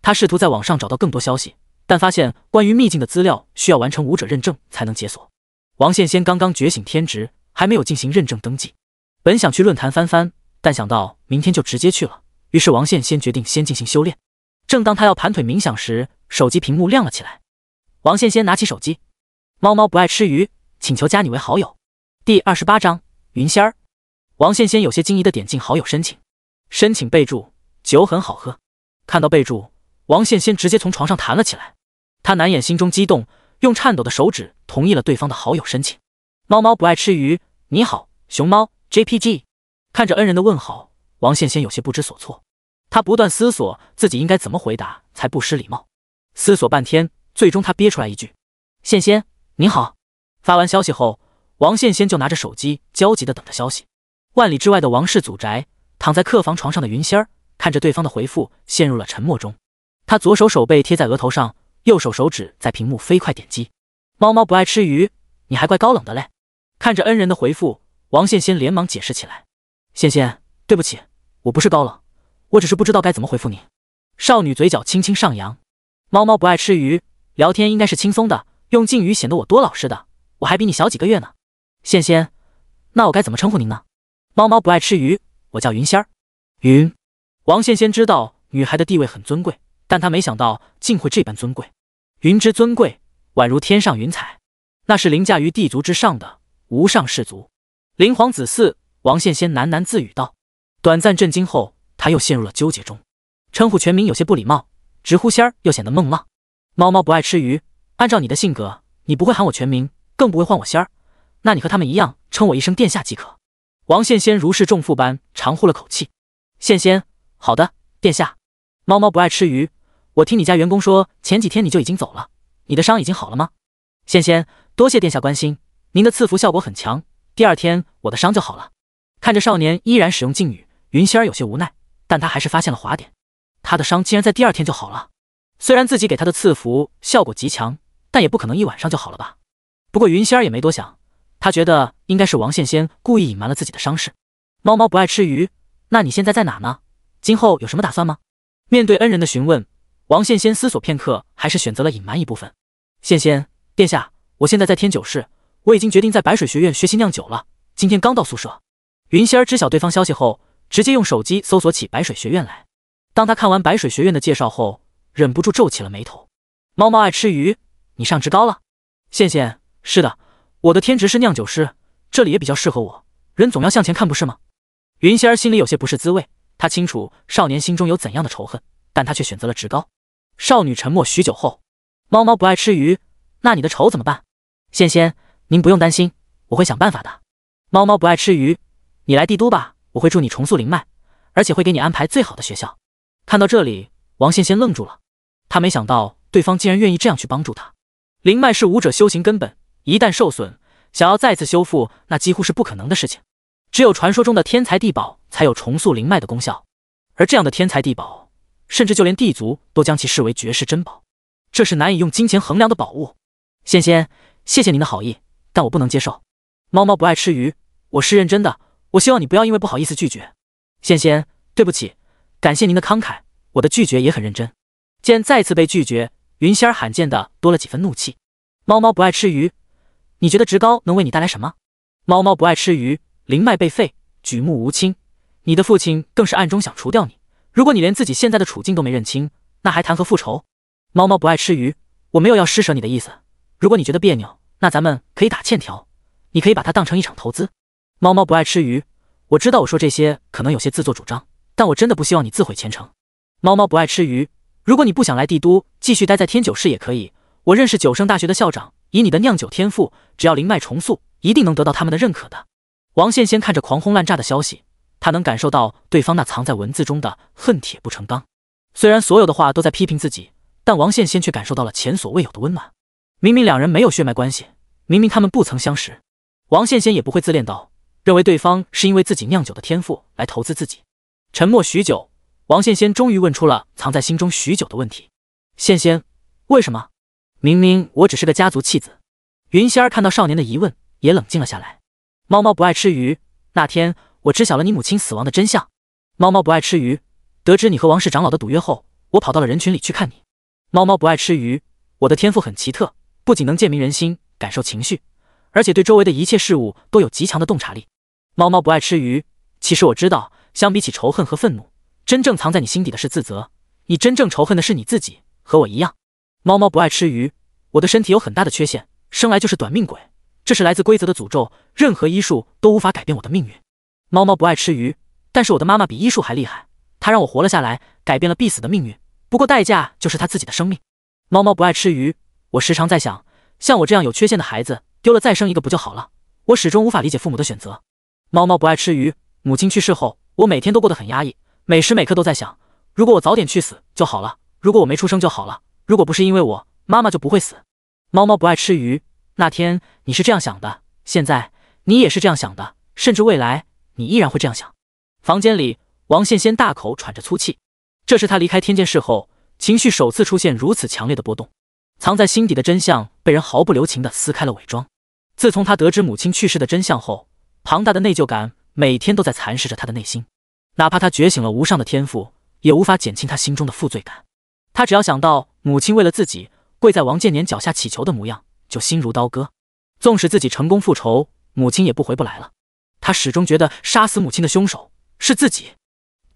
Speaker 1: 他试图在网上找到更多消息，但发现关于秘境的资料需要完成武者认证才能解锁。王羡先刚刚觉醒天职，还没有进行认证登记，本想去论坛翻翻。但想到明天就直接去了，于是王羡先决定先进行修炼。正当他要盘腿冥想时，手机屏幕亮了起来。王羡先拿起手机，“猫猫不爱吃鱼，请求加你为好友。”第二十八章云仙儿。王羡先有些惊疑的点进好友申请，申请备注“酒很好喝”。看到备注，王羡先直接从床上弹了起来，他难掩心中激动，用颤抖的手指同意了对方的好友申请。“猫猫不爱吃鱼，你好，熊猫 JPG。”看着恩人的问好，王羡仙有些不知所措。他不断思索自己应该怎么回答才不失礼貌，思索半天，最终他憋出来一句：“羡仙，你好。”发完消息后，王羡仙就拿着手机焦急地等着消息。万里之外的王氏祖宅，躺在客房床上的云仙儿看着对方的回复，陷入了沉默中。他左手手背贴在额头上，右手手指在屏幕飞快点击。猫猫不爱吃鱼，你还怪高冷的嘞。看着恩人的回复，王羡仙连忙解释起来。仙仙，对不起，我不是高冷，我只是不知道该怎么回复你。少女嘴角轻轻上扬。猫猫不爱吃鱼，聊天应该是轻松的。用敬语显得我多老实的，我还比你小几个月呢。仙仙，那我该怎么称呼您呢？猫猫不爱吃鱼，我叫云仙儿。云王仙仙知道女孩的地位很尊贵，但她没想到竟会这般尊贵。云之尊贵，宛如天上云彩，那是凌驾于帝族之上的无上氏族，灵皇子嗣。王羡仙喃喃自语道：“短暂震惊后，他又陷入了纠结中。称呼全名有些不礼貌，直呼仙儿又显得梦浪。猫猫不爱吃鱼，按照你的性格，你不会喊我全名，更不会唤我仙儿。那你和他们一样，称我一声殿下即可。”王羡仙如释重负般长呼了口气：“羡仙，好的，殿下。猫猫不爱吃鱼，我听你家员工说，前几天你就已经走了。你的伤已经好了吗？”羡仙，多谢殿下关心，您的赐福效果很强，第二天我的伤就好了。看着少年依然使用禁语，云仙儿有些无奈，但他还是发现了滑点。他的伤竟然在第二天就好了，虽然自己给他的赐福效果极强，但也不可能一晚上就好了吧？不过云仙儿也没多想，他觉得应该是王羡仙故意隐瞒了自己的伤势。猫猫不爱吃鱼，那你现在在哪呢？今后有什么打算吗？面对恩人的询问，王羡仙思索片刻，还是选择了隐瞒一部分。羡仙殿下，我现在在天酒市，我已经决定在白水学院学习酿酒了。今天刚到宿舍。云仙儿知晓对方消息后，直接用手机搜索起白水学院来。当他看完白水学院的介绍后，忍不住皱起了眉头。猫猫爱吃鱼，你上职高了？羡羡，是的，我的天职是酿酒师，这里也比较适合我。人总要向前看，不是吗？云仙儿心里有些不是滋味。她清楚少年心中有怎样的仇恨，但她却选择了职高。少女沉默许久后，猫猫不爱吃鱼，那你的仇怎么办？羡仙，您不用担心，我会想办法的。猫猫不爱吃鱼。你来帝都吧，我会助你重塑灵脉，而且会给你安排最好的学校。看到这里，王羡仙愣住了，他没想到对方竟然愿意这样去帮助他。灵脉是武者修行根本，一旦受损，想要再次修复，那几乎是不可能的事情。只有传说中的天才地宝才有重塑灵脉的功效，而这样的天才地宝，甚至就连地族都将其视为绝世珍宝，这是难以用金钱衡量的宝物。仙仙，谢谢您的好意，但我不能接受。猫猫不爱吃鱼，我是认真的。我希望你不要因为不好意思拒绝，仙仙，对不起，感谢您的慷慨，我的拒绝也很认真。见再次被拒绝，云仙儿罕见的多了几分怒气。猫猫不爱吃鱼，你觉得职高能为你带来什么？猫猫不爱吃鱼，灵脉被废，举目无亲，你的父亲更是暗中想除掉你。如果你连自己现在的处境都没认清，那还谈何复仇？猫猫不爱吃鱼，我没有要施舍你的意思。如果你觉得别扭，那咱们可以打欠条，你可以把它当成一场投资。猫猫不爱吃鱼，我知道我说这些可能有些自作主张，但我真的不希望你自毁前程。猫猫不爱吃鱼，如果你不想来帝都，继续待在天九市也可以。我认识九圣大学的校长，以你的酿酒天赋，只要灵脉重塑，一定能得到他们的认可的。王羡仙看着狂轰滥炸的消息，他能感受到对方那藏在文字中的恨铁不成钢。虽然所有的话都在批评自己，但王羡仙却感受到了前所未有的温暖。明明两人没有血脉关系，明明他们不曾相识，王羡仙也不会自恋到。认为对方是因为自己酿酒的天赋来投资自己。沉默许久，王羡仙终于问出了藏在心中许久的问题：“羡仙，为什么？明明我只是个家族弃子。”云仙儿看到少年的疑问，也冷静了下来。猫猫不爱吃鱼。那天我知晓了你母亲死亡的真相。猫猫不爱吃鱼。得知你和王氏长老的赌约后，我跑到了人群里去看你。猫猫不爱吃鱼。我的天赋很奇特，不仅能鉴明人心、感受情绪，而且对周围的一切事物都有极强的洞察力。猫猫不爱吃鱼。其实我知道，相比起仇恨和愤怒，真正藏在你心底的是自责。你真正仇恨的是你自己。和我一样，猫猫不爱吃鱼。我的身体有很大的缺陷，生来就是短命鬼。这是来自规则的诅咒，任何医术都无法改变我的命运。猫猫不爱吃鱼，但是我的妈妈比医术还厉害，她让我活了下来，改变了必死的命运。不过代价就是她自己的生命。猫猫不爱吃鱼。我时常在想，像我这样有缺陷的孩子，丢了再生一个不就好了？我始终无法理解父母的选择。猫猫不爱吃鱼。母亲去世后，我每天都过得很压抑，每时每刻都在想：如果我早点去死就好了；如果我没出生就好了；如果不是因为我，妈妈就不会死。猫猫不爱吃鱼。那天你是这样想的，现在你也是这样想的，甚至未来你依然会这样想。房间里，王羡仙大口喘着粗气，这是他离开天剑室后情绪首次出现如此强烈的波动。藏在心底的真相被人毫不留情地撕开了伪装。自从他得知母亲去世的真相后，庞大的内疚感每天都在蚕食着他的内心，哪怕他觉醒了无上的天赋，也无法减轻他心中的负罪感。他只要想到母亲为了自己跪在王建年脚下祈求的模样，就心如刀割。纵使自己成功复仇，母亲也不回不来了。他始终觉得杀死母亲的凶手是自己。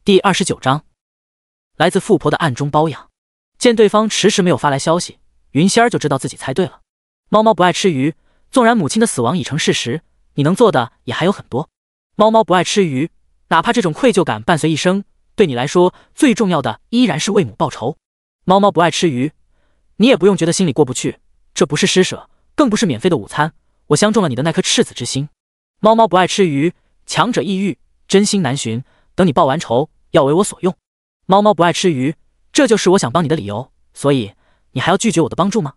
Speaker 1: 第二十九章，来自富婆的暗中包养。见对方迟迟没有发来消息，云仙儿就知道自己猜对了。猫猫不爱吃鱼，纵然母亲的死亡已成事实。你能做的也还有很多。猫猫不爱吃鱼，哪怕这种愧疚感伴随一生，对你来说最重要的依然是为母报仇。猫猫不爱吃鱼，你也不用觉得心里过不去，这不是施舍，更不是免费的午餐。我相中了你的那颗赤子之心。猫猫不爱吃鱼，强者抑郁，真心难寻。等你报完仇，要为我所用。猫猫不爱吃鱼，这就是我想帮你的理由。所以，你还要拒绝我的帮助吗？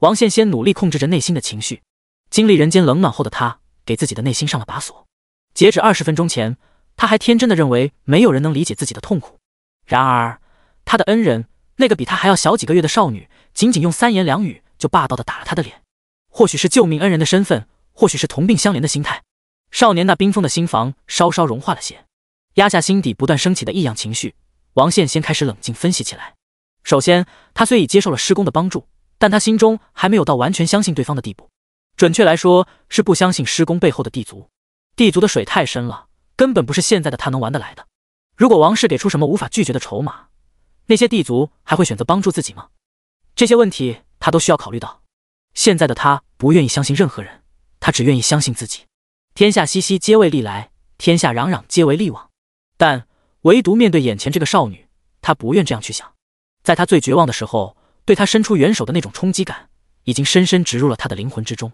Speaker 1: 王羡仙努力控制着内心的情绪，经历人间冷暖后的他。给自己的内心上了把锁。截止二十分钟前，他还天真的认为没有人能理解自己的痛苦。然而，他的恩人，那个比他还要小几个月的少女，仅仅用三言两语就霸道的打了他的脸。或许是救命恩人的身份，或许是同病相怜的心态，少年那冰封的心房稍稍融化了些，压下心底不断升起的异样情绪。王羡先开始冷静分析起来。首先，他虽已接受了施工的帮助，但他心中还没有到完全相信对方的地步。准确来说，是不相信施工背后的地族。地族的水太深了，根本不是现在的他能玩得来的。如果王氏给出什么无法拒绝的筹码，那些地族还会选择帮助自己吗？这些问题他都需要考虑到。现在的他不愿意相信任何人，他只愿意相信自己。天下熙熙皆为利来，天下攘攘皆为利往。但唯独面对眼前这个少女，他不愿这样去想。在他最绝望的时候，对他伸出援手的那种冲击感，已经深深植入了他的灵魂之中。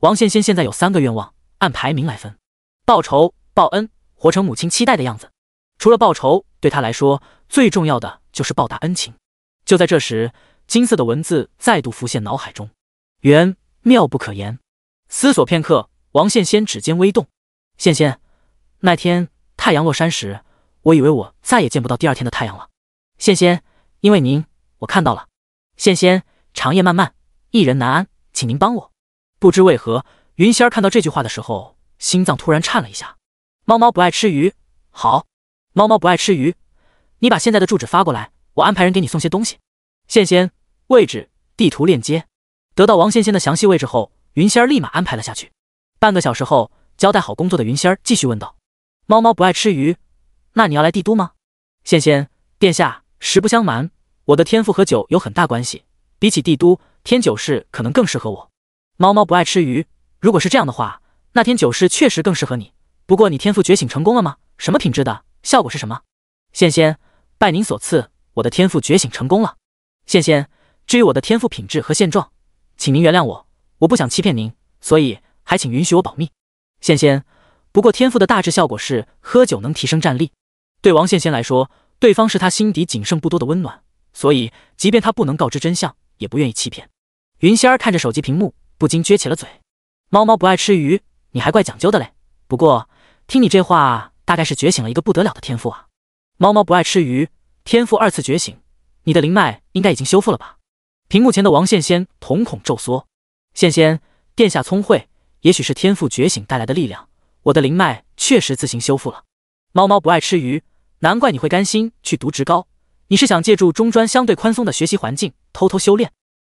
Speaker 1: 王仙仙现在有三个愿望，按排名来分：报仇、报恩、活成母亲期待的样子。除了报仇，对她来说最重要的就是报答恩情。就在这时，金色的文字再度浮现脑海中，缘妙不可言。思索片刻，王仙仙指尖微动。仙仙，那天太阳落山时，我以为我再也见不到第二天的太阳了。仙仙，因为您，我看到了。仙仙，长夜漫漫，一人难安，请您帮我。不知为何，云仙儿看到这句话的时候，心脏突然颤了一下。猫猫不爱吃鱼，好，猫猫不爱吃鱼，你把现在的住址发过来，我安排人给你送些东西。羡仙，位置，地图链接。得到王羡仙的详细位置后，云仙儿立马安排了下去。半个小时后，交代好工作的云仙儿继续问道：“猫猫不爱吃鱼，那你要来帝都吗？”羡仙殿下，实不相瞒，我的天赋和酒有很大关系，比起帝都天酒市，可能更适合我。猫猫不爱吃鱼。如果是这样的话，那天酒是确实更适合你。不过你天赋觉醒成功了吗？什么品质的？效果是什么？仙仙，拜您所赐，我的天赋觉醒成功了。仙仙，至于我的天赋品质和现状，请您原谅我，我不想欺骗您，所以还请允许我保密。仙仙，不过天赋的大致效果是喝酒能提升战力。对王仙仙来说，对方是他心底仅剩不多的温暖，所以即便他不能告知真相，也不愿意欺骗。云仙儿看着手机屏幕。不禁撅起了嘴，猫猫不爱吃鱼，你还怪讲究的嘞。不过听你这话，大概是觉醒了一个不得了的天赋啊。猫猫不爱吃鱼，天赋二次觉醒，你的灵脉应该已经修复了吧？屏幕前的王羡仙瞳孔骤缩。羡仙殿下聪慧，也许是天赋觉醒带来的力量，我的灵脉确实自行修复了。猫猫不爱吃鱼，难怪你会甘心去读职高，你是想借助中专相对宽松的学习环境偷偷修炼。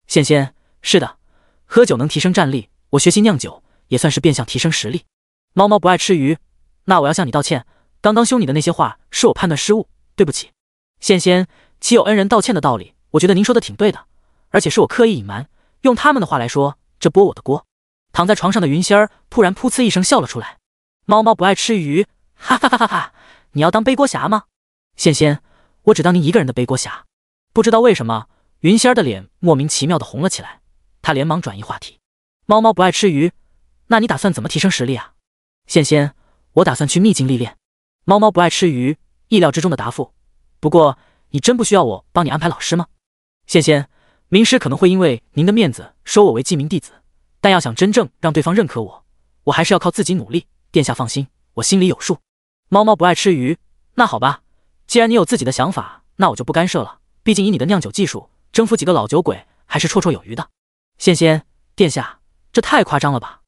Speaker 1: 羡仙，是的。喝酒能提升战力，我学习酿酒也算是变相提升实力。猫猫不爱吃鱼，那我要向你道歉，刚刚凶你的那些话是我判断失误，对不起。仙仙，岂有恩人道歉的道理？我觉得您说的挺对的，而且是我刻意隐瞒。用他们的话来说，这拨我的锅。躺在床上的云仙儿突然噗呲一声笑了出来。猫猫不爱吃鱼，哈哈哈哈哈哈！你要当背锅侠吗？仙仙，我只当您一个人的背锅侠。不知道为什么，云仙儿的脸莫名其妙的红了起来。他连忙转移话题：“猫猫不爱吃鱼，那你打算怎么提升实力啊？”“仙仙，我打算去秘境历练。”“猫猫不爱吃鱼，意料之中的答复。”“不过，你真不需要我帮你安排老师吗？”“仙仙，名师可能会因为您的面子收我为记名弟子，但要想真正让对方认可我，我还是要靠自己努力。”“殿下放心，我心里有数。”“猫猫不爱吃鱼，那好吧，既然你有自己的想法，那我就不干涉了。毕竟以你的酿酒技术，征服几个老酒鬼还是绰绰有余的。”仙仙殿下，这太夸张了吧！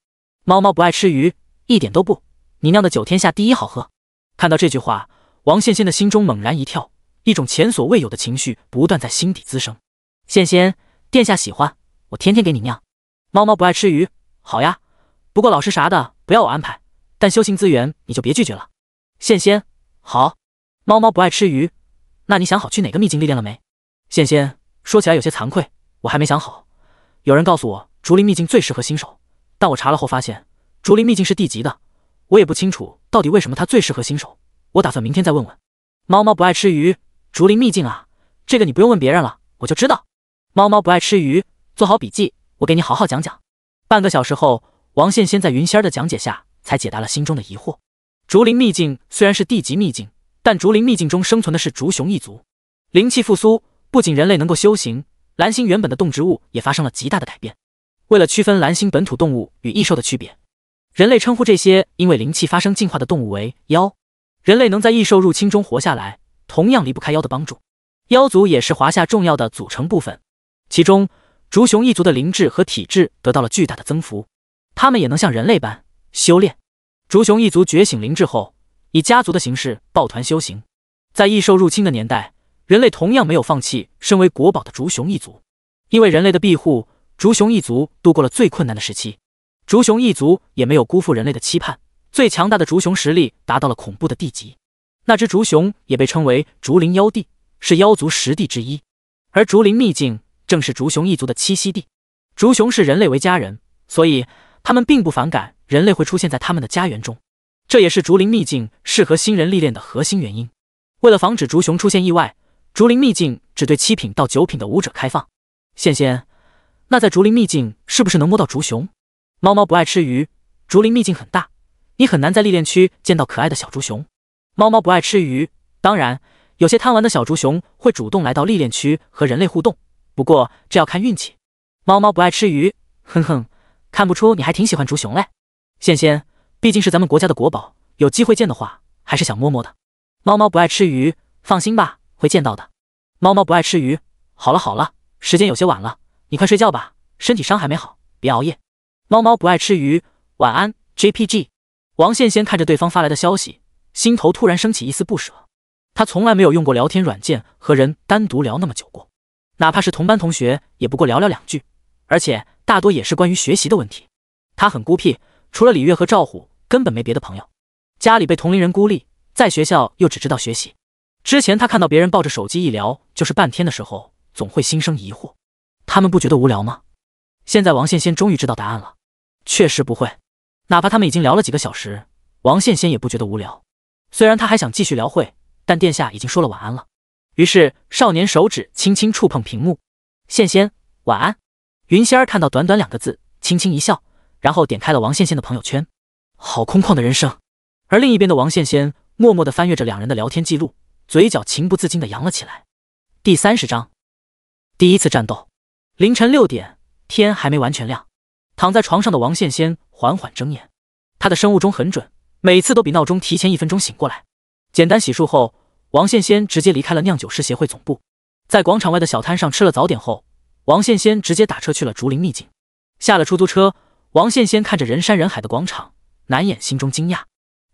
Speaker 1: 猫猫不爱吃鱼，一点都不。你酿的酒天下第一好喝。看到这句话，王仙仙的心中猛然一跳，一种前所未有的情绪不断在心底滋生。仙仙殿下喜欢，我天天给你酿。猫猫不爱吃鱼，好呀。不过老师啥的不要我安排，但修行资源你就别拒绝了。仙仙，好。猫猫不爱吃鱼，那你想好去哪个秘境历练了没？仙仙，说起来有些惭愧，我还没想好。有人告诉我竹林秘境最适合新手，但我查了后发现竹林秘境是地级的，我也不清楚到底为什么它最适合新手。我打算明天再问问。猫猫不爱吃鱼，竹林秘境啊，这个你不用问别人了，我就知道。猫猫不爱吃鱼，做好笔记，我给你好好讲讲。半个小时后，王羡仙在云仙儿的讲解下，才解答了心中的疑惑。竹林秘境虽然是地级秘境，但竹林秘境中生存的是竹熊一族，灵气复苏，不仅人类能够修行。蓝星原本的动植物也发生了极大的改变。为了区分蓝星本土动物与异兽的区别，人类称呼这些因为灵气发生进化的动物为妖。人类能在异兽入侵中活下来，同样离不开妖的帮助。妖族也是华夏重要的组成部分。其中，竹熊一族的灵智和体质得到了巨大的增幅，他们也能像人类般修炼。竹熊一族觉醒灵智后，以家族的形式抱团修行。在异兽入侵的年代。人类同样没有放弃，身为国宝的竹熊一族，因为人类的庇护，竹熊一族度过了最困难的时期。竹熊一族也没有辜负人类的期盼，最强大的竹熊实力达到了恐怖的地级。那只竹熊也被称为竹林妖帝，是妖族十帝之一。而竹林秘境正是竹熊一族的栖息地。竹熊视人类为家人，所以他们并不反感人类会出现在他们的家园中。这也是竹林秘境适合新人历练的核心原因。为了防止竹熊出现意外，竹林秘境只对七品到九品的武者开放。仙仙，那在竹林秘境是不是能摸到竹熊？猫猫不爱吃鱼。竹林秘境很大，你很难在历练区见到可爱的小竹熊。猫猫不爱吃鱼。当然，有些贪玩的小竹熊会主动来到历练区和人类互动，不过这要看运气。猫猫不爱吃鱼。哼哼，看不出你还挺喜欢竹熊嘞，仙仙，毕竟是咱们国家的国宝，有机会见的话，还是想摸摸的。猫猫不爱吃鱼，放心吧。会见到的，猫猫不爱吃鱼。好了好了，时间有些晚了，你快睡觉吧，身体伤还没好，别熬夜。猫猫不爱吃鱼，晚安。JPG，王羡仙看着对方发来的消息，心头突然升起一丝不舍。他从来没有用过聊天软件和人单独聊那么久过，哪怕是同班同学，也不过聊聊两句，而且大多也是关于学习的问题。他很孤僻，除了李月和赵虎，根本没别的朋友。家里被同龄人孤立，在学校又只知道学习。之前他看到别人抱着手机一聊就是半天的时候，总会心生疑惑，他们不觉得无聊吗？现在王羡仙终于知道答案了，确实不会。哪怕他们已经聊了几个小时，王羡仙也不觉得无聊。虽然他还想继续聊会，但殿下已经说了晚安了。于是少年手指轻轻触碰屏幕，羡仙晚安。云仙儿看到短短两个字，轻轻一笑，然后点开了王羡仙的朋友圈。好空旷的人生。而另一边的王羡仙默默的翻阅着两人的聊天记录。嘴角情不自禁的扬了起来。第三十章，第一次战斗。凌晨六点，天还没完全亮，躺在床上的王羡仙缓缓睁眼。他的生物钟很准，每次都比闹钟提前一分钟醒过来。简单洗漱后，王羡仙直接离开了酿酒师协会总部，在广场外的小摊上吃了早点后，王羡仙直接打车去了竹林秘境。下了出租车，王羡仙看着人山人海的广场，难掩心中惊讶。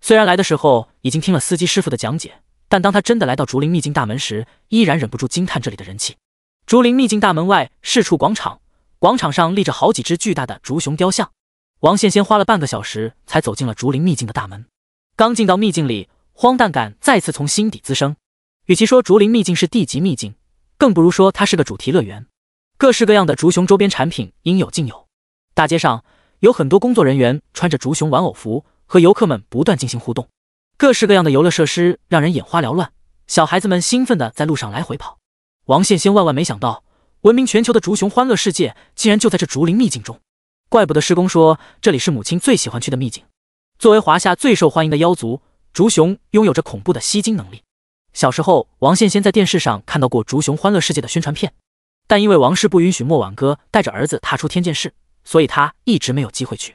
Speaker 1: 虽然来的时候已经听了司机师傅的讲解。但当他真的来到竹林秘境大门时，依然忍不住惊叹这里的人气。竹林秘境大门外是处广场，广场上立着好几只巨大的竹熊雕像。王羡仙花了半个小时才走进了竹林秘境的大门。刚进到秘境里，荒诞感再次从心底滋生。与其说竹林秘境是地级秘境，更不如说它是个主题乐园。各式各样的竹熊周边产品应有尽有。大街上有很多工作人员穿着竹熊玩偶服，和游客们不断进行互动。各式各样的游乐设施让人眼花缭乱，小孩子们兴奋地在路上来回跑。王羡仙万万没想到，闻名全球的竹熊欢乐世界竟然就在这竹林秘境中，怪不得师公说这里是母亲最喜欢去的秘境。作为华夏最受欢迎的妖族，竹熊拥有着恐怖的吸金能力。小时候，王羡仙在电视上看到过竹熊欢乐世界的宣传片，但因为王氏不允许莫婉歌带着儿子踏出天剑市，所以他一直没有机会去。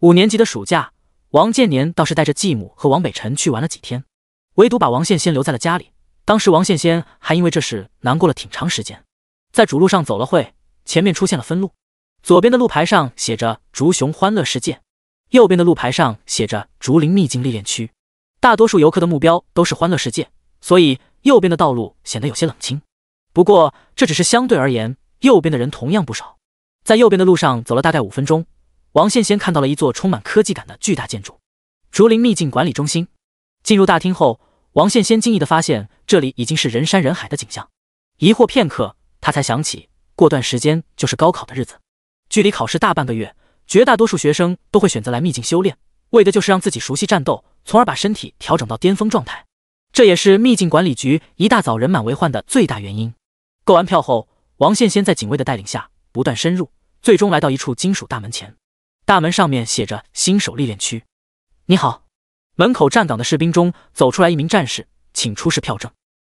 Speaker 1: 五年级的暑假。王建年倒是带着继母和王北辰去玩了几天，唯独把王羡仙留在了家里。当时王羡仙还因为这事难过了挺长时间。在主路上走了会，前面出现了分路，左边的路牌上写着“竹熊欢乐世界”，右边的路牌上写着“竹林秘境历练区”。大多数游客的目标都是欢乐世界，所以右边的道路显得有些冷清。不过这只是相对而言，右边的人同样不少。在右边的路上走了大概五分钟。王羡仙看到了一座充满科技感的巨大建筑——竹林秘境管理中心。进入大厅后，王羡仙惊异地发现，这里已经是人山人海的景象。疑惑片刻，他才想起，过段时间就是高考的日子，距离考试大半个月，绝大多数学生都会选择来秘境修炼，为的就是让自己熟悉战斗，从而把身体调整到巅峰状态。这也是秘境管理局一大早人满为患的最大原因。购完票后，王羡仙在警卫的带领下不断深入，最终来到一处金属大门前。大门上面写着“新手历练区”。你好，门口站岗的士兵中走出来一名战士，请出示票证。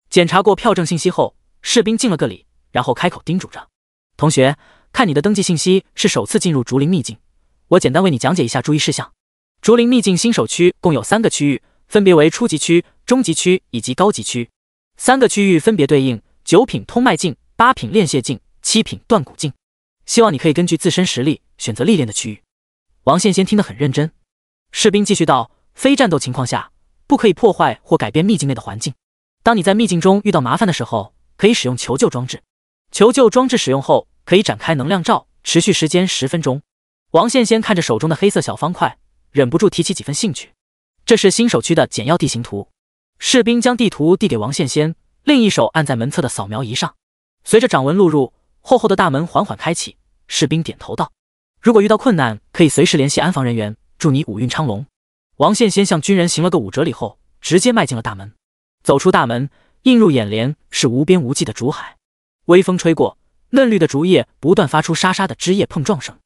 Speaker 1: 检查过票证信息后，士兵敬了个礼，然后开口叮嘱着：“同学，看你的登记信息是首次进入竹林秘境，我简单为你讲解一下注意事项。竹林秘境新手区共有三个区域，分别为初级区、中级区以及高级区。三个区域分别对应九品通脉境、八品炼血境、七品断骨境。希望你可以根据自身实力选择历练的区域。”王羡仙听得很认真，士兵继续道：“非战斗情况下，不可以破坏或改变秘境内的环境。当你在秘境中遇到麻烦的时候，可以使用求救装置。求救装置使用后，可以展开能量罩，持续时间十分钟。”王羡仙看着手中的黑色小方块，忍不住提起几分兴趣。这是新手区的简要地形图。士兵将地图递给王羡仙，另一手按在门侧的扫描仪上，随着掌纹录入，厚厚的大门缓缓开启。士兵点头道。如果遇到困难，可以随时联系安防人员。祝你五运昌隆。王羡先向军人行了个五折礼后，直接迈进了大门。走出大门，映入眼帘是无边无际的竹海，微风吹过，嫩绿的竹叶不断发出沙沙的枝叶碰撞声。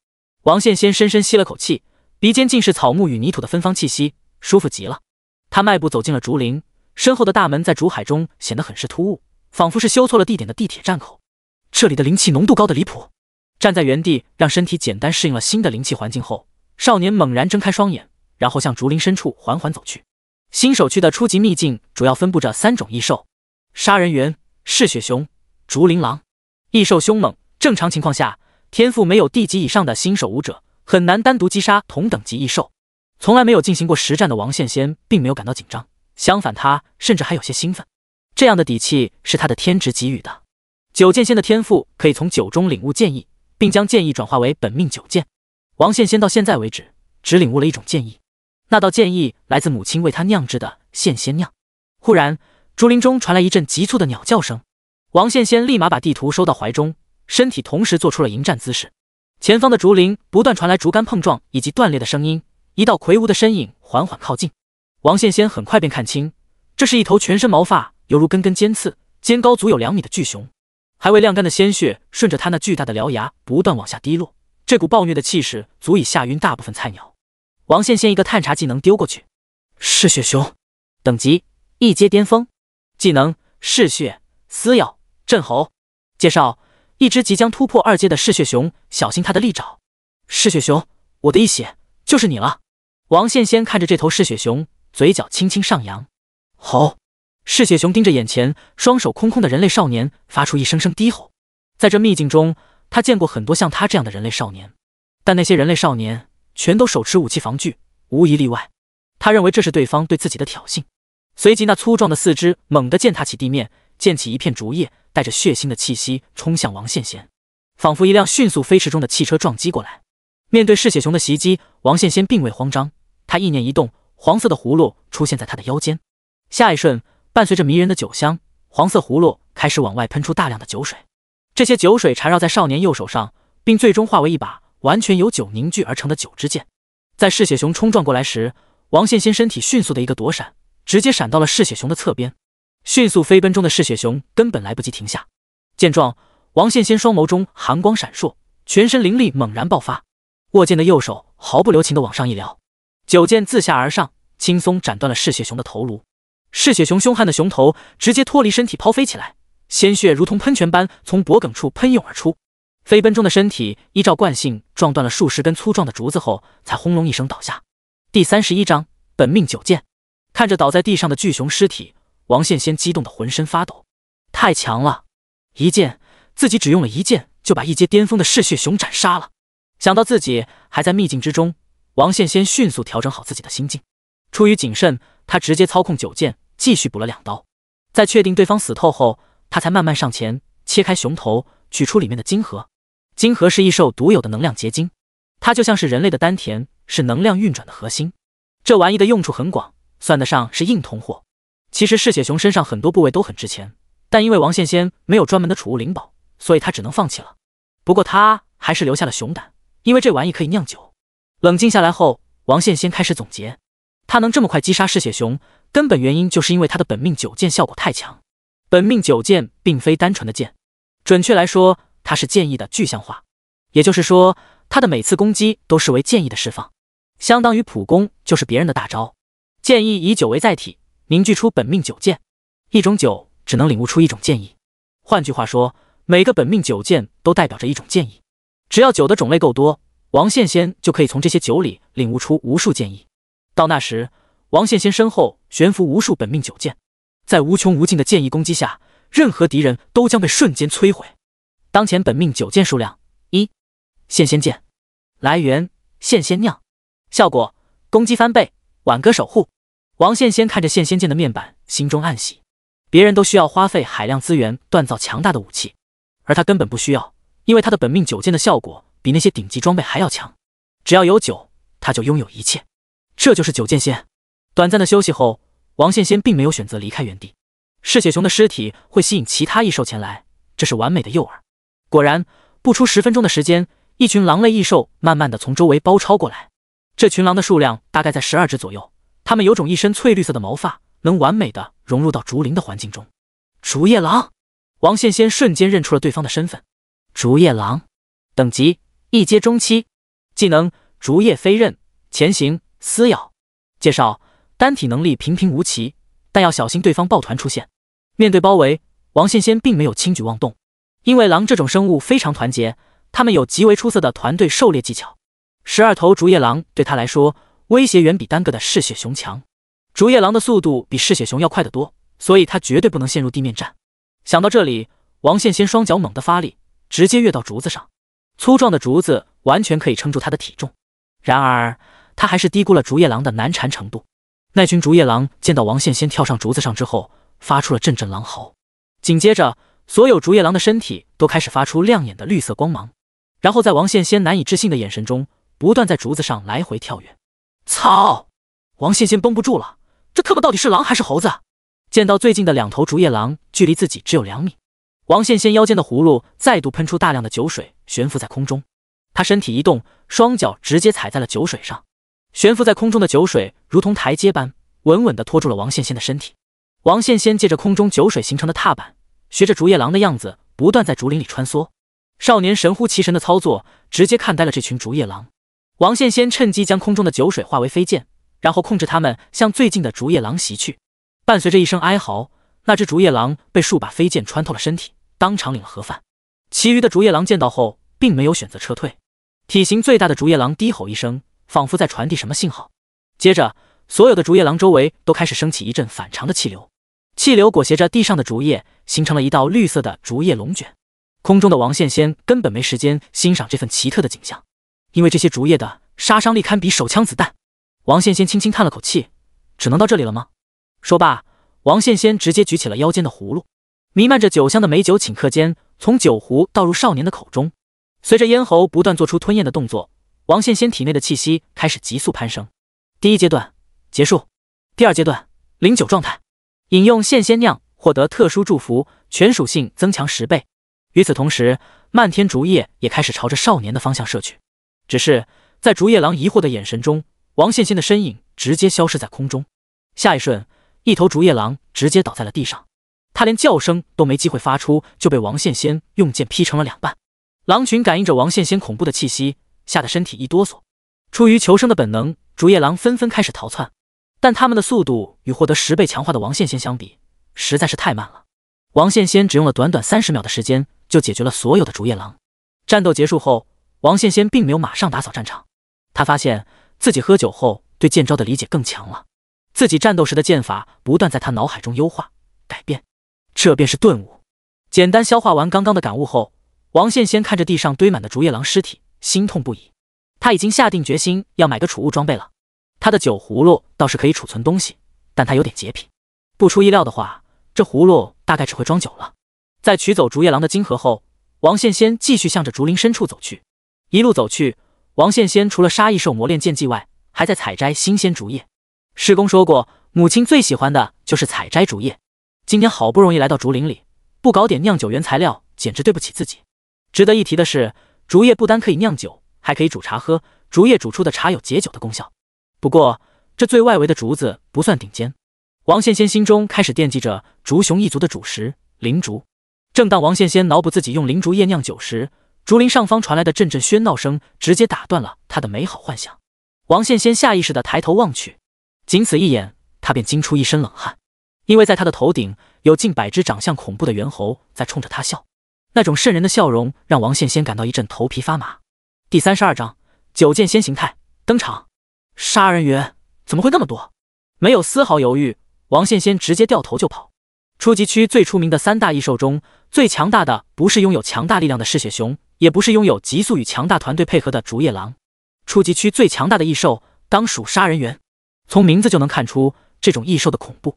Speaker 1: 王羡先深深吸了口气，鼻尖尽是草木与泥土的芬芳气息，舒服极了。他迈步走进了竹林，身后的大门在竹海中显得很是突兀，仿佛是修错了地点的地铁站口。这里的灵气浓度高的离谱。站在原地，让身体简单适应了新的灵气环境后，少年猛然睁开双眼，然后向竹林深处缓缓走去。新手区的初级秘境主要分布着三种异兽：杀人猿、嗜血熊、竹林狼。异兽凶猛，正常情况下，天赋没有地级以上的新手武者很难单独击杀同等级异兽。从来没有进行过实战的王羡仙并没有感到紧张，相反，他甚至还有些兴奋。这样的底气是他的天职给予的。九剑仙的天赋可以从九中领悟剑意。并将剑意转化为本命九剑。王献仙到现在为止只领悟了一种剑意，那道剑意来自母亲为他酿制的献仙酿。忽然，竹林中传来一阵急促的鸟叫声，王献仙立马把地图收到怀中，身体同时做出了迎战姿势。前方的竹林不断传来竹竿碰撞以及断裂的声音，一道魁梧的身影缓缓靠近。王献仙很快便看清，这是一头全身毛发犹如根根尖刺，肩高足有两米的巨熊。还未晾干的鲜血顺着他那巨大的獠牙不断往下滴落，这股暴虐的气势足以吓晕大部分菜鸟。王羡先一个探查技能丢过去，嗜血熊，等级一阶巅峰，技能嗜血撕咬震吼。介绍：一只即将突破二阶的嗜血熊，小心它的利爪。嗜血熊，我的一血就是你了。王羡先看着这头嗜血熊，嘴角轻轻上扬，吼。嗜血熊盯着眼前双手空空的人类少年，发出一声声低吼。在这秘境中，他见过很多像他这样的人类少年，但那些人类少年全都手持武器防具，无一例外。他认为这是对方对自己的挑衅。随即，那粗壮的四肢猛地践踏起地面，溅起一片竹叶，带着血腥的气息冲向王羡仙，仿佛一辆迅速飞驰中的汽车撞击过来。面对嗜血熊的袭击，王羡仙并未慌张，他意念一动，黄色的葫芦出现在他的腰间，下一瞬。伴随着迷人的酒香，黄色葫芦开始往外喷出大量的酒水，这些酒水缠绕在少年右手上，并最终化为一把完全由酒凝聚而成的酒之剑。在嗜血熊冲撞过来时，王献先身体迅速的一个躲闪，直接闪到了嗜血熊的侧边。迅速飞奔中的嗜血熊根本来不及停下。见状，王献先双眸中寒光闪烁，全身灵力猛然爆发，握剑的右手毫不留情的往上一撩，酒剑自下而上，轻松斩断了嗜血熊的头颅。嗜血熊凶悍的熊头直接脱离身体抛飞起来，鲜血如同喷泉般从脖梗处喷涌而出。飞奔中的身体依照惯性撞断了数十根粗壮的竹子后，才轰隆一声倒下。第三十一章本命九剑。看着倒在地上的巨熊尸体，王羡仙激动得浑身发抖。太强了！一剑，自己只用了一剑就把一阶巅峰的嗜血熊斩杀了。想到自己还在秘境之中，王羡仙迅速调整好自己的心境。出于谨慎，他直接操控九剑继续补了两刀。在确定对方死透后，他才慢慢上前切开熊头，取出里面的晶核。晶核是异兽独有的能量结晶，它就像是人类的丹田，是能量运转的核心。这玩意的用处很广，算得上是硬通货。其实嗜血熊身上很多部位都很值钱，但因为王献仙没有专门的储物灵宝，所以他只能放弃了。不过他还是留下了熊胆，因为这玩意可以酿酒。冷静下来后，王献仙开始总结。他能这么快击杀嗜血熊，根本原因就是因为他的本命九剑效果太强。本命九剑并非单纯的剑，准确来说，它是剑意的具象化。也就是说，他的每次攻击都视为剑意的释放，相当于普攻就是别人的大招。剑意以酒为载体，凝聚出本命九剑。一种酒只能领悟出一种剑意，换句话说，每个本命九剑都代表着一种剑意。只要酒的种类够多，王羡仙就可以从这些酒里领悟出无数剑意。到那时，王献仙身后悬浮无数本命九剑，在无穷无尽的剑意攻击下，任何敌人都将被瞬间摧毁。当前本命九剑数量一，献仙剑，来源献仙酿，效果攻击翻倍，挽歌守护。王献仙看着献仙剑的面板，心中暗喜。别人都需要花费海量资源锻造强大的武器，而他根本不需要，因为他的本命九剑的效果比那些顶级装备还要强。只要有九，他就拥有一切。这就是九剑仙。短暂的休息后，王羡仙并没有选择离开原地。嗜血熊的尸体会吸引其他异兽前来，这是完美的诱饵。果然，不出十分钟的时间，一群狼类异兽慢慢的从周围包抄过来。这群狼的数量大概在十二只左右，它们有种一身翠绿色的毛发，能完美的融入到竹林的环境中。竹叶狼，王羡仙瞬间认出了对方的身份。竹叶狼，等级一阶中期，技能竹叶飞刃，前行。撕咬，介绍单体能力平平无奇，但要小心对方抱团出现。面对包围，王羡仙并没有轻举妄动，因为狼这种生物非常团结，他们有极为出色的团队狩猎技巧。十二头竹叶狼对他来说威胁远比单个的嗜血熊强。竹叶狼的速度比嗜血熊要快得多，所以他绝对不能陷入地面战。想到这里，王羡仙双脚猛地发力，直接跃到竹子上。粗壮的竹子完全可以撑住他的体重。然而。他还是低估了竹叶狼的难缠程度。那群竹叶狼见到王羡仙跳上竹子上之后，发出了阵阵狼嚎。紧接着，所有竹叶狼的身体都开始发出亮眼的绿色光芒，然后在王羡仙难以置信的眼神中，不断在竹子上来回跳跃。操！王羡仙绷不住了，这特么到底是狼还是猴子？见到最近的两头竹叶狼距离自己只有两米，王羡仙腰间的葫芦再度喷出大量的酒水，悬浮在空中。他身体一动，双脚直接踩在了酒水上。悬浮在空中的酒水如同台阶般稳稳地托住了王羡仙的身体。王羡仙借着空中酒水形成的踏板，学着竹叶狼的样子，不断在竹林里穿梭。少年神乎其神的操作，直接看呆了这群竹叶狼。王羡仙趁机将空中的酒水化为飞剑，然后控制他们向最近的竹叶狼袭去。伴随着一声哀嚎，那只竹叶狼被数把飞剑穿透了身体，当场领了盒饭。其余的竹叶狼见到后，并没有选择撤退。体型最大的竹叶狼低吼一声。仿佛在传递什么信号，接着，所有的竹叶狼周围都开始升起一阵反常的气流，气流裹挟着地上的竹叶，形成了一道绿色的竹叶龙卷。空中的王羡仙根本没时间欣赏这份奇特的景象，因为这些竹叶的杀伤力堪比手枪子弹。王羡仙轻轻叹了口气，只能到这里了吗？说罢，王羡仙直接举起了腰间的葫芦，弥漫着酒香的美酒顷刻间从酒壶倒入少年的口中，随着咽喉不断做出吞咽的动作。王羡仙体内的气息开始急速攀升，第一阶段结束，第二阶段零九状态，饮用羡仙酿，获得特殊祝福，全属性增强十倍。与此同时，漫天竹叶也开始朝着少年的方向射去。只是在竹叶狼疑惑的眼神中，王羡仙的身影直接消失在空中。下一瞬，一头竹叶狼直接倒在了地上，他连叫声都没机会发出，就被王羡仙用剑劈成了两半。狼群感应着王羡仙恐怖的气息。吓得身体一哆嗦，出于求生的本能，竹叶狼纷纷开始逃窜，但他们的速度与获得十倍强化的王羡仙相比实在是太慢了。王羡仙只用了短短三十秒的时间就解决了所有的竹叶狼。战斗结束后，王羡仙并没有马上打扫战场，他发现自己喝酒后对剑招的理解更强了，自己战斗时的剑法不断在他脑海中优化改变，这便是顿悟。简单消化完刚刚的感悟后，王羡仙看着地上堆满的竹叶狼尸体。心痛不已，他已经下定决心要买个储物装备了。他的酒葫芦倒是可以储存东西，但他有点洁癖。不出意料的话，这葫芦大概只会装酒了。在取走竹叶郎的金盒后，王羡仙继续向着竹林深处走去。一路走去，王羡仙除了杀异兽、磨练剑技外，还在采摘新鲜竹叶。师公说过，母亲最喜欢的就是采摘竹叶。今天好不容易来到竹林里，不搞点酿酒原材料，简直对不起自己。值得一提的是。竹叶不单可以酿酒，还可以煮茶喝。竹叶煮出的茶有解酒的功效。不过，这最外围的竹子不算顶尖。王羡仙心中开始惦记着竹熊一族的主食灵竹。正当王羡仙脑补自己用灵竹叶酿酒时，竹林上方传来的阵阵喧闹声直接打断了他的美好幻想。王羡仙下意识的抬头望去，仅此一眼，他便惊出一身冷汗，因为在他的头顶有近百只长相恐怖的猿猴在冲着他笑。那种瘆人的笑容让王羡仙感到一阵头皮发麻。第三十二章九剑仙形态登场，杀人猿怎么会那么多？没有丝毫犹豫，王羡仙直接掉头就跑。初级区最出名的三大异兽中，最强大的不是拥有强大力量的嗜血熊，也不是拥有极速与强大团队配合的竹叶狼，初级区最强大的异兽当属杀人猿。从名字就能看出这种异兽的恐怖。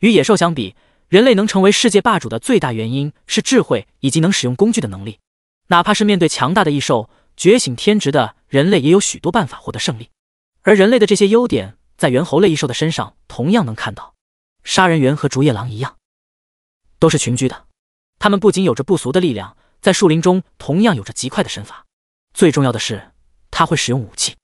Speaker 1: 与野兽相比，人类能成为世界霸主的最大原因是智慧以及能使用工具的能力，哪怕是面对强大的异兽，觉醒天职的人类也有许多办法获得胜利。而人类的这些优点在猿猴类异兽的身上同样能看到。杀人猿和竹叶狼一样，都是群居的，它们不仅有着不俗的力量，在树林中同样有着极快的身法。最重要的是，它会使用武器。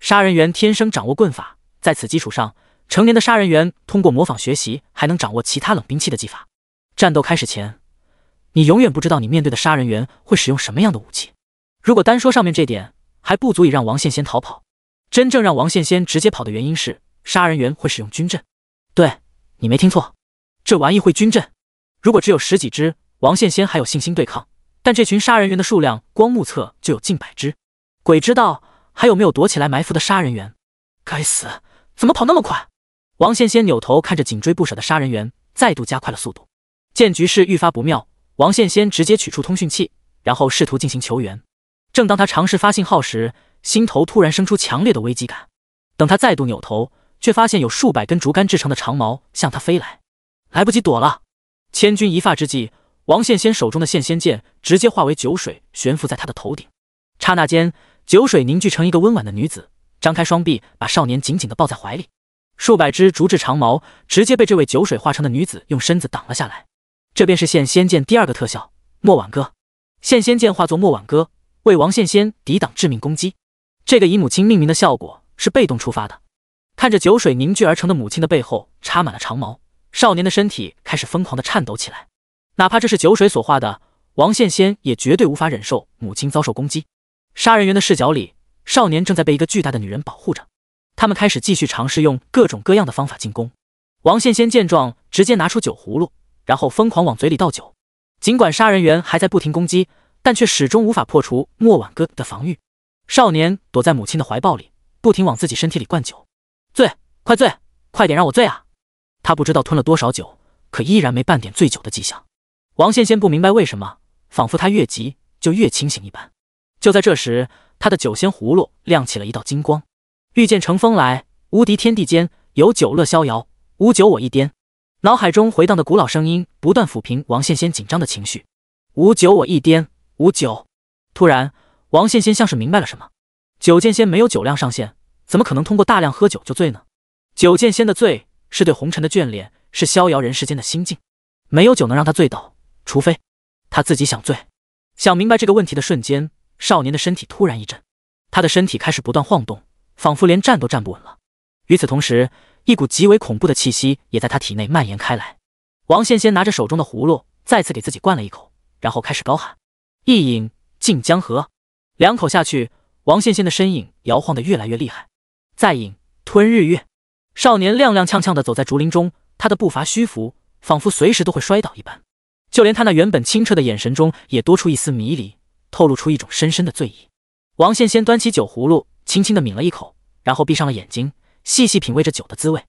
Speaker 1: 杀人猿天生掌握棍法，在此基础上。成年的杀人猿通过模仿学习，还能掌握其他冷兵器的技法。战斗开始前，你永远不知道你面对的杀人猿会使用什么样的武器。如果单说上面这点，还不足以让王献先逃跑。真正让王献先直接跑的原因是，杀人猿会使用军阵。对，你没听错，这玩意会军阵。如果只有十几只，王献先还有信心对抗。但这群杀人猿的数量，光目测就有近百只，鬼知道还有没有躲起来埋伏的杀人猿。该死，怎么跑那么快？王羡仙扭头看着紧追不舍的杀人员，再度加快了速度。见局势愈发不妙，王羡仙直接取出通讯器，然后试图进行求援。正当他尝试发信号时，心头突然生出强烈的危机感。等他再度扭头，却发现有数百根竹竿制成的长矛向他飞来，来不及躲了。千钧一发之际，王羡仙手中的献仙剑直接化为酒水悬浮在他的头顶。刹那间，酒水凝聚成一个温婉的女子，张开双臂把少年紧紧地抱在怀里。数百只竹制长矛直接被这位酒水化成的女子用身子挡了下来，这便是现仙剑第二个特效——墨婉歌。现仙剑化作墨婉歌，为王现仙抵挡致命攻击。这个以母亲命名的效果是被动触发的。看着酒水凝聚而成的母亲的背后插满了长矛，少年的身体开始疯狂的颤抖起来。哪怕这是酒水所化的，王现仙也绝对无法忍受母亲遭受攻击。杀人员的视角里，少年正在被一个巨大的女人保护着。他们开始继续尝试用各种各样的方法进攻。王羡仙见状，直接拿出酒葫芦，然后疯狂往嘴里倒酒。尽管杀人猿还在不停攻击，但却始终无法破除莫晚歌的防御。少年躲在母亲的怀抱里，不停往自己身体里灌酒，醉，快醉，快点让我醉啊！他不知道吞了多少酒，可依然没半点醉酒的迹象。王羡仙不明白为什么，仿佛他越急就越清醒一般。就在这时，他的酒仙葫芦亮起了一道金光。遇见乘风来，无敌天地间，有酒乐逍遥。无酒我一颠，脑海中回荡的古老声音不断抚平王羡仙紧张的情绪。无酒我一颠，无酒。突然，王羡仙像是明白了什么。酒剑仙没有酒量上限，怎么可能通过大量喝酒就醉呢？酒剑仙的醉是对红尘的眷恋，是逍遥人世间的心境。没有酒能让他醉倒，除非他自己想醉。想明白这个问题的瞬间，少年的身体突然一震，他的身体开始不断晃动。仿佛连站都站不稳了。与此同时，一股极为恐怖的气息也在他体内蔓延开来。王仙仙拿着手中的葫芦，再次给自己灌了一口，然后开始高喊：“一饮尽江河。”两口下去，王仙仙的身影摇晃得越来越厉害。再饮吞日月，少年踉踉跄跄地走在竹林中，他的步伐虚浮，仿佛随时都会摔倒一般。就连他那原本清澈的眼神中，也多出一丝迷离，透露出一种深深的醉意。王仙仙端起酒葫芦。轻轻地抿了一口，然后闭上了眼睛，细细品味着酒的滋味，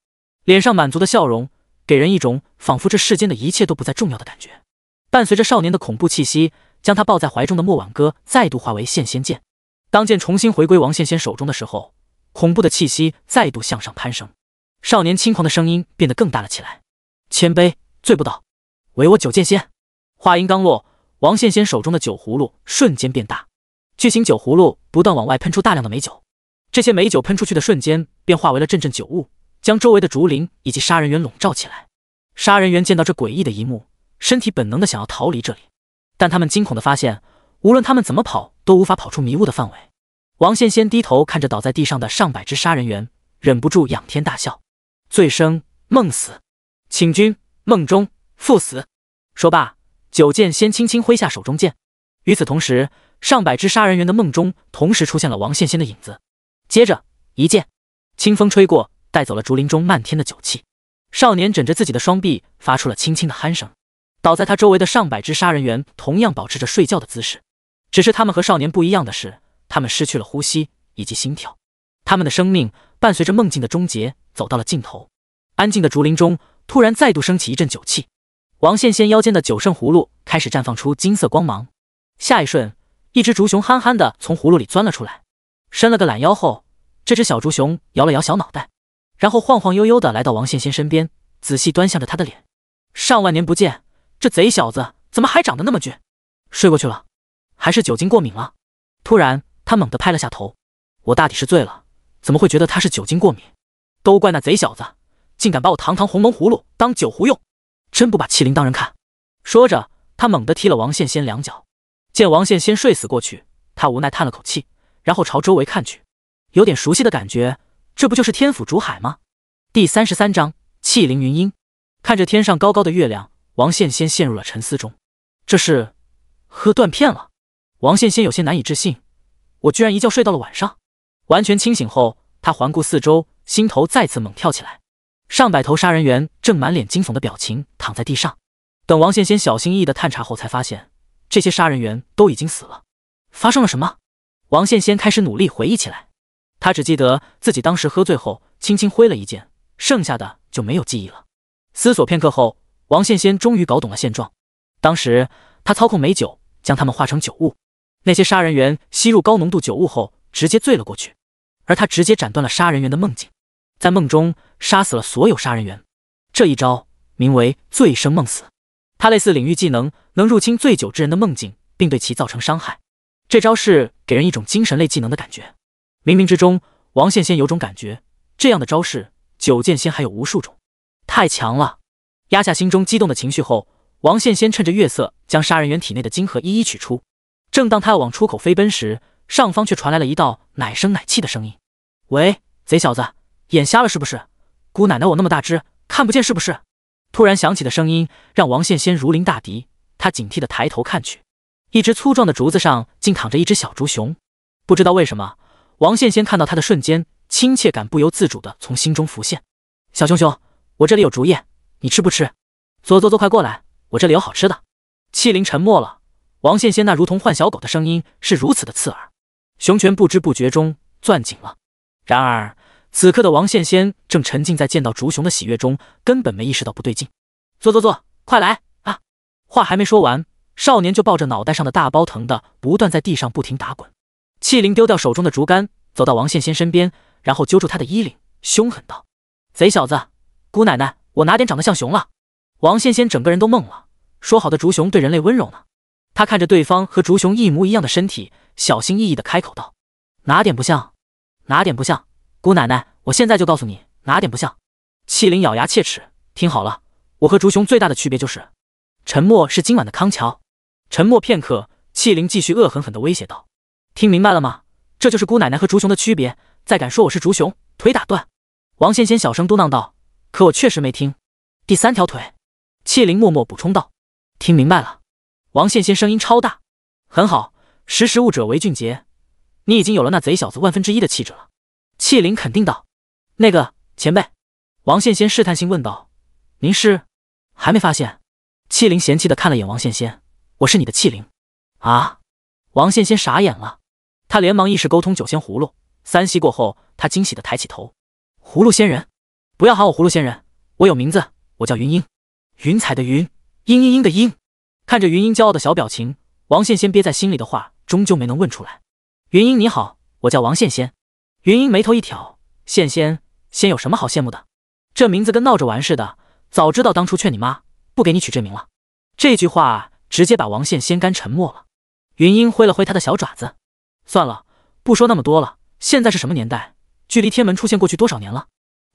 Speaker 1: 脸上满足的笑容，给人一种仿佛这世间的一切都不再重要的感觉。伴随着少年的恐怖气息，将他抱在怀中的莫晚歌再度化为现仙剑。当剑重新回归王羡仙手中的时候，恐怖的气息再度向上攀升，少年轻狂的声音变得更大了起来：“千杯醉不倒，唯我酒剑仙。”话音刚落，王羡仙手中的酒葫芦瞬间变大，巨型酒葫芦不断往外喷出大量的美酒。这些美酒喷出去的瞬间，便化为了阵阵酒雾，将周围的竹林以及杀人猿笼罩起来。杀人猿见到这诡异的一幕，身体本能的想要逃离这里，但他们惊恐的发现，无论他们怎么跑，都无法跑出迷雾的范围。王羡仙低头看着倒在地上的上百只杀人猿，忍不住仰天大笑：“醉生梦死，请君梦中赴死。”说罢，酒剑仙轻轻挥下手中剑。与此同时，上百只杀人猿的梦中同时出现了王羡仙的影子。接着一剑，清风吹过，带走了竹林中漫天的酒气。少年枕着自己的双臂，发出了轻轻的鼾声。倒在他周围的上百只杀人猿同样保持着睡觉的姿势，只是他们和少年不一样的是，他们失去了呼吸以及心跳，他们的生命伴随着梦境的终结走到了尽头。安静的竹林中，突然再度升起一阵酒气。王羡仙腰间的九圣葫芦开始绽放出金色光芒。下一瞬，一只竹熊憨憨的从葫芦里钻了出来。伸了个懒腰后，这只小竹熊摇了摇小脑袋，然后晃晃悠悠的来到王羡仙身边，仔细端详着他的脸。上万年不见，这贼小子怎么还长得那么俊？睡过去了？还是酒精过敏了？突然，他猛地拍了下头。我大抵是醉了，怎么会觉得他是酒精过敏？都怪那贼小子，竟敢把我堂堂鸿蒙葫芦当酒壶用，真不把欺凌当人看。说着，他猛地踢了王羡仙两脚。见王羡仙睡死过去，他无奈叹了口气。然后朝周围看去，有点熟悉的感觉，这不就是天府竹海吗？第三十三章气凌云鹰。看着天上高高的月亮，王羡先陷入了沉思中。这是喝断片了？王羡先有些难以置信，我居然一觉睡到了晚上。完全清醒后，他环顾四周，心头再次猛跳起来。上百头杀人猿正满脸惊悚的表情躺在地上。等王羡先小心翼翼的探查后，才发现这些杀人猿都已经死了。发生了什么？王羡仙开始努力回忆起来，他只记得自己当时喝醉后轻轻挥了一剑，剩下的就没有记忆了。思索片刻后，王羡仙终于搞懂了现状。当时他操控美酒，将他们化成酒雾，那些杀人员吸入高浓度酒雾后直接醉了过去，而他直接斩断了杀人员的梦境，在梦中杀死了所有杀人猿。这一招名为“醉生梦死”，它类似领域技能，能入侵醉酒之人的梦境，并对其造成伤害。这招式给人一种精神类技能的感觉。冥冥之中，王羡仙有种感觉，这样的招式，九剑仙还有无数种。太强了！压下心中激动的情绪后，王羡仙趁着月色将杀人猿体内的晶核一一取出。正当他要往出口飞奔时，上方却传来了一道奶声奶气的声音：“喂，贼小子，眼瞎了是不是？姑奶奶我那么大只，看不见是不是？”突然响起的声音让王羡仙如临大敌，他警惕的抬头看去。一只粗壮的竹子上竟躺着一只小竹熊，不知道为什么，王羡仙看到他的瞬间，亲切感不由自主的从心中浮现。小熊熊，我这里有竹叶，你吃不吃？坐坐坐，快过来，我这里有好吃的。气灵沉默了，王羡仙那如同唤小狗的声音是如此的刺耳，熊拳不知不觉中攥紧了。然而此刻的王羡仙正沉浸在见到竹熊的喜悦中，根本没意识到不对劲。坐坐坐，快来啊！话还没说完。少年就抱着脑袋上的大包，疼的不断在地上不停打滚。气灵丢掉手中的竹竿，走到王羡仙身边，然后揪住他的衣领，凶狠道：“贼小子，姑奶奶我哪点长得像熊了？”王羡仙整个人都懵了，说好的竹熊对人类温柔呢？他看着对方和竹熊一模一样的身体，小心翼翼的开口道：“哪点不像？哪点不像？姑奶奶，我现在就告诉你哪点不像。”气灵咬牙切齿：“听好了，我和竹熊最大的区别就是，沉默是今晚的康桥。”沉默片刻，气灵继续恶狠狠的威胁道：“听明白了吗？这就是姑奶奶和竹熊的区别。再敢说我是竹熊，腿打断！”王仙仙小声嘟囔道：“可我确实没听。”第三条腿，气灵默默补充道：“听明白了。”王仙仙声音超大：“很好，识时务者为俊杰。你已经有了那贼小子万分之一的气质了。”气灵肯定道：“那个前辈。”王仙仙试探性问道：“您是还没发现？”气灵嫌弃的看了眼王仙仙。我是你的器灵，啊！王羡仙傻眼了，他连忙意识沟通九仙葫芦。三息过后，他惊喜的抬起头：“葫芦仙人，不要喊我葫芦仙人，我有名字，我叫云英，云彩的云，嘤嘤嘤的嘤。”看着云英骄傲的小表情，王羡仙憋在心里的话终究没能问出来。“云英你好，我叫王羡仙。”云英眉头一挑：“羡仙，仙有什么好羡慕的？这名字跟闹着玩似的。早知道当初劝你妈不给你取这名了。”这句话。直接把王羡仙干沉默了。云英挥了挥他的小爪子，算了，不说那么多了。现在是什么年代？距离天门出现过去多少年了？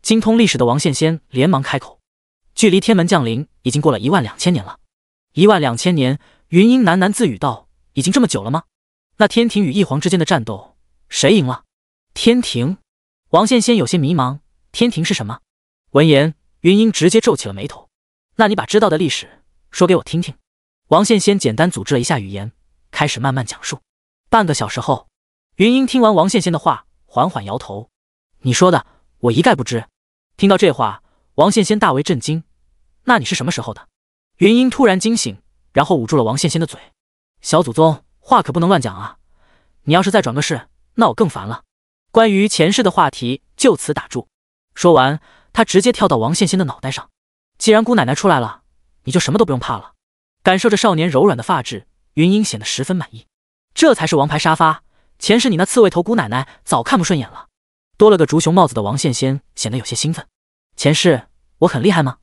Speaker 1: 精通历史的王羡仙连忙开口：“距离天门降临已经过了一万两千年了。”一万两千年，云英喃喃自语道：“已经这么久了吗？”那天庭与一皇之间的战斗谁赢了？天庭？王羡仙有些迷茫：“天庭是什么？”闻言，云英直接皱起了眉头：“那你把知道的历史说给我听听。”王羡先简单组织了一下语言，开始慢慢讲述。半个小时后，云英听完王羡先的话，缓缓摇头：“你说的我一概不知。”听到这话，王羡先大为震惊：“那你是什么时候的？”云英突然惊醒，然后捂住了王羡先的嘴：“小祖宗，话可不能乱讲啊！你要是再转个世，那我更烦了。”关于前世的话题就此打住。说完，他直接跳到王羡先的脑袋上：“既然姑奶奶出来了，你就什么都不用怕了。”感受着少年柔软的发质，云英显得十分满意。这才是王牌沙发。前世你那刺猬头姑奶奶早看不顺眼了。多了个竹熊帽子的王羡仙显得有些兴奋。前世我很厉害吗？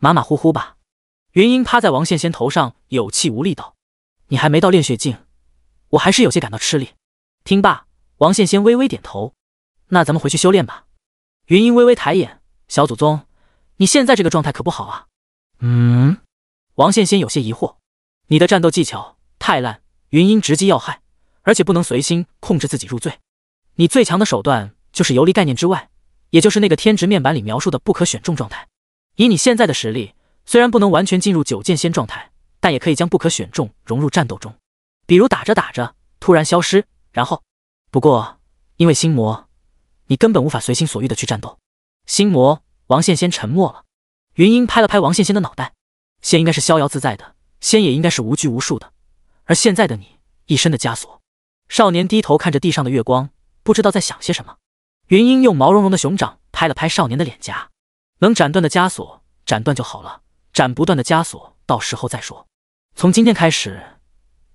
Speaker 1: 马马虎虎吧。云英趴在王羡仙头上，有气无力道：“你还没到炼血境，我还是有些感到吃力。”听罢，王羡仙微微点头：“那咱们回去修炼吧。”云英微微抬眼：“小祖宗，你现在这个状态可不好啊。”
Speaker 2: 嗯。
Speaker 1: 王羡仙有些疑惑：“你的战斗技巧太烂，云鹰直击要害，而且不能随心控制自己入罪。你最强的手段就是游离概念之外，也就是那个天职面板里描述的不可选中状态。以你现在的实力，虽然不能完全进入九剑仙状态，但也可以将不可选中融入战斗中，比如打着打着突然消失，然后……不过因为心魔，你根本无法随心所欲的去战斗。”心魔，王羡仙沉默了。云鹰拍了拍王羡仙的脑袋。仙应该是逍遥自在的，仙也应该是无拘无束的，而现在的你，一身的枷锁。少年低头看着地上的月光，不知道在想些什么。云英用毛茸茸的熊掌拍了拍少年的脸颊，能斩断的枷锁斩断就好了，斩不断的枷锁到时候再说。从今天开始，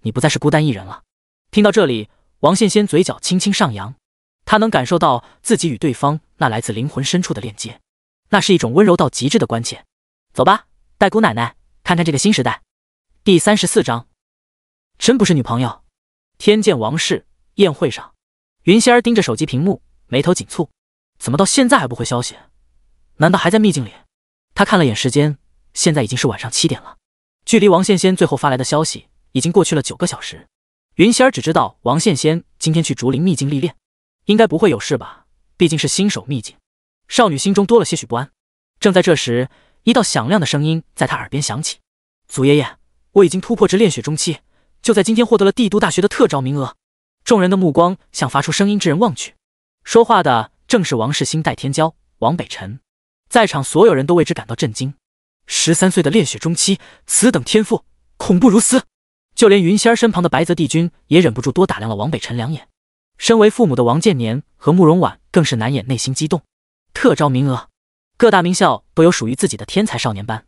Speaker 1: 你不再是孤单一人了。听到这里，王羡仙嘴角轻轻上扬，他能感受到自己与对方那来自灵魂深处的链接，那是一种温柔到极致的关切。走吧。带姑奶奶看看这个新时代，第三十四章，真不是女朋友。天剑王室宴会上，云仙儿盯着手机屏幕，眉头紧蹙，怎么到现在还不回消息？难道还在秘境里？她看了眼时间，现在已经是晚上七点了，距离王羡仙最后发来的消息已经过去了九个小时。云仙儿只知道王羡仙今天去竹林秘境历练，应该不会有事吧？毕竟是新手秘境，少女心中多了些许不安。正在这时。一道响亮的声音在他耳边响起：“祖爷爷，我已经突破至炼血中期，就在今天获得了帝都大学的特招名额。”众人的目光向发出声音之人望去，说话的正是王世兴戴天骄王北辰。在场所有人都为之感到震惊。十三岁的炼血中期，此等天赋，恐怖如斯。就连云仙儿身旁的白泽帝君也忍不住多打量了王北辰两眼。身为父母的王建年和慕容婉更是难掩内心激动。特招名额。各大名校都有属于自己的天才少年班，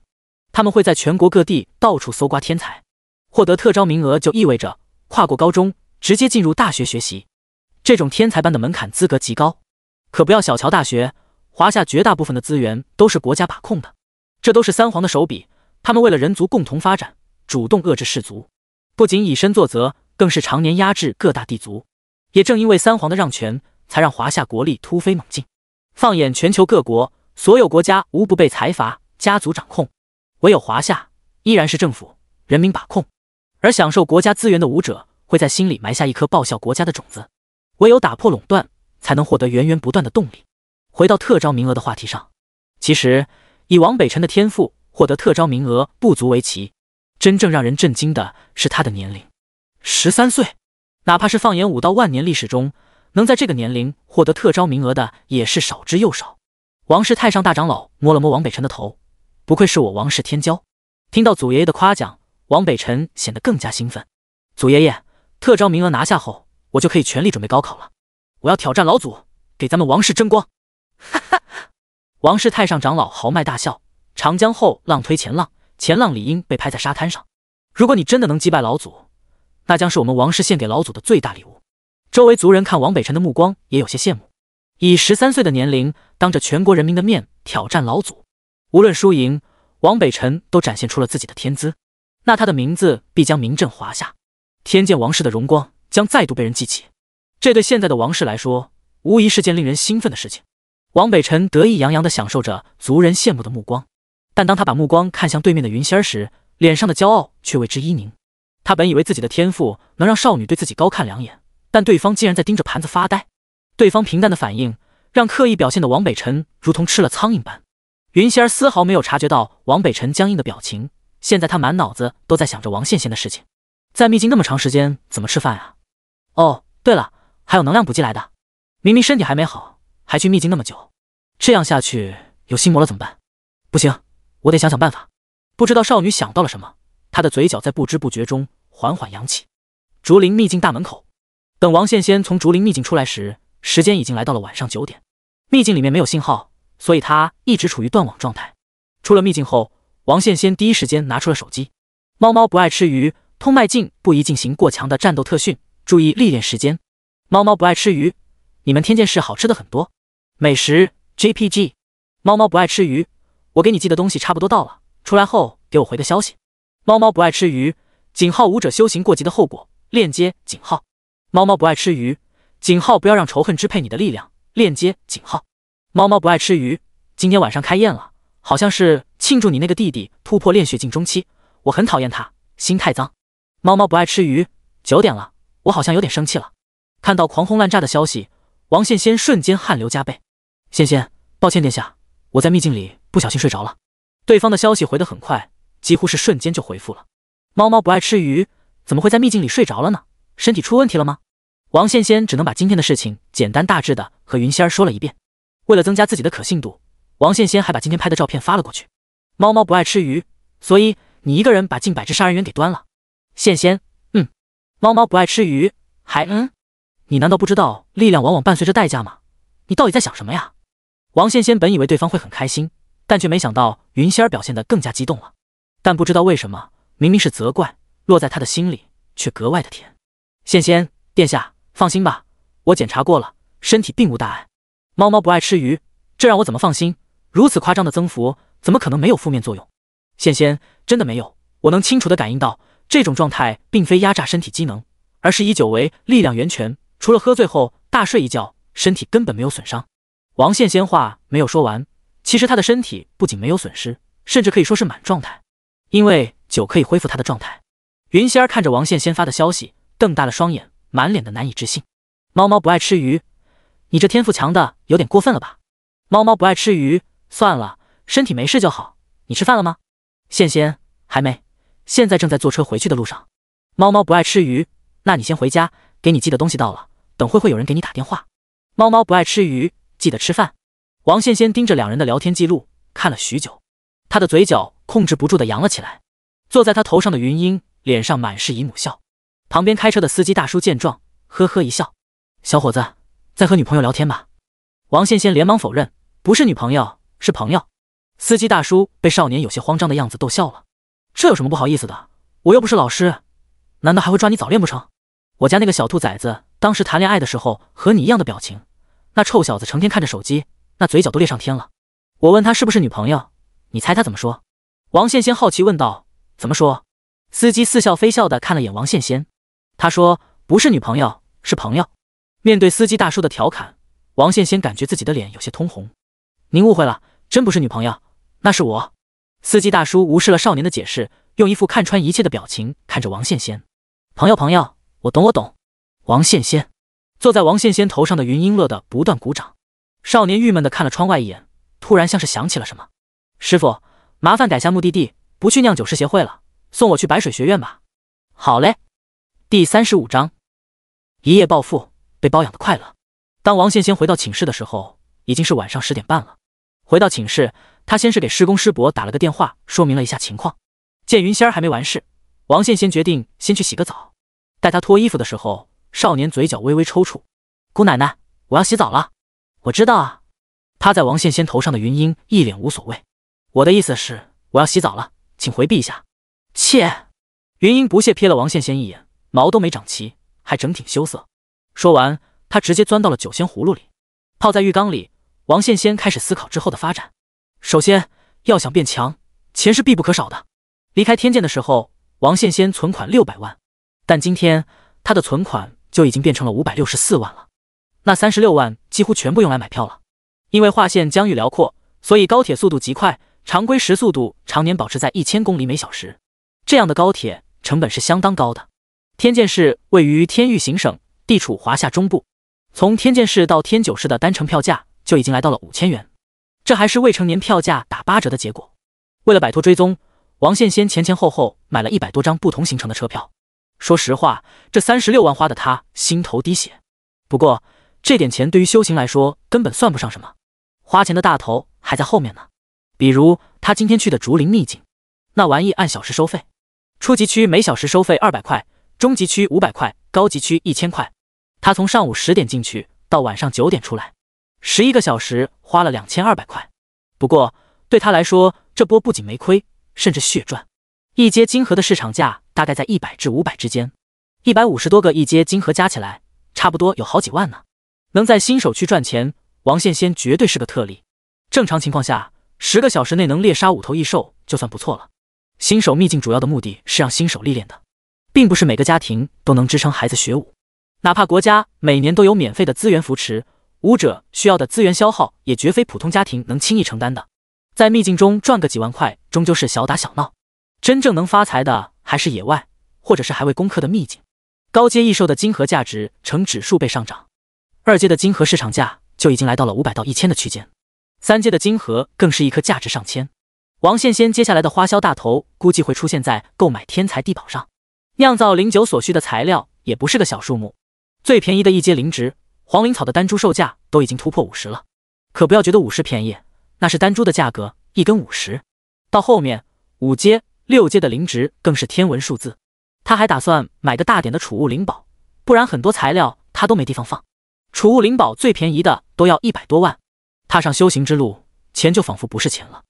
Speaker 1: 他们会在全国各地到处搜刮天才，获得特招名额就意味着跨过高中，直接进入大学学习。这种天才班的门槛资格极高，可不要小瞧大学。华夏绝大部分的资源都是国家把控的，这都是三皇的手笔。他们为了人族共同发展，主动遏制氏族，不仅以身作则，更是常年压制各大帝族。也正因为三皇的让权，才让华夏国力突飞猛进。放眼全球各国。所有国家无不被财阀家族掌控，唯有华夏依然是政府人民把控。而享受国家资源的武者会在心里埋下一颗报效国家的种子，唯有打破垄断，才能获得源源不断的动力。回到特招名额的话题上，其实以王北辰的天赋，获得特招名额不足为奇。真正让人震惊的是他的年龄，十三岁。哪怕是放眼五到万年历史中，能在这个年龄获得特招名额的也是少之又少。王氏太上大长老摸了摸王北辰的头，不愧是我王氏天骄。听到祖爷爷的夸奖，王北辰显得更加兴奋。祖爷爷，特招名额拿下后，我就可以全力准备高考了。我要挑战老祖，给咱们王氏争光！哈哈！王氏太上长老豪迈大笑。长江后浪推前浪，前浪理应被拍在沙滩上。如果你真的能击败老祖，那将是我们王氏献给老祖的最大礼物。周围族人看王北辰的目光也有些羡慕。以十三岁的年龄，当着全国人民的面挑战老祖，无论输赢，王北辰都展现出了自己的天资。那他的名字必将名震华夏，天剑王室的荣光将再度被人记起。这对现在的王室来说，无疑是件令人兴奋的事情。王北辰得意洋洋地享受着族人羡慕的目光，但当他把目光看向对面的云仙儿时，脸上的骄傲却为之一凝。他本以为自己的天赋能让少女对自己高看两眼，但对方竟然在盯着盘子发呆。对方平淡的反应，让刻意表现的王北辰如同吃了苍蝇般。云仙儿丝毫没有察觉到王北辰僵硬的表情。现在她满脑子都在想着王羡羡的事情，在秘境那么长时间，怎么吃饭啊？哦，对了，还有能量补给来的。明明身体还没好，还去秘境那么久，这样下去有心魔了怎么办？不行，我得想想办法。不知道少女想到了什么，她的嘴角在不知不觉中缓缓扬起。竹林秘境大门口，等王羡羡从竹林秘境出来时。时间已经来到了晚上九点，秘境里面没有信号，所以他一直处于断网状态。出了秘境后，王羡先第一时间拿出了手机。猫猫不爱吃鱼，通脉镜不宜进行过强的战斗特训，注意历练时间。猫猫不爱吃鱼，你们天剑是好吃的很多。美食 JPG。猫猫不爱吃鱼，我给你寄的东西差不多到了，出来后给我回个消息。猫猫不爱吃鱼，井号武者修行过急的后果链接井号。猫猫不爱吃鱼。景浩，不要让仇恨支配你的力量。链接景浩，猫猫不爱吃鱼。今天晚上开宴了，好像是庆祝你那个弟弟突破炼血境中期。我很讨厌他，心太脏。猫猫不爱吃鱼。九点了，我好像有点生气了。看到狂轰滥炸的消息，王羡仙瞬间汗流浃背。仙仙，抱歉殿下，我在秘境里不小心睡着了。对方的消息回得很快，几乎是瞬间就回复了。猫猫不爱吃鱼，怎么会在秘境里睡着了呢？身体出问题了吗？王羡仙只能把今天的事情简单大致的和云仙儿说了一遍。为了增加自己的可信度，王羡仙还把今天拍的照片发了过去。猫猫不爱吃鱼，所以你一个人把近百只杀人猿给端了。羡仙，嗯。猫猫不爱吃鱼，还嗯？你难道不知道力量往往伴随着代价吗？你到底在想什么呀？王羡仙本以为对方会很开心，但却没想到云仙儿表现得更加激动了。但不知道为什么，明明是责怪，落在他的心里却格外的甜。羡仙殿下。放心吧，我检查过了，身体并无大碍。猫猫不爱吃鱼，这让我怎么放心？如此夸张的增幅，怎么可能没有负面作用？仙仙真的没有，我能清楚的感应到，这种状态并非压榨身体机能，而是以酒为力量源泉。除了喝醉后大睡一觉，身体根本没有损伤。王仙仙话没有说完，其实他的身体不仅没有损失，甚至可以说是满状态，因为酒可以恢复他的状态。云仙儿看着王仙仙发的消息，瞪大了双眼。满脸的难以置信，猫猫不爱吃鱼，你这天赋强的有点过分了吧？猫猫不爱吃鱼，算了，身体没事就好。你吃饭了吗？羡仙还没，现在正在坐车回去的路上。猫猫不爱吃鱼，那你先回家，给你寄的东西到了，等会会有人给你打电话。猫猫不爱吃鱼，记得吃饭。王羡仙盯着两人的聊天记录看了许久，他的嘴角控制不住的扬了起来。坐在他头上的云英脸上满是姨母笑。旁边开车的司机大叔见状，呵呵一笑：“小伙子，在和女朋友聊天吧？”王羡仙连忙否认：“不是女朋友，是朋友。”司机大叔被少年有些慌张的样子逗笑了：“这有什么不好意思的？我又不是老师，难道还会抓你早恋不成？我家那个小兔崽子当时谈恋爱的时候和你一样的表情，那臭小子成天看着手机，那嘴角都裂上天了。我问他是不是女朋友，你猜他怎么说？”王羡仙好奇问道：“怎么说？”司机似笑非笑的看了眼王羡仙。他说：“不是女朋友，是朋友。”面对司机大叔的调侃，王羡先感觉自己的脸有些通红。“您误会了，真不是女朋友，那是我。”司机大叔无视了少年的解释，用一副看穿一切的表情看着王羡先。“朋友，朋友，我懂，我懂。”王羡先坐在王羡先头上的云英乐的不断鼓掌。少年郁闷的看了窗外一眼，突然像是想起了什么：“师傅，麻烦改下目的地，不去酿酒师协会了，送我去白水学院吧。”“好嘞。”第三十五章一夜暴富，被包养的快乐。当王羡仙回到寝室的时候，已经是晚上十点半了。回到寝室，他先是给师公师伯打了个电话，说明了一下情况。见云仙儿还没完事，王羡仙决定先去洗个澡。待他脱衣服的时候，少年嘴角微微抽搐：“姑奶奶，我要洗澡了。”“我知道啊。”趴在王羡仙头上的云英一脸无所谓：“我的意思是，我要洗澡了，请回避一下。”“切！”云英不屑瞥了王羡仙一眼。毛都没长齐，还整挺羞涩。说完，他直接钻到了酒仙葫芦里，泡在浴缸里。王羡仙开始思考之后的发展。首先，要想变强，钱是必不可少的。离开天剑的时候，王羡仙存款六百万，但今天他的存款就已经变成了五百六十四万了。那三十六万几乎全部用来买票了。因为划线疆域辽阔，所以高铁速度极快，常规时速度常年保持在一千公里每小时。这样的高铁成本是相当高的。天剑市位于天域行省，地处华夏中部。从天剑市到天九市的单程票价就已经来到了五千元，这还是未成年票价打八折的结果。为了摆脱追踪，王羡先前前后后买了一百多张不同行程的车票。说实话，这三十六万花的他心头滴血。不过，这点钱对于修行来说根本算不上什么，花钱的大头还在后面呢。比如他今天去的竹林秘境，那玩意按小时收费，初级区每小时收费二百块。中级区五百块，高级区一千块。他从上午十点进去，到晚上九点出来，十一个小时花了两千二百块。不过对他来说，这波不仅没亏，甚至血赚。一阶金盒的市场价大概在一百至五百之间，一百五十多个一阶金盒加起来，差不多有好几万呢。能在新手区赚钱，王羡仙绝对是个特例。正常情况下，十个小时内能猎杀五头异兽就算不错了。新手秘境主要的目的是让新手历练的。并不是每个家庭都能支撑孩子学武，哪怕国家每年都有免费的资源扶持，武者需要的资源消耗也绝非普通家庭能轻易承担的。在秘境中赚个几万块，终究是小打小闹，真正能发财的还是野外或者是还未攻克的秘境。高阶异兽的晶核价值呈指数倍上涨，二阶的晶核市场价就已经来到了五百到一千的区间，三阶的晶核更是一颗价值上千。王羡仙接下来的花销大头估计会出现在购买天才地宝上。酿造灵酒所需的材料也不是个小数目，最便宜的一阶灵植黄灵草的丹珠售价都已经突破五十了，可不要觉得五十便宜，那是丹珠的价格，一根五十。到后面五阶、六阶的灵植更是天文数字。他还打算买个大点的储物灵宝，不然很多材料他都没地方放。储物灵宝最便宜的都要一百多万。踏上修行之路，钱就仿佛不是钱了。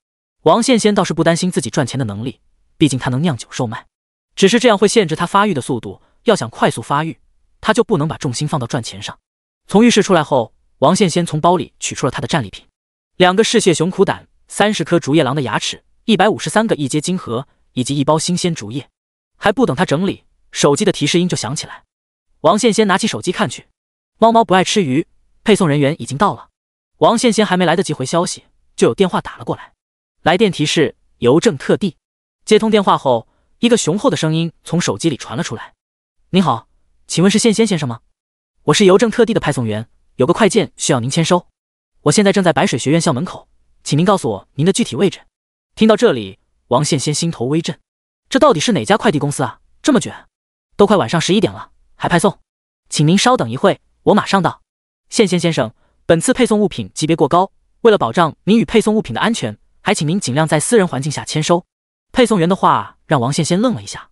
Speaker 1: 王羡仙倒是不担心自己赚钱的能力，毕竟他能酿酒售卖。只是这样会限制他发育的速度。要想快速发育，他就不能把重心放到赚钱上。从浴室出来后，王羡先从包里取出了他的战利品：两个嗜血熊苦胆、三十颗竹叶狼的牙齿、一百五十三个一阶晶核以及一包新鲜竹叶。还不等他整理，手机的提示音就响起来。王羡先拿起手机看去，猫猫不爱吃鱼，配送人员已经到了。王羡先还没来得及回消息，就有电话打了过来。来电提示：邮政特递。接通电话后。一个雄厚的声音从手机里传了出来：“您好，请问是羡仙先生吗？我是邮政特地的派送员，有个快件需要您签收。我现在正在白水学院校门口，请您告诉我您的具体位置。”听到这里，王羡仙心头微震，这到底是哪家快递公司啊？这么卷，都快晚上十一点了还派送？请您稍等一会，我马上到。羡仙先生，本次配送物品级别过高，为了保障您与配送物品的安全，还请您尽量在私人环境下签收。配送员的话让王羡倩愣了一下，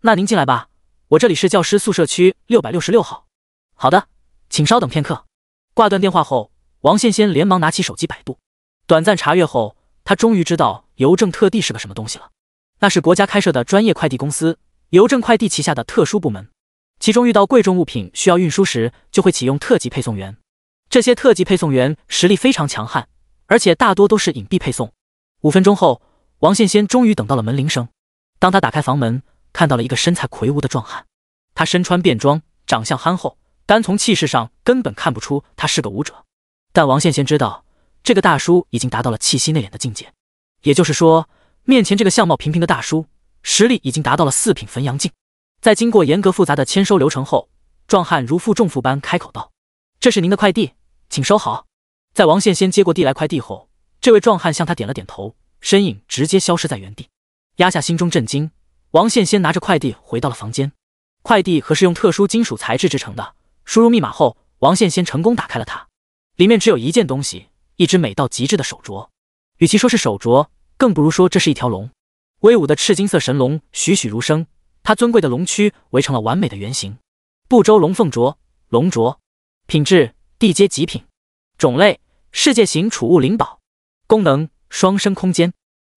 Speaker 1: 那您进来吧，我这里是教师宿舍区六百六十六号。好的，请稍等片刻。挂断电话后，王羡倩连忙拿起手机百度，短暂查阅后，他终于知道邮政特递是个什么东西了。那是国家开设的专业快递公司，邮政快递旗下的特殊部门。其中遇到贵重物品需要运输时，就会启用特级配送员。这些特级配送员实力非常强悍，而且大多都是隐蔽配送。五分钟后。王羡仙终于等到了门铃声。当他打开房门，看到了一个身材魁梧的壮汉。他身穿便装，长相憨厚，单从气势上根本看不出他是个武者。但王羡仙知道，这个大叔已经达到了气息内敛的境界，也就是说，面前这个相貌平平的大叔，实力已经达到了四品焚阳境。在经过严格复杂的签收流程后，壮汉如负重负般开口道：“这是您的快递，请收好。”在王羡仙接过递来快递后，这位壮汉向他点了点头。身影直接消失在原地，压下心中震惊，王羡先拿着快递回到了房间。快递盒是用特殊金属材质制成的，输入密码后，王羡先成功打开了它。里面只有一件东西，一只美到极致的手镯。与其说是手镯，更不如说这是一条龙。威武的赤金色神龙栩栩如生，它尊贵的龙躯围成了完美的圆形。不周龙凤镯，龙镯，品质地阶极品，种类世界型储物灵宝，功能。双生空间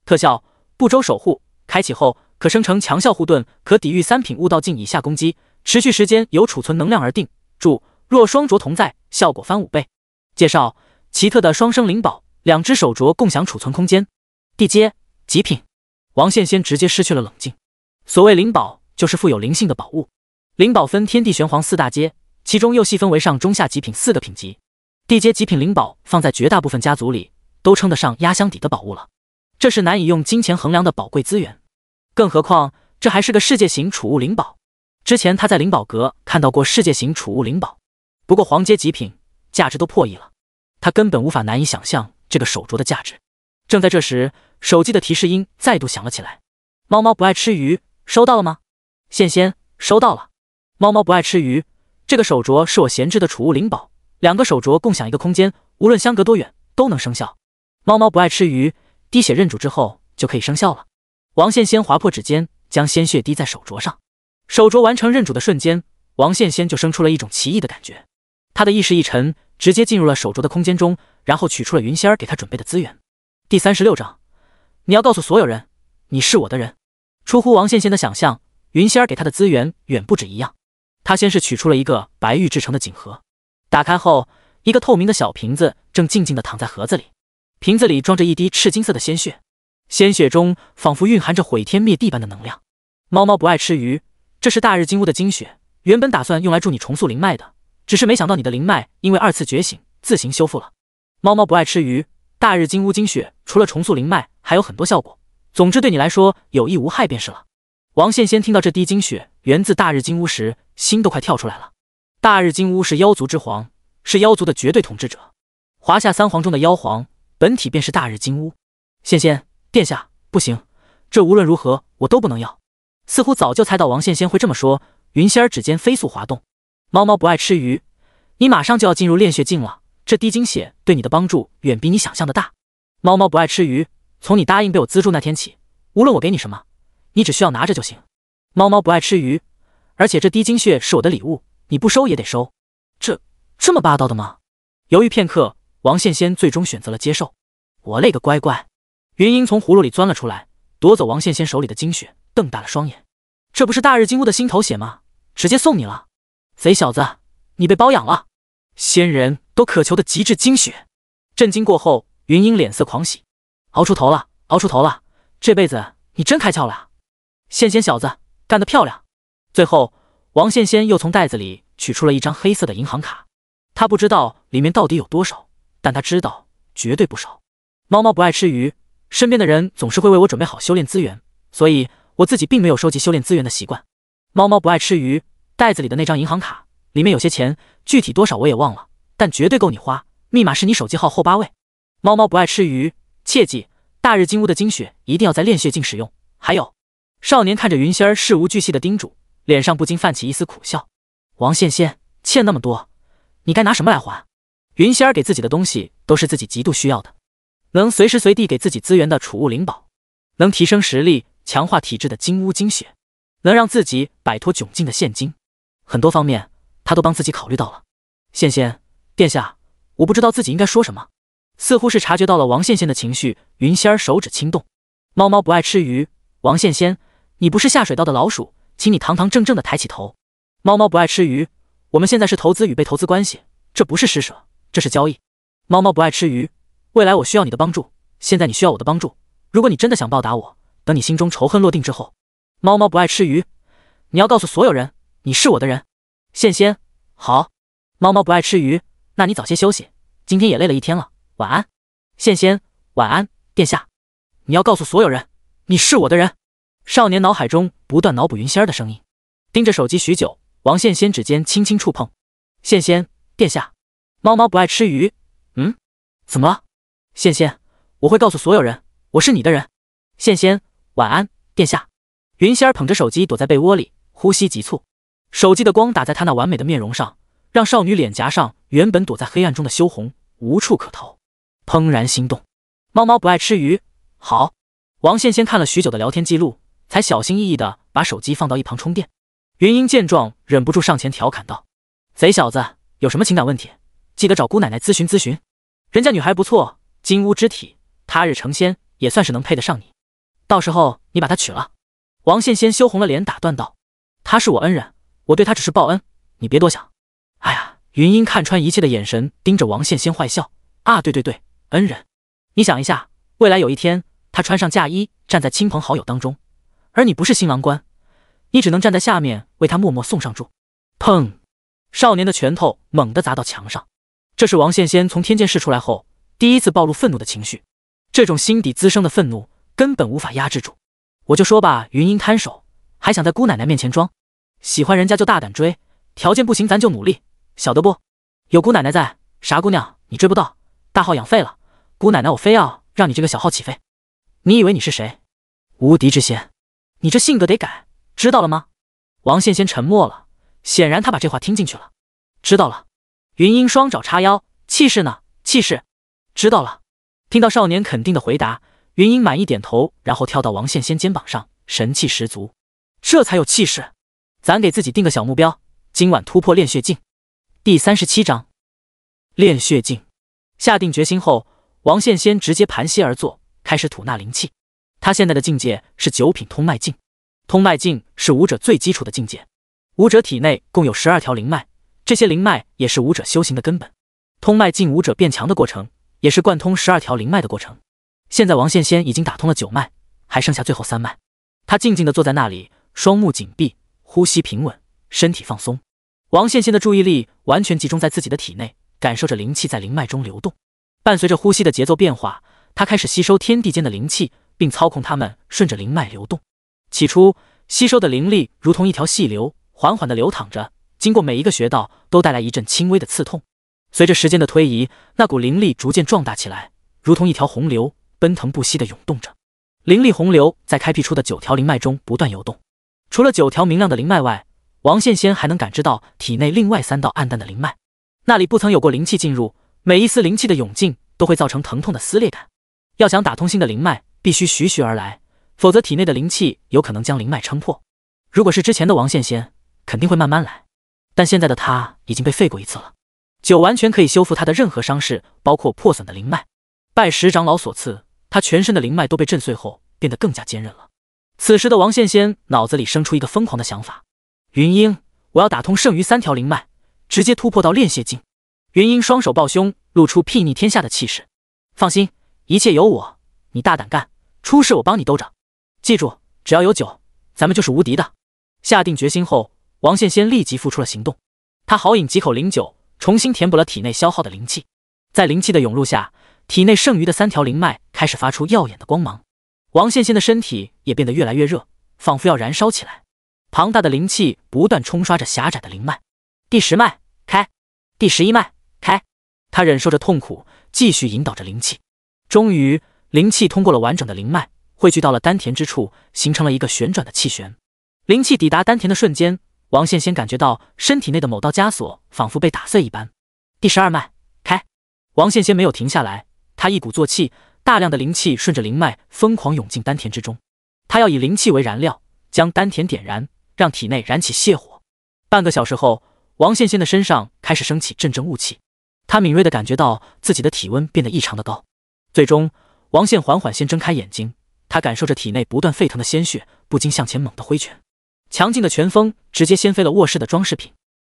Speaker 1: 特效，不周守护开启后可生成强效护盾，可抵御三品悟道境以下攻击，持续时间由储存能量而定。注：若双镯同在，效果翻五倍。介绍：奇特的双生灵宝，两只手镯共享储存空间。地阶极品，王羡仙直接失去了冷静。所谓灵宝，就是富有灵性的宝物。灵宝分天地玄黄四大阶，其中又细分为上中下极品四个品级。地阶极品灵宝放在绝大部分家族里。都称得上压箱底的宝物了，这是难以用金钱衡量的宝贵资源，更何况这还是个世界型储物灵宝。之前他在灵宝阁看到过世界型储物灵宝，不过黄阶极品，价值都破亿了，他根本无法难以想象这个手镯的价值。正在这时，手机的提示音再度响了起来。猫猫不爱吃鱼，收到了吗？羡仙，收到了。猫猫不爱吃鱼，这个手镯是我闲置的储物灵宝，两个手镯共享一个空间，无论相隔多远都能生效。猫猫不爱吃鱼，滴血认主之后就可以生效了。王羡仙划破指尖，将鲜血滴在手镯上。手镯完成认主的瞬间，王羡仙就生出了一种奇异的感觉。他的意识一沉，直接进入了手镯的空间中，然后取出了云仙儿给他准备的资源。第三十六章，你要告诉所有人，你是我的人。出乎王羡仙的想象，云仙儿给他的资源远不止一样。他先是取出了一个白玉制成的锦盒，打开后，一个透明的小瓶子正静静的躺在盒子里。瓶子里装着一滴赤金色的鲜血，鲜血中仿佛蕴含着毁天灭地般的能量。猫猫不爱吃鱼，这是大日金乌的精血，原本打算用来助你重塑灵脉的，只是没想到你的灵脉因为二次觉醒自行修复了。猫猫不爱吃鱼，大日金乌精血除了重塑灵脉，还有很多效果。总之对你来说有益无害便是了。王羡仙听到这滴精血源自大日金乌时，心都快跳出来了。大日金乌是妖族之皇，是妖族的绝对统治者，华夏三皇中的妖皇。本体便是大日金乌，仙仙殿下，不行，这无论如何我都不能要。似乎早就猜到王仙仙会这么说，云仙儿指尖飞速滑动。猫猫不爱吃鱼，你马上就要进入炼血境了，这滴精血对你的帮助远比你想象的大。猫猫不爱吃鱼，从你答应被我资助那天起，无论我给你什么，你只需要拿着就行。猫猫不爱吃鱼，而且这滴精血是我的礼物，你不收也得收。这这么霸道的吗？犹豫片刻。王羡仙最终选择了接受。我勒个乖乖！云英从葫芦里钻了出来，夺走王羡仙手里的精血，瞪大了双眼：“这不是大日金乌的心头血吗？直接送你了，贼小子，你被包养了！仙人都渴求的极致精血。”震惊过后，云英脸色狂喜：“熬出头了，熬出头了！这辈子你真开窍了啊，羡仙小子，干得漂亮！”最后，王羡仙又从袋子里取出了一张黑色的银行卡，他不知道里面到底有多少。但他知道，绝对不少。猫猫不爱吃鱼，身边的人总是会为我准备好修炼资源，所以我自己并没有收集修炼资源的习惯。猫猫不爱吃鱼，袋子里的那张银行卡里面有些钱，具体多少我也忘了，但绝对够你花。密码是你手机号后八位。猫猫不爱吃鱼，切记大日金屋的精血一定要在炼血境使用。还有，少年看着云仙儿事无巨细的叮嘱，脸上不禁泛起一丝苦笑。王羡仙欠那么多，你该拿什么来还？云仙儿给自己的东西都是自己极度需要的，能随时随地给自己资源的储物灵宝，能提升实力、强化体质的金乌精血，能让自己摆脱窘境的现金，很多方面他都帮自己考虑到了。仙仙殿下，我不知道自己应该说什么。似乎是察觉到了王羡仙的情绪，云仙儿手指轻动。猫猫不爱吃鱼。王羡仙，你不是下水道的老鼠，请你堂堂正正的抬起头。猫猫不爱吃鱼。我们现在是投资与被投资关系，这不是施舍。这是交易，猫猫不爱吃鱼。未来我需要你的帮助，现在你需要我的帮助。如果你真的想报答我，等你心中仇恨落定之后，猫猫不爱吃鱼，你要告诉所有人你是我的人。羡仙，好。猫猫不爱吃鱼，那你早些休息，今天也累了一天了。晚安，羡仙，晚安，殿下。你要告诉所有人你是我的人。少年脑海中不断脑补云仙儿的声音，盯着手机许久，王羡仙指尖轻轻触碰。羡仙，殿下。猫猫不爱吃鱼，嗯，怎么了？仙仙，我会告诉所有人我是你的人。仙仙，晚安，殿下。云仙儿捧着手机躲在被窝里，呼吸急促，手机的光打在她那完美的面容上，让少女脸颊上原本躲在黑暗中的羞红无处可逃，怦然心动。猫猫不爱吃鱼，好。王仙仙看了许久的聊天记录，才小心翼翼的把手机放到一旁充电。云英见状，忍不住上前调侃道：“贼小子，有什么情感问题？”记得找姑奶奶咨询咨询，人家女孩不错，金屋之体，他日成仙也算是能配得上你。到时候你把她娶了。王羡仙羞红了脸，打断道：“他是我恩人，我对他只是报恩，你别多想。”哎呀，云英看穿一切的眼神盯着王羡仙坏笑。啊，对对对，恩人，你想一下，未来有一天，她穿上嫁衣，站在亲朋好友当中，而你不是新郎官，你只能站在下面为她默默送上祝。砰！少年的拳头猛地砸到墙上。这是王羡仙从天剑市出来后第一次暴露愤怒的情绪，这种心底滋生的愤怒根本无法压制住。我就说吧，云英摊手，还想在姑奶奶面前装喜欢人家就大胆追，条件不行咱就努力，晓得不？有姑奶奶在，傻姑娘你追不到，大号养废了，姑奶奶我非要让你这个小号起飞。你以为你是谁？无敌之仙？你这性格得改，知道了吗？王羡仙沉默了，显然他把这话听进去了，知道了。云缨双爪叉腰，气势呢？气势，知道了。听到少年肯定的回答，云缨满意点头，然后跳到王羡仙肩膀上，神气十足。这才有气势。咱给自己定个小目标，今晚突破炼血境。第三十七章，炼血境。下定决心后，王羡仙直接盘膝而坐，开始吐纳灵气。他现在的境界是九品通脉境。通脉境是武者最基础的境界。武者体内共有十二条灵脉。这些灵脉也是武者修行的根本，通脉进武者变强的过程，也是贯通十二条灵脉的过程。现在王羡仙已经打通了九脉，还剩下最后三脉。他静静的坐在那里，双目紧闭，呼吸平稳，身体放松。王羡仙的注意力完全集中在自己的体内，感受着灵气在灵脉中流动，伴随着呼吸的节奏变化，他开始吸收天地间的灵气，并操控它们顺着灵脉流动。起初，吸收的灵力如同一条细流，缓缓的流淌着。经过每一个穴道，都带来一阵轻微的刺痛。随着时间的推移，那股灵力逐渐壮大起来，如同一条洪流，奔腾不息地涌动着。灵力洪流在开辟出的九条灵脉中不断游动。除了九条明亮的灵脉外，王羡仙还能感知到体内另外三道暗淡的灵脉。那里不曾有过灵气进入，每一丝灵气的涌进都会造成疼痛的撕裂感。要想打通新的灵脉，必须徐徐而来，否则体内的灵气有可能将灵脉撑破。如果是之前的王羡仙，肯定会慢慢来。但现在的他已经被废过一次了，酒完全可以修复他的任何伤势，包括破损的灵脉。拜石长老所赐，他全身的灵脉都被震碎后，变得更加坚韧了。此时的王羡仙脑子里生出一个疯狂的想法：云英，我要打通剩余三条灵脉，直接突破到炼血境。云英双手抱胸，露出睥睨天下的气势。放心，一切有我，你大胆干，出事我帮你兜着。记住，只要有酒，咱们就是无敌的。下定决心后。王羡仙立即付出了行动，他豪饮几口灵酒，重新填补了体内消耗的灵气。在灵气的涌入下，体内剩余的三条灵脉开始发出耀眼的光芒。王羡仙的身体也变得越来越热，仿佛要燃烧起来。庞大的灵气不断冲刷着狭窄的灵脉，第十脉开，第十一脉开。他忍受着痛苦，继续引导着灵气。终于，灵气通过了完整的灵脉，汇聚到了丹田之处，形成了一个旋转的气旋。灵气抵达丹田的瞬间。王羡先感觉到身体内的某道枷锁仿佛被打碎一般，第十二脉开。王羡先没有停下来，他一鼓作气，大量的灵气顺着灵脉疯狂涌进丹田之中。他要以灵气为燃料，将丹田点燃，让体内燃起泻火。半个小时后，王羡先的身上开始升起阵阵雾气，他敏锐的感觉到自己的体温变得异常的高。最终，王羡缓缓先睁开眼睛，他感受着体内不断沸腾的鲜血，不禁向前猛地挥拳。强劲的拳风直接掀飞了卧室的装饰品，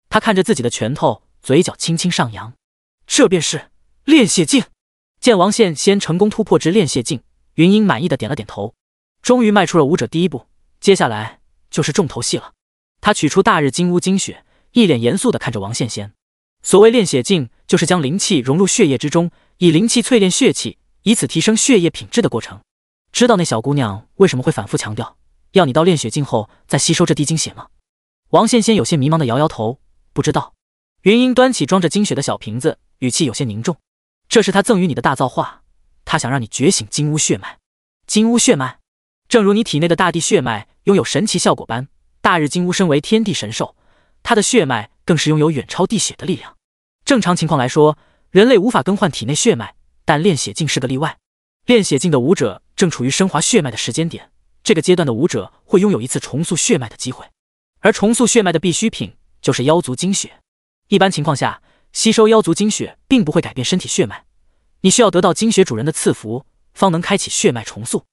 Speaker 1: 他看着自己的拳头，嘴角轻轻上扬，这便是练血境。见王羡先成功突破至练血境，云英满意的点了点头，终于迈出了武者第一步。接下来就是重头戏了。他取出大日金乌精血，一脸严肃的看着王羡先。所谓练血境，就是将灵气融入血液之中，以灵气淬炼血气，以此提升血液品质的过程。知道那小姑娘为什么会反复强调？要你到炼血境后再吸收这滴精血吗？王羡仙有些迷茫的摇摇头，不知道。云英端起装着精血的小瓶子，语气有些凝重：“这是他赠予你的大造化，他想让你觉醒金乌血脉。金乌血脉，正如你体内的大地血脉拥有神奇效果般，大日金乌身为天地神兽，它的血脉更是拥有远超地血的力量。正常情况来说，人类无法更换体内血脉，但炼血境是个例外。炼血境的武者正处于升华血脉的时间点。”这个阶段的武者会拥有一次重塑血脉的机会，而重塑血脉的必需品就是妖族精血。一般情况下，吸收妖族精血并不会改变身体血脉，你需要得到精血主人的赐福，方能开启血脉重塑。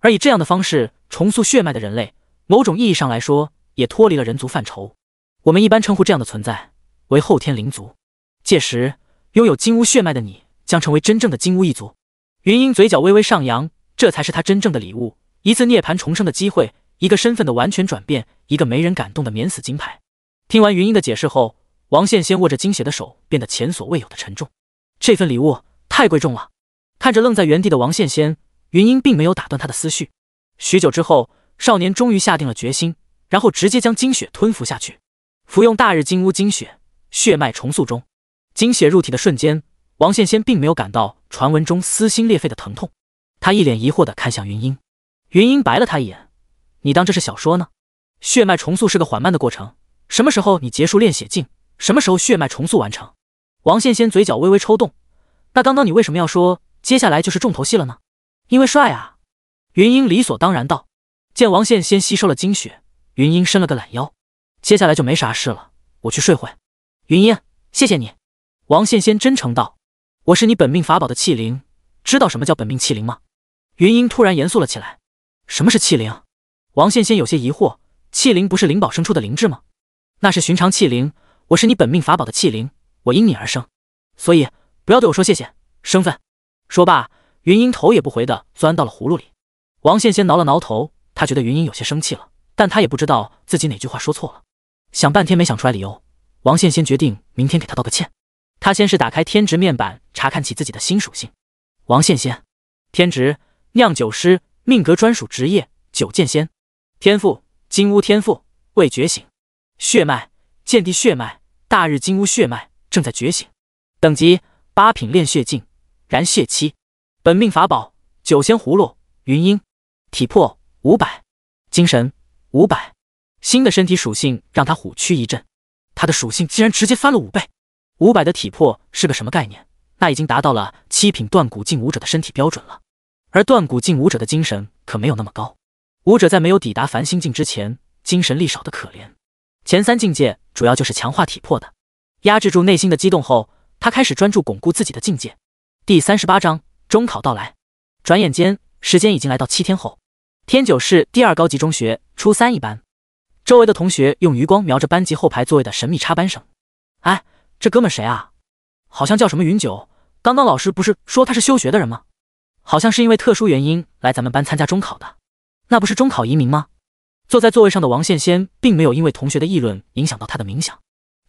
Speaker 1: 而以这样的方式重塑血脉的人类，某种意义上来说，也脱离了人族范畴。我们一般称呼这样的存在为后天灵族。届时，拥有金乌血脉的你将成为真正的金乌一族。云英嘴角微微上扬，这才是他真正的礼物。一次涅槃重生的机会，一个身份的完全转变，一个没人敢动的免死金牌。听完云英的解释后，王羡先握着金血的手变得前所未有的沉重。这份礼物太贵重了。看着愣在原地的王羡先，云英并没有打断他的思绪。许久之后，少年终于下定了决心，然后直接将金血吞服下去。服用大日金乌金血，血脉重塑中。金血入体的瞬间，王羡先并没有感到传闻中撕心裂肺的疼痛，他一脸疑惑地看向云英。云英白了他一眼：“你当这是小说呢？血脉重塑是个缓慢的过程，什么时候你结束炼血境，什么时候血脉重塑完成。”王羡仙嘴角微微抽动：“那刚刚你为什么要说接下来就是重头戏了呢？”“因为帅啊！”云英理所当然道。见王羡仙吸收了精血，云英伸了个懒腰：“接下来就没啥事了，我去睡会。”云英，谢谢你。”王羡仙真诚道：“我是你本命法宝的器灵，知道什么叫本命器灵吗？”云英突然严肃了起来。什么是器灵？王羡仙有些疑惑，器灵不是灵宝生出的灵智吗？那是寻常器灵，我是你本命法宝的器灵，我因你而生，所以不要对我说谢谢。身份。说罢，云英头也不回的钻到了葫芦里。王羡仙挠了挠头，他觉得云英有些生气了，但他也不知道自己哪句话说错了，想半天没想出来理由。王羡仙决定明天给他道个歉。他先是打开天职面板，查看起自己的新属性。王羡仙，天职酿酒师。命格专属职业：九剑仙，天赋金乌天赋未觉醒，血脉剑帝血脉、大日金乌血脉正在觉醒，等级八品炼血境，燃血期，本命法宝九仙葫芦云鹰，体魄五百，精神五百。新的身体属性让他虎躯一震，他的属性竟然直接翻了五倍。五百的体魄是个什么概念？那已经达到了七品断骨境武者的身体标准了。而断骨境武者的精神可没有那么高，武者在没有抵达繁星境之前，精神力少得可怜。前三境界主要就是强化体魄的。压制住内心的激动后，他开始专注巩固自己的境界。第三十八章：中考到来。转眼间，时间已经来到七天后。天九市第二高级中学初三一班，周围的同学用余光瞄着班级后排座位的神秘插班生。哎，这哥们谁啊？好像叫什么云九。刚刚老师不是说他是休学的人吗？好像是因为特殊原因来咱们班参加中考的，那不是中考移民吗？坐在座位上的王羡仙并没有因为同学的议论影响到他的冥想。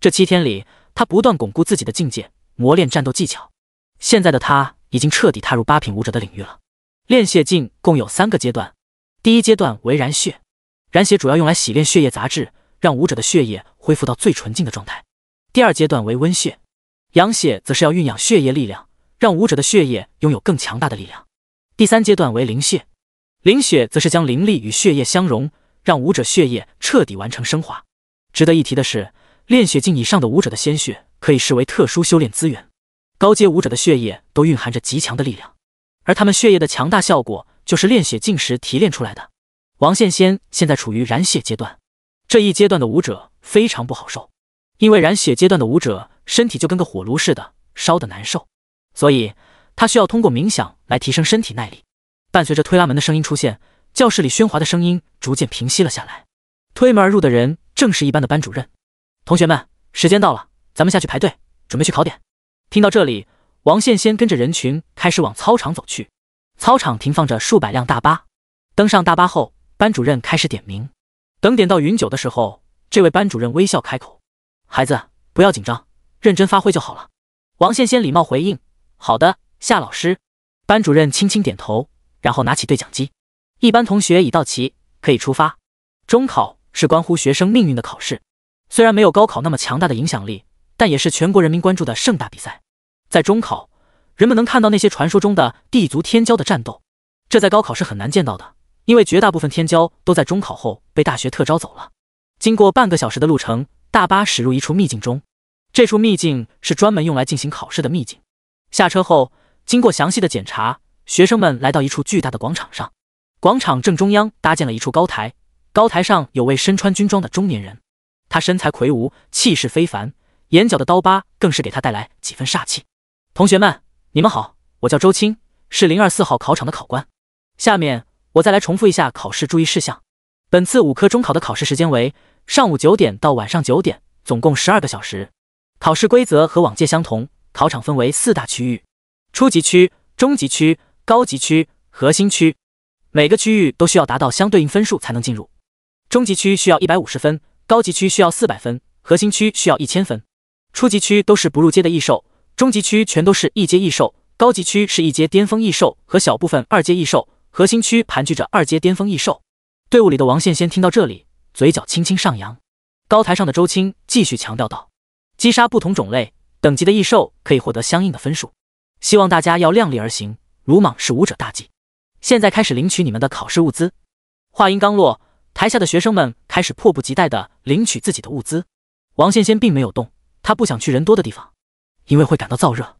Speaker 1: 这七天里，他不断巩固自己的境界，磨练战斗技巧。现在的他已经彻底踏入八品武者的领域了。练血境共有三个阶段，第一阶段为燃血，燃血主要用来洗练血液杂质，让武者的血液恢复到最纯净的状态。第二阶段为温血，养血则是要运养血液力量，让武者的血液拥有更强大的力量。第三阶段为灵血，灵血则是将灵力与血液相融，让武者血液彻底完成升华。值得一提的是，练血境以上的武者的鲜血可以视为特殊修炼资源，高阶武者的血液都蕴含着极强的力量，而他们血液的强大效果就是练血境时提炼出来的。王羡仙现在处于燃血阶段，这一阶段的武者非常不好受，因为燃血阶段的武者身体就跟个火炉似的，烧的难受，所以。他需要通过冥想来提升身体耐力。伴随着推拉门的声音出现，教室里喧哗的声音逐渐平息了下来。推门而入的人正是一班的班主任。同学们，时间到了，咱们下去排队，准备去考点。听到这里，王羡仙跟着人群开始往操场走去。操场停放着数百辆大巴。登上大巴后，班主任开始点名。等点到云九的时候，这位班主任微笑开口：“孩子，不要紧张，认真发挥就好了。”王羡仙礼貌回应：“好的。”夏老师，班主任轻轻点头，然后拿起对讲机：“一班同学已到齐，可以出发。”中考是关乎学生命运的考试，虽然没有高考那么强大的影响力，但也是全国人民关注的盛大比赛。在中考，人们能看到那些传说中的地族天骄的战斗，这在高考是很难见到的，因为绝大部分天骄都在中考后被大学特招走了。经过半个小时的路程，大巴驶入一处秘境中。这处秘境是专门用来进行考试的秘境。下车后。经过详细的检查，学生们来到一处巨大的广场上。广场正中央搭建了一处高台，高台上有位身穿军装的中年人。他身材魁梧，气势非凡，眼角的刀疤更是给他带来几分煞气。同学们，你们好，我叫周青，是零二四号考场的考官。下面我再来重复一下考试注意事项。本次五科中考的考试时间为上午九点到晚上九点，总共十二个小时。考试规则和往届相同，考场分为四大区域。初级区、中级区、高级区、核心区，每个区域都需要达到相对应分数才能进入。中级区需要一百五十分，高级区需要四百分，核心区需要一千分。初级区都是不入阶的异兽，中级区全都是一阶异兽，高级区是一阶巅峰异兽和小部分二阶异兽，核心区盘踞着二阶巅峰异兽。队伍里的王羡仙听到这里，嘴角轻轻上扬。高台上的周青继续强调道：“击杀不同种类、等级的异兽，可以获得相应的分数。”希望大家要量力而行，鲁莽是武者大忌。现在开始领取你们的考试物资。话音刚落，台下的学生们开始迫不及待地领取自己的物资。王羡仙并没有动，他不想去人多的地方，因为会感到燥热。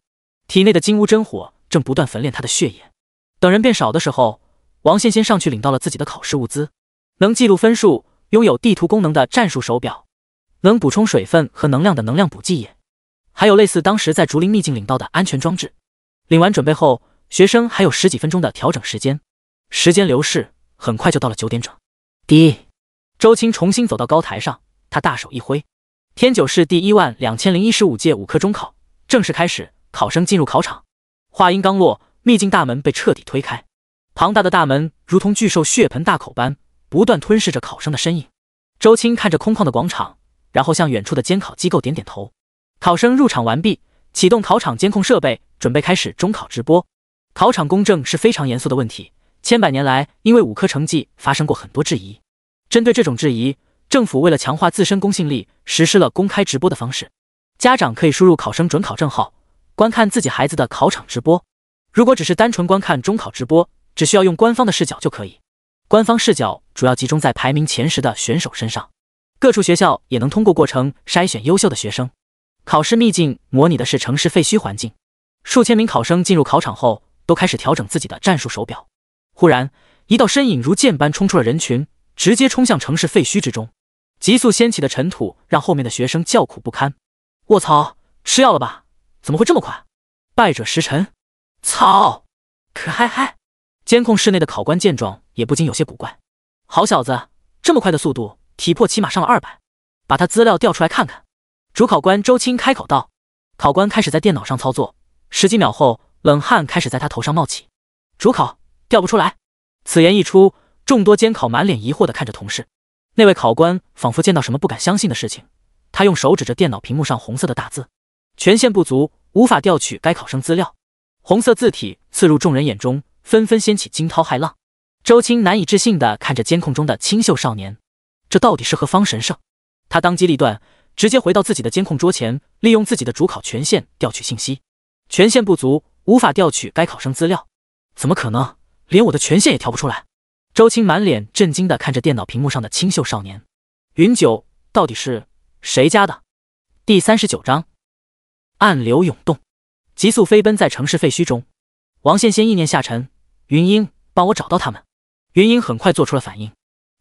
Speaker 1: 体内的金乌真火正不断焚炼他的血液。等人变少的时候，王羡仙上去领到了自己的考试物资：能记录分数、拥有地图功能的战术手表，能补充水分和能量的能量补剂液，还有类似当时在竹林秘境领到的安全装置。领完准备后，学生还有十几分钟的调整时间。时间流逝，很快就到了九点整。第一，周青重新走到高台上，他大手一挥：“天九市第一万两千零一十五届五科中考正式开始，考生进入考场。”话音刚落，秘境大门被彻底推开，庞大的大门如同巨兽血盆大口般，不断吞噬着考生的身影。周青看着空旷的广场，然后向远处的监考机构点点头：“考生入场完毕，启动考场监控设备。”准备开始中考直播，考场公正是非常严肃的问题，千百年来因为五科成绩发生过很多质疑。针对这种质疑，政府为了强化自身公信力，实施了公开直播的方式。家长可以输入考生准考证号，观看自己孩子的考场直播。如果只是单纯观看中考直播，只需要用官方的视角就可以。官方视角主要集中在排名前十的选手身上，各处学校也能通过过程筛选优秀的学生。考试秘境模拟的是城市废墟环境。数千名考生进入考场后，都开始调整自己的战术手表。忽然，一道身影如箭般冲出了人群，直接冲向城市废墟之中。急速掀起的尘土让后面的学生叫苦不堪：“卧槽，吃药了吧？怎么会这么快？”败者食尘，操！可嗨嗨！监控室内的考官见状，也不禁有些古怪：“好小子，这么快的速度，体魄起码上了二百。把他资料调出来看看。”主考官周青开口道。考官开始在电脑上操作。十几秒后，冷汗开始在他头上冒起。主考调不出来，此言一出，众多监考满脸疑惑地看着同事。那位考官仿佛见到什么不敢相信的事情，他用手指着电脑屏幕上红色的大字：“权限不足，无法调取该考生资料。”红色字体刺入众人眼中，纷纷掀起惊涛骇浪。周青难以置信地看着监控中的清秀少年，这到底是何方神圣？他当机立断，直接回到自己的监控桌前，利用自己的主考权限调取信息。权限不足，无法调取该考生资料。怎么可能，连我的权限也调不出来？周青满脸震惊地看着电脑屏幕上的清秀少年，云九到底是谁家的？第三十九章，暗流涌动，急速飞奔在城市废墟中。王羡仙意念下沉，云英，帮我找到他们。云英很快做出了反应，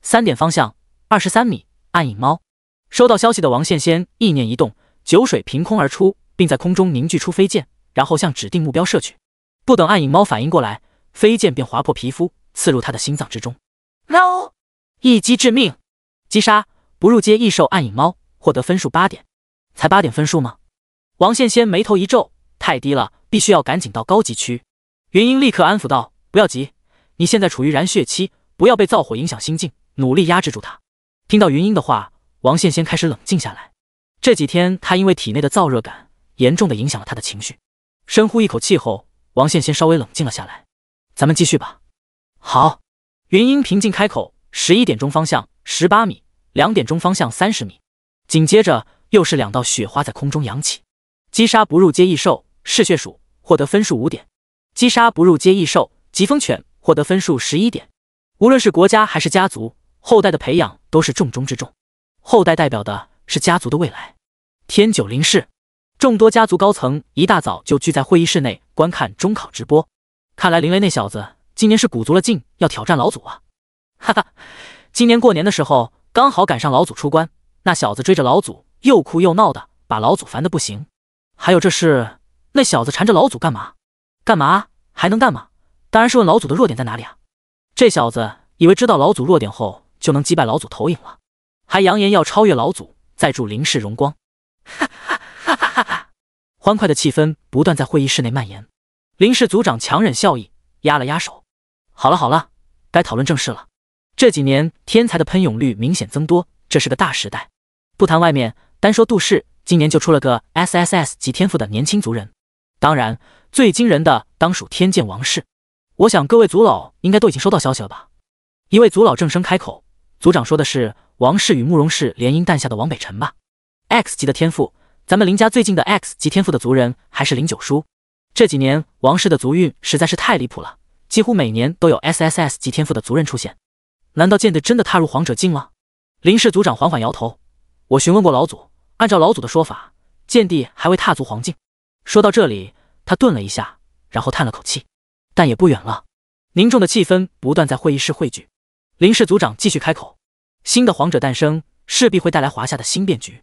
Speaker 1: 三点方向，二十三米，暗影猫。收到消息的王羡仙意念一动，酒水凭空而出，并在空中凝聚出飞剑。然后向指定目标射去，不等暗影猫反应过来，飞剑便划破皮肤，刺入他的心脏之中。No，一击致命，击杀不入阶异兽暗影猫，获得分数八点。才八点分数吗？王羡仙眉头一皱，太低了，必须要赶紧到高级区。云英立刻安抚道：“不要急，你现在处于燃血期，不要被燥火影响心境，努力压制住它。”听到云英的话，王羡仙开始冷静下来。这几天他因为体内的燥热感，严重的影响了他的情绪。深呼一口气后，王羡先稍微冷静了下来。咱们继续吧。好，云英平静开口。十一点钟方向十八米，两点钟方向三十米。紧接着又是两道雪花在空中扬起。击杀不入阶异兽嗜血鼠，获得分数五点。击杀不入阶异兽疾风犬，获得分数十一点。无论是国家还是家族，后代的培养都是重中之重。后代代表的是家族的未来。天九灵士。众多家族高层一大早就聚在会议室内观看中考直播，看来林雷那小子今年是鼓足了劲要挑战老祖啊！哈哈，今年过年的时候刚好赶上老祖出关，那小子追着老祖又哭又闹的，把老祖烦的不行。还有这事，那小子缠着老祖干嘛？干嘛还能干嘛？当然是问老祖的弱点在哪里啊！这小子以为知道老祖弱点后就能击败老祖投影了，还扬言要超越老祖，再助林氏荣光。哈哈。哈哈哈！欢快的气氛不断在会议室内蔓延。林氏族长强忍笑意，压了压手。好了好了，该讨论正事了。这几年天才的喷涌率明显增多，这是个大时代。不谈外面，单说杜氏，今年就出了个 SSS 级天赋的年轻族人。当然，最惊人的当属天剑王氏。我想各位族老应该都已经收到消息了吧？一位族老正声开口：“族长说的是王氏与慕容氏联姻诞下的王北辰吧？X 级的天赋。”咱们林家最近的 X 级天赋的族人还是林九叔。这几年王氏的族运实在是太离谱了，几乎每年都有 SSS 级天赋的族人出现。难道剑帝真的踏入皇者境了？林氏族长缓缓摇头。我询问过老祖，按照老祖的说法，剑帝还未踏足皇境。说到这里，他顿了一下，然后叹了口气。但也不远了。凝重的气氛不断在会议室汇聚。林氏族长继续开口：新的皇者诞生，势必会带来华夏的新变局。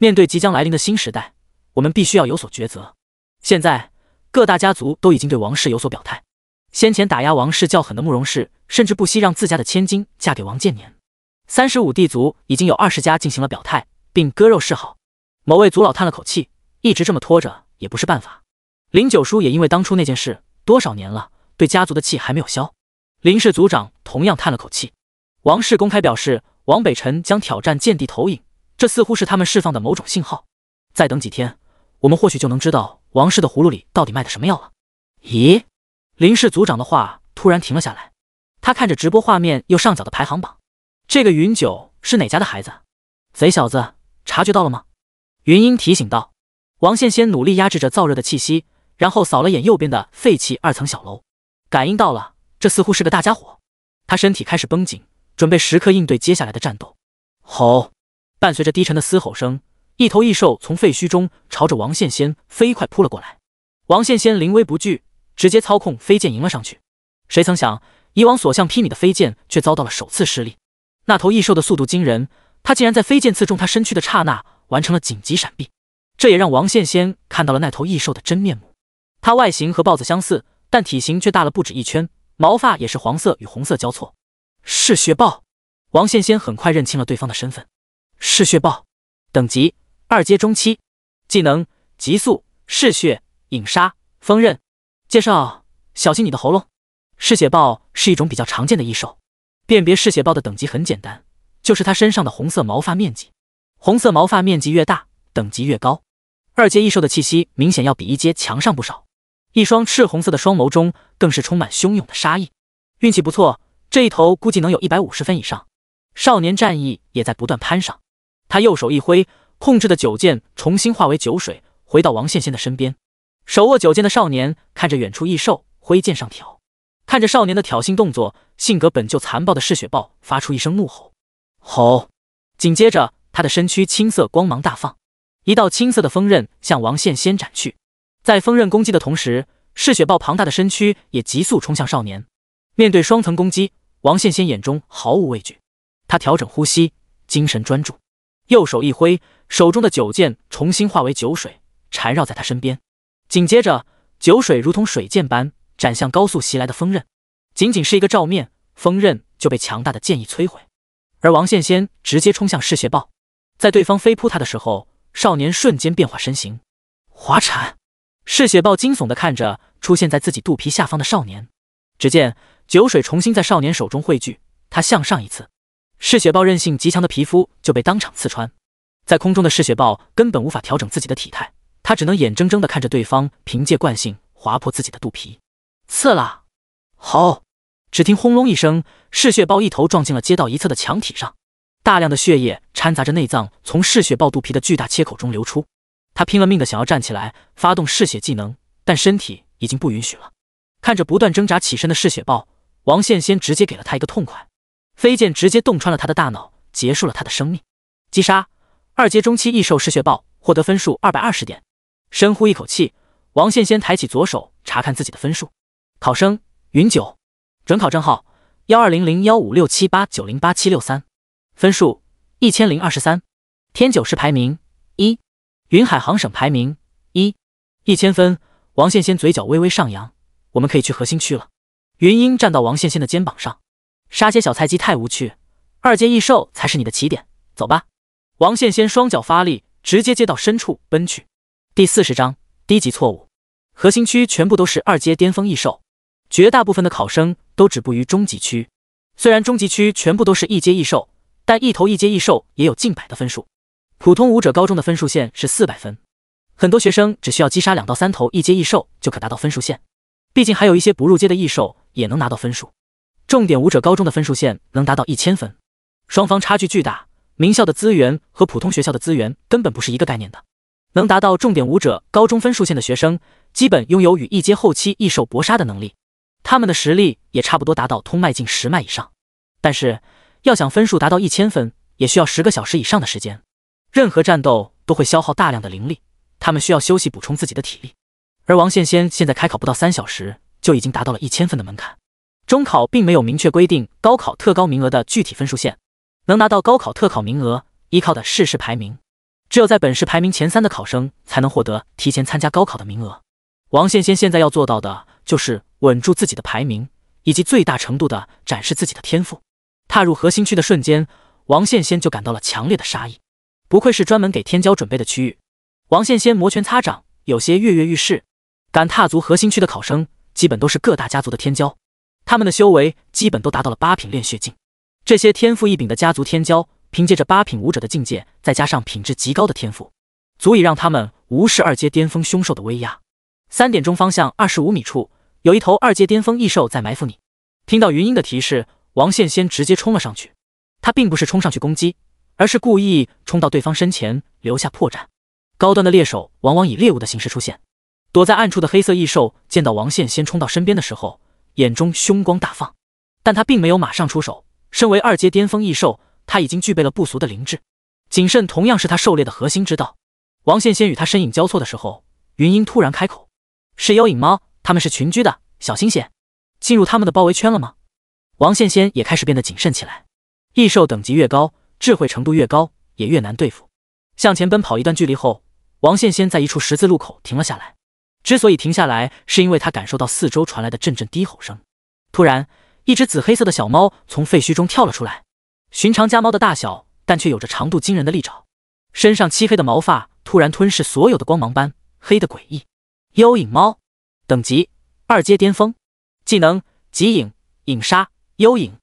Speaker 1: 面对即将来临的新时代，我们必须要有所抉择。现在各大家族都已经对王氏有所表态。先前打压王氏较狠的慕容氏，甚至不惜让自家的千金嫁给王建年。三十五帝族已经有二十家进行了表态，并割肉示好。某位族老叹了口气，一直这么拖着也不是办法。林九叔也因为当初那件事，多少年了，对家族的气还没有消。林氏族长同样叹了口气。王氏公开表示，王北辰将挑战剑帝投影。这似乎是他们释放的某种信号。再等几天，我们或许就能知道王氏的葫芦里到底卖的什么药了。咦？林氏族长的话突然停了下来，他看着直播画面右上角的排行榜，这个云九是哪家的孩子？贼小子，察觉到了吗？云英提醒道。王羡仙努力压制着燥热的气息，然后扫了眼右边的废弃二层小楼，感应到了，这似乎是个大家伙。他身体开始绷紧，准备时刻应对接下来的战斗。吼！伴随着低沉的嘶吼声，一头异兽从废墟中朝着王献仙飞快扑了过来。王献仙临危不惧，直接操控飞剑迎了上去。谁曾想，以往所向披靡的飞剑却遭到了首次失利。那头异兽的速度惊人，它竟然在飞剑刺中它身躯的刹那完成了紧急闪避。这也让王献仙看到了那头异兽的真面目。它外形和豹子相似，但体型却大了不止一圈，毛发也是黄色与红色交错。嗜血豹！王献仙很快认清了对方的身份。嗜血豹，等级二阶中期，技能急速、嗜血、影杀、锋刃。介绍：小心你的喉咙。嗜血豹是一种比较常见的异兽。辨别嗜血豹的等级很简单，就是它身上的红色毛发面积。红色毛发面积越大，等级越高。二阶异兽的气息明显要比一阶强上不少。一双赤红色的双眸中更是充满汹涌的杀意。运气不错，这一头估计能有一百五十分以上。少年战意也在不断攀上。他右手一挥，控制的酒剑重新化为酒水，回到王羡羡的身边。手握酒剑的少年看着远处异兽，挥剑上挑。看着少年的挑衅动作，性格本就残暴的嗜血豹发出一声怒吼。吼！紧接着，他的身躯青色光芒大放，一道青色的风刃向王羡羡斩去。在风刃攻击的同时，嗜血豹庞大的身躯也急速冲向少年。面对双层攻击，王羡羡眼中毫无畏惧，他调整呼吸，精神专注。右手一挥，手中的酒剑重新化为酒水，缠绕在他身边。紧接着，酒水如同水剑般斩向高速袭来的锋刃。仅仅是一个照面，锋刃就被强大的剑意摧毁。而王羡仙直接冲向嗜血豹，在对方飞扑他的时候，少年瞬间变化身形，滑铲。嗜血豹惊悚地看着出现在自己肚皮下方的少年，只见酒水重新在少年手中汇聚，他向上一刺。嗜血豹韧性极强的皮肤就被当场刺穿，在空中的嗜血豹根本无法调整自己的体态，他只能眼睁睁地看着对方凭借惯性划破自己的肚皮。刺啦！吼！只听轰隆一声，嗜血豹一头撞进了街道一侧的墙体上，大量的血液掺杂着内脏从嗜血豹肚皮的巨大切口中流出。他拼了命的想要站起来发动嗜血技能，但身体已经不允许了。看着不断挣扎起身的嗜血豹，王羡仙直接给了他一个痛快。飞剑直接洞穿了他的大脑，结束了他的生命。击杀二阶中期异兽嗜血豹，获得分数二百二十点。深呼一口气，王羡先抬起左手查看自己的分数。考生云九，准考证号幺二零零幺五六七八九零八七六三，分数一千零二十三。天九市排名一，云海航省排名一，一千分。王羡先嘴角微微上扬，我们可以去核心区了。云英站到王羡先的肩膀上。杀些小菜鸡太无趣，二阶异兽才是你的起点。走吧！王羡仙双脚发力，直接接到深处奔去。第四十章：低级错误。核心区全部都是二阶巅峰异兽，绝大部分的考生都止步于中级区。虽然中级区全部都是一阶异兽，但一头一阶异兽也有近百的分数。普通武者高中的分数线是四百分，很多学生只需要击杀两到三头一阶异兽就可达到分数线。毕竟还有一些不入阶的异兽也能拿到分数。重点武者高中的分数线能达到一千分，双方差距巨大。名校的资源和普通学校的资源根本不是一个概念的。能达到重点武者高中分数线的学生，基本拥有与一阶后期异兽搏杀的能力，他们的实力也差不多达到通脉境十脉以上。但是，要想分数达到一千分，也需要十个小时以上的时间。任何战斗都会消耗大量的灵力，他们需要休息补充自己的体力。而王羡仙现在开考不到三小时，就已经达到了一千分的门槛。中考并没有明确规定高考特高名额的具体分数线，能拿到高考特考名额，依靠的是市排名，只有在本市排名前三的考生才能获得提前参加高考的名额。王羡仙现在要做到的就是稳住自己的排名，以及最大程度的展示自己的天赋。踏入核心区的瞬间，王羡仙就感到了强烈的杀意，不愧是专门给天骄准备的区域。王羡仙摩拳擦掌，有些跃跃欲试。敢踏足核心区的考生，基本都是各大家族的天骄。他们的修为基本都达到了八品炼血境。这些天赋异禀的家族天骄，凭借着八品武者的境界，再加上品质极高的天赋，足以让他们无视二阶巅峰凶兽的威压。三点钟方向二十五米处，有一头二阶巅峰异兽在埋伏你。听到云鹰的提示，王羡先直接冲了上去。他并不是冲上去攻击，而是故意冲到对方身前，留下破绽。高端的猎手往往以猎物的形式出现。躲在暗处的黑色异兽见到王羡先冲到身边的时候。眼中凶光大放，但他并没有马上出手。身为二阶巅峰异兽，他已经具备了不俗的灵智，谨慎同样是他狩猎的核心之道。王羡仙与他身影交错的时候，云英突然开口：“是妖影猫，他们是群居的，小心些，进入他们的包围圈了吗？”王羡仙也开始变得谨慎起来。异兽等级越高，智慧程度越高，也越难对付。向前奔跑一段距离后，王羡仙在一处十字路口停了下来。之所以停下来，是因为他感受到四周传来的阵阵低吼声。突然，一只紫黑色的小猫从废墟中跳了出来，寻常家猫的大小，但却有着长度惊人的利爪，身上漆黑的毛发突然吞噬所有的光芒般黑的诡异。幽影猫，等级二阶巅峰，技能极影、影杀、幽影。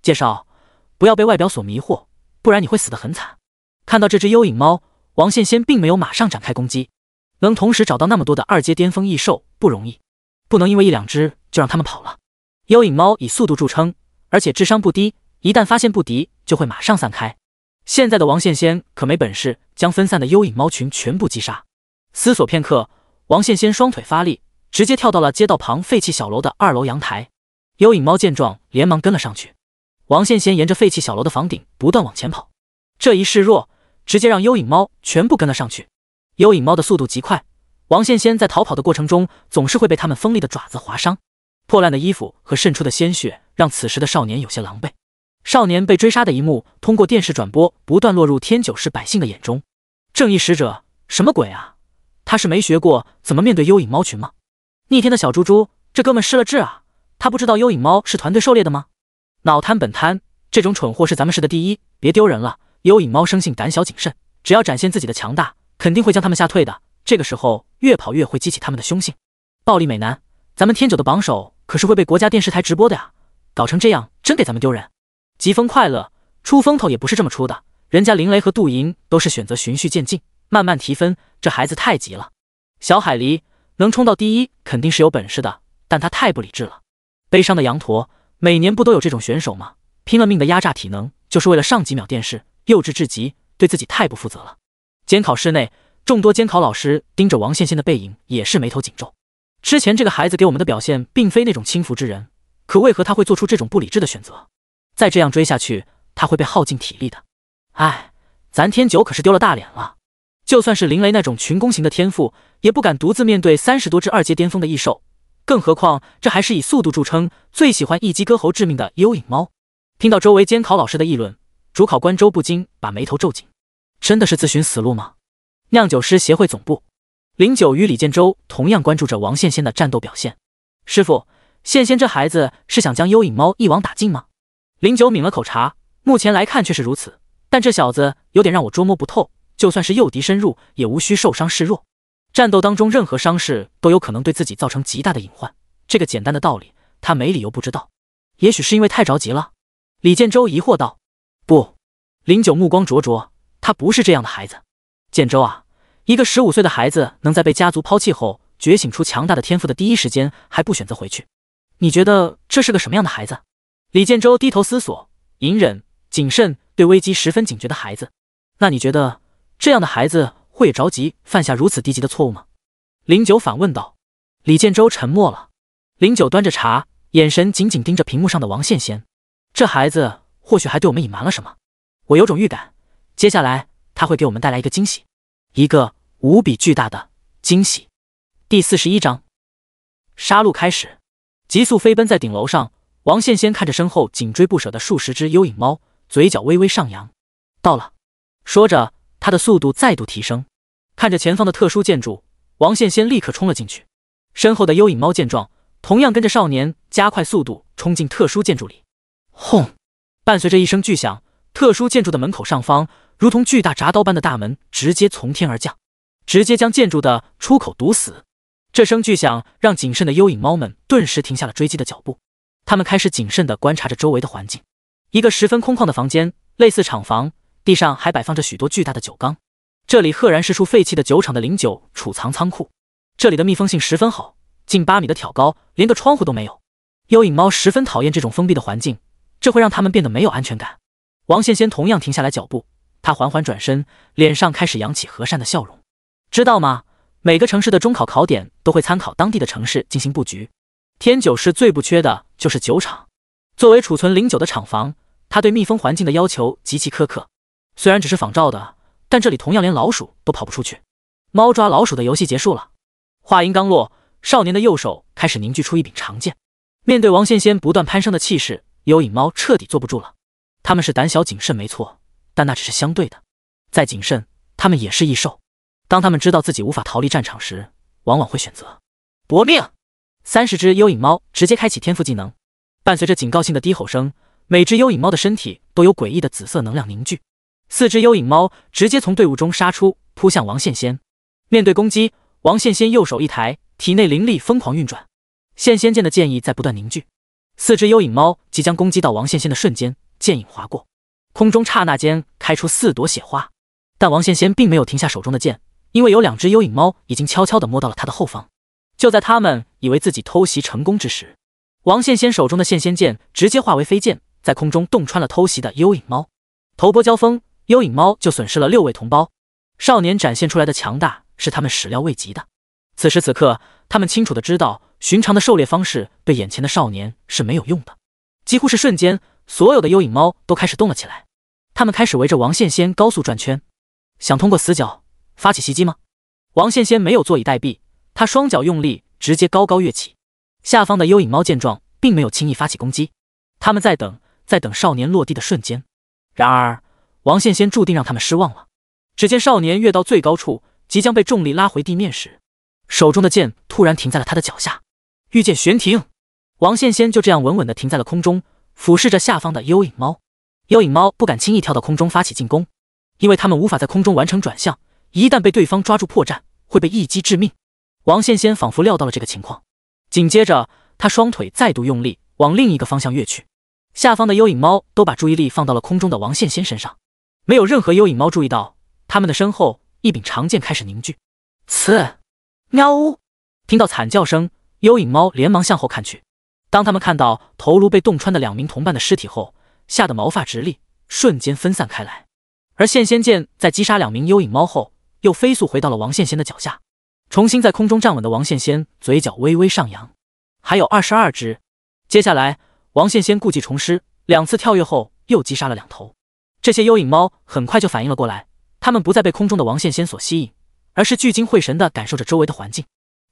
Speaker 1: 介绍：不要被外表所迷惑，不然你会死得很惨。看到这只幽影猫，王羡仙并没有马上展开攻击。能同时找到那么多的二阶巅峰异兽不容易，不能因为一两只就让他们跑了。幽影猫以速度著称，而且智商不低，一旦发现不敌，就会马上散开。现在的王羡仙可没本事将分散的幽影猫群全部击杀。思索片刻，王羡仙双腿发力，直接跳到了街道旁废弃小楼的二楼阳台。幽影猫见状，连忙跟了上去。王羡仙沿着废弃小楼的房顶不断往前跑，这一示弱，直接让幽影猫全部跟了上去。幽影猫的速度极快，王羡仙在逃跑的过程中总是会被它们锋利的爪子划伤。破烂的衣服和渗出的鲜血让此时的少年有些狼狈。少年被追杀的一幕通过电视转播不断落入天九市百姓的眼中。正义使者，什么鬼啊？他是没学过怎么面对幽影猫群吗？逆天的小猪猪，这哥们失了智啊！他不知道幽影猫是团队狩猎的吗？脑瘫本瘫，这种蠢货是咱们市的第一，别丢人了。幽影猫生性胆小谨慎，只要展现自己的强大。肯定会将他们吓退的。这个时候越跑越会激起他们的凶性。暴力美男，咱们天九的榜首可是会被国家电视台直播的呀！搞成这样真给咱们丢人。疾风快乐，出风头也不是这么出的。人家林雷和杜莹都是选择循序渐进，慢慢提分。这孩子太急了。小海狸能冲到第一肯定是有本事的，但他太不理智了。悲伤的羊驼，每年不都有这种选手吗？拼了命的压榨体能，就是为了上几秒电视，幼稚至极，对自己太不负责了。监考室内，众多监考老师盯着王羡羡的背影，也是眉头紧皱。之前这个孩子给我们的表现，并非那种轻浮之人，可为何他会做出这种不理智的选择？再这样追下去，他会被耗尽体力的。唉，咱天九可是丢了大脸了。就算是林雷那种群攻型的天赋，也不敢独自面对三十多只二阶巅峰的异兽，更何况这还是以速度著称、最喜欢一击割喉致命的幽影猫。听到周围监考老师的议论，主考官周不禁把眉头皱紧。真的是自寻死路吗？酿酒师协会总部，林九与李建州同样关注着王羡仙的战斗表现。师傅，羡仙这孩子是想将幽影猫一网打尽吗？林九抿了口茶，目前来看却是如此，但这小子有点让我捉摸不透。就算是诱敌深入，也无需受伤示弱。战斗当中，任何伤势都有可能对自己造成极大的隐患。这个简单的道理，他没理由不知道。也许是因为太着急了，李建州疑惑道。不，林九目光灼灼。他不是这样的孩子，建州啊，一个十五岁的孩子能在被家族抛弃后觉醒出强大的天赋的第一时间还不选择回去，你觉得这是个什么样的孩子？李建州低头思索，隐忍、谨慎，对危机十分警觉的孩子。那你觉得这样的孩子会着急犯下如此低级的错误吗？林九反问道。李建州沉默了。林九端着茶，眼神紧紧盯着屏幕上的王羡仙。这孩子或许还对我们隐瞒了什么。我有种预感。接下来，他会给我们带来一个惊喜，一个无比巨大的惊喜。第四十一章，杀戮开始，急速飞奔在顶楼上，王羡仙看着身后紧追不舍的数十只幽影猫，嘴角微微上扬。到了，说着，他的速度再度提升，看着前方的特殊建筑，王羡仙立刻冲了进去。身后的幽影猫见状，同样跟着少年加快速度冲进特殊建筑里。轰！伴随着一声巨响，特殊建筑的门口上方。如同巨大铡刀般的大门直接从天而降，直接将建筑的出口堵死。这声巨响让谨慎的幽影猫们顿时停下了追击的脚步，它们开始谨慎地观察着周围的环境。一个十分空旷的房间，类似厂房，地上还摆放着许多巨大的酒缸。这里赫然是处废弃的酒厂的零酒储藏仓库。这里的密封性十分好，近八米的挑高，连个窗户都没有。幽影猫十分讨厌这种封闭的环境，这会让他们变得没有安全感。王羡仙同样停下来脚步。他缓缓转身，脸上开始扬起和善的笑容。知道吗？每个城市的中考考点都会参考当地的城市进行布局。天九市最不缺的就是酒厂，作为储存零酒的厂房，它对密封环境的要求极其苛刻。虽然只是仿照的，但这里同样连老鼠都跑不出去。猫抓老鼠的游戏结束了。话音刚落，少年的右手开始凝聚出一柄长剑。面对王羡仙不断攀升的气势，幽影猫彻底坐不住了。他们是胆小谨慎，没错。但那只是相对的，再谨慎，它们也是异兽。当他们知道自己无法逃离战场时，往往会选择搏命。三十只幽影猫直接开启天赋技能，伴随着警告性的低吼声，每只幽影猫的身体都有诡异的紫色能量凝聚。四只幽影猫直接从队伍中杀出，扑向王羡仙。面对攻击，王羡仙右手一抬，体内灵力疯狂运转，羡仙剑的剑意在不断凝聚。四只幽影猫即将攻击到王羡仙的瞬间，剑影划过。空中刹那间开出四朵血花，但王羡仙并没有停下手中的剑，因为有两只幽影猫已经悄悄地摸到了他的后方。就在他们以为自己偷袭成功之时，王羡仙手中的羡仙剑直接化为飞剑，在空中洞穿了偷袭的幽影猫。头波交锋，幽影猫就损失了六位同胞。少年展现出来的强大是他们始料未及的。此时此刻，他们清楚的知道，寻常的狩猎方式对眼前的少年是没有用的。几乎是瞬间。所有的幽影猫都开始动了起来，它们开始围着王羡仙高速转圈，想通过死角发起袭击吗？王羡仙没有坐以待毙，他双脚用力，直接高高跃起。下方的幽影猫见状，并没有轻易发起攻击，他们在等，在等少年落地的瞬间。然而，王羡仙注定让他们失望了。只见少年跃到最高处，即将被重力拉回地面时，手中的剑突然停在了他的脚下，御剑悬停。王羡仙就这样稳稳地停在了空中。俯视着下方的幽影猫，幽影猫不敢轻易跳到空中发起进攻，因为它们无法在空中完成转向，一旦被对方抓住破绽，会被一击致命。王羡仙仿佛料到了这个情况，紧接着他双腿再度用力，往另一个方向跃去。下方的幽影猫都把注意力放到了空中的王羡仙身上，没有任何幽影猫注意到他们的身后，一柄长剑开始凝聚。刺！喵呜！听到惨叫声，幽影猫连忙向后看去。当他们看到头颅被洞穿的两名同伴的尸体后，吓得毛发直立，瞬间分散开来。而羡仙剑在击杀两名幽影猫后，又飞速回到了王羡仙的脚下，重新在空中站稳的王羡仙嘴角微微上扬。还有二十二只，接下来王羡仙故技重施，两次跳跃后又击杀了两头。这些幽影猫很快就反应了过来，他们不再被空中的王羡仙所吸引，而是聚精会神地感受着周围的环境。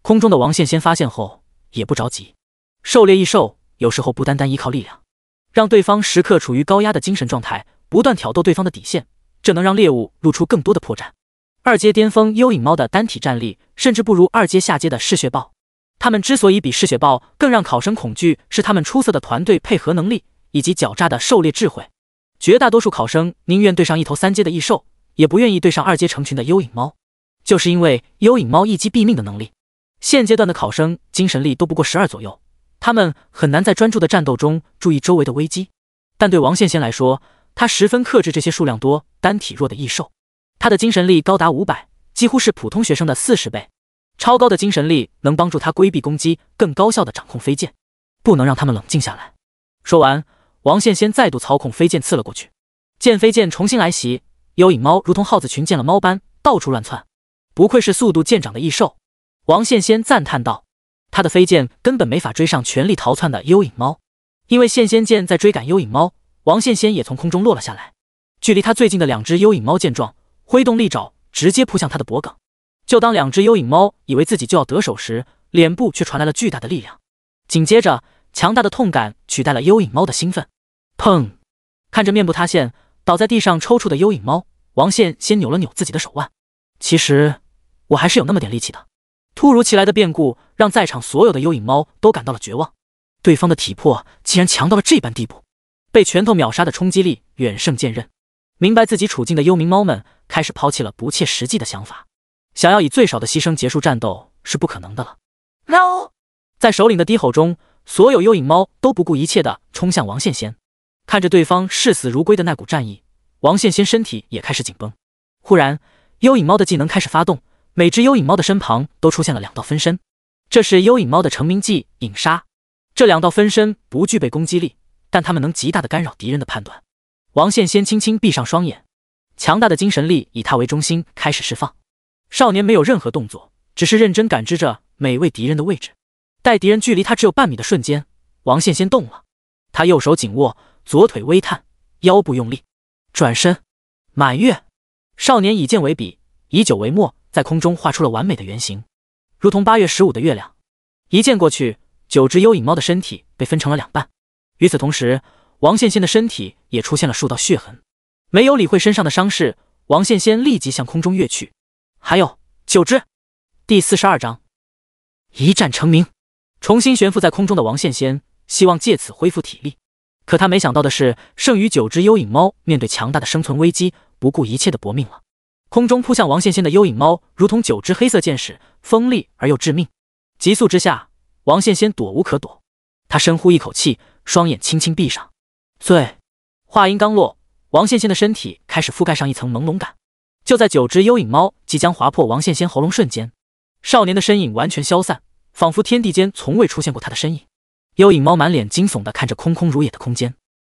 Speaker 1: 空中的王羡仙发现后，也不着急。狩猎异兽有时候不单单依靠力量，让对方时刻处于高压的精神状态，不断挑逗对方的底线，这能让猎物露出更多的破绽。二阶巅峰幽影猫的单体战力甚至不如二阶下阶的嗜血豹，它们之所以比嗜血豹更让考生恐惧，是它们出色的团队配合能力以及狡诈的狩猎智慧。绝大多数考生宁愿对上一头三阶的异兽，也不愿意对上二阶成群的幽影猫，就是因为幽影猫一击毙命的能力。现阶段的考生精神力都不过十二左右。他们很难在专注的战斗中注意周围的危机，但对王羡仙来说，他十分克制这些数量多、单体弱的异兽。他的精神力高达五百，几乎是普通学生的四十倍。超高的精神力能帮助他规避攻击，更高效的掌控飞剑，不能让他们冷静下来。说完，王羡仙再度操控飞剑刺了过去。剑飞剑重新来袭，幽影猫如同耗子群见了猫般到处乱窜。不愧是速度见长的异兽，王羡仙赞叹道。他的飞剑根本没法追上全力逃窜的幽影猫，因为羡仙剑在追赶幽影猫，王羡仙也从空中落了下来。距离他最近的两只幽影猫见状，挥动利爪，直接扑向他的脖颈。就当两只幽影猫以为自己就要得手时，脸部却传来了巨大的力量，紧接着强大的痛感取代了幽影猫的兴奋。砰！看着面部塌陷、倒在地上抽搐的幽影猫，王羡仙扭了扭自己的手腕。其实，我还是有那么点力气的。突如其来的变故让在场所有的幽影猫都感到了绝望。对方的体魄竟然强到了这般地步，被拳头秒杀的冲击力远胜剑刃。明白自己处境的幽冥猫们开始抛弃了不切实际的想法，想要以最少的牺牲结束战斗是不可能的了。No！在首领的低吼中，所有幽影猫都不顾一切的冲向王献仙。看着对方视死如归的那股战意，王献仙身体也开始紧绷。忽然，幽影猫的技能开始发动。每只幽影猫的身旁都出现了两道分身，这是幽影猫的成名技“影杀”。这两道分身不具备攻击力，但它们能极大的干扰敌人的判断。王羡先轻轻闭上双眼，强大的精神力以他为中心开始释放。少年没有任何动作，只是认真感知着每位敌人的位置。待敌人距离他只有半米的瞬间，王羡先动了。他右手紧握，左腿微探，腰部用力转身，满月。少年以剑为笔，以酒为墨。在空中画出了完美的圆形，如同八月十五的月亮。一剑过去，九只幽影猫的身体被分成了两半。与此同时，王羡仙的身体也出现了数道血痕。没有理会身上的伤势，王羡仙立即向空中跃去。还有九只。第四十二章：一战成名。重新悬浮在空中的王羡仙希望借此恢复体力。可他没想到的是，剩余九只幽影猫面对强大的生存危机，不顾一切的搏命了。空中扑向王羡仙的幽影猫，如同九只黑色箭矢，锋利而又致命。急速之下，王羡仙躲无可躲。他深呼一口气，双眼轻轻闭上。碎。话音刚落，王羡仙的身体开始覆盖上一层朦胧感。就在九只幽影猫即将划破王羡仙喉咙瞬间，少年的身影完全消散，仿佛天地间从未出现过他的身影。幽影猫满脸惊悚地看着空空如也的空间，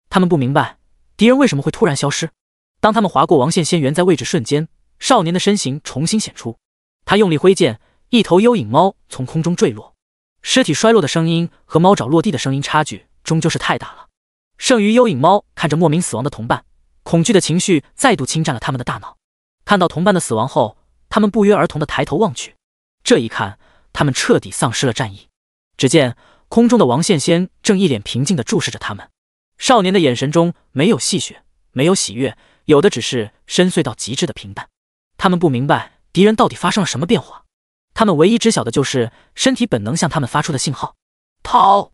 Speaker 1: 他们不明白敌人为什么会突然消失。当他们划过王羡仙原在位置瞬间。少年的身形重新显出，他用力挥剑，一头幽影猫从空中坠落，尸体摔落的声音和猫爪落地的声音差距终究是太大了。剩余幽影猫看着莫名死亡的同伴，恐惧的情绪再度侵占了他们的大脑。看到同伴的死亡后，他们不约而同的抬头望去，这一看，他们彻底丧失了战意。只见空中的王献仙正一脸平静的注视着他们，少年的眼神中没有戏谑，没有喜悦，有的只是深邃到极致的平淡。他们不明白敌人到底发生了什么变化，他们唯一知晓的就是身体本能向他们发出的信号，逃。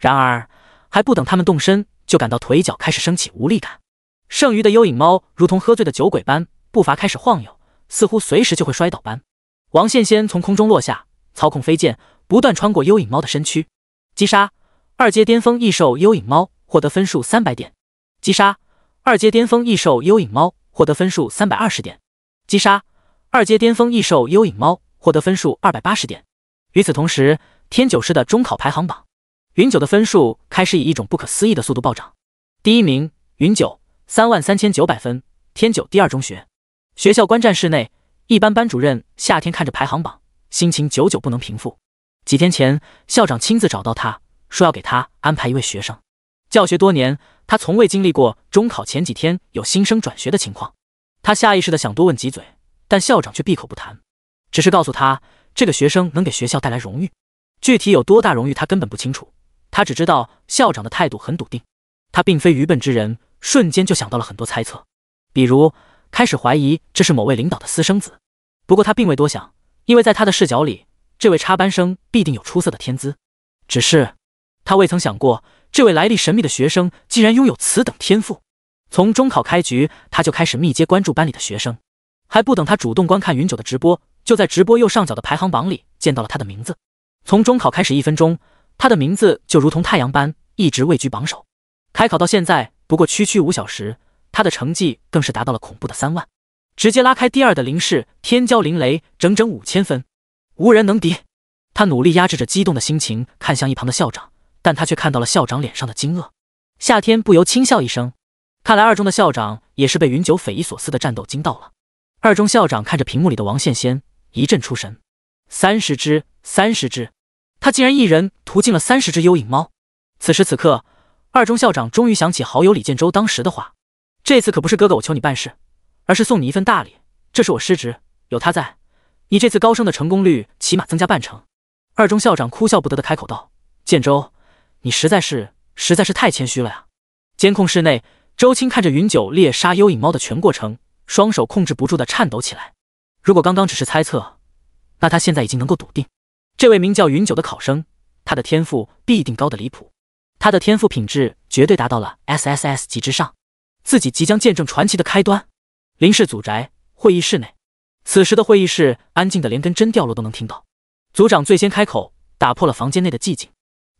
Speaker 1: 然而还不等他们动身，就感到腿脚开始升起无力感。剩余的幽影猫如同喝醉的酒鬼般，步伐开始晃悠，似乎随时就会摔倒般。王羡仙从空中落下，操控飞剑不断穿过幽影猫的身躯，击杀二阶巅峰异兽幽影猫，获得分数三百点。击杀二阶巅峰异兽幽影猫，获得分数三百二十点。击杀二阶巅峰异兽幽影猫，获得分数二百八十点。与此同时，天九师的中考排行榜，云九的分数开始以一种不可思议的速度暴涨。第一名，云九，三万三千九百分。天九第二中学，学校观战室内，一班班主任夏天看着排行榜，心情久久不能平复。几天前，校长亲自找到他，说要给他安排一位学生。教学多年，他从未经历过中考前几天有新生转学的情况。他下意识的想多问几嘴，但校长却闭口不谈，只是告诉他这个学生能给学校带来荣誉，具体有多大荣誉他根本不清楚。他只知道校长的态度很笃定。他并非愚笨之人，瞬间就想到了很多猜测，比如开始怀疑这是某位领导的私生子。不过他并未多想，因为在他的视角里，这位插班生必定有出色的天资。只是他未曾想过，这位来历神秘的学生竟然拥有此等天赋。从中考开局，他就开始密切关注班里的学生。还不等他主动观看云九的直播，就在直播右上角的排行榜里见到了他的名字。从中考开始一分钟，他的名字就如同太阳般一直位居榜首。开考到现在不过区区五小时，他的成绩更是达到了恐怖的三万，直接拉开第二的林氏天骄林雷整整五千分，无人能敌。他努力压制着激动的心情，看向一旁的校长，但他却看到了校长脸上的惊愕。夏天不由轻笑一声。看来二中的校长也是被云九匪夷所思的战斗惊到了。二中校长看着屏幕里的王羡仙，一阵出神。三十只，三十只，他竟然一人屠尽了三十只幽影猫。此时此刻，二中校长终于想起好友李建州当时的话：“这次可不是哥哥我求你办事，而是送你一份大礼。这是我失职，有他在，你这次高升的成功率起码增加半成。”二中校长哭笑不得的开口道：“建州，你实在是实在是太谦虚了呀。”监控室内。周青看着云九猎杀幽影猫的全过程，双手控制不住的颤抖起来。如果刚刚只是猜测，那他现在已经能够笃定，这位名叫云九的考生，他的天赋必定高的离谱，他的天赋品质绝对达到了 S S S 级之上。自己即将见证传奇的开端。林氏祖宅会议室内，此时的会议室安静的连根针掉落都能听到。族长最先开口，打破了房间内的寂静。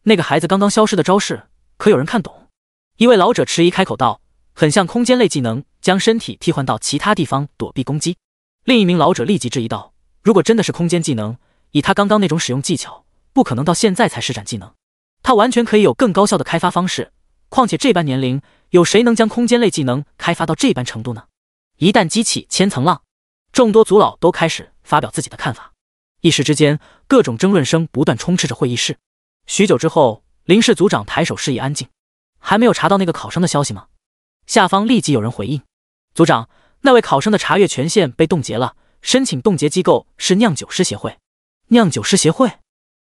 Speaker 1: 那个孩子刚刚消失的招式，可有人看懂？一位老者迟疑开口道。很像空间类技能，将身体替换到其他地方躲避攻击。另一名老者立即质疑道：“如果真的是空间技能，以他刚刚那种使用技巧，不可能到现在才施展技能。他完全可以有更高效的开发方式。况且这般年龄，有谁能将空间类技能开发到这般程度呢？”一旦激起千层浪，众多族老都开始发表自己的看法。一时之间，各种争论声不断充斥着会议室。许久之后，林氏族长抬手示意安静：“还没有查到那个考生的消息吗？”下方立即有人回应：“组长，那位考生的查阅权限被冻结了，申请冻结机构是酿酒师协会。”“酿酒师协会。”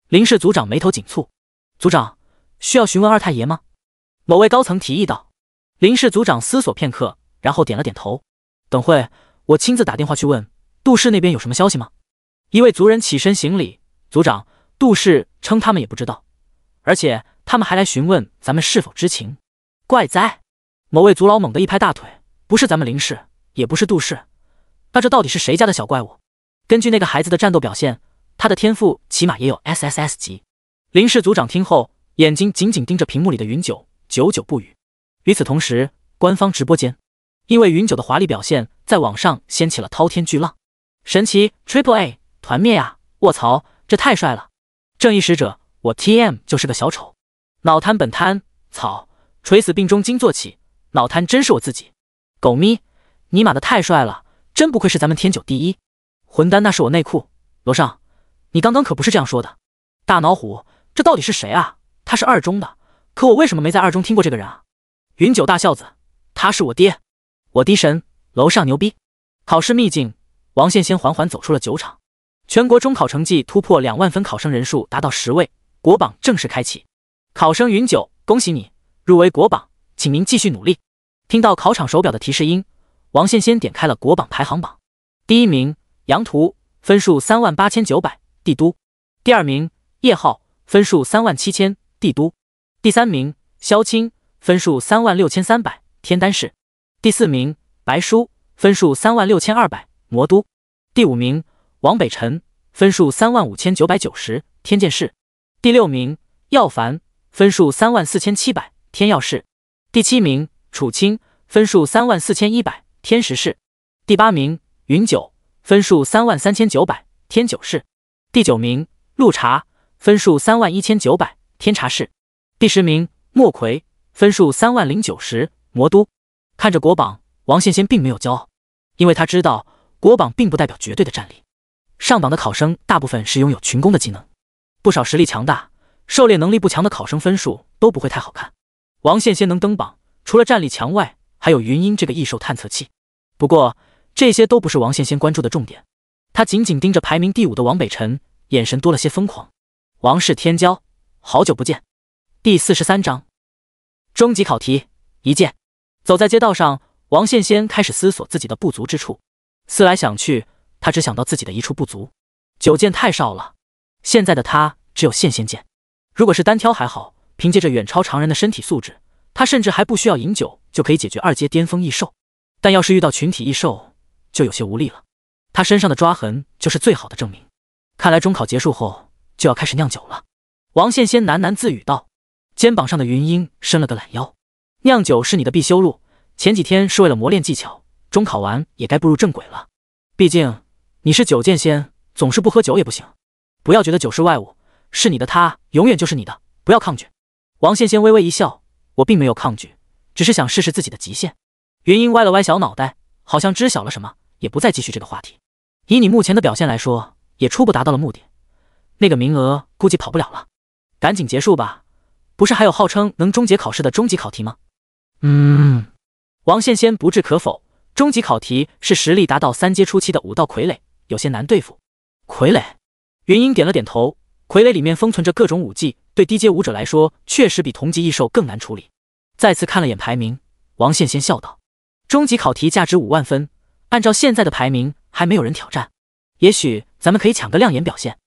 Speaker 1: 林氏组长眉头紧蹙。“组长，需要询问二太爷吗？”某位高层提议道。林氏组长思索片刻，然后点了点头：“等会我亲自打电话去问杜氏那边有什么消息吗？”一位族人起身行礼：“组长，杜氏称他们也不知道，而且他们还来询问咱们是否知情，怪哉。”某位族老猛地一拍大腿，不是咱们林氏，也不是杜氏，那这到底是谁家的小怪物？根据那个孩子的战斗表现，他的天赋起码也有 S S S 级。林氏族长听后，眼睛紧紧盯着屏幕里的云九，久久不语。与此同时，官方直播间，因为云九的华丽表现，在网上掀起了滔天巨浪。神奇 Triple A 团灭呀！卧槽，这太帅了！正义使者，我 T M 就是个小丑，脑瘫本瘫，草，垂死病中惊坐起。脑瘫真是我自己，狗咪，尼玛的太帅了，真不愧是咱们天九第一，混蛋那是我内裤，罗尚，你刚刚可不是这样说的，大老虎，这到底是谁啊？他是二中的，可我为什么没在二中听过这个人啊？云九大孝子，他是我爹，我爹神，楼上牛逼，考试秘境，王羡仙缓缓走出了酒厂，全国中考成绩突破两万分考生人数达到十位，国榜正式开启，考生云九，恭喜你入围国榜。请您继续努力。听到考场手表的提示音，王羡仙点开了国榜排行榜。第一名，杨图，分数三万八千九百，帝都；第二名，叶浩，分数三万七千，帝都；第三名，萧青，分数三万六千三百，天丹市；第四名，白书，分数三万六千二百，魔都；第五名，王北辰，分数三万五千九百九十，天剑市；第六名，耀凡，分数三万四千七百，天耀市。第七名楚清，分数三万四千一百天时市。第八名云九，分数三万三千九百天九市。第九名陆茶，分数三万一千九百天茶市。第十名莫葵，分数三万零九十魔都。看着国榜，王羡仙并没有骄傲，因为他知道国榜并不代表绝对的战力。上榜的考生大部分是拥有群攻的技能，不少实力强大、狩猎能力不强的考生分数都不会太好看。王献先能登榜，除了战力强外，还有云鹰这个异兽探测器。不过这些都不是王献先关注的重点，他紧紧盯着排名第五的王北辰，眼神多了些疯狂。王氏天骄，好久不见。第四十三章：终极考题一剑。走在街道上，王献先开始思索自己的不足之处。思来想去，他只想到自己的一处不足：九剑太少了。现在的他只有献仙剑，如果是单挑还好。凭借着远超常人的身体素质，他甚至还不需要饮酒就可以解决二阶巅峰异兽。但要是遇到群体异兽，就有些无力了。他身上的抓痕就是最好的证明。看来中考结束后就要开始酿酒了。王羡仙喃喃自语道：“肩膀上的云鹰伸了个懒腰。酿酒是你的必修路。前几天是为了磨练技巧，中考完也该步入正轨了。毕竟你是酒剑仙，总是不喝酒也不行。不要觉得酒是外物，是你的，他永远就是你的。不要抗拒。”王羡仙微微一笑，我并没有抗拒，只是想试试自己的极限。云英歪了歪小脑袋，好像知晓了什么，也不再继续这个话题。以你目前的表现来说，也初步达到了目的，那个名额估计跑不了了。赶紧结束吧，不是还有号称能终结考试的终极考题吗？
Speaker 2: 嗯。
Speaker 1: 王羡仙不置可否。终极考题是实力达到三阶初期的五道傀儡，有些难对付。傀儡。云英点了点头。傀儡里面封存着各种武技。对低阶武者来说，确实比同级异兽更难处理。再次看了眼排名，王羡仙笑道：“终极考题价值五万分，按照现在的排名，还没有人挑战。也许咱们可以抢个亮眼表现。”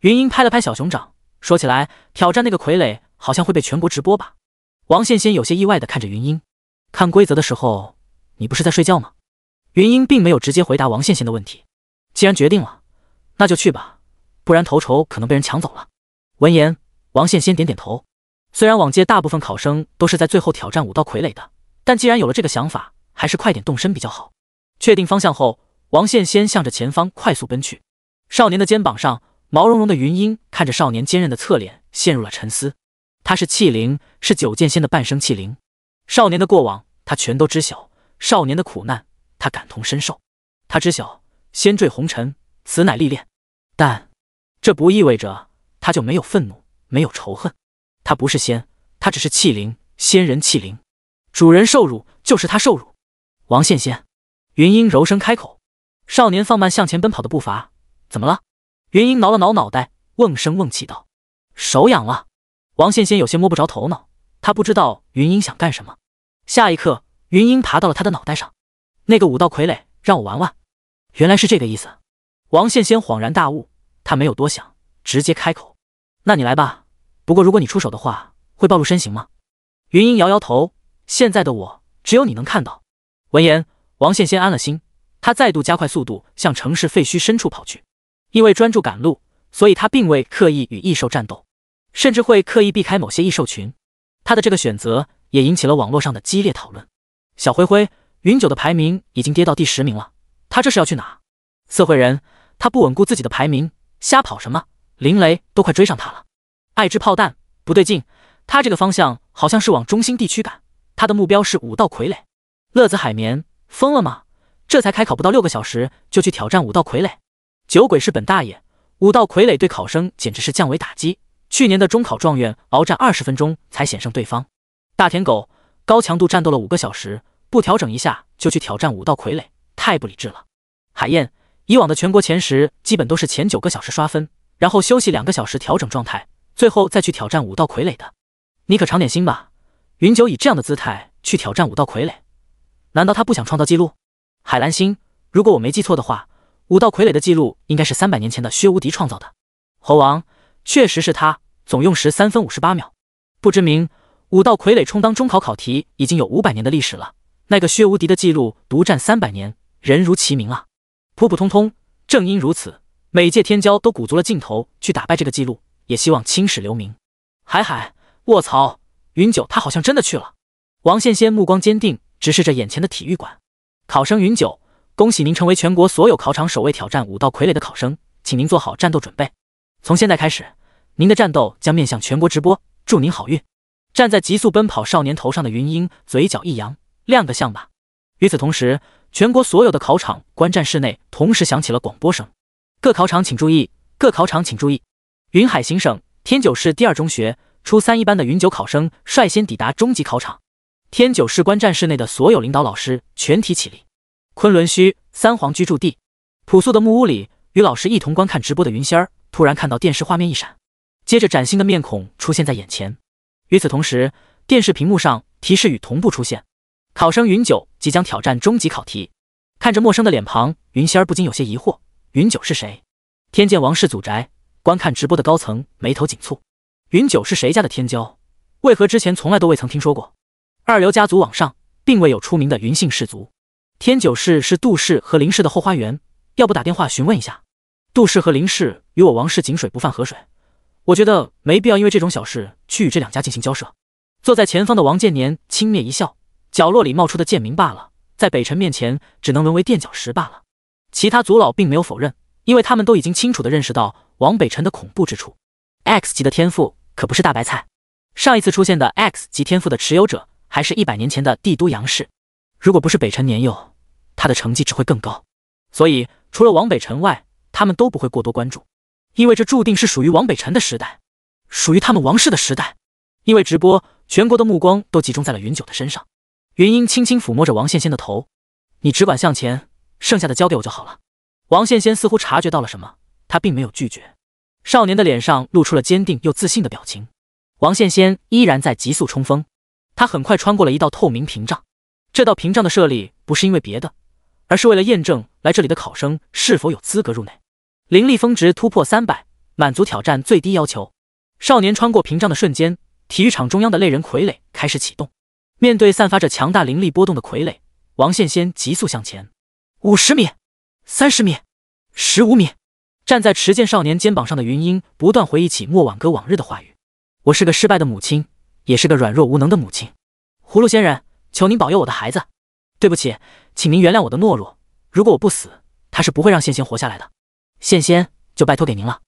Speaker 1: 云英拍了拍小熊掌，说：“起来，挑战那个傀儡，好像会被全国直播吧？”王羡仙有些意外的看着云英，看规则的时候，你不是在睡觉吗？云英并没有直接回答王羡仙的问题。既然决定了，那就去吧，不然头筹可能被人抢走了。闻言。王羡仙点点头。虽然往届大部分考生都是在最后挑战武道傀儡的，但既然有了这个想法，还是快点动身比较好。确定方向后，王羡仙向着前方快速奔去。少年的肩膀上，毛茸茸的云鹰看着少年坚韧的侧脸，陷入了沉思。他是器灵，是九剑仙的半生器灵。少年的过往，他全都知晓；少年的苦难，他感同身受。他知晓，仙坠红尘，此乃历练，但这不意味着他就没有愤怒。没有仇恨，他不是仙，他只是器灵，仙人器灵，主人受辱就是他受辱。王羡仙，云英柔声开口。少年放慢向前奔跑的步伐。怎么了？云英挠了挠脑袋，瓮声瓮气道：“手痒了。”王羡仙有些摸不着头脑，他不知道云英想干什么。下一刻，云英爬到了他的脑袋上。那个武道傀儡让我玩玩，原来是这个意思。王羡仙恍然大悟，他没有多想，直接开口：“那你来吧。”不过，如果你出手的话，会暴露身形吗？云英摇摇头。现在的我，只有你能看到。闻言，王羡先安了心。他再度加快速度向城市废墟深处跑去。因为专注赶路，所以他并未刻意与异兽战斗，甚至会刻意避开某些异兽群。他的这个选择也引起了网络上的激烈讨论。小灰灰，云九的排名已经跌到第十名了，他这是要去哪？色会人，他不稳固自己的排名，瞎跑什么？林雷都快追上他了。爱之炮弹不对劲，他这个方向好像是往中心地区赶，他的目标是五道傀儡。乐子海绵疯了吗？这才开考不到六个小时就去挑战五道傀儡。酒鬼是本大爷，五道傀儡对考生简直是降维打击。去年的中考状元鏖战二十分钟才险胜对方。大舔狗高强度战斗了五个小时，不调整一下就去挑战五道傀儡，太不理智了。海燕以往的全国前十基本都是前九个小时刷分，然后休息两个小时调整状态。最后再去挑战武道傀儡的，你可长点心吧。云九以这样的姿态去挑战武道傀儡，难道他不想创造记录？海蓝星，如果我没记错的话，武道傀儡的记录应该是三百年前的薛无敌创造的。猴王，确实是他，总用时三分五十八秒。不知名，武道傀儡充当中考考题已经有五百年的历史了。那个薛无敌的记录独占三百年，人如其名啊，普普通通。正因如此，每届天骄都鼓足了劲头去打败这个记录。也希望青史留名。海海，卧槽！云九，他好像真的去了。王羡仙目光坚定，直视着眼前的体育馆。考生云九，恭喜您成为全国所有考场首位挑战武道傀儡的考生，请您做好战斗准备。从现在开始，您的战斗将面向全国直播，祝您好运。站在急速奔跑少年头上的云缨嘴角一扬，亮个相吧。与此同时，全国所有的考场观战室内同时响起了广播声：各考场请注意，各考场请注意。云海行省天九市第二中学初三一班的云九考生率先抵达中级考场。天九市观战室内的所有领导老师全体起立。昆仑虚三皇居住地，朴素的木屋里，与老师一同观看直播的云仙儿突然看到电视画面一闪，接着崭新的面孔出现在眼前。与此同时，电视屏幕上提示语同步出现：考生云九即将挑战终极考题。看着陌生的脸庞，云仙儿不禁有些疑惑：云九是谁？天剑王氏祖宅。观看直播的高层眉头紧蹙，云九是谁家的天骄？为何之前从来都未曾听说过？二流家族往上，并未有出名的云姓氏族。天九氏是杜氏和林氏的后花园，要不打电话询问一下？杜氏和林氏与我王氏井水不犯河水，我觉得没必要因为这种小事去与这两家进行交涉。坐在前方的王建年轻蔑一笑，角落里冒出的贱民罢了，在北辰面前只能沦为垫脚石罢了。其他族老并没有否认，因为他们都已经清楚的认识到。王北辰的恐怖之处，X 级的天赋可不是大白菜。上一次出现的 X 级天赋的持有者，还是一百年前的帝都杨氏。如果不是北辰年幼，他的成绩只会更高。所以，除了王北辰外，他们都不会过多关注，因为这注定是属于王北辰的时代，属于他们王室的时代。因为直播，全国的目光都集中在了云九的身上。云英轻轻抚摸着王羡仙的头：“你只管向前，剩下的交给我就好了。”王羡仙似乎察觉到了什么。他并没有拒绝，少年的脸上露出了坚定又自信的表情。王羡仙依然在急速冲锋，他很快穿过了一道透明屏障。这道屏障的设立不是因为别的，而是为了验证来这里的考生是否有资格入内。灵力峰值突破三百，满足挑战最低要求。少年穿过屏障的瞬间，体育场中央的类人傀儡开始启动。面对散发着强大灵力波动的傀儡，王羡仙急速向前。五十米，三十米，十五米。站在持剑少年肩膀上的云英不断回忆起莫晚歌往日的话语：“我是个失败的母亲，也是个软弱无能的母亲。”葫芦仙人，求您保佑我的孩子。对不起，请您原谅我的懦弱。如果我不死，他是不会让仙仙活下来的。仙仙就拜托给您了。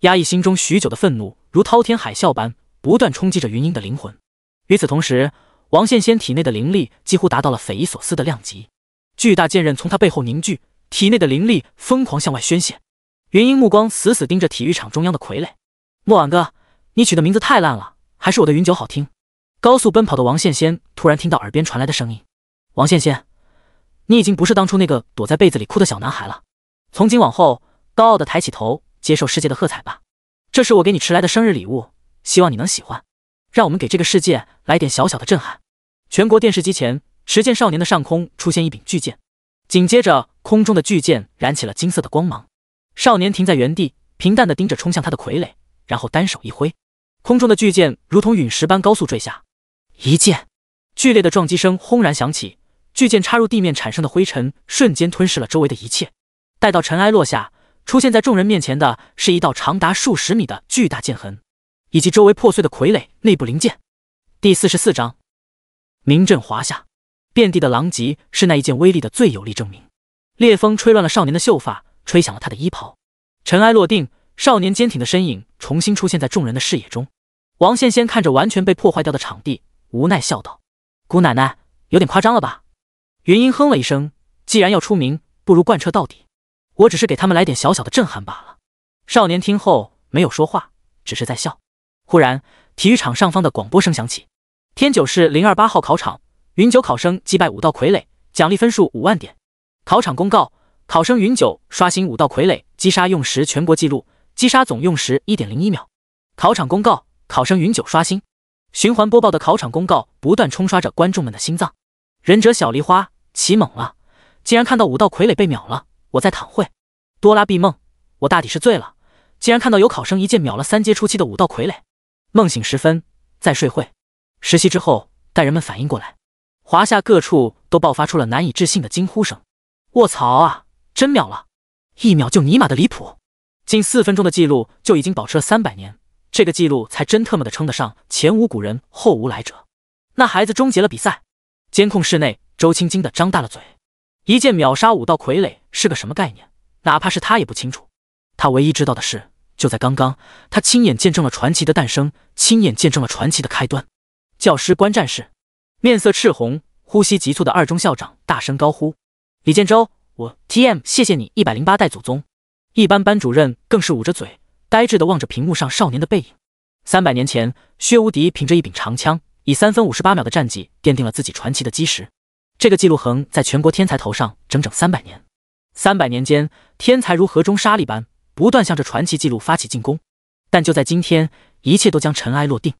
Speaker 1: 压抑心中许久的愤怒，如滔天海啸般不断冲击着云英的灵魂。与此同时，王羡仙体内的灵力几乎达到了匪夷所思的量级，巨大剑刃从他背后凝聚，体内的灵力疯狂向外宣泄。云英目光死死盯着体育场中央的傀儡。莫晚哥，你取的名字太烂了，还是我的云九好听。高速奔跑的王羡仙突然听到耳边传来的声音：“王羡仙，你已经不是当初那个躲在被子里哭的小男孩了。从今往后，高傲的抬起头，接受世界的喝彩吧。这是我给你迟来的生日礼物，希望你能喜欢。让我们给这个世界来点小小的震撼。”全国电视机前，持剑少年的上空出现一柄巨剑，紧接着，空中的巨剑燃起了金色的光芒。少年停在原地，平淡的盯着冲向他的傀儡，然后单手一挥，空中的巨剑如同陨石般高速坠下。一剑，剧烈的撞击声轰然响起，巨剑插入地面产生的灰尘瞬间吞噬了周围的一切。待到尘埃落下，出现在众人面前的是一道长达数十米的巨大剑痕，以及周围破碎的傀儡内部零件。第四十四章，名震华夏，遍地的狼藉是那一件威力的最有力证明。烈风吹乱了少年的秀发。吹响了他的衣袍，尘埃落定，少年坚挺的身影重新出现在众人的视野中。王羡仙看着完全被破坏掉的场地，无奈笑道：“姑奶奶有点夸张了吧？”云英哼了一声：“既然要出名，不如贯彻到底。我只是给他们来点小小的震撼罢了。”少年听后没有说话，只是在笑。忽然，体育场上方的广播声响起：“天九市零二八号考场，云九考生击败五道傀儡，奖励分数五万点。考场公告。”考生云九刷新五道傀儡击杀用时全国纪录，击杀总用时一点零一秒。考场公告，考生云九刷新。循环播报的考场公告不断冲刷着观众们的心脏。忍者小梨花起猛了，竟然看到五道傀儡被秒了，我再躺会。哆啦 B 梦，我大抵是醉了，竟然看到有考生一剑秒了三阶初期的五道傀儡。梦醒时分，再睡会。实习之后，待人们反应过来，华夏各处都爆发出了难以置信的惊呼声。卧槽啊！真秒了，一秒就尼玛的离谱，近四分钟的记录就已经保持了三百年，这个记录才真特么的称得上前无古人后无来者。那孩子终结了比赛，监控室内，周青惊的张大了嘴，一剑秒杀五道傀儡是个什么概念？哪怕是他也不清楚。他唯一知道的是，就在刚刚，他亲眼见证了传奇的诞生，亲眼见证了传奇的开端。教师观战室，面色赤红、呼吸急促的二中校长大声高呼：“李建州，我 T.M，谢谢你一百零八代祖宗！一班班主任更是捂着嘴，呆滞的望着屏幕上少年的背影。三百年前，薛无敌凭着一柄长枪，以三分五十八秒的战绩，奠定了自己传奇的基石。这个记录横在全国天才头上整整三百年。三百年间，天才如河中沙粒般，不断向着传奇记录发起进攻。但就在今天，一切都将尘埃落定，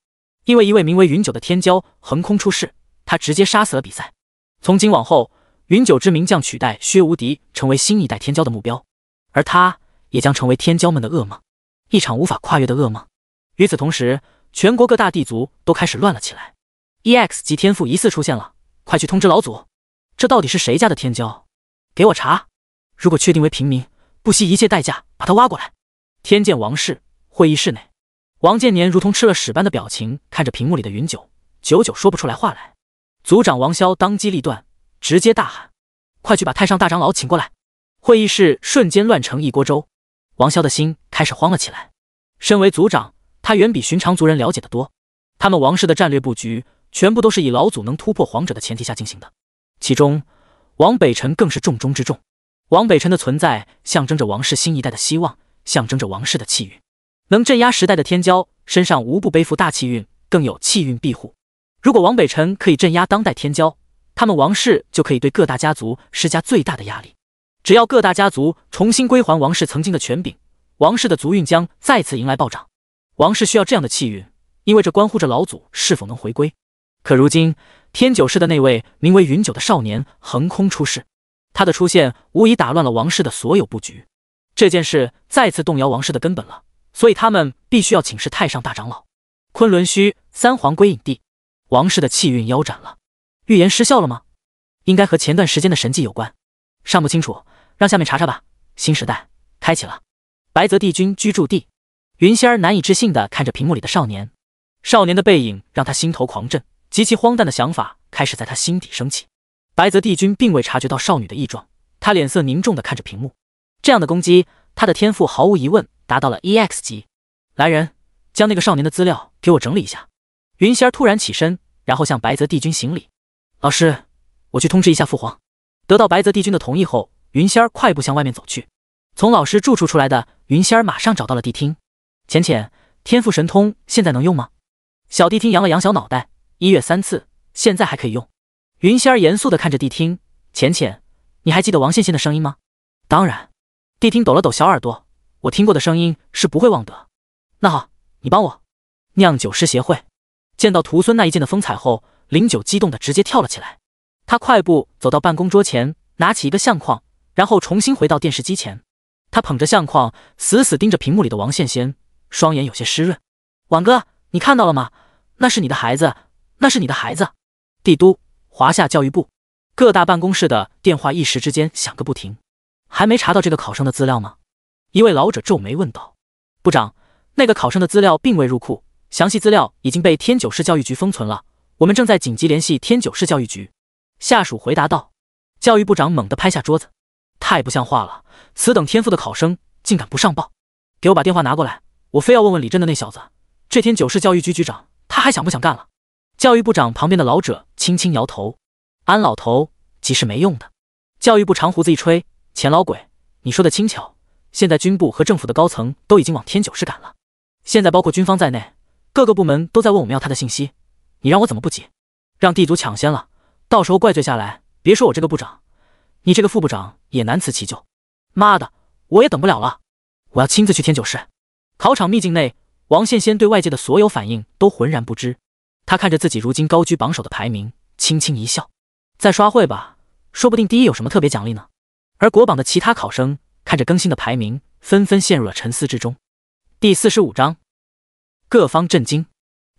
Speaker 1: 因为一位名为云九的天骄横空出世。他直接杀死了比赛。从今往后，云九之名将取代薛无敌成为新一代天骄的目标，而他也将成为天骄们的噩梦，一场无法跨越的噩梦。与此同时，全国各大地族都开始乱了起来。EX 级天赋疑似出现了，快去通知老祖！这到底是谁家的天骄？给我查！如果确定为平民，不惜一切代价把他挖过来。天剑王室会议室内，王建年如同吃了屎般的表情看着屏幕里的云九，久久说不出来话来。族长王骁当机立断。直接大喊：“快去把太上大长老请过来！”会议室瞬间乱成一锅粥。王潇的心开始慌了起来。身为族长，他远比寻常族人了解的多。他们王氏的战略布局，全部都是以老祖能突破皇者的前提下进行的。其中，王北辰更是重中之重。王北辰的存在，象征着王氏新一代的希望，象征着王氏的气运。能镇压时代的天骄，身上无不背负大气运，更有气运庇护。如果王北辰可以镇压当代天骄，他们王氏就可以对各大家族施加最大的压力。只要各大家族重新归还王室曾经的权柄，王室的族运将再次迎来暴涨。王室需要这样的气运，因为这关乎着老祖是否能回归。可如今，天九世的那位名为云九的少年横空出世，他的出现无疑打乱了王室的所有布局。这件事再次动摇王室的根本了，所以他们必须要请示太上大长老。昆仑虚三皇归隐，地王室的气运腰斩了。预言失效了吗？应该和前段时间的神迹有关，尚不清楚，让下面查查吧。新时代开启了，白泽帝君居住地。云仙儿难以置信的看着屏幕里的少年，少年的背影让他心头狂震，极其荒诞的想法开始在他心底升起。白泽帝君并未察觉到少女的异状，他脸色凝重的看着屏幕，这样的攻击，他的天赋毫无疑问达到了 EX 级。来人，将那个少年的资料给我整理一下。云仙儿突然起身，然后向白泽帝君行礼。老师，我去通知一下父皇。得到白泽帝君的同意后，云仙儿快步向外面走去。从老师住处出来的云仙儿马上找到了谛听。浅浅，天赋神通现在能用吗？小谛听扬了扬小脑袋，一月三次，现在还可以用。云仙儿严肃地看着谛听，浅浅，你还记得王羡羡的声音吗？当然。谛听抖了抖小耳朵，我听过的声音是不会忘的。那好，你帮我。酿酒师协会，见到徒孙那一剑的风采后。林九激动的直接跳了起来，他快步走到办公桌前，拿起一个相框，然后重新回到电视机前。他捧着相框，死死盯着屏幕里的王羡羡，双眼有些湿润。晚哥，你看到了吗？那是你的孩子，那是你的孩子。帝都华夏教育部各大办公室的电话一时之间响个不停。还没查到这个考生的资料吗？一位老者皱眉问道。部长，那个考生的资料并未入库，详细资料已经被天九市教育局封存了。我们正在紧急联系天九市教育局，下属回答道。教育部长猛地拍下桌子：“太不像话了！此等天赋的考生竟敢不上报！给我把电话拿过来，我非要问问李振的那小子，这天九市教育局局长他还想不想干了？”教育部长旁边的老者轻轻摇头：“安老头，急是没用的。”教育部长胡子一吹：“钱老鬼，你说的轻巧！现在军部和政府的高层都已经往天九市赶了，现在包括军方在内，各个部门都在问我们要他的信息。”你让我怎么不急？让地主抢先了，到时候怪罪下来，别说我这个部长，你这个副部长也难辞其咎。妈的，我也等不了了，我要亲自去天九市考场秘境内。王羡仙对外界的所有反应都浑然不知，他看着自己如今高居榜首的排名，轻轻一笑：“再刷会吧，说不定第一有什么特别奖励呢。”而国榜的其他考生看着更新的排名，纷纷陷入了沉思之中。第四十五章：各方震惊，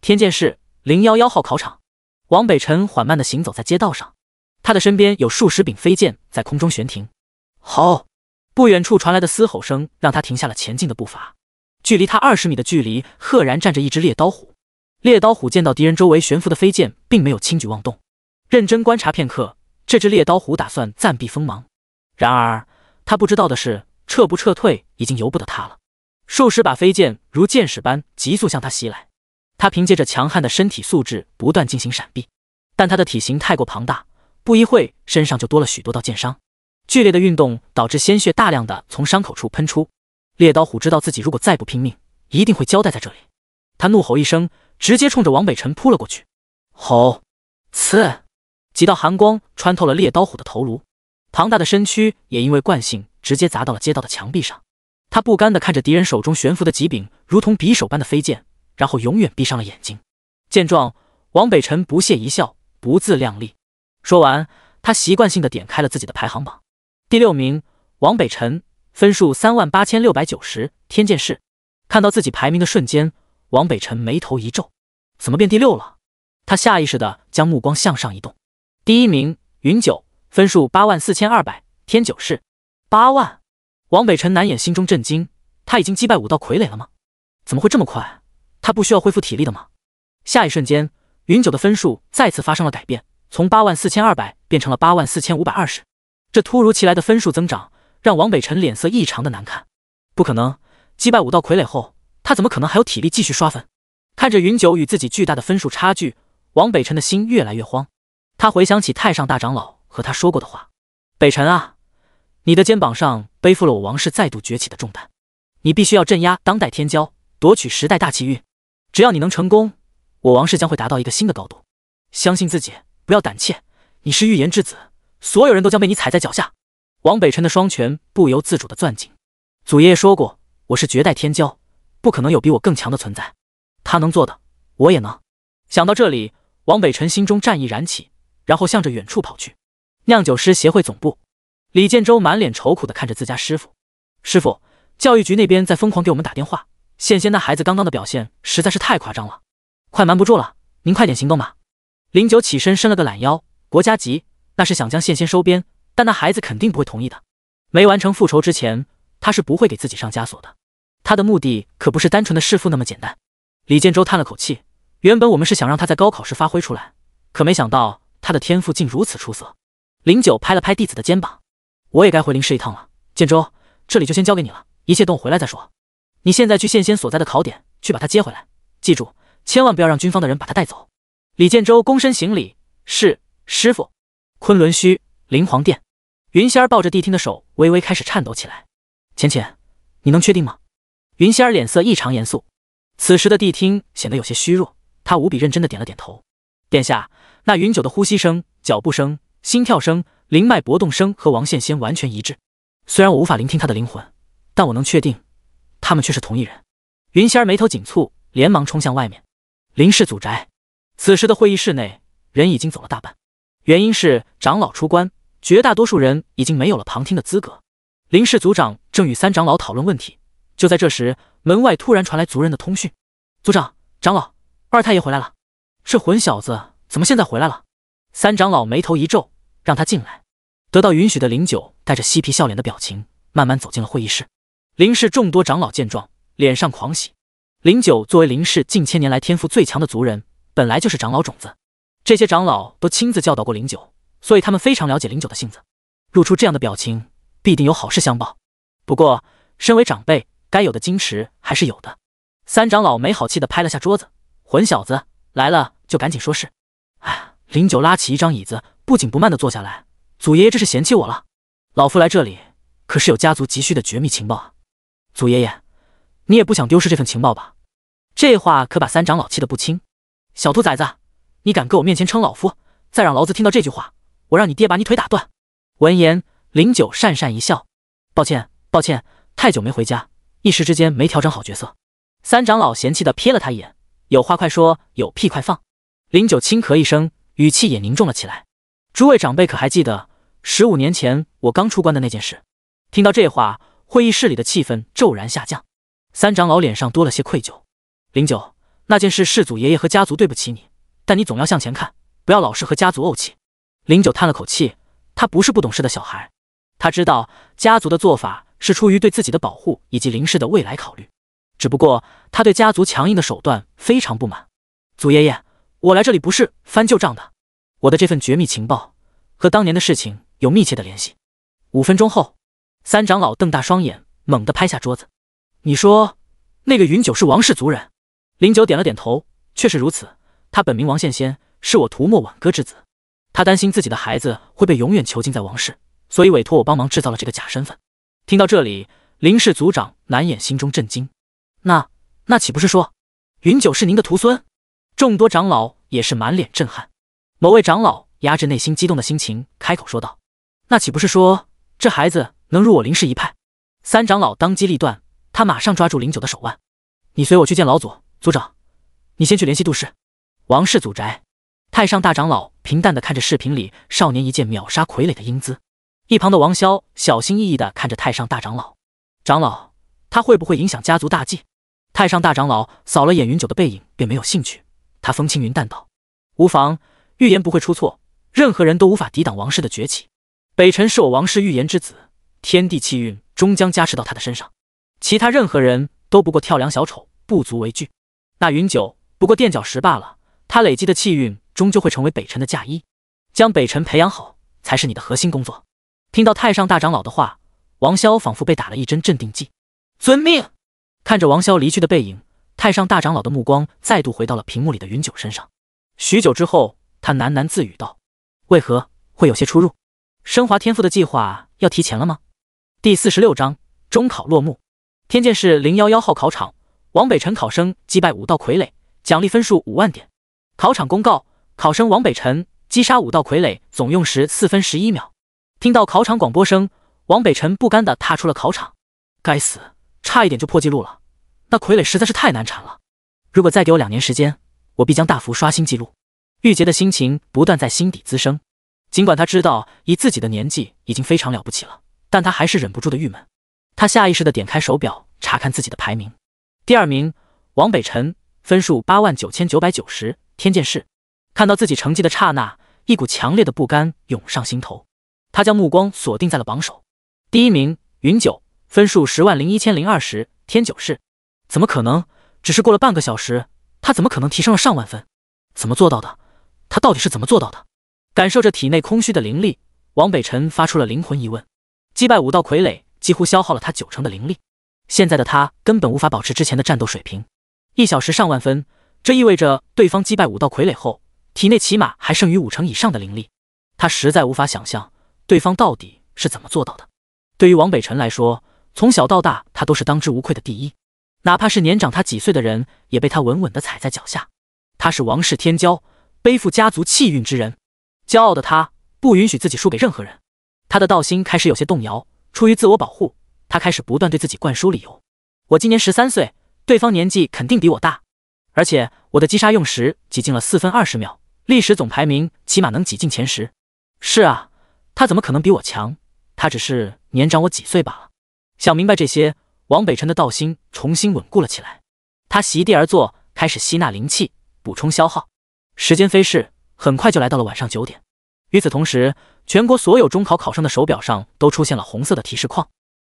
Speaker 1: 天剑市。零幺幺号考场，王北辰缓慢地行走在街道上，他的身边有数十柄飞剑在空中悬停。好，不远处传来的嘶吼声让他停下了前进的步伐。距离他二十米的距离，赫然站着一只猎刀虎。猎刀虎见到敌人周围悬浮的飞剑，并没有轻举妄动，认真观察片刻，这只猎刀虎打算暂避锋芒。然而，他不知道的是，撤不撤退已经由不得他了。数十把飞剑如箭矢般急速向他袭来。他凭借着强悍的身体素质不断进行闪避，但他的体型太过庞大，不一会身上就多了许多道剑伤。剧烈的运动导致鲜血大量的从伤口处喷出。猎刀虎知道自己如果再不拼命，一定会交代在这里。他怒吼一声，直接冲着王北辰扑了过去。吼！刺！几道寒光穿透了猎刀虎的头颅，庞大的身躯也因为惯性直接砸到了街道的墙壁上。他不甘地看着敌人手中悬浮的几柄如同匕首般的飞剑。然后永远闭上了眼睛。见状，王北辰不屑一笑，不自量力。说完，他习惯性的点开了自己的排行榜。第六名，王北辰，分数三万八千六百九十，天剑士。看到自己排名的瞬间，王北辰眉头一皱，怎么变第六了？他下意识的将目光向上移动。第一名，云九，分数八万四千二百，天九式。八万！王北辰难掩心中震惊，他已经击败五道傀儡了吗？怎么会这么快？他不需要恢复体力的吗？下一瞬间，云九的分数再次发生了改变，从八万四千二百变成了八万四千五百二十。这突如其来的分数增长，让王北辰脸色异常的难看。不可能，击败武道傀儡后，他怎么可能还有体力继续刷分？看着云九与自己巨大的分数差距，王北辰的心越来越慌。他回想起太上大长老和他说过的话：“北辰啊，你的肩膀上背负了我王氏再度崛起的重担，你必须要镇压当代天骄，夺取时代大气运。”只要你能成功，我王氏将会达到一个新的高度。相信自己，不要胆怯。你是预言之子，所有人都将被你踩在脚下。王北辰的双拳不由自主的攥紧。祖爷爷说过，我是绝代天骄，不可能有比我更强的存在。他能做的，我也能。想到这里，王北辰心中战意燃起，然后向着远处跑去。酿酒师协会总部，李建州满脸愁苦的看着自家师傅。师傅，教育局那边在疯狂给我们打电话。羡仙那孩子刚刚的表现实在是太夸张了，快瞒不住了，您快点行动吧。林九起身伸了个懒腰，国家级那是想将羡仙收编，但那孩子肯定不会同意的。没完成复仇之前，他是不会给自己上枷锁的。他的目的可不是单纯的弑父那么简单。李建州叹了口气，原本我们是想让他在高考时发挥出来，可没想到他的天赋竟如此出色。林九拍了拍弟子的肩膀，我也该回林氏一趟了。建州，这里就先交给你了，一切等我回来再说。你现在去线仙所在的考点，去把他接回来。记住，千万不要让军方的人把他带走。李建州躬身行礼：“是，师傅。”昆仑虚灵皇殿，云仙儿抱着谛听的手微微开始颤抖起来。“浅浅，你能确定吗？”云仙儿脸色异常严肃。此时的谛听显得有些虚弱，他无比认真的点了点头。“殿下，那云九的呼吸声、脚步声、心跳声、灵脉搏动声和王羡仙完全一致。虽然我无法聆听他的灵魂，但我能确定。”他们却是同一人。云仙儿眉头紧蹙，连忙冲向外面。林氏祖宅。此时的会议室内，人已经走了大半，原因是长老出关，绝大多数人已经没有了旁听的资格。林氏族长正与三长老讨论问题，就在这时，门外突然传来族人的通讯：“族长、长老，二太爷回来了。”这混小子怎么现在回来了？三长老眉头一皱，让他进来。得到允许的林九，带着嬉皮笑脸的表情，慢慢走进了会议室。林氏众多长老见状，脸上狂喜。林九作为林氏近千年来天赋最强的族人，本来就是长老种子。这些长老都亲自教导过林九，所以他们非常了解林九的性子。露出这样的表情，必定有好事相报。不过，身为长辈，该有的矜持还是有的。三长老没好气的拍了下桌子：“混小子，来了就赶紧说事。”哎，林九拉起一张椅子，不紧不慢的坐下来：“祖爷爷这是嫌弃我了？老夫来这里可是有家族急需的绝密情报啊！”祖爷爷，你也不想丢失这份情报吧？这话可把三长老气得不轻。小兔崽子，你敢搁我面前称老夫，再让老子听到这句话，我让你爹把你腿打断！闻言，林九讪讪一笑：“抱歉，抱歉，太久没回家，一时之间没调整好角色。”三长老嫌弃的瞥了他一眼：“有话快说，有屁快放。”林九轻咳一声，语气也凝重了起来：“诸位长辈可还记得十五年前我刚出关的那件事？”听到这话。会议室里的气氛骤然下降，三长老脸上多了些愧疚。林九，那件事世祖爷爷和家族对不起你，但你总要向前看，不要老是和家族怄气。林九叹了口气，他不是不懂事的小孩，他知道家族的做法是出于对自己的保护以及林氏的未来考虑，只不过他对家族强硬的手段非常不满。祖爷爷，我来这里不是翻旧账的，我的这份绝密情报和当年的事情有密切的联系。五分钟后。三长老瞪大双眼，猛地拍下桌子：“你说，那个云九是王氏族人？”林九点了点头，却是如此。他本名王羡仙，是我屠墨婉歌之子。他担心自己的孩子会被永远囚禁在王室，所以委托我帮忙制造了这个假身份。听到这里，林氏族长难掩心中震惊：“那那岂不是说，云九是您的徒孙？”众多长老也是满脸震撼。某位长老压制内心激动的心情，开口说道：“那岂不是说，这孩子……”能入我林氏一派，三长老当机立断，他马上抓住林九的手腕，你随我去见老祖。族长，你先去联系杜氏、王氏祖宅。太上大长老平淡的看着视频里少年一剑秒杀傀儡的英姿，一旁的王潇小心翼翼的看着太上大长老。长老，他会不会影响家族大计？太上大长老扫了眼云九的背影，便没有兴趣。他风轻云淡道：“无妨，预言不会出错，任何人都无法抵挡王氏的崛起。北辰是我王氏预言之子。”天地气运终将加持到他的身上，其他任何人都不过跳梁小丑，不足为惧。那云九不过垫脚石罢了，他累积的气运终究会成为北辰的嫁衣。将北辰培养好，才是你的核心工作。听到太上大长老的话，王潇仿佛被打了一针镇定剂。遵命。看着王潇离去的背影，太上大长老的目光再度回到了屏幕里的云九身上。许久之后，他喃喃自语道：“为何会有些出入？升华天赋的计划要提前了吗？”第四十六章，中考落幕。天剑市零幺幺号考场，王北辰考生击败五道傀儡，奖励分数五万点。考场公告：考生王北辰击杀五道傀儡，总用时四分十一秒。听到考场广播声，王北辰不甘地踏出了考场。该死，差一点就破纪录了！那傀儡实在是太难缠了。如果再给我两年时间，我必将大幅刷新记录。郁洁的心情不断在心底滋生。尽管他知道，以自己的年纪已经非常了不起了。但他还是忍不住的郁闷，他下意识的点开手表查看自己的排名，第二名，王北辰，分数八万九千九百九十，天剑士。看到自己成绩的刹那，一股强烈的不甘涌上心头。他将目光锁定在了榜首，第一名，云九，分数十万零一千零二十，天九士。怎么可能？只是过了半个小时，他怎么可能提升了上万分？怎么做到的？他到底是怎么做到的？感受着体内空虚的灵力，王北辰发出了灵魂疑问。击败五道傀儡，几乎消耗了他九成的灵力。现在的他根本无法保持之前的战斗水平。一小时上万分，这意味着对方击败五道傀儡后，体内起码还剩余五成以上的灵力。他实在无法想象对方到底是怎么做到的。对于王北辰来说，从小到大他都是当之无愧的第一，哪怕是年长他几岁的人，也被他稳稳的踩在脚下。他是王氏天骄，背负家族气运之人，骄傲的他不允许自己输给任何人。他的道心开始有些动摇，出于自我保护，他开始不断对自己灌输理由。我今年十三岁，对方年纪肯定比我大，而且我的击杀用时挤进了四分二十秒，历史总排名起码能挤进前十。是啊，他怎么可能比我强？他只是年长我几岁罢了。想明白这些，王北辰的道心重新稳固了起来。他席地而坐，开始吸纳灵气，补充消耗。时间飞逝，很快就来到了晚上九点。与此同时，全国所有中考考生的手表上都出现了红色的提示框。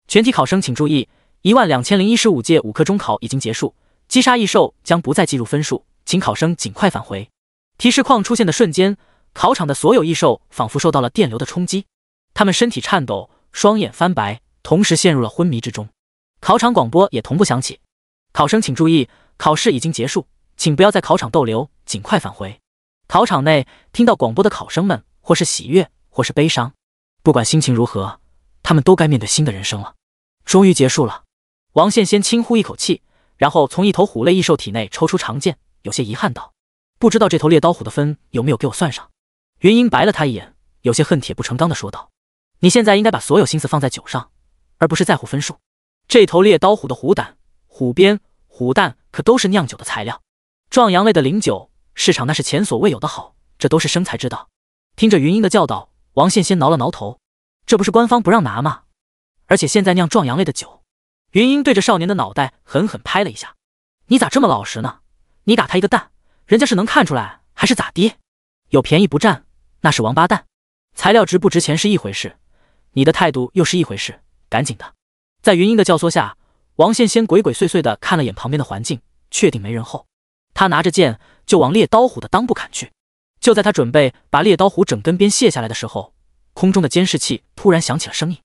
Speaker 1: 全体考生请注意，一万两千零一十五届五科中考已经结束，击杀异兽将不再计入分数，请考生尽快返回。提示框出现的瞬间，考场的所有异兽仿佛受到了电流的冲击，他们身体颤抖，双眼翻白，同时陷入了昏迷之中。考场广播也同步响起：“考生请注意，考试已经结束，请不要在考场逗留，尽快返回。”考场内听到广播的考生们。或是喜悦，或是悲伤，不管心情如何，他们都该面对新的人生了。终于结束了，王羡先轻呼一口气，然后从一头虎类异兽体内抽出长剑，有些遗憾道：“不知道这头猎刀虎的分有没有给我算上？”云英白了他一眼，有些恨铁不成钢的说道：“你现在应该把所有心思放在酒上，而不是在乎分数。这头猎刀虎的虎胆、虎鞭、虎蛋可都是酿酒的材料。壮阳类的灵酒市场那是前所未有的好，这都是生财之道。”听着云英的教导，王羡仙挠了挠头，这不是官方不让拿吗？而且现在酿壮阳类的酒。云英对着少年的脑袋狠狠拍了一下，你咋这么老实呢？你打他一个蛋，人家是能看出来还是咋的？有便宜不占那是王八蛋。材料值不值钱是一回事，你的态度又是一回事。赶紧的！在云英的教唆下，王羡仙鬼鬼祟祟的看了眼旁边的环境，确定没人后，他拿着剑就往猎刀虎的裆部砍去。就在他准备把猎刀虎整根鞭卸下来的时候，空中的监视器突然响起了声音：“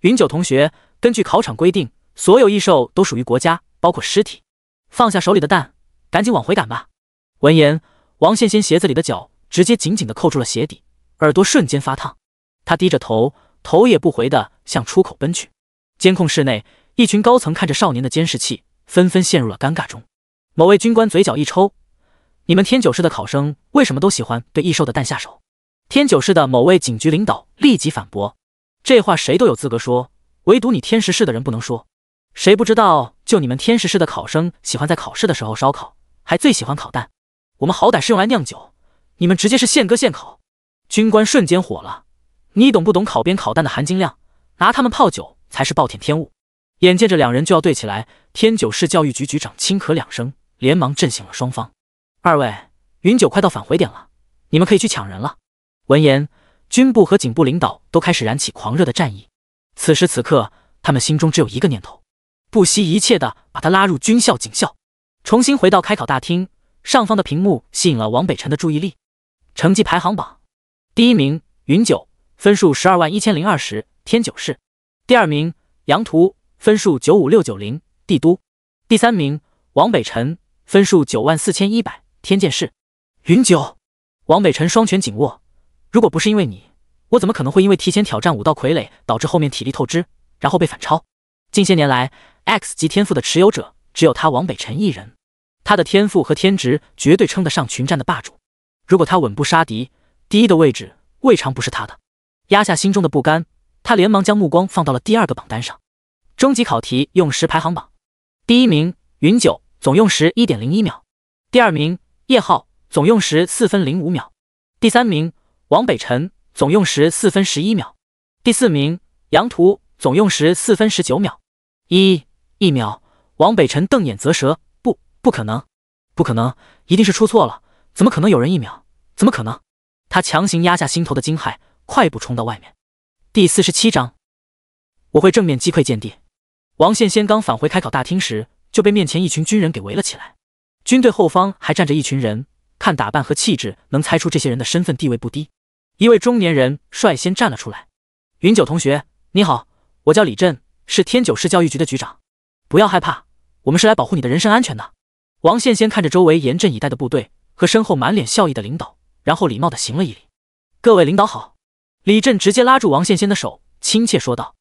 Speaker 1: 云九同学，根据考场规定，所有异兽都属于国家，包括尸体。放下手里的蛋，赶紧往回赶吧。”闻言，王羡仙鞋子里的脚直接紧紧地扣住了鞋底，耳朵瞬间发烫。他低着头，头也不回地向出口奔去。监控室内，一群高层看着少年的监视器，纷纷陷入了尴尬中。某位军官嘴角一抽。你们天九市的考生为什么都喜欢对异兽的蛋下手？天九市的某位警局领导立即反驳：“这话谁都有资格说，唯独你天十市的人不能说。谁不知道，就你们天十市的考生喜欢在考试的时候烧烤，还最喜欢烤蛋。我们好歹是用来酿酒，你们直接是现割现烤。”军官瞬间火了：“你懂不懂烤边烤蛋的含金量？拿他们泡酒才是暴殄天物！”眼见着两人就要对起来，天九市教育局局长轻咳两声，连忙震醒了双方。二位，云九快到返回点了，你们可以去抢人了。闻言，军部和警部领导都开始燃起狂热的战意。此时此刻，他们心中只有一个念头：不惜一切的把他拉入军校、警校，重新回到开考大厅上方的屏幕，吸引了王北辰的注意力。成绩排行榜，第一名云九，分数十二万一千零二十，天九市；第二名杨图，分数九五六九零，帝都；第三名王北辰，分数九万四千一百。天剑士，云九，王北辰双拳紧握。如果不是因为你，我怎么可能会因为提前挑战五道傀儡，导致后面体力透支，然后被反超？近些年来，X 级天赋的持有者只有他王北辰一人。他的天赋和天职绝对称得上群战的霸主。如果他稳步杀敌，第一的位置未尝不是他的。压下心中的不甘，他连忙将目光放到了第二个榜单上——终极考题用时排行榜。第一名，云九，总用时一点零一秒。第二名。叶浩总用时四分零五秒，第三名王北辰总用时四分十一秒，第四名杨图总用时四分十九秒。一一秒，王北辰瞪眼则舌，不，不可能，不可能，一定是出错了，怎么可能有人一秒？怎么可能？他强行压下心头的惊骇，快步冲到外面。第四十七章，我会正面击溃剑帝。王羡先刚返回开考大厅时，就被面前一群军人给围了起来。军队后方还站着一群人，看打扮和气质，能猜出这些人的身份地位不低。一位中年人率先站了出来：“云九同学，你好，我叫李振，是天九市教育局的局长。不要害怕，我们是来保护你的人身安全的。”王羡先看着周围严阵以待的部队和身后满脸笑意的领导，然后礼貌的行了一礼：“各位领导好。”李振直接拉住王羡先的手，亲切说道：“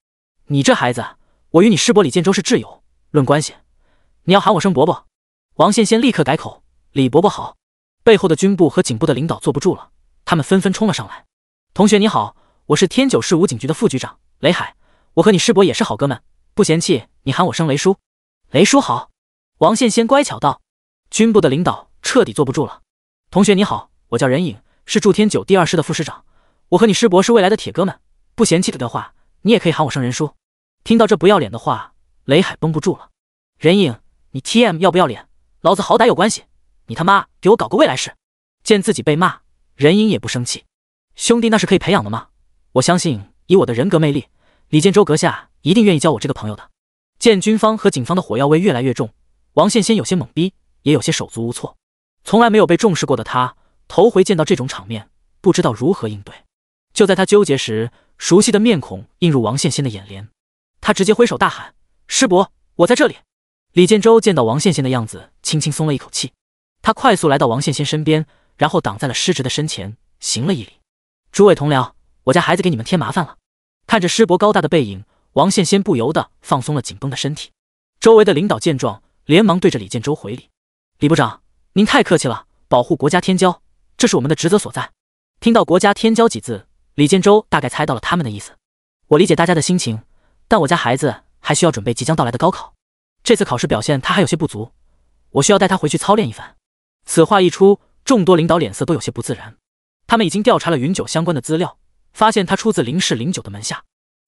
Speaker 1: 你这孩子，我与你师伯李建州是挚友，论关系，你要喊我声伯伯。”王羡先立刻改口：“李伯伯好。”背后的军部和警部的领导坐不住了，他们纷纷冲了上来。“同学你好，我是天九市武警局的副局长雷海，我和你师伯也是好哥们，不嫌弃你喊我声雷叔。”“雷叔好。”王羡先乖巧道。军部的领导彻底坐不住了。“同学你好，我叫任影，是驻天九第二师的副师长，我和你师伯是未来的铁哥们，不嫌弃的话，你也可以喊我声任叔。”听到这不要脸的话，雷海绷不住了：“任影，你 T M 要不要脸？”老子好歹有关系，你他妈给我搞个未来式！见自己被骂，人影也不生气。兄弟，那是可以培养的吗？我相信以我的人格魅力，李建州阁下一定愿意交我这个朋友的。见军方和警方的火药味越来越重，王羡先有些懵逼，也有些手足无措。从来没有被重视过的他，头回见到这种场面，不知道如何应对。就在他纠结时，熟悉的面孔映入王羡先的眼帘，他直接挥手大喊：“师伯，我在这里！”李建州见到王羡羡的样子，轻轻松了一口气。他快速来到王羡羡身边，然后挡在了师侄的身前，行了一礼：“诸位同僚，我家孩子给你们添麻烦了。”看着师伯高大的背影，王羡羡不由得放松了紧绷的身体。周围的领导见状，连忙对着李建州回礼：“李部长，您太客气了，保护国家天骄，这是我们的职责所在。”听到“国家天骄”几字，李建州大概猜到了他们的意思。我理解大家的心情，但我家孩子还需要准备即将到来的高考。这次考试表现他还有些不足，我需要带他回去操练一番。此话一出，众多领导脸色都有些不自然。他们已经调查了云九相关的资料，发现他出自林氏林九的门下。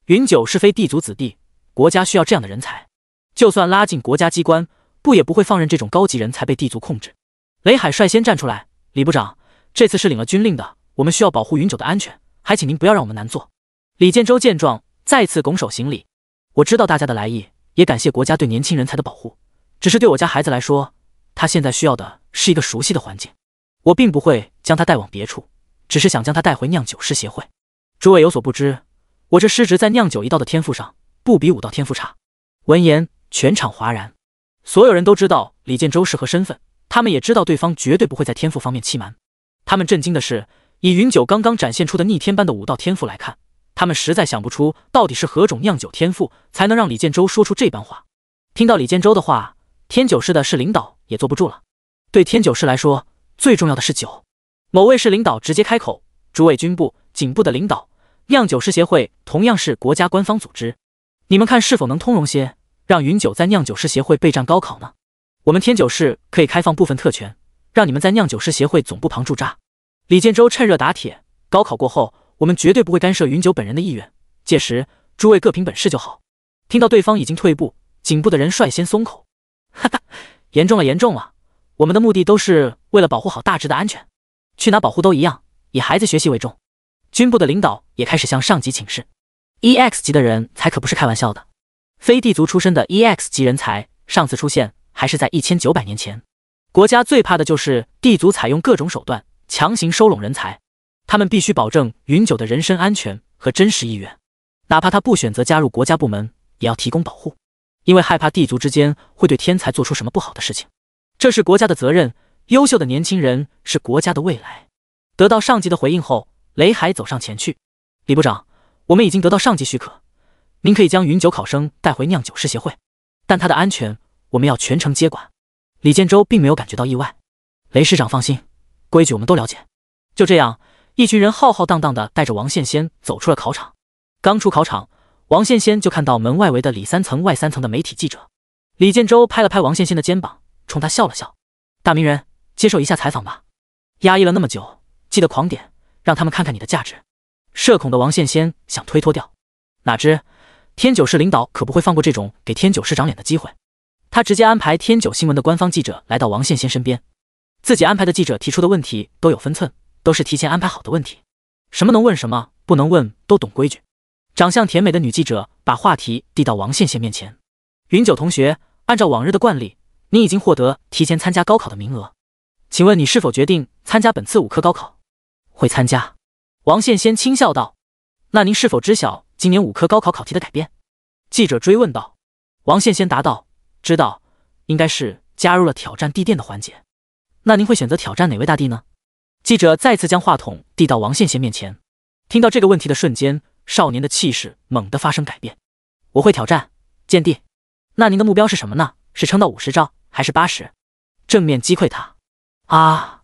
Speaker 1: 云九是非地族子弟，国家需要这样的人才，就算拉进国家机关，不也不会放任这种高级人才被地族控制。雷海率先站出来，李部长，这次是领了军令的，我们需要保护云九的安全，还请您不要让我们难做。李建州见状，再次拱手行礼。我知道大家的来意。也感谢国家对年轻人才的保护，只是对我家孩子来说，他现在需要的是一个熟悉的环境。我并不会将他带往别处，只是想将他带回酿酒师协会。诸位有所不知，我这师侄在酿酒一道的天赋上，不比武道天赋差。闻言，全场哗然。所有人都知道李建州是何身份，他们也知道对方绝对不会在天赋方面欺瞒。他们震惊的是，以云九刚刚展现出的逆天般的武道天赋来看。他们实在想不出到底是何种酿酒天赋，才能让李建洲说出这般话。听到李建洲的话，天九市的市领导也坐不住了。对天九市来说，最重要的是酒。某位市领导直接开口：“诸位军部、警部的领导，酿酒师协会同样是国家官方组织，你们看是否能通融些，让云九在酿酒师协会备战高考呢？我们天九市可以开放部分特权，让你们在酿酒师协会总部旁驻扎。”李建洲趁热打铁：“高考过后。”我们绝对不会干涉云九本人的意愿，届时诸位各凭本事就好。听到对方已经退步，警部的人率先松口。哈哈，严重了，严重了。我们的目的都是为了保护好大治的安全，去哪保护都一样，以孩子学习为重。军部的领导也开始向上级请示。E X 级的人才可不是开玩笑的，非地族出身的 E X 级人才，上次出现还是在一千九百年前。国家最怕的就是地族采用各种手段强行收拢人才。他们必须保证云九的人身安全和真实意愿，哪怕他不选择加入国家部门，也要提供保护，因为害怕地族之间会对天才做出什么不好的事情。这是国家的责任，优秀的年轻人是国家的未来。得到上级的回应后，雷海走上前去：“李部长，我们已经得到上级许可，您可以将云九考生带回酿酒师协会，但他的安全我们要全程接管。”李建州并没有感觉到意外：“雷师长放心，规矩我们都了解。”就这样。一群人浩浩荡荡的带着王羡仙走出了考场。刚出考场，王羡仙就看到门外围的里三层外三层的媒体记者。李建洲拍了拍王羡仙的肩膀，冲他笑了笑：“大名人，接受一下采访吧。压抑了那么久，记得狂点，让他们看看你的价值。”社恐的王羡仙想推脱掉，哪知天九市领导可不会放过这种给天九市长脸的机会。他直接安排天九新闻的官方记者来到王羡仙身边，自己安排的记者提出的问题都有分寸。都是提前安排好的问题，什么能问什么不能问都懂规矩。长相甜美的女记者把话题递到王羡羡面前：“云九同学，按照往日的惯例，你已经获得提前参加高考的名额，请问你是否决定参加本次五科高考？会参加。”王羡羡轻笑道：“那您是否知晓今年五科高考考题的改变？”记者追问道。王羡羡答道：“知道，应该是加入了挑战地垫的环节。那您会选择挑战哪位大帝呢？”记者再次将话筒递到王羡羡面前，听到这个问题的瞬间，少年的气势猛地发生改变。我会挑战剑帝，那您的目标是什么呢？是撑到五十招，还是八十？正面击溃他！啊！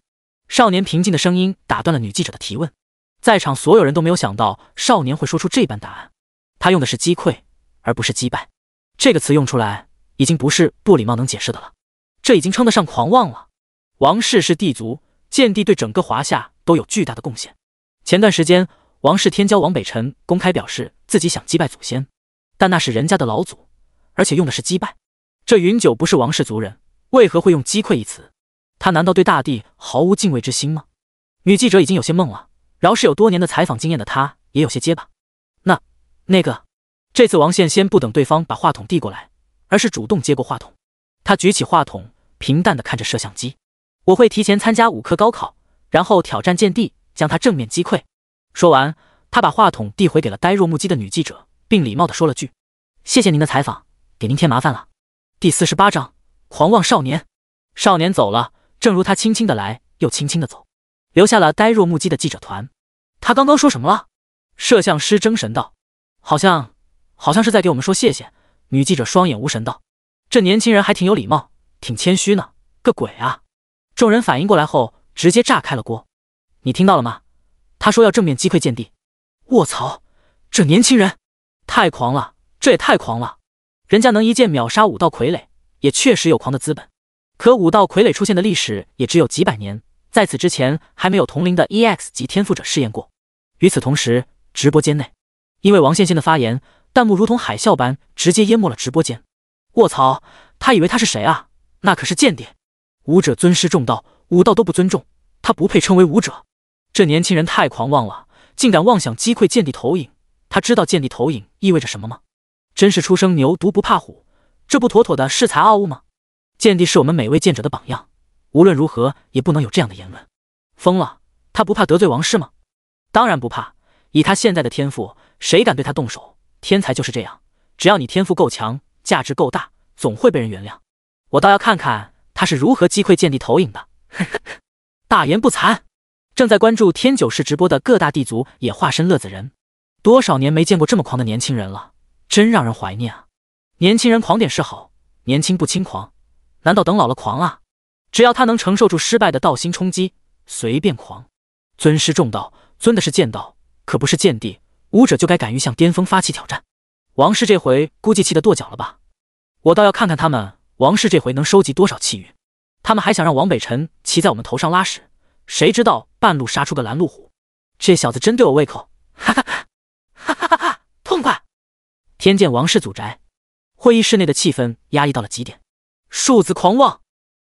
Speaker 1: 少年平静的声音打断了女记者的提问，在场所有人都没有想到少年会说出这般答案。他用的是击溃，而不是击败，这个词用出来已经不是不礼貌能解释的了，这已经称得上狂妄了。王氏是帝族。剑帝对整个华夏都有巨大的贡献。前段时间，王室天骄王北辰公开表示自己想击败祖先，但那是人家的老祖，而且用的是击败。这云九不是王氏族人，为何会用击溃一词？他难道对大地毫无敬畏之心吗？女记者已经有些懵了，饶是有多年的采访经验的她也有些结巴。那……那个……这次王羡先不等对方把话筒递过来，而是主动接过话筒。他举起话筒，平淡的看着摄像机。我会提前参加五科高考，然后挑战剑帝，将他正面击溃。说完，他把话筒递回给了呆若木鸡的女记者，并礼貌地说了句：“谢谢您的采访，给您添麻烦了。”第四十八章狂妄少年。少年走了，正如他轻轻的来，又轻轻的走，留下了呆若木鸡的记者团。他刚刚说什么了？摄像师争神道：“好像，好像是在给我们说谢谢。”女记者双眼无神道：“这年轻人还挺有礼貌，挺谦虚呢，个鬼啊！”众人反应过来后，直接炸开了锅。你听到了吗？他说要正面击溃间谍。卧槽，这年轻人太狂了，这也太狂了！人家能一剑秒杀武道傀儡，也确实有狂的资本。可武道傀儡出现的历史也只有几百年，在此之前还没有同龄的 EX 级天赋者试验过。与此同时，直播间内，因为王羡仙的发言，弹幕如同海啸般直接淹没了直播间。卧槽，他以为他是谁啊？那可是间谍！武者尊师重道，武道都不尊重，他不配称为武者。这年轻人太狂妄了，竟敢妄想击溃剑帝投影。他知道剑帝投影意味着什么吗？真是初生牛犊不怕虎，这不妥妥的恃才傲物吗？剑帝是我们每位剑者的榜样，无论如何也不能有这样的言论。疯了，他不怕得罪王室吗？当然不怕，以他现在的天赋，谁敢对他动手？天才就是这样，只要你天赋够强，价值够大，总会被人原谅。我倒要看看。他是如何击溃剑帝投影的？大言不惭！正在关注天九市直播的各大地族也化身乐子人，多少年没见过这么狂的年轻人了，真让人怀念啊！年轻人狂点是好，年轻不轻狂，难道等老了狂啊？只要他能承受住失败的道心冲击，随便狂！尊师重道，尊的是剑道，可不是剑帝。武者就该敢于向巅峰发起挑战。王氏这回估计气得跺脚了吧？我倒要看看他们。王氏这回能收集多少气运？他们还想让王北辰骑在我们头上拉屎，谁知道半路杀出个拦路虎？这小子真对我胃口！哈哈哈！哈哈哈！痛快！天剑王氏祖宅会议室内的气氛压抑到了极点。数子狂妄，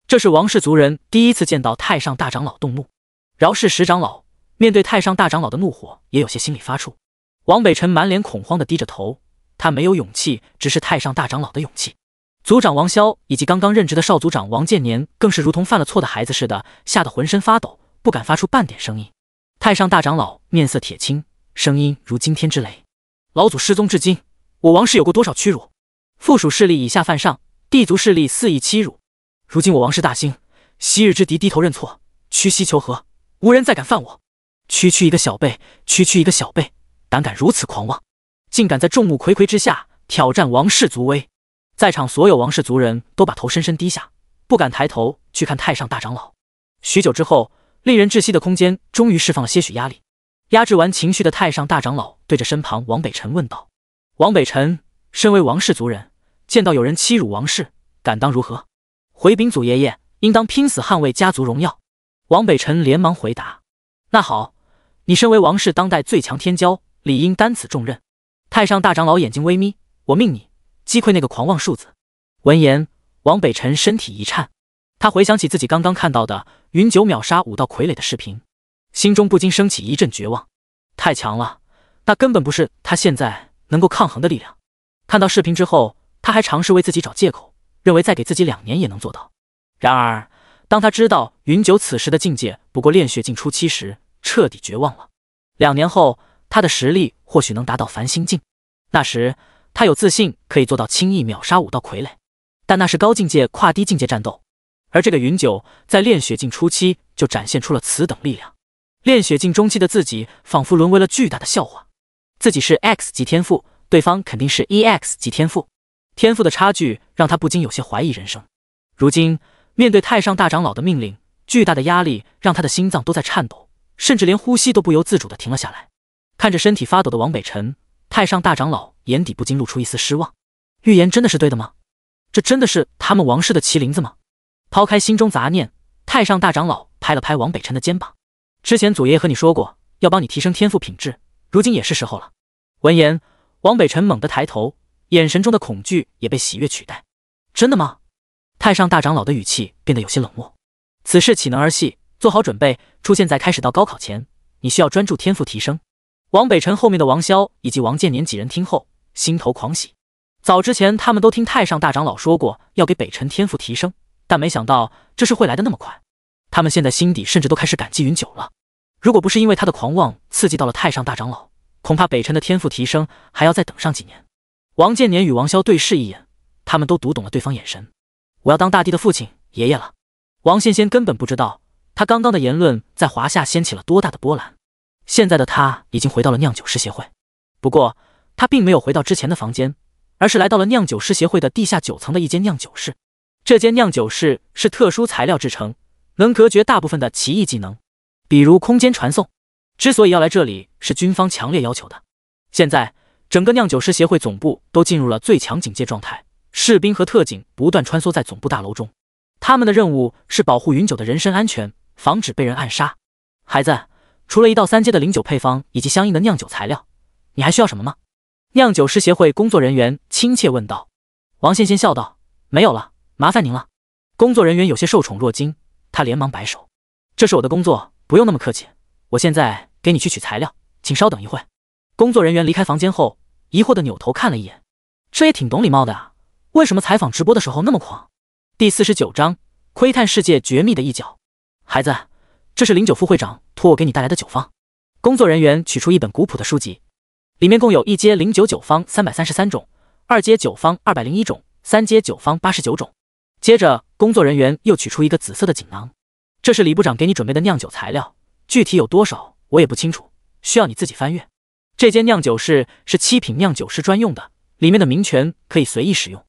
Speaker 1: 这是王氏族人第一次见到太上大长老动怒。饶氏十长老面对太上大长老的怒火，也有些心里发怵。王北辰满脸恐慌的低着头，他没有勇气，只是太上大长老的勇气。族长王潇以及刚刚任职的少族长王建年，更是如同犯了错的孩子似的，吓得浑身发抖，不敢发出半点声音。太上大长老面色铁青，声音如惊天之雷：“老祖失踪至今，我王氏有过多少屈辱？附属势力以下犯上，地族势力肆意欺辱。如今我王氏大兴，昔日之敌低头认错，屈膝求和，无人再敢犯我。区区一个小辈，区区一个小辈，胆敢如此狂妄，竟敢在众目睽睽之下挑战王氏族威！”在场所有王氏族人都把头深深低下，不敢抬头去看太上大长老。许久之后，令人窒息的空间终于释放了些许压力。压制完情绪的太上大长老对着身旁王北辰问道：“王北辰，身为王氏族人，见到有人欺辱王氏，敢当如何？”“回禀祖爷爷，应当拼死捍卫家族荣耀。”王北辰连忙回答。“那好，你身为王氏当代最强天骄，理应担此重任。”太上大长老眼睛微眯：“我命你。”击溃那个狂妄数字。闻言，王北辰身体一颤，他回想起自己刚刚看到的云九秒杀五道傀儡的视频，心中不禁升起一阵绝望。太强了，那根本不是他现在能够抗衡的力量。看到视频之后，他还尝试为自己找借口，认为再给自己两年也能做到。然而，当他知道云九此时的境界不过炼血境初期时，彻底绝望了。两年后，他的实力或许能达到繁星境，那时。他有自信可以做到轻易秒杀五道傀儡，但那是高境界跨低境界战斗，而这个云九在炼血境初期就展现出了此等力量，炼血境中期的自己仿佛沦为了巨大的笑话。自己是 X 级天赋，对方肯定是 E X 级天赋，天赋的差距让他不禁有些怀疑人生。如今面对太上大长老的命令，巨大的压力让他的心脏都在颤抖，甚至连呼吸都不由自主的停了下来。看着身体发抖的王北辰，太上大长老。眼底不禁露出一丝失望。预言真的是对的吗？这真的是他们王室的麒麟子吗？抛开心中杂念，太上大长老拍了拍王北辰的肩膀。之前祖爷爷和你说过，要帮你提升天赋品质，如今也是时候了。闻言，王北辰猛地抬头，眼神中的恐惧也被喜悦取代。真的吗？太上大长老的语气变得有些冷漠。此事岂能儿戏？做好准备，出现在开始到高考前，你需要专注天赋提升。王北辰后面的王潇以及王建年几人听后。心头狂喜。早之前，他们都听太上大长老说过要给北辰天赋提升，但没想到这事会来的那么快。他们现在心底甚至都开始感激云九了。如果不是因为他的狂妄刺激到了太上大长老，恐怕北辰的天赋提升还要再等上几年。王建年与王潇对视一眼，他们都读懂了对方眼神。我要当大帝的父亲、爷爷了。王仙仙根本不知道他刚刚的言论在华夏掀起了多大的波澜。现在的他已经回到了酿酒师协会，不过。他并没有回到之前的房间，而是来到了酿酒师协会的地下九层的一间酿酒室。这间酿酒室是特殊材料制成，能隔绝大部分的奇异技能，比如空间传送。之所以要来这里是军方强烈要求的。现在整个酿酒师协会总部都进入了最强警戒状态，士兵和特警不断穿梭在总部大楼中，他们的任务是保护云九的人身安全，防止被人暗杀。孩子，除了一到三阶的零酒配方以及相应的酿酒材料，你还需要什么吗？酿酒师协会工作人员亲切问道：“王羡仙笑道，没有了，麻烦您了。”工作人员有些受宠若惊，他连忙摆手：“这是我的工作，不用那么客气。我现在给你去取材料，请稍等一会工作人员离开房间后，疑惑的扭头看了一眼：“这也挺懂礼貌的啊，为什么采访直播的时候那么狂？”第四十九章：窥探世界绝密的一角。孩子，这是林九副会长托我给你带来的酒方。工作人员取出一本古朴的书籍。里面共有一阶零九九方三百三十三种，二阶九方二百零一种，三阶九方八十九种。接着，工作人员又取出一个紫色的锦囊，这是李部长给你准备的酿酒材料，具体有多少我也不清楚，需要你自己翻阅。这间酿酒室是七品酿酒师专用的，里面的名泉可以随意使用。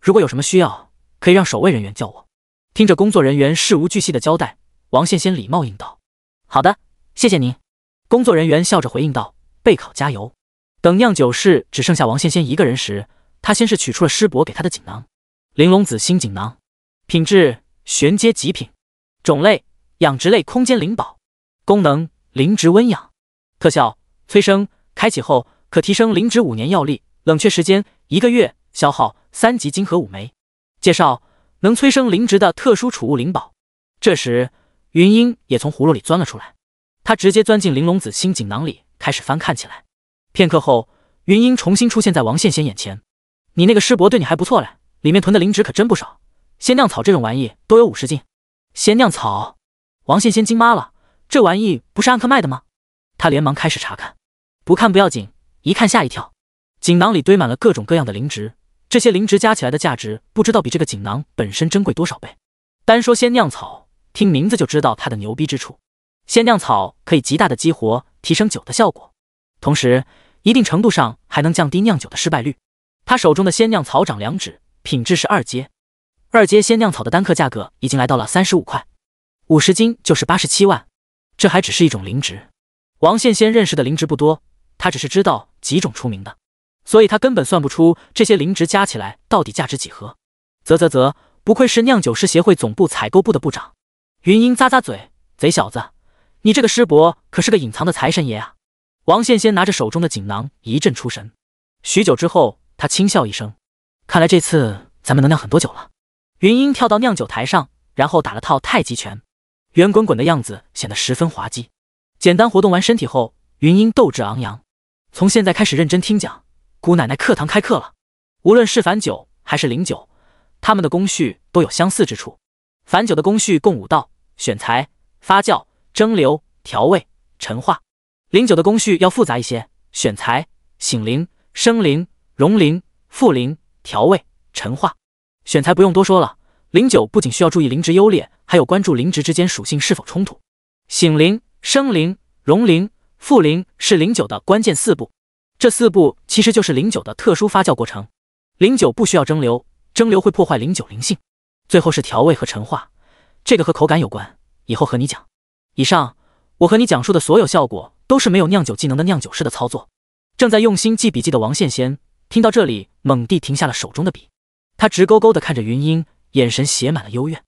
Speaker 1: 如果有什么需要，可以让守卫人员叫我。听着工作人员事无巨细的交代，王羡仙礼貌应道：“好的，谢谢您。”工作人员笑着回应道：“备考加油。”等酿酒室只剩下王仙仙一个人时，他先是取出了师伯给他的锦囊，玲珑子心锦囊，品质玄阶极品，种类养殖类空间灵宝，功能灵植温养，特效催生。开启后可提升灵植五年药力，冷却时间一个月，消耗三级晶核五枚。介绍能催生灵植的特殊储物灵宝。这时云英也从葫芦里钻了出来，她直接钻进玲珑子心锦囊里开始翻看起来。片刻后，云英重新出现在王羡仙眼前。你那个师伯对你还不错嘞，里面囤的灵芝可真不少。仙酿草这种玩意都有五十斤。仙酿草，王羡仙惊妈了，这玩意不是按克卖的吗？他连忙开始查看，不看不要紧，一看吓一跳。锦囊里堆满了各种各样的灵芝，这些灵芝加起来的价值不知道比这个锦囊本身珍贵多少倍。单说仙酿草，听名字就知道它的牛逼之处。仙酿草可以极大的激活、提升酒的效果，同时。一定程度上还能降低酿酒的失败率。他手中的鲜酿草长两指，品质是二阶。二阶鲜酿草的单克价格已经来到了三十五块，五十斤就是八十七万。这还只是一种灵植。王羡仙认识的灵植不多，他只是知道几种出名的，所以他根本算不出这些灵植加起来到底价值几何。啧啧啧，不愧是酿酒师协会总部采购部的部长。云英咂咂嘴：“贼小子，你这个师伯可是个隐藏的财神爷啊！”王羡仙拿着手中的锦囊，一阵出神。许久之后，他轻笑一声：“看来这次咱们能酿很多酒了。”云英跳到酿酒台上，然后打了套太极拳，圆滚滚的样子显得十分滑稽。简单活动完身体后，云英斗志昂扬，从现在开始认真听讲。姑奶奶，课堂开课了。无论是凡酒还是灵酒，他们的工序都有相似之处。凡酒的工序共五道：选材、发酵、蒸馏、调味、陈化。零九的工序要复杂一些，选材、醒灵、生灵、融灵、复灵、调味、陈化。选材不用多说了，零九不仅需要注意灵值优劣，还有关注灵值之间属性是否冲突。醒灵、生灵、融灵、复灵是零九的关键四步，这四步其实就是零九的特殊发酵过程。零九不需要蒸馏，蒸馏会破坏零九灵性。最后是调味和陈化，这个和口感有关，以后和你讲。以上我和你讲述的所有效果。都是没有酿酒技能的酿酒师的操作。正在用心记笔记的王羡仙听到这里，猛地停下了手中的笔。他直勾勾地看着云英，眼神写满了幽怨。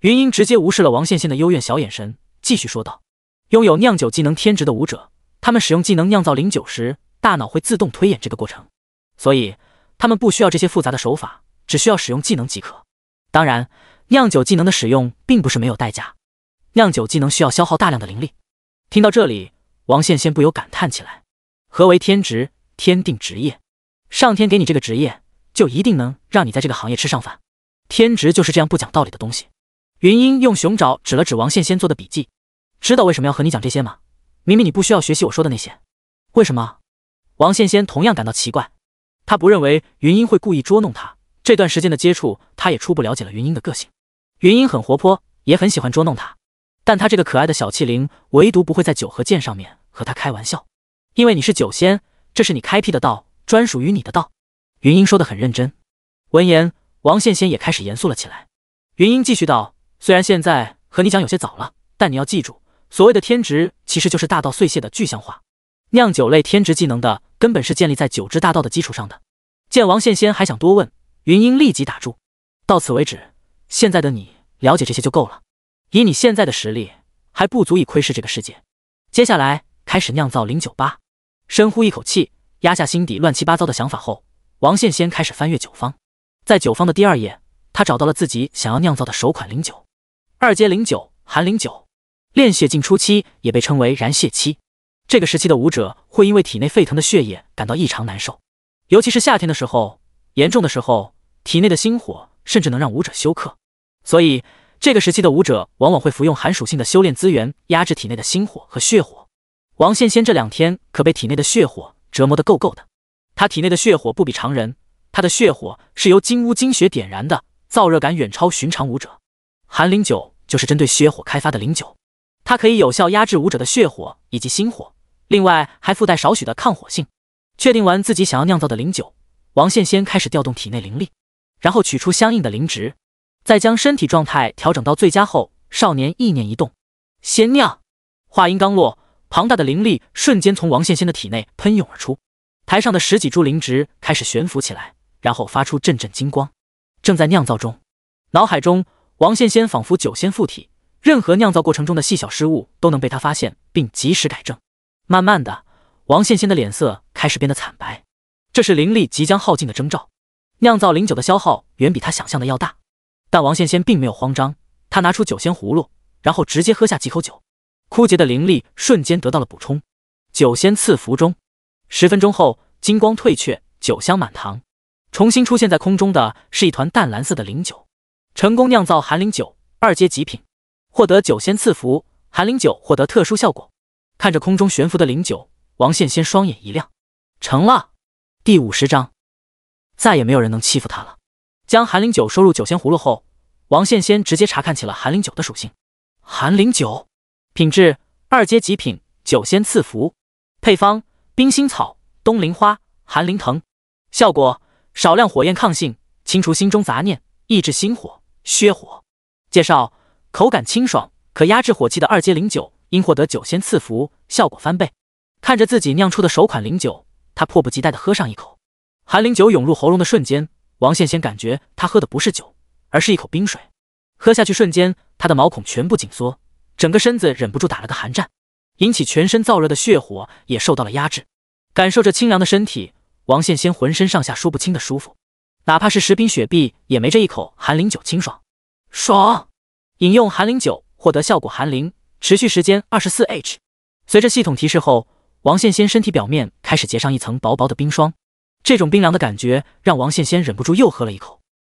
Speaker 1: 云英直接无视了王羡仙的幽怨小眼神，继续说道：“拥有酿酒技能天职的武者，他们使用技能酿造灵酒时，大脑会自动推演这个过程，所以他们不需要这些复杂的手法，只需要使用技能即可。当然，酿酒技能的使用并不是没有代价，酿酒技能需要消耗大量的灵力。”听到这里。王羡仙不由感叹起来：“何为天职？天定职业，上天给你这个职业，就一定能让你在这个行业吃上饭。天职就是这样不讲道理的东西。”云英用熊爪指了指王羡仙做的笔记，知道为什么要和你讲这些吗？明明你不需要学习我说的那些，为什么？王羡仙同样感到奇怪。他不认为云英会故意捉弄他。这段时间的接触，他也初步了解了云英的个性。云英很活泼，也很喜欢捉弄他。但他这个可爱的小器灵，唯独不会在酒和剑上面和他开玩笑，因为你是酒仙，这是你开辟的道，专属于你的道。云英说得很认真。闻言，王羡仙也开始严肃了起来。云英继续道：“虽然现在和你讲有些早了，但你要记住，所谓的天职其实就是大道碎屑的具象化。酿酒类天职技能的根本是建立在九之大道的基础上的。”见王羡仙还想多问，云英立即打住：“到此为止，现在的你了解这些就够了。”以你现在的实力，还不足以窥视这个世界。接下来开始酿造零九八。深呼一口气，压下心底乱七八糟的想法后，王羡先开始翻阅酒方。在酒方的第二页，他找到了自己想要酿造的首款零酒——二阶零酒寒零九。炼血境初期也被称为燃血期，这个时期的武者会因为体内沸腾的血液感到异常难受，尤其是夏天的时候，严重的时候，体内的星火甚至能让武者休克。所以。这个时期的武者往往会服用寒属性的修炼资源，压制体内的心火和血火。王羡仙这两天可被体内的血火折磨得够够的。他体内的血火不比常人，他的血火是由金乌精血点燃的，燥热感远超寻常武者。寒灵酒就是针对血火开发的灵酒，它可以有效压制武者的血火以及心火，另外还附带少许的抗火性。确定完自己想要酿造的灵酒，王羡仙开始调动体内灵力，然后取出相应的灵植。在将身体状态调整到最佳后，少年意念一动，仙酿。话音刚落，庞大的灵力瞬间从王羡仙的体内喷涌而出，台上的十几株灵植开始悬浮起来，然后发出阵阵金光，正在酿造中。脑海中，王羡仙仿佛酒仙附体，任何酿造过程中的细小失误都能被他发现并及时改正。慢慢的，王羡仙的脸色开始变得惨白，这是灵力即将耗尽的征兆。酿造灵酒的消耗远比他想象的要大。但王仙仙并没有慌张，他拿出酒仙葫芦，然后直接喝下几口酒，枯竭的灵力瞬间得到了补充。酒仙赐福中，十分钟后，金光退却，酒香满堂。重新出现在空中的是一团淡蓝色的灵酒，成功酿造寒灵酒二阶极品，获得酒仙赐福，寒灵酒获得特殊效果。看着空中悬浮的灵酒，王仙仙双眼一亮，成了。第五十章，再也没有人能欺负他了。将寒灵酒收入九仙葫芦后，王羡仙直接查看起了寒灵酒的属性。寒灵酒，品质二阶极品，九仙赐福配方：冰心草、冬灵花、寒灵藤。效果：少量火焰抗性，清除心中杂念，抑制心火、削火。介绍：口感清爽，可压制火气的二阶灵酒，因获得九仙赐福，效果翻倍。看着自己酿出的首款灵酒，他迫不及待地喝上一口。寒灵酒涌入喉咙的瞬间。王献先感觉他喝的不是酒，而是一口冰水。喝下去瞬间，他的毛孔全部紧缩，整个身子忍不住打了个寒战，引起全身燥热的血火也受到了压制。感受着清凉的身体，王献先浑身上下说不清的舒服，哪怕是十瓶雪碧也没这一口寒灵酒清爽。爽！饮用寒灵酒，获得效果寒灵，持续时间二十四 h。随着系统提示后，王献先身体表面开始结上一层薄薄的冰霜。这种冰凉的感觉让王羡仙忍不住又喝了一口，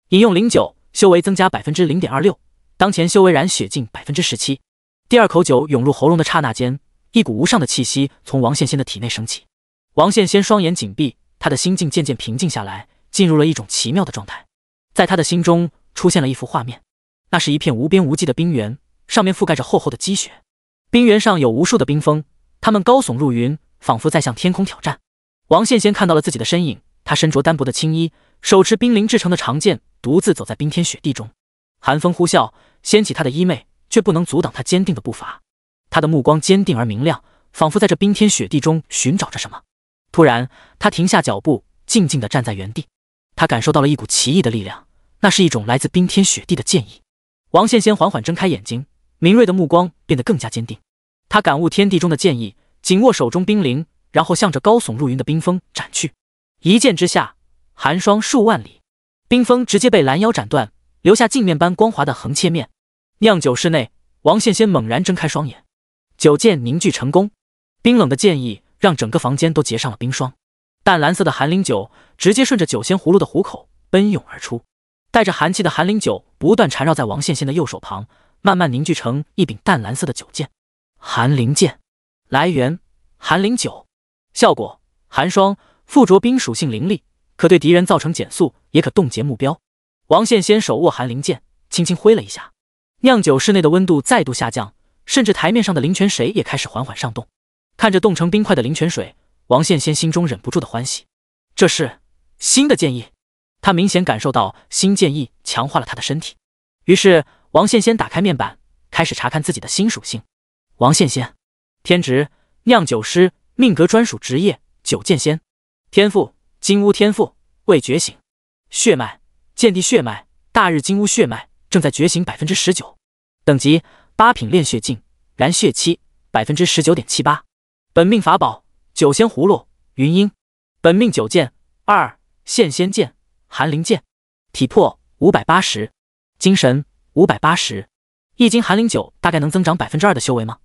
Speaker 1: 饮用灵酒，修为增加百分之零点二六，当前修为染血近百分之十七。第二口酒涌入喉咙的刹那间，一股无上的气息从王羡仙的体内升起。王羡仙双眼紧闭，他的心境渐渐平静下来，进入了一种奇妙的状态。在他的心中出现了一幅画面，那是一片无边无际的冰原，上面覆盖着厚厚的积雪，冰原上有无数的冰峰，它们高耸入云，仿佛在向天空挑战。王献仙看到了自己的身影，他身着单薄的青衣，手持冰凌制成的长剑，独自走在冰天雪地中，寒风呼啸，掀起他的衣袂，却不能阻挡他坚定的步伐。他的目光坚定而明亮，仿佛在这冰天雪地中寻找着什么。突然，他停下脚步，静静地站在原地。他感受到了一股奇异的力量，那是一种来自冰天雪地的剑意。王献仙缓缓睁开眼睛，敏锐的目光变得更加坚定。他感悟天地中的剑意，紧握手中冰凌。然后向着高耸入云的冰峰斩去，一剑之下，寒霜数万里，冰峰直接被拦腰斩断，留下镜面般光滑的横切面。酿酒室内，王羡仙猛然睁开双眼，酒剑凝聚成功，冰冷的剑意让整个房间都结上了冰霜。淡蓝色的寒灵酒直接顺着酒仙葫芦的壶口奔涌而出，带着寒气的寒灵酒不断缠绕在王羡仙的右手旁，慢慢凝聚成一柄淡蓝色的酒剑——寒灵剑，来源寒灵酒。效果：寒霜附着冰属性灵力，可对敌人造成减速，也可冻结目标。王羡先手握寒灵剑，轻轻挥了一下，酿酒室内的温度再度下降，甚至台面上的灵泉水也开始缓缓上冻。看着冻成冰块的灵泉水，王羡先心中忍不住的欢喜。这是新的建议，他明显感受到新建议强化了他的身体。于是，王羡先打开面板，开始查看自己的新属性。王羡先，天职：酿酒师。命格专属职业：九剑仙，天赋金乌天赋未觉醒，血脉剑帝血脉、大日金乌血脉正在觉醒百分之十九，等级八品炼血境，燃血期百分之十九点七八，本命法宝九仙葫芦云鹰，本命九剑二现仙剑寒灵剑，体魄五百八十，精神五百八十，一斤寒灵酒大概能增长百分之二的修为吗？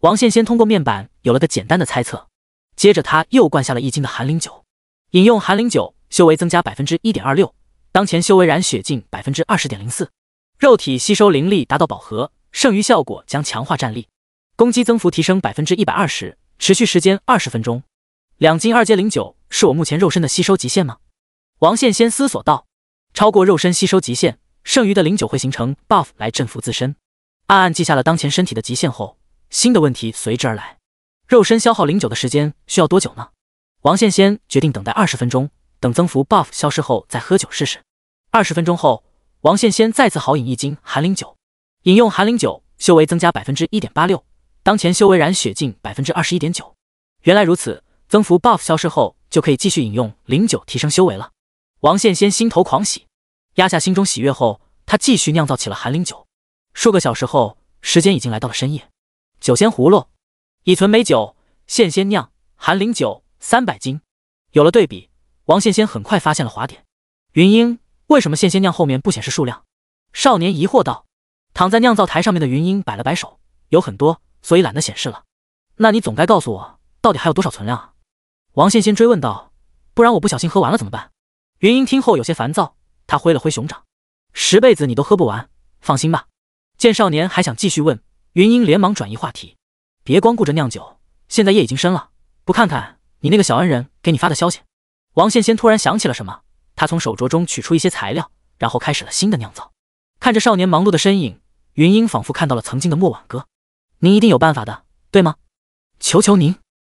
Speaker 1: 王羡仙通过面板有了个简单的猜测，接着他又灌下了一斤的寒灵酒。饮用寒灵酒，修为增加百分之一点二六，当前修为染血近百分之二十点零四，肉体吸收灵力达到饱和，剩余效果将强化战力，攻击增幅提升百分之一百二十，持续时间二十分钟。两斤二阶灵酒是我目前肉身的吸收极限吗？王羡仙思索道。超过肉身吸收极限，剩余的灵酒会形成 buff 来振幅自身。暗暗记下了当前身体的极限后。新的问题随之而来，肉身消耗零酒的时间需要多久呢？王羡仙决定等待二十分钟，等增幅 buff 消失后再喝酒试试。二十分钟后，王羡仙再次豪饮一斤寒灵酒，饮用寒灵酒，修为增加百分之一点八六，当前修为染血境百分之二十一点九。原来如此，增幅 buff 消失后就可以继续饮用零酒提升修为了。王羡仙心头狂喜，压下心中喜悦后，他继续酿造起了寒灵酒。数个小时后，时间已经来到了深夜。酒仙葫芦，已存美酒现仙酿寒灵酒三百斤。有了对比，王羡仙很快发现了滑点。云英，为什么现仙酿后面不显示数量？少年疑惑道。躺在酿造台上面的云英摆了摆手，有很多，所以懒得显示了。那你总该告诉我，到底还有多少存量啊？王羡仙追问道。不然我不小心喝完了怎么办？云英听后有些烦躁，他挥了挥熊掌，十辈子你都喝不完，放心吧。见少年还想继续问。云英连忙转移话题，别光顾着酿酒，现在夜已经深了，不看看你那个小恩人给你发的消息？王羡仙突然想起了什么，他从手镯中取出一些材料，然后开始了新的酿造。看着少年忙碌的身影，云英仿佛看到了曾经的莫晚歌：“您一定有办法的，对吗？求求您！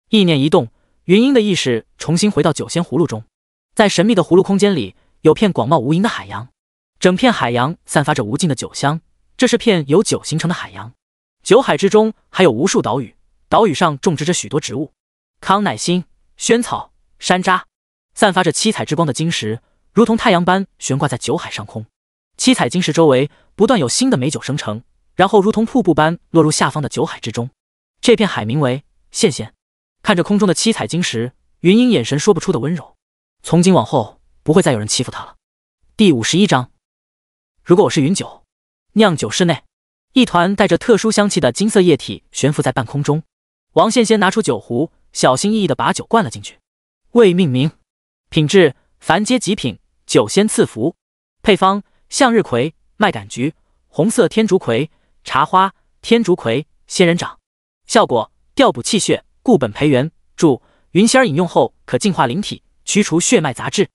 Speaker 1: 意念一动，云英的意识重新回到九仙葫芦中，在神秘的葫芦空间里，有片广袤无垠的海洋，整片海洋散发着无尽的酒香，这是片由酒形成的海洋。九海之中还有无数岛屿，岛屿上种植着许多植物，康乃馨、萱草、山楂，散发着七彩之光的晶石，如同太阳般悬挂在九海上空。七彩晶石周围不断有新的美酒生成，然后如同瀑布般落入下方的九海之中。这片海名为“羡羡”。看着空中的七彩晶石，云英眼神说不出的温柔。从今往后，不会再有人欺负他了。第五十一章：如果我是云九，酿酒室内。一团带着特殊香气的金色液体悬浮在半空中，王羡仙拿出酒壶，小心翼翼地把酒灌了进去。未命名，品质凡阶极品，酒仙赐福，配方向日葵、麦秆菊、红色天竺葵、茶花、天竺葵、仙人掌，效果调补气血，固本培元。注：云仙儿饮用后可净化灵体，驱除血脉杂质。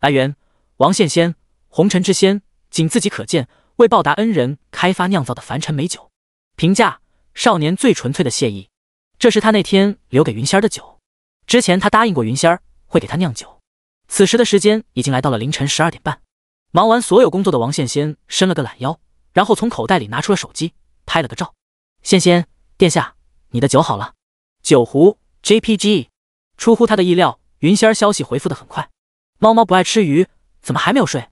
Speaker 1: 来源：王羡仙，红尘之仙，仅自己可见。为报答恩人开发酿造的凡尘美酒，评价少年最纯粹的谢意。这是他那天留给云仙儿的酒。之前他答应过云仙儿会给他酿酒。此时的时间已经来到了凌晨十二点半。忙完所有工作的王羡仙伸了个懒腰，然后从口袋里拿出了手机拍了个照。羡仙殿下，你的酒好了。酒壶 JPG。出乎他的意料，云仙儿消息回复的很快。猫猫不爱吃鱼，怎么还没有睡？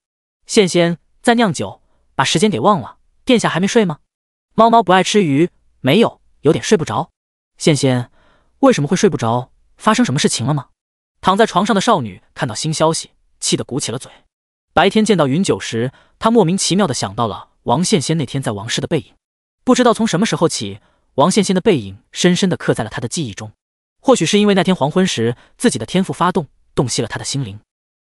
Speaker 1: 羡仙在酿酒。把时间给忘了，殿下还没睡吗？猫猫不爱吃鱼，没有，有点睡不着。仙仙为什么会睡不着？发生什么事情了吗？躺在床上的少女看到新消息，气得鼓起了嘴。白天见到云九时，她莫名其妙的想到了王羡仙那天在王室的背影。不知道从什么时候起，王羡仙的背影深深的刻在了她的记忆中。或许是因为那天黄昏时自己的天赋发动，洞悉了他的心灵；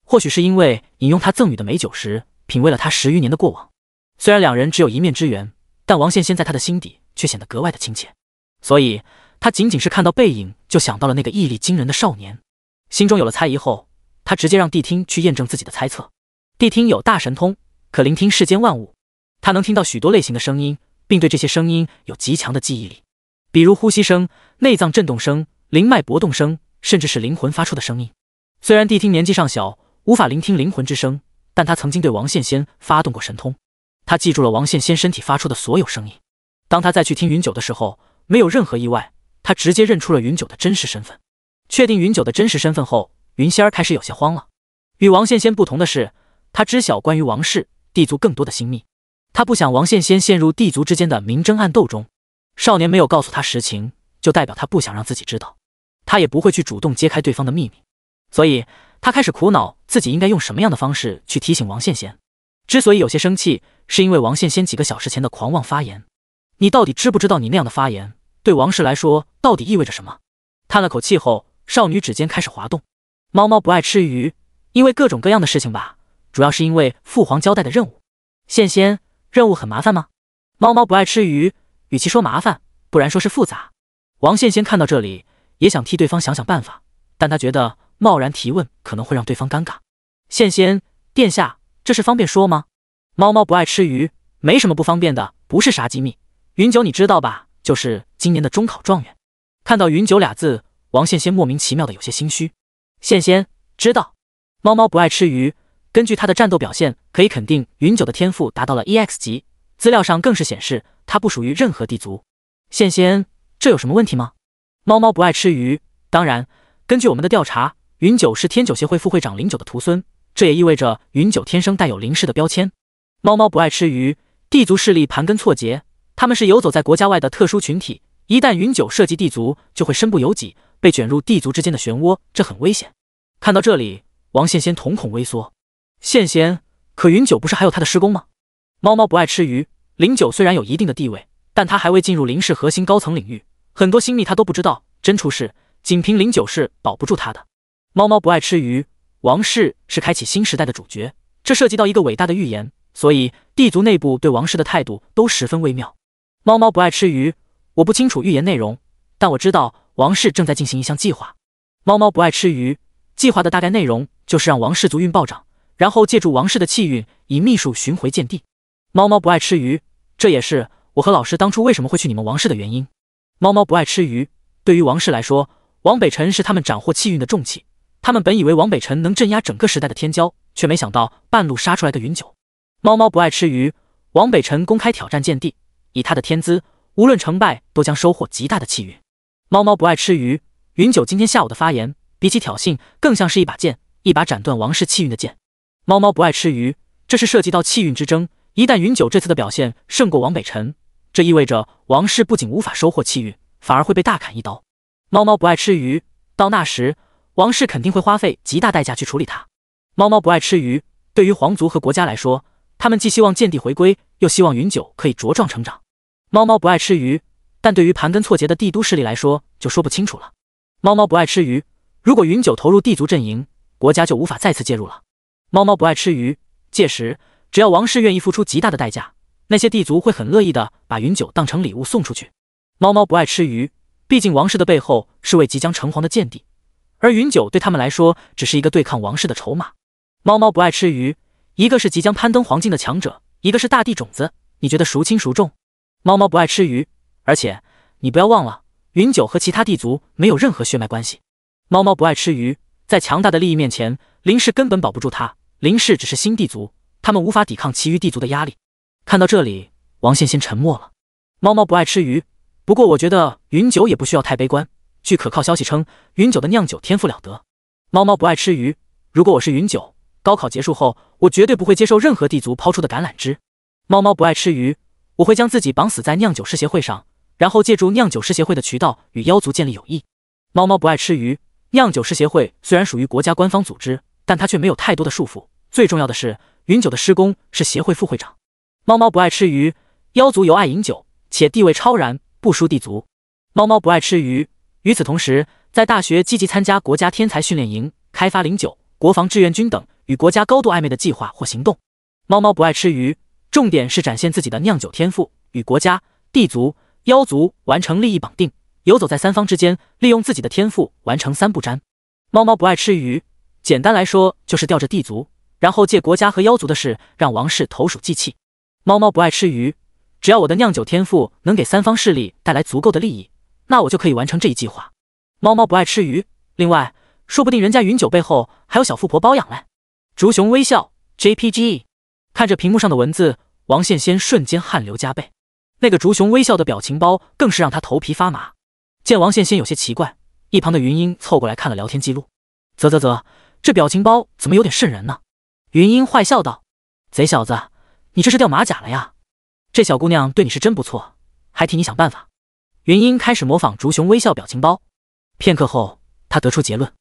Speaker 1: 或许是因为饮用他赠予的美酒时，品味了他十余年的过往。虽然两人只有一面之缘，但王羡仙在他的心底却显得格外的亲切，所以他仅仅是看到背影，就想到了那个毅力惊人的少年。心中有了猜疑后，他直接让谛听去验证自己的猜测。谛听有大神通，可聆听世间万物，他能听到许多类型的声音，并对这些声音有极强的记忆力，比如呼吸声、内脏震动声、灵脉搏动声，甚至是灵魂发出的声音。虽然谛听年纪尚小，无法聆听灵魂之声，但他曾经对王羡先发动过神通。他记住了王献仙身体发出的所有声音。当他再去听云九的时候，没有任何意外，他直接认出了云九的真实身份。确定云九的真实身份后，云仙儿开始有些慌了。与王献仙不同的是，他知晓关于王氏地族更多的心秘。他不想王献仙陷入地族之间的明争暗斗中。少年没有告诉他实情，就代表他不想让自己知道。他也不会去主动揭开对方的秘密，所以他开始苦恼自己应该用什么样的方式去提醒王献仙。之所以有些生气，是因为王羡先几个小时前的狂妄发言。你到底知不知道，你那样的发言对王氏来说到底意味着什么？叹了口气后，少女指尖开始滑动。猫猫不爱吃鱼，因为各种各样的事情吧，主要是因为父皇交代的任务。羡仙，任务很麻烦吗？猫猫不爱吃鱼，与其说麻烦，不然说是复杂。王羡仙看到这里，也想替对方想想办法，但他觉得贸然提问可能会让对方尴尬。羡仙，殿下。这是方便说吗？猫猫不爱吃鱼，没什么不方便的，不是啥机密。云九，你知道吧？就是今年的中考状元。看到“云九”俩字，王羡仙莫名其妙的有些心虚。羡仙，知道。猫猫不爱吃鱼，根据他的战斗表现，可以肯定云九的天赋达到了 EX 级。资料上更是显示，他不属于任何地族。羡仙，这有什么问题吗？猫猫不爱吃鱼，当然，根据我们的调查，云九是天九协会副会长林九的徒孙。这也意味着云九天生带有林氏的标签。猫猫不爱吃鱼，地族势力盘根错节，他们是游走在国家外的特殊群体。一旦云九涉及地族，就会身不由己，被卷入地族之间的漩涡，这很危险。看到这里，王羡仙瞳孔微缩。羡仙，可云九不是还有他的师公吗？猫猫不爱吃鱼，灵九虽然有一定的地位，但他还未进入林氏核心高层领域，很多心密他都不知道。真出事，仅凭灵九是保不住他的。猫猫不爱吃鱼。王氏是开启新时代的主角，这涉及到一个伟大的预言，所以帝族内部对王氏的态度都十分微妙。猫猫不爱吃鱼，我不清楚预言内容，但我知道王氏正在进行一项计划。猫猫不爱吃鱼，计划的大概内容就是让王氏族运暴涨，然后借助王氏的气运，以秘术寻回见地。猫猫不爱吃鱼，这也是我和老师当初为什么会去你们王氏的原因。猫猫不爱吃鱼，对于王氏来说，王北辰是他们斩获气运的重器。他们本以为王北辰能镇压整个时代的天骄，却没想到半路杀出来的云九。猫猫不爱吃鱼。王北辰公开挑战剑帝，以他的天资，无论成败都将收获极大的气运。猫猫不爱吃鱼。云九今天下午的发言，比起挑衅，更像是一把剑，一把斩断王室气运的剑。猫猫不爱吃鱼。这是涉及到气运之争，一旦云九这次的表现胜过王北辰，这意味着王室不仅无法收获气运，反而会被大砍一刀。猫猫不爱吃鱼。到那时。王室肯定会花费极大代价去处理它。猫猫不爱吃鱼。对于皇族和国家来说，他们既希望剑帝回归，又希望云九可以茁壮成长。猫猫不爱吃鱼，但对于盘根错节的帝都势力来说，就说不清楚了。猫猫不爱吃鱼。如果云九投入帝族阵营，国家就无法再次介入了。猫猫不爱吃鱼。届时，只要王室愿意付出极大的代价，那些帝族会很乐意的把云九当成礼物送出去。猫猫不爱吃鱼，毕竟王室的背后是位即将成皇的剑帝。而云九对他们来说，只是一个对抗王室的筹码。猫猫不爱吃鱼，一个是即将攀登黄金的强者，一个是大地种子，你觉得孰轻孰重？猫猫不爱吃鱼，而且你不要忘了，云九和其他地族没有任何血脉关系。猫猫不爱吃鱼，在强大的利益面前，林氏根本保不住他。林氏只是新地族，他们无法抵抗其余地族的压力。看到这里，王羡先沉默了。猫猫不爱吃鱼，不过我觉得云九也不需要太悲观。据可靠消息称，云九的酿酒天赋了得。猫猫不爱吃鱼。如果我是云九，高考结束后，我绝对不会接受任何地族抛出的橄榄枝。猫猫不爱吃鱼，我会将自己绑死在酿酒师协会上，然后借助酿酒师协会的渠道与妖族建立友谊。猫猫不爱吃鱼，酿酒师协会虽然属于国家官方组织，但它却没有太多的束缚。最重要的是，云九的师公是协会副会长。猫猫不爱吃鱼，妖族尤爱饮酒，且地位超然，不输地族。猫猫不爱吃鱼。与此同时，在大学积极参加国家天才训练营、开发零九国防志愿军等与国家高度暧昧的计划或行动。猫猫不爱吃鱼，重点是展现自己的酿酒天赋，与国家、地族、妖族完成利益绑定，游走在三方之间，利用自己的天赋完成三不沾。猫猫不爱吃鱼，简单来说就是吊着地族，然后借国家和妖族的事让王室投鼠忌器。猫猫不爱吃鱼，只要我的酿酒天赋能给三方势力带来足够的利益。那我就可以完成这一计划。猫猫不爱吃鱼，另外，说不定人家云九背后还有小富婆包养嘞。竹熊微笑，JPG，看着屏幕上的文字，王羡仙瞬间汗流浃背。那个竹熊微笑的表情包更是让他头皮发麻。见王羡仙有些奇怪，一旁的云英凑过来看了聊天记录。啧啧啧，这表情包怎么有点渗人呢？云英坏笑道：“贼小子，你这是掉马甲了呀？这小姑娘对你是真不错，还替你想办法。”云英开始模仿竹熊微笑表情包，片刻后，她得出结论：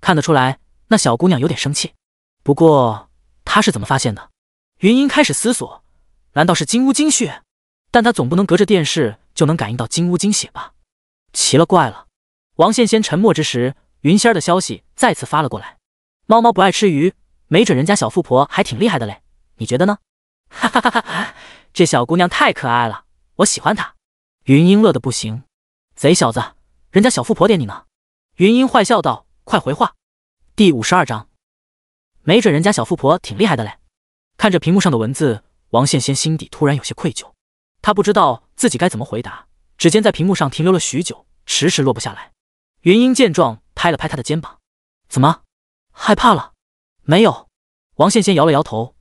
Speaker 1: 看得出来，那小姑娘有点生气。不过，她是怎么发现的？云英开始思索：难道是金乌精血？但她总不能隔着电视就能感应到金乌精血吧？奇了怪了！王羡仙沉默之时，云仙儿的消息再次发了过来：猫猫不爱吃鱼，没准人家小富婆还挺厉害的嘞，你觉得呢？哈哈哈哈哈！这小姑娘太可爱了，我喜欢她。云英乐得不行，贼小子，人家小富婆点你呢！云英坏笑道：“快回话！”第五十二章，没准人家小富婆挺厉害的嘞。看着屏幕上的文字，王羡仙心底突然有些愧疚，他不知道自己该怎么回答，指尖在屏幕上停留了许久，迟迟落不下来。云英见状，拍了拍他的肩膀：“怎么，害怕了？没有？”王羡仙摇了摇头：“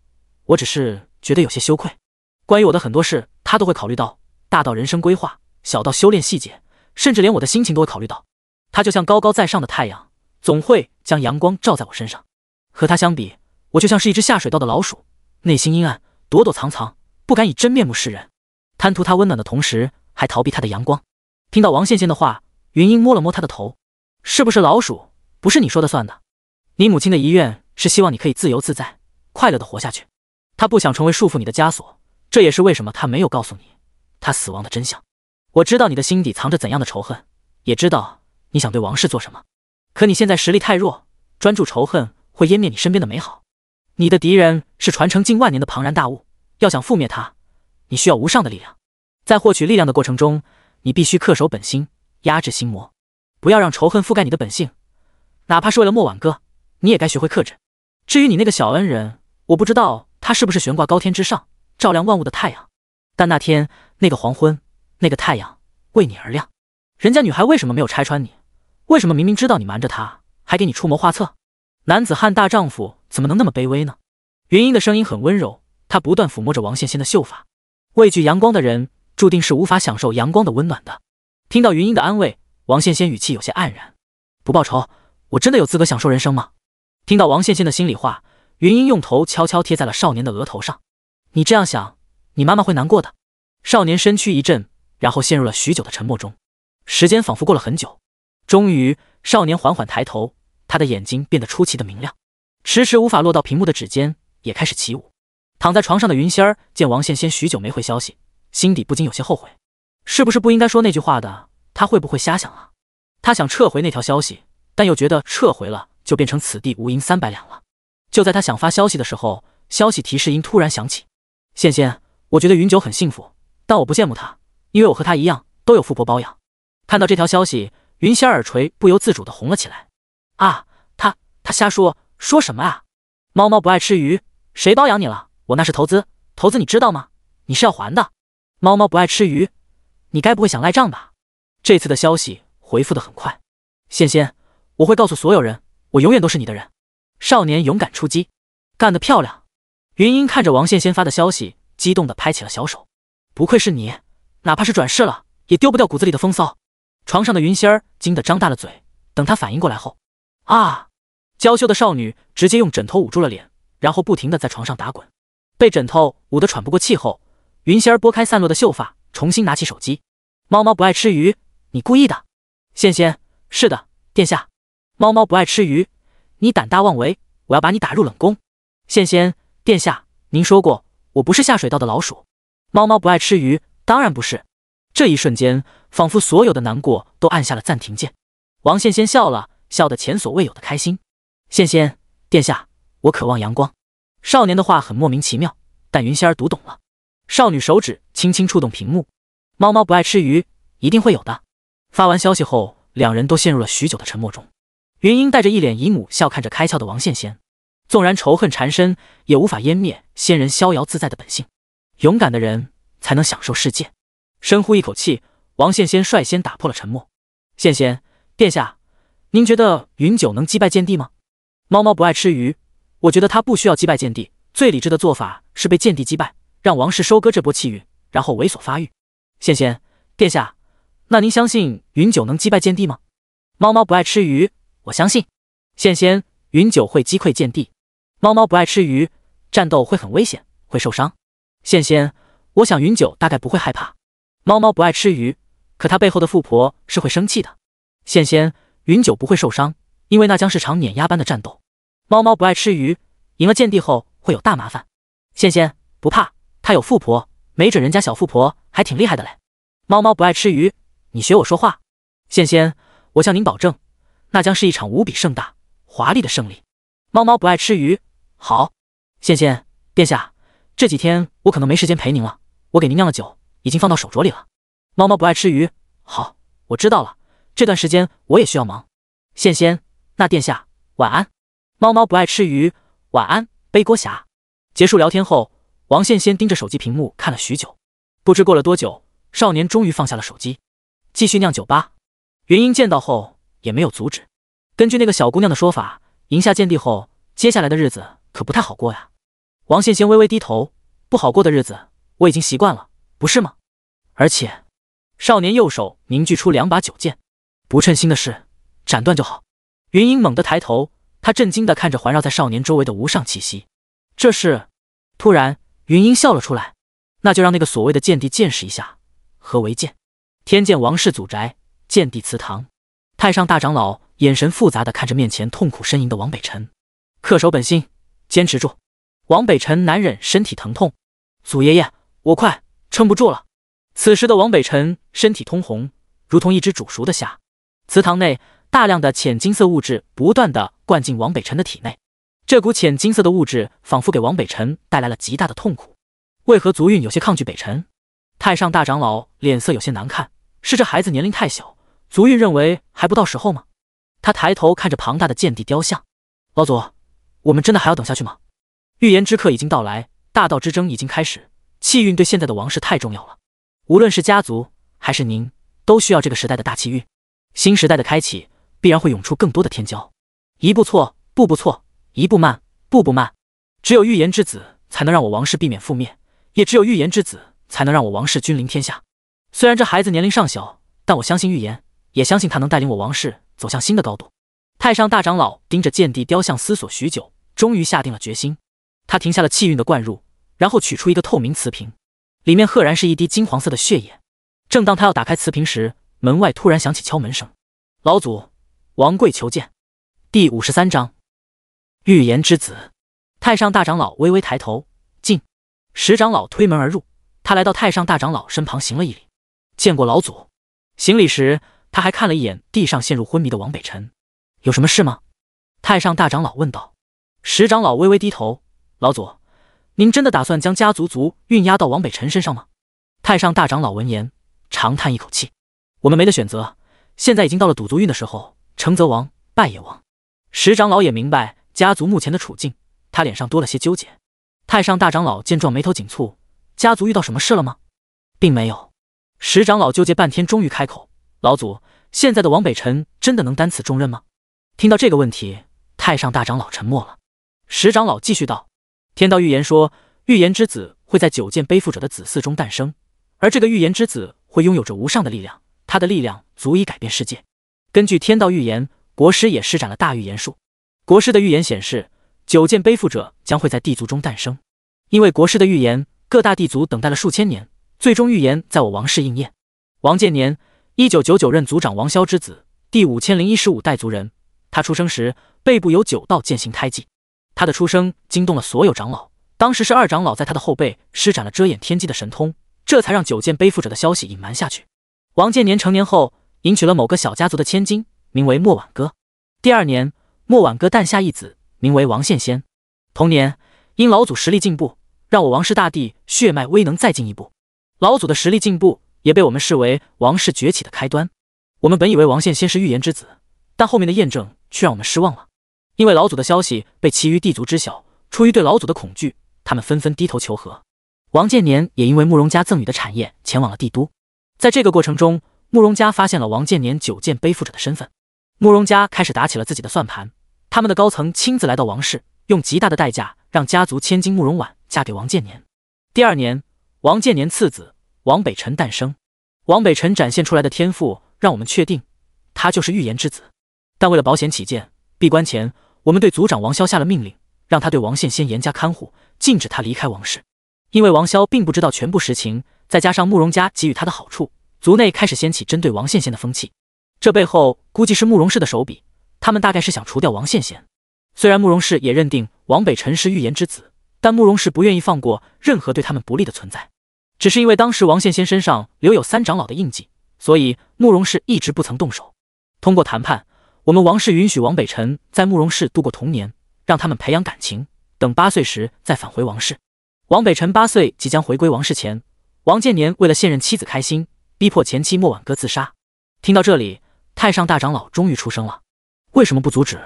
Speaker 1: 我只是觉得有些羞愧，关于我的很多事，他都会考虑到。”大到人生规划，小到修炼细节，甚至连我的心情都会考虑到。他就像高高在上的太阳，总会将阳光照在我身上。和他相比，我就像是一只下水道的老鼠，内心阴暗，躲躲藏藏，不敢以真面目示人，贪图他温暖的同时，还逃避他的阳光。听到王羡羡的话，云英摸了摸他的头：“是不是老鼠？不是你说的算的。你母亲的遗愿是希望你可以自由自在、快乐的活下去。她不想成为束缚你的枷锁，这也是为什么她没有告诉你。”他死亡的真相，我知道你的心底藏着怎样的仇恨，也知道你想对王室做什么。可你现在实力太弱，专注仇恨会湮灭你身边的美好。你的敌人是传承近万年的庞然大物，要想覆灭他，你需要无上的力量。在获取力量的过程中，你必须恪守本心，压制心魔，不要让仇恨覆盖你的本性。哪怕是为了莫晚哥，你也该学会克制。至于你那个小恩人，我不知道他是不是悬挂高天之上，照亮万物的太阳。但那天。那个黄昏，那个太阳为你而亮。人家女孩为什么没有拆穿你？为什么明明知道你瞒着她，还给你出谋划策？男子汉大丈夫怎么能那么卑微呢？云英的声音很温柔，她不断抚摸着王羡仙的秀发。畏惧阳光的人，注定是无法享受阳光的温暖的。听到云英的安慰，王羡仙语气有些黯然。不报仇，我真的有资格享受人生吗？听到王羡仙的心里话，云英用头悄悄贴在了少年的额头上。你这样想，你妈妈会难过的。少年身躯一震，然后陷入了许久的沉默中。时间仿佛过了很久，终于，少年缓缓抬头，他的眼睛变得出奇的明亮。迟迟无法落到屏幕的指尖也开始起舞。躺在床上的云仙儿见王羡仙许久没回消息，心底不禁有些后悔，是不是不应该说那句话的？他会不会瞎想啊？他想撤回那条消息，但又觉得撤回了就变成此地无银三百两了。就在他想发消息的时候，消息提示音突然响起。羡羡，我觉得云九很幸福。但我不羡慕他，因为我和他一样，都有富婆包养。看到这条消息，云仙耳垂不由自主的红了起来。啊，他他瞎说说什么啊？猫猫不爱吃鱼，谁包养你了？我那是投资，投资你知道吗？你是要还的。猫猫不爱吃鱼，你该不会想赖账吧？这次的消息回复的很快。仙仙，我会告诉所有人，我永远都是你的人。少年勇敢出击，干得漂亮！云英看着王仙仙发的消息，激动的拍起了小手。不愧是你，哪怕是转世了，也丢不掉骨子里的风骚。床上的云仙儿惊得张大了嘴，等她反应过来后，啊！娇羞的少女直接用枕头捂住了脸，然后不停的在床上打滚。被枕头捂得喘不过气后，云仙儿拨开散落的秀发，重新拿起手机。猫猫不爱吃鱼，你故意的。仙仙，是的，殿下。猫猫不爱吃鱼，你胆大妄为，我要把你打入冷宫。仙仙，殿下，您说过，我不是下水道的老鼠。猫猫不爱吃鱼，当然不是。这一瞬间，仿佛所有的难过都按下了暂停键。王羡仙笑了笑，得前所未有的开心。羡羡殿下，我渴望阳光。少年的话很莫名其妙，但云仙儿读懂了。少女手指轻轻触动屏幕，猫猫不爱吃鱼，一定会有的。发完消息后，两人都陷入了许久的沉默中。云英带着一脸姨母笑看着开窍的王羡仙，纵然仇恨缠身，也无法湮灭仙人逍遥自在的本性。勇敢的人才能享受世界。深呼一口气，王献仙率先打破了沉默。献仙殿下，您觉得云九能击败剑帝吗？猫猫不爱吃鱼，我觉得他不需要击败剑帝。最理智的做法是被剑帝击败，让王氏收割这波气运，然后猥琐发育。献仙殿下，那您相信云九能击败剑帝吗？猫猫不爱吃鱼，我相信。献仙，云九会击溃剑帝。猫猫不爱吃鱼，战斗会很危险，会受伤。仙仙，我想云九大概不会害怕。猫猫不爱吃鱼，可他背后的富婆是会生气的。仙仙，云九不会受伤，因为那将是场碾压般的战斗。猫猫不爱吃鱼，赢了剑帝后会有大麻烦。仙仙不怕，他有富婆，没准人家小富婆还挺厉害的嘞。猫猫不爱吃鱼，你学我说话。仙仙，我向您保证，那将是一场无比盛大、华丽的胜利。猫猫不爱吃鱼，好。仙仙殿下。这几天我可能没时间陪您了，我给您酿了酒，已经放到手镯里了。猫猫不爱吃鱼，好，我知道了。这段时间我也需要忙。羡仙，那殿下晚安。猫猫不爱吃鱼，晚安，背锅侠。结束聊天后，王羡仙盯着手机屏幕看了许久，不知过了多久，少年终于放下了手机，继续酿酒吧。云英见到后也没有阻止。根据那个小姑娘的说法，赢下剑帝后，接下来的日子可不太好过呀。王羡仙微微低头，不好过的日子我已经习惯了，不是吗？而且，少年右手凝聚出两把九剑，不称心的事斩断就好。云英猛地抬头，他震惊地看着环绕在少年周围的无上气息，这是……突然，云英笑了出来，那就让那个所谓的剑帝见识一下何为剑。天剑王氏祖宅，剑帝祠堂。太上大长老眼神复杂的看着面前痛苦呻吟的王北辰，恪守本心，坚持住。王北辰难忍身体疼痛，祖爷爷，我快撑不住了。此时的王北辰身体通红，如同一只煮熟的虾。祠堂内，大量的浅金色物质不断的灌进王北辰的体内，这股浅金色的物质仿佛给王北辰带来了极大的痛苦。为何足韵有些抗拒北辰？太上大长老脸色有些难看，是这孩子年龄太小，足韵认为还不到时候吗？他抬头看着庞大的剑帝雕像，老祖，我们真的还要等下去吗？预言之客已经到来，大道之争已经开始，气运对现在的王室太重要了。无论是家族还是您，都需要这个时代的大气运。新时代的开启必然会涌出更多的天骄。一步错，步步错；一步慢，步步慢。只有预言之子才能让我王室避免覆灭，也只有预言之子才能让我王室君临天下。虽然这孩子年龄尚小，但我相信预言，也相信他能带领我王室走向新的高度。太上大长老盯着剑帝雕像思索许久，终于下定了决心。他停下了气运的灌入，然后取出一个透明瓷瓶，里面赫然是一滴金黄色的血液。正当他要打开瓷瓶时，门外突然响起敲门声：“老祖，王贵求见。”第五十三章预言之子。太上大长老微微抬头，进。石长老推门而入，他来到太上大长老身旁，行了一礼：“见过老祖。”行礼时，他还看了一眼地上陷入昏迷的王北辰。“有什么事吗？”太上大长老问道。石长老微微低头。老祖，您真的打算将家族族运压到王北辰身上吗？太上大长老闻言长叹一口气：“我们没得选择，现在已经到了赌族运的时候，成则王，败也王。”石长老也明白家族目前的处境，他脸上多了些纠结。太上大长老见状，眉头紧蹙：“家族遇到什么事了吗？”“并没有。”石长老纠结半天，终于开口：“老祖，现在的王北辰真的能担此重任吗？”听到这个问题，太上大长老沉默了。石长老继续道。天道预言说，预言之子会在九剑背负者的子嗣中诞生，而这个预言之子会拥有着无上的力量，他的力量足以改变世界。根据天道预言，国师也施展了大预言术。国师的预言显示，九剑背负者将会在地族中诞生。因为国师的预言，各大地族等待了数千年，最终预言在我王室应验。王建年，一九九九任族长王萧之子，第五千零一十五代族人。他出生时背部有九道剑形胎记。他的出生惊动了所有长老，当时是二长老在他的后背施展了遮掩天机的神通，这才让九剑背负着的消息隐瞒下去。王建年成年后，迎娶了某个小家族的千金，名为莫婉歌。第二年，莫婉歌诞下一子，名为王献仙。同年，因老祖实力进步，让我王氏大帝血脉威能再进一步。老祖的实力进步也被我们视为王氏崛起的开端。我们本以为王献仙是预言之子，但后面的验证却让我们失望了。因为老祖的消息被其余地族知晓，出于对老祖的恐惧，他们纷纷低头求和。王建年也因为慕容家赠予的产业前往了帝都。在这个过程中，慕容家发现了王建年九剑背负者的身份，慕容家开始打起了自己的算盘。他们的高层亲自来到王室，用极大的代价让家族千金慕容婉嫁给王建年。第二年，王建年次子王北辰诞生。王北辰展现出来的天赋，让我们确定他就是预言之子。但为了保险起见。闭关前，我们对族长王潇下了命令，让他对王羡先严加看护，禁止他离开王室。因为王潇并不知道全部实情，再加上慕容家给予他的好处，族内开始掀起针对王羡先的风气。这背后估计是慕容氏的手笔，他们大概是想除掉王羡先。虽然慕容氏也认定王北辰是预言之子，但慕容氏不愿意放过任何对他们不利的存在。只是因为当时王羡先身上留有三长老的印记，所以慕容氏一直不曾动手。通过谈判。我们王氏允许王北辰在慕容氏度过童年，让他们培养感情，等八岁时再返回王氏。王北辰八岁即将回归王室前，王建年为了现任妻子开心，逼迫前妻莫婉歌自杀。听到这里，太上大长老终于出声了：“为什么不阻止？”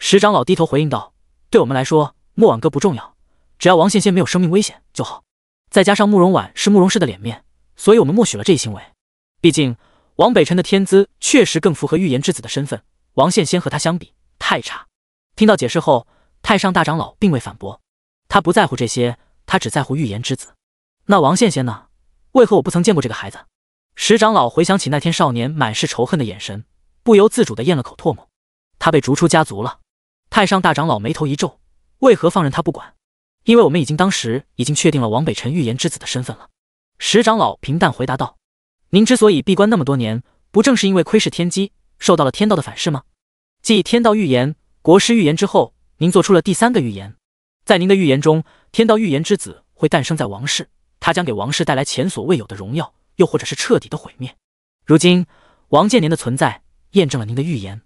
Speaker 1: 石长老低头回应道：“对我们来说，莫婉歌不重要，只要王羡仙没有生命危险就好。再加上慕容婉是慕容氏的脸面，所以我们默许了这一行为。毕竟王北辰的天资确实更符合预言之子的身份。”王献先和他相比太差。听到解释后，太上大长老并未反驳，他不在乎这些，他只在乎预言之子。那王献先呢？为何我不曾见过这个孩子？石长老回想起那天少年满是仇恨的眼神，不由自主地咽了口唾沫。他被逐出家族了。太上大长老眉头一皱，为何放任他不管？因为我们已经当时已经确定了王北辰预言之子的身份了。石长老平淡回答道：“您之所以闭关那么多年，不正是因为窥视天机？”受到了天道的反噬吗？继天道预言、国师预言之后，您做出了第三个预言。在您的预言中，天道预言之子会诞生在王室，他将给王室带来前所未有的荣耀，又或者是彻底的毁灭。如今，王建年的存在验证了您的预言。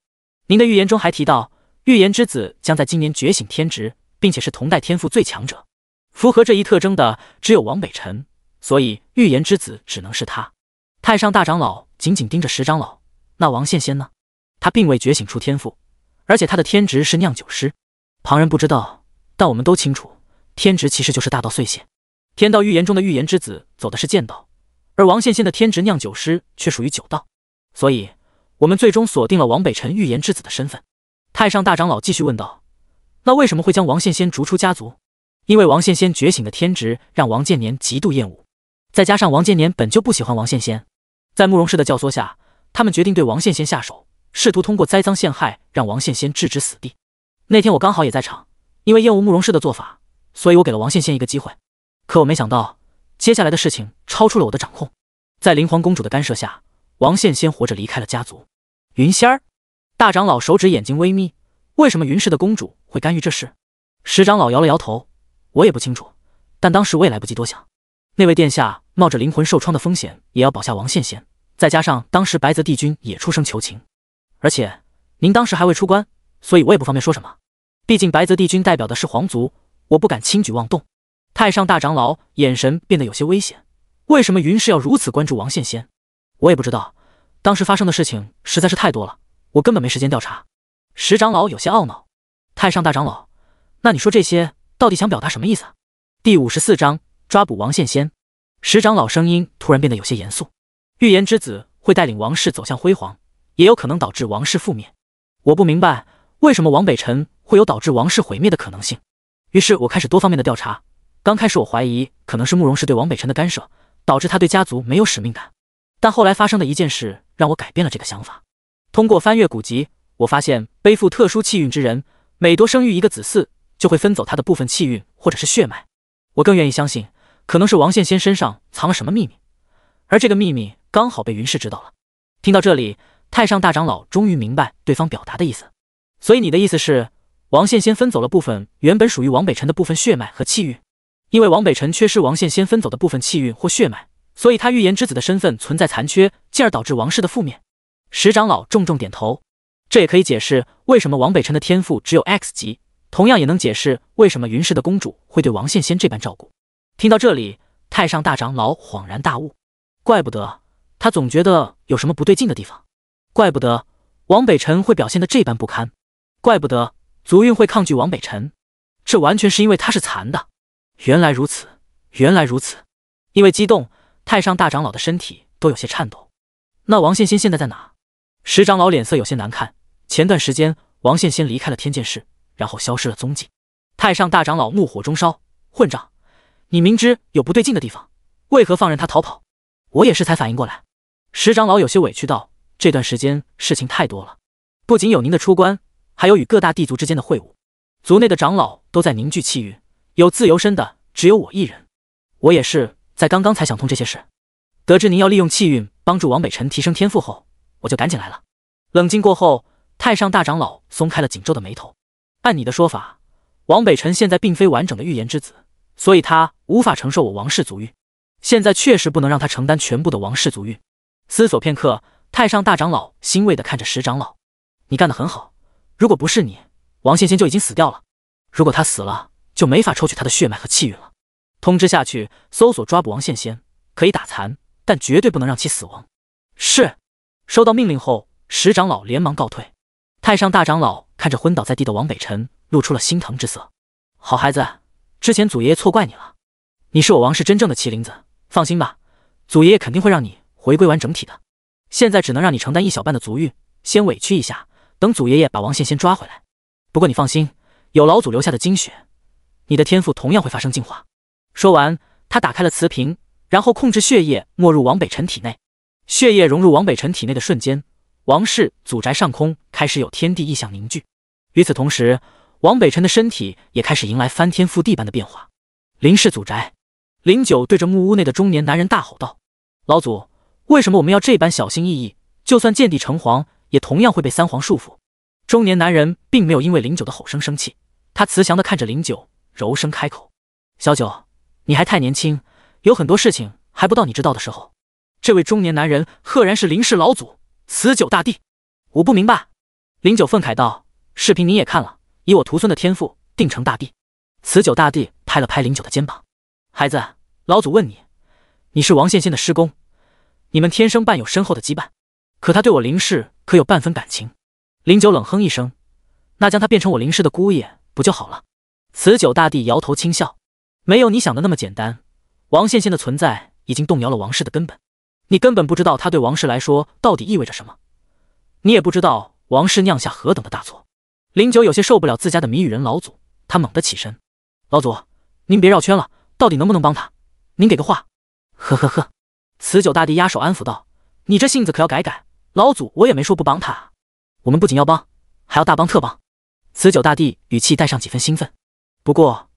Speaker 1: 您的预言中还提到，预言之子将在今年觉醒天职，并且是同代天赋最强者。符合这一特征的只有王北辰，所以预言之子只能是他。太上大长老紧紧盯着石长老。那王羡仙呢？他并未觉醒出天赋，而且他的天职是酿酒师。旁人不知道，但我们都清楚，天职其实就是大道碎屑。天道预言中的预言之子走的是剑道，而王羡仙的天职酿酒师却属于酒道。所以，我们最终锁定了王北辰预言之子的身份。太上大长老继续问道：“那为什么会将王羡仙逐出家族？”因为王羡仙觉醒的天职让王建年极度厌恶，再加上王建年本就不喜欢王羡仙，在慕容氏的教唆下。他们决定对王羡仙下手，试图通过栽赃陷害让王羡仙置之死地。那天我刚好也在场，因为厌恶慕容氏的做法，所以我给了王羡仙一个机会。可我没想到，接下来的事情超出了我的掌控。在灵皇公主的干涉下，王羡仙活着离开了家族。云仙儿，大长老手指眼睛微眯，为什么云氏的公主会干预这事？石长老摇了摇头，我也不清楚。但当时我也来不及多想，那位殿下冒着灵魂受创的风险也要保下王羡仙，再加上当时白泽帝君也出声求情，而且您当时还未出关，所以我也不方便说什么。毕竟白泽帝君代表的是皇族，我不敢轻举妄动。太上大长老眼神变得有些危险。为什么云氏要如此关注王羡仙？我也不知道，当时发生的事情实在是太多了，我根本没时间调查。石长老有些懊恼。太上大长老，那你说这些到底想表达什么意思？第五十四章抓捕王羡仙。石长老声音突然变得有些严肃。预言之子会带领王室走向辉煌，也有可能导致王室覆灭。我不明白为什么王北辰会有导致王室毁灭的可能性。于是我开始多方面的调查。刚开始我怀疑可能是慕容氏对王北辰的干涉导致他对家族没有使命感，但后来发生的一件事让我改变了这个想法。通过翻阅古籍，我发现背负特殊气运之人每多生育一个子嗣，就会分走他的部分气运或者是血脉。我更愿意相信，可能是王献先身上藏了什么秘密。而这个秘密刚好被云氏知道了。听到这里，太上大长老终于明白对方表达的意思。所以你的意思是，王献先分走了部分原本属于王北辰的部分血脉和气运，因为王北辰缺失王献先分走的部分气运或血脉，所以他预言之子的身份存在残缺，进而导致王氏的覆灭。石长老重重点头，这也可以解释为什么王北辰的天赋只有 X 级，同样也能解释为什么云氏的公主会对王献先这般照顾。听到这里，太上大长老恍然大悟。怪不得他总觉得有什么不对劲的地方，怪不得王北辰会表现的这般不堪，怪不得足运会抗拒王北辰，这完全是因为他是残的。原来如此，原来如此。因为激动，太上大长老的身体都有些颤抖。那王献仙现在在哪？石长老脸色有些难看。前段时间，王献仙离开了天剑市，然后消失了踪迹。太上大长老怒火中烧：“混账！你明知有不对劲的地方，为何放任他逃跑？”我也是才反应过来，石长老有些委屈道：“这段时间事情太多了，不仅有您的出关，还有与各大地族之间的会晤，族内的长老都在凝聚气运，有自由身的只有我一人。我也是在刚刚才想通这些事，得知您要利用气运帮助王北辰提升天赋后，我就赶紧来了。冷静过后，太上大长老松开了紧皱的眉头。按你的说法，王北辰现在并非完整的预言之子，所以他无法承受我王氏族运。”现在确实不能让他承担全部的王氏族运。思索片刻，太上大长老欣慰地看着石长老：“你干得很好，如果不是你，王羡仙就已经死掉了。如果他死了，就没法抽取他的血脉和气运了。通知下去，搜索抓捕王羡仙，可以打残，但绝对不能让其死亡。”是。收到命令后，石长老连忙告退。太上大长老看着昏倒在地的王北辰，露出了心疼之色：“好孩子，之前祖爷爷错怪你了，你是我王氏真正的麒麟子。”放心吧，祖爷爷肯定会让你回归完整体的。现在只能让你承担一小半的足浴，先委屈一下。等祖爷爷把王羡先抓回来。不过你放心，有老祖留下的精血，你的天赋同样会发生进化。说完，他打开了瓷瓶，然后控制血液没入王北辰体内。血液融入王北辰体内的瞬间，王氏祖宅上空开始有天地异象凝聚。与此同时，王北辰的身体也开始迎来翻天覆地般的变化。林氏祖宅。林九对着木屋内的中年男人大吼道：“老祖，为什么我们要这般小心翼翼？就算见地成皇，也同样会被三皇束缚。”中年男人并没有因为林九的吼声生气，他慈祥地看着林九，柔声开口：“小九，你还太年轻，有很多事情还不到你知道的时候。”这位中年男人赫然是林氏老祖，辞九大帝。我不明白，林九愤慨道：“视频你也看了，以我徒孙的天赋，定成大帝。”辞九大帝拍了拍林九的肩膀。孩子，老祖问你，你是王献仙的师公，你们天生伴有深厚的羁绊，可他对我林氏可有半分感情？林九冷哼一声，那将他变成我林氏的姑爷不就好了？此九大帝摇头轻笑，没有你想的那么简单。王献仙的存在已经动摇了王氏的根本，你根本不知道他对王氏来说到底意味着什么，你也不知道王氏酿下何等的大错。林九有些受不了自家的谜语人老祖，他猛地起身，老祖，您别绕圈了。到底能不能帮他？您给个话。呵呵呵，此九大帝压手安抚道：“你这性子可要改改。”老祖，我也没说不帮他。我们不仅要帮，还要大帮特帮。此九大帝语气带上几分兴奋。不过，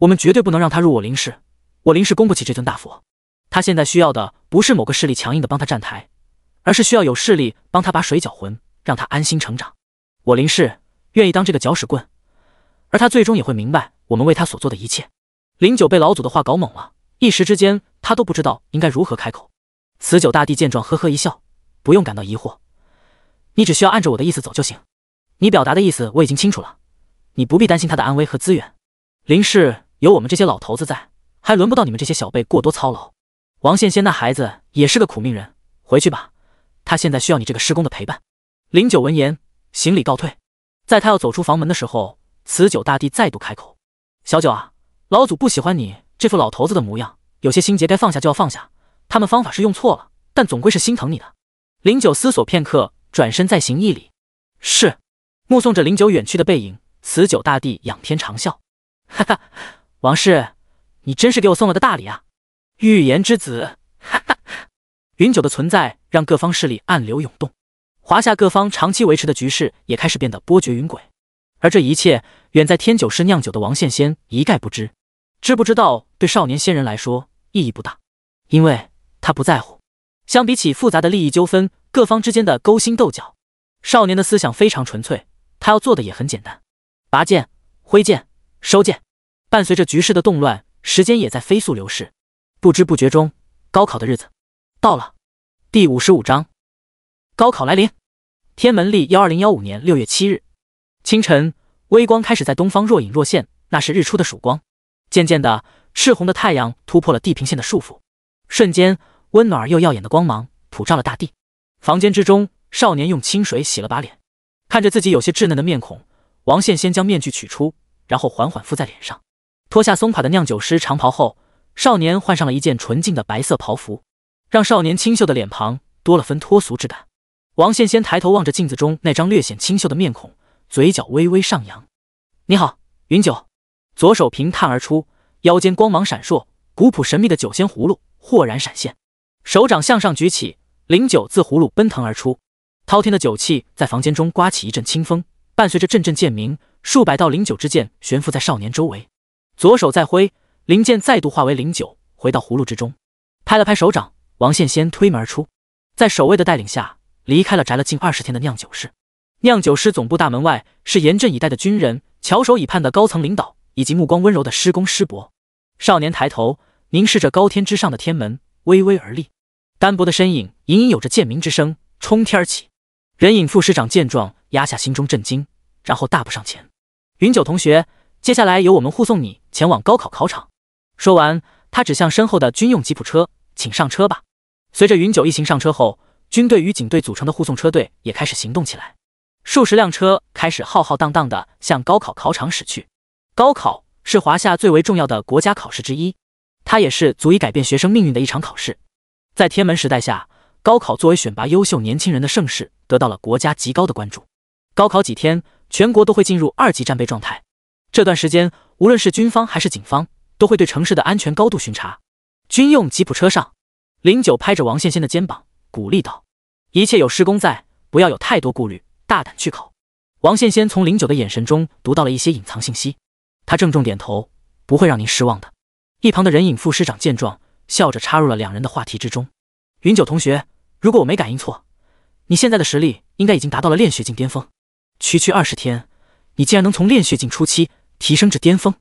Speaker 1: 我们绝对不能让他入我林氏。我林氏供不起这尊大佛。他现在需要的不是某个势力强硬的帮他站台，而是需要有势力帮他把水搅浑，让他安心成长。我林氏愿意当这个搅屎棍，而他最终也会明白我们为他所做的一切。林九被老祖的话搞懵了，一时之间他都不知道应该如何开口。慈九大帝见状，呵呵一笑，不用感到疑惑，你只需要按着我的意思走就行。你表达的意思我已经清楚了，你不必担心他的安危和资源。林氏有我们这些老头子在，还轮不到你们这些小辈过多操劳。王羡仙那孩子也是个苦命人，回去吧，他现在需要你这个师公的陪伴。林九闻言行礼告退，在他要走出房门的时候，慈九大帝再度开口：“小九啊。”老祖不喜欢你这副老头子的模样，有些心结该放下就要放下。他们方法是用错了，但总归是心疼你的。林九思索片刻，转身再行一礼。是。目送着林九远去的背影，慈九大帝仰天长笑，哈哈！王氏，你真是给我送了个大礼啊！预言之子，哈哈！云九的存在让各方势力暗流涌动，华夏各方长期维持的局势也开始变得波谲云诡。而这一切，远在天九市酿酒的王羡仙一概不知。知不知道对少年仙人来说意义不大，因为他不在乎。相比起复杂的利益纠纷，各方之间的勾心斗角，少年的思想非常纯粹，他要做的也很简单：拔剑、挥剑、收剑。伴随着局势的动乱，时间也在飞速流逝。不知不觉中，高考的日子到了。第五十五章：高考来临。天门历幺二零幺五年六月七日清晨，微光开始在东方若隐若现，那是日出的曙光。渐渐的，赤红的太阳突破了地平线的束缚，瞬间温暖而又耀眼的光芒普照了大地。房间之中，少年用清水洗了把脸，看着自己有些稚嫩的面孔，王羡先将面具取出，然后缓缓敷在脸上。脱下松垮的酿酒师长袍后，少年换上了一件纯净的白色袍服，让少年清秀的脸庞多了分脱俗之感。王羡先抬头望着镜子中那张略显清秀的面孔，嘴角微微上扬。你好，云九。左手平探而出，腰间光芒闪烁，古朴神秘的九仙葫芦豁然闪现，手掌向上举起，灵酒自葫芦奔腾而出，滔天的酒气在房间中刮起一阵清风，伴随着阵阵剑鸣，数百道灵酒之剑悬浮在少年周围。左手再挥，灵剑再度化为灵酒，回到葫芦之中。拍了拍手掌，王羡仙推门而出，在守卫的带领下离开了宅了近二十天的酿酒室。酿酒师总部大门外是严阵以待的军人，翘首以盼的高层领导。以及目光温柔的师公师伯，少年抬头凝视着高天之上的天门，巍巍而立，单薄的身影隐隐有着剑鸣之声冲天而起。任影副师长见状，压下心中震惊，然后大步上前：“云九同学，接下来由我们护送你前往高考考场。”说完，他指向身后的军用吉普车：“请上车吧。”随着云九一行上车后，军队与警队组成的护送车队也开始行动起来，数十辆车开始浩浩荡荡地向高考考场驶去。高考是华夏最为重要的国家考试之一，它也是足以改变学生命运的一场考试。在天门时代下，高考作为选拔优秀年轻人的盛事，得到了国家极高的关注。高考几天，全国都会进入二级战备状态。这段时间，无论是军方还是警方，都会对城市的安全高度巡查。军用吉普车上，林九拍着王羡仙的肩膀鼓励道：“一切有师公在，不要有太多顾虑，大胆去考。”王羡仙从林九的眼神中读到了一些隐藏信息。他郑重点头，不会让您失望的。一旁的人影副师长见状，笑着插入了两人的话题之中：“云九同学，如果我没感应错，你现在的实力应该已经达到了炼血境巅峰。区区二十天，你竟然能从炼血境初期提升至巅峰，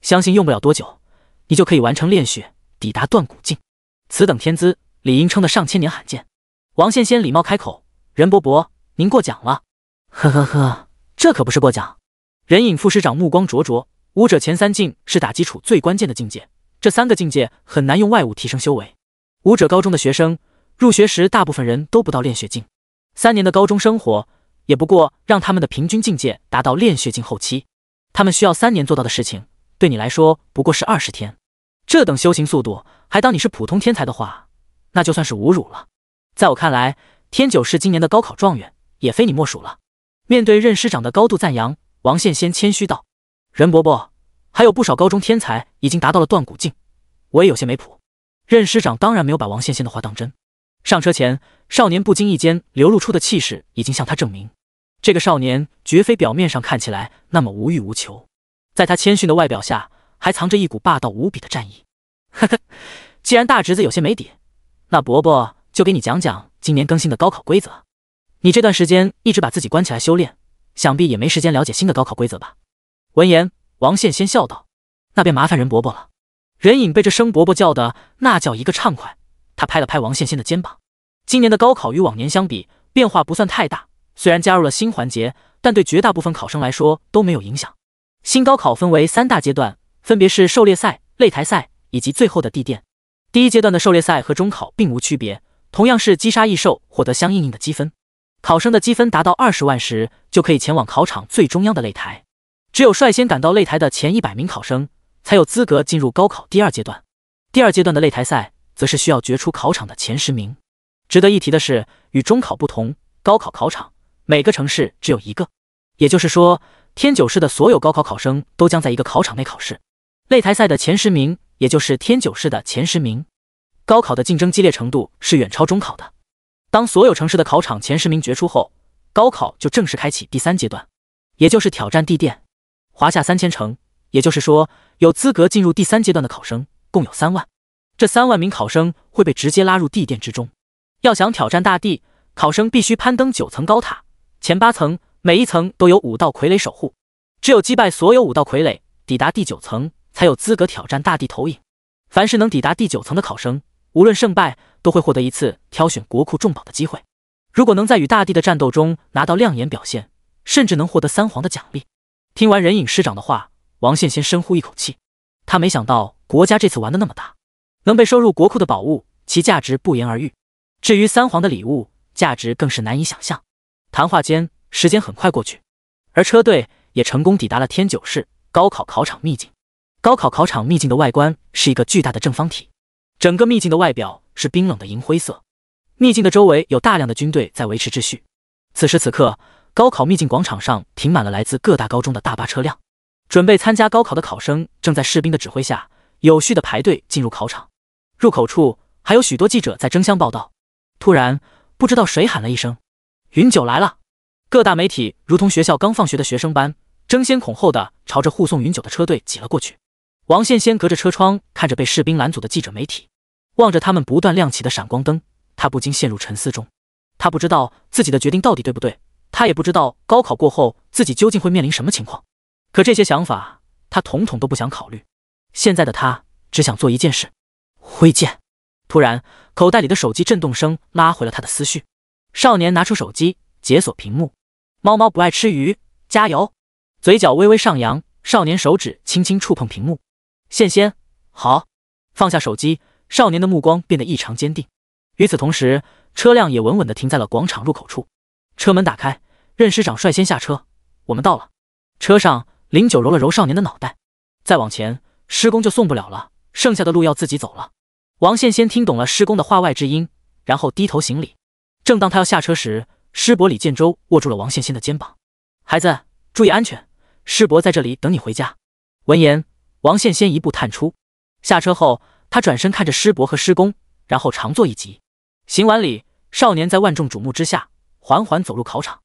Speaker 1: 相信用不了多久，你就可以完成炼血，抵达断骨境。此等天资，理应称得上千年罕见。”王仙仙礼貌开口：“任伯伯，您过奖了。”呵呵呵，这可不是过奖。人影副师长目光灼灼。武者前三境是打基础最关键的境界，这三个境界很难用外物提升修为。武者高中的学生入学时，大部分人都不到炼血境，三年的高中生活也不过让他们的平均境界达到炼血境后期。他们需要三年做到的事情，对你来说不过是二十天。这等修行速度，还当你是普通天才的话，那就算是侮辱了。在我看来，天九市今年的高考状元也非你莫属了。面对任师长的高度赞扬，王羡先谦虚道。任伯伯，还有不少高中天才已经达到了断骨境，我也有些没谱。任师长当然没有把王羡羡的话当真。上车前，少年不经意间流露出的气势，已经向他证明，这个少年绝非表面上看起来那么无欲无求，在他谦逊的外表下，还藏着一股霸道无比的战意。呵 呵，既然大侄子有些没底，那伯伯就给你讲讲今年更新的高考规则。你这段时间一直把自己关起来修炼，想必也没时间了解新的高考规则吧？闻言，王羡先笑道：“那便麻烦任伯伯了。”任影被这声伯伯叫的那叫一个畅快，他拍了拍王羡先的肩膀。今年的高考与往年相比变化不算太大，虽然加入了新环节，但对绝大部分考生来说都没有影响。新高考分为三大阶段，分别是狩猎赛、擂台赛以及最后的地垫。第一阶段的狩猎赛和中考并无区别，同样是击杀异兽获得相应的积分。考生的积分达到二十万时，就可以前往考场最中央的擂台。只有率先赶到擂台的前一百名考生，才有资格进入高考第二阶段。第二阶段的擂台赛，则是需要决出考场的前十名。值得一提的是，与中考不同，高考考场每个城市只有一个，也就是说，天九市的所有高考考生都将在一个考场内考试。擂台赛的前十名，也就是天九市的前十名。高考的竞争激烈程度是远超中考的。当所有城市的考场前十名决出后，高考就正式开启第三阶段，也就是挑战地垫。华夏三千城，也就是说，有资格进入第三阶段的考生共有三万。这三万名考生会被直接拉入地殿之中。要想挑战大地，考生必须攀登九层高塔，前八层每一层都有五道傀儡守护，只有击败所有五道傀儡，抵达第九层，才有资格挑战大地投影。凡是能抵达第九层的考生，无论胜败，都会获得一次挑选国库重宝的机会。如果能在与大地的战斗中拿到亮眼表现，甚至能获得三皇的奖励。听完人影师长的话，王宪先深呼一口气。他没想到国家这次玩的那么大，能被收入国库的宝物，其价值不言而喻。至于三皇的礼物，价值更是难以想象。谈话间，时间很快过去，而车队也成功抵达了天九市高考考场秘境。高考考场秘境的外观是一个巨大的正方体，整个秘境的外表是冰冷的银灰色。秘境的周围有大量的军队在维持秩序。此时此刻。高考秘境广场上停满了来自各大高中的大巴车辆，准备参加高考的考生正在士兵的指挥下有序的排队进入考场。入口处还有许多记者在争相报道。突然，不知道谁喊了一声：“云九来了！”各大媒体如同学校刚放学的学生般，争先恐后的朝着护送云九的车队挤了过去。王羡先隔着车窗看着被士兵拦阻的记者媒体，望着他们不断亮起的闪光灯，他不禁陷入沉思中。他不知道自己的决定到底对不对。他也不知道高考过后自己究竟会面临什么情况，可这些想法他统统都不想考虑。现在的他只想做一件事：挥剑。突然，口袋里的手机震动声拉回了他的思绪。少年拿出手机，解锁屏幕。猫猫不爱吃鱼，加油！嘴角微微上扬，少年手指轻轻触碰屏幕。羡仙，好。放下手机，少年的目光变得异常坚定。与此同时，车辆也稳稳地停在了广场入口处，车门打开。任师长率先下车，我们到了。车上，林九揉了揉少年的脑袋。再往前，师公就送不了了，剩下的路要自己走了。王羡先听懂了师公的话外之音，然后低头行礼。正当他要下车时，师伯李建州握住了王羡先的肩膀：“孩子，注意安全，师伯在这里等你回家。”闻言，王羡先一步探出。下车后，他转身看着师伯和师公，然后长坐一集。行完礼，少年在万众瞩目之下，缓缓走入考场。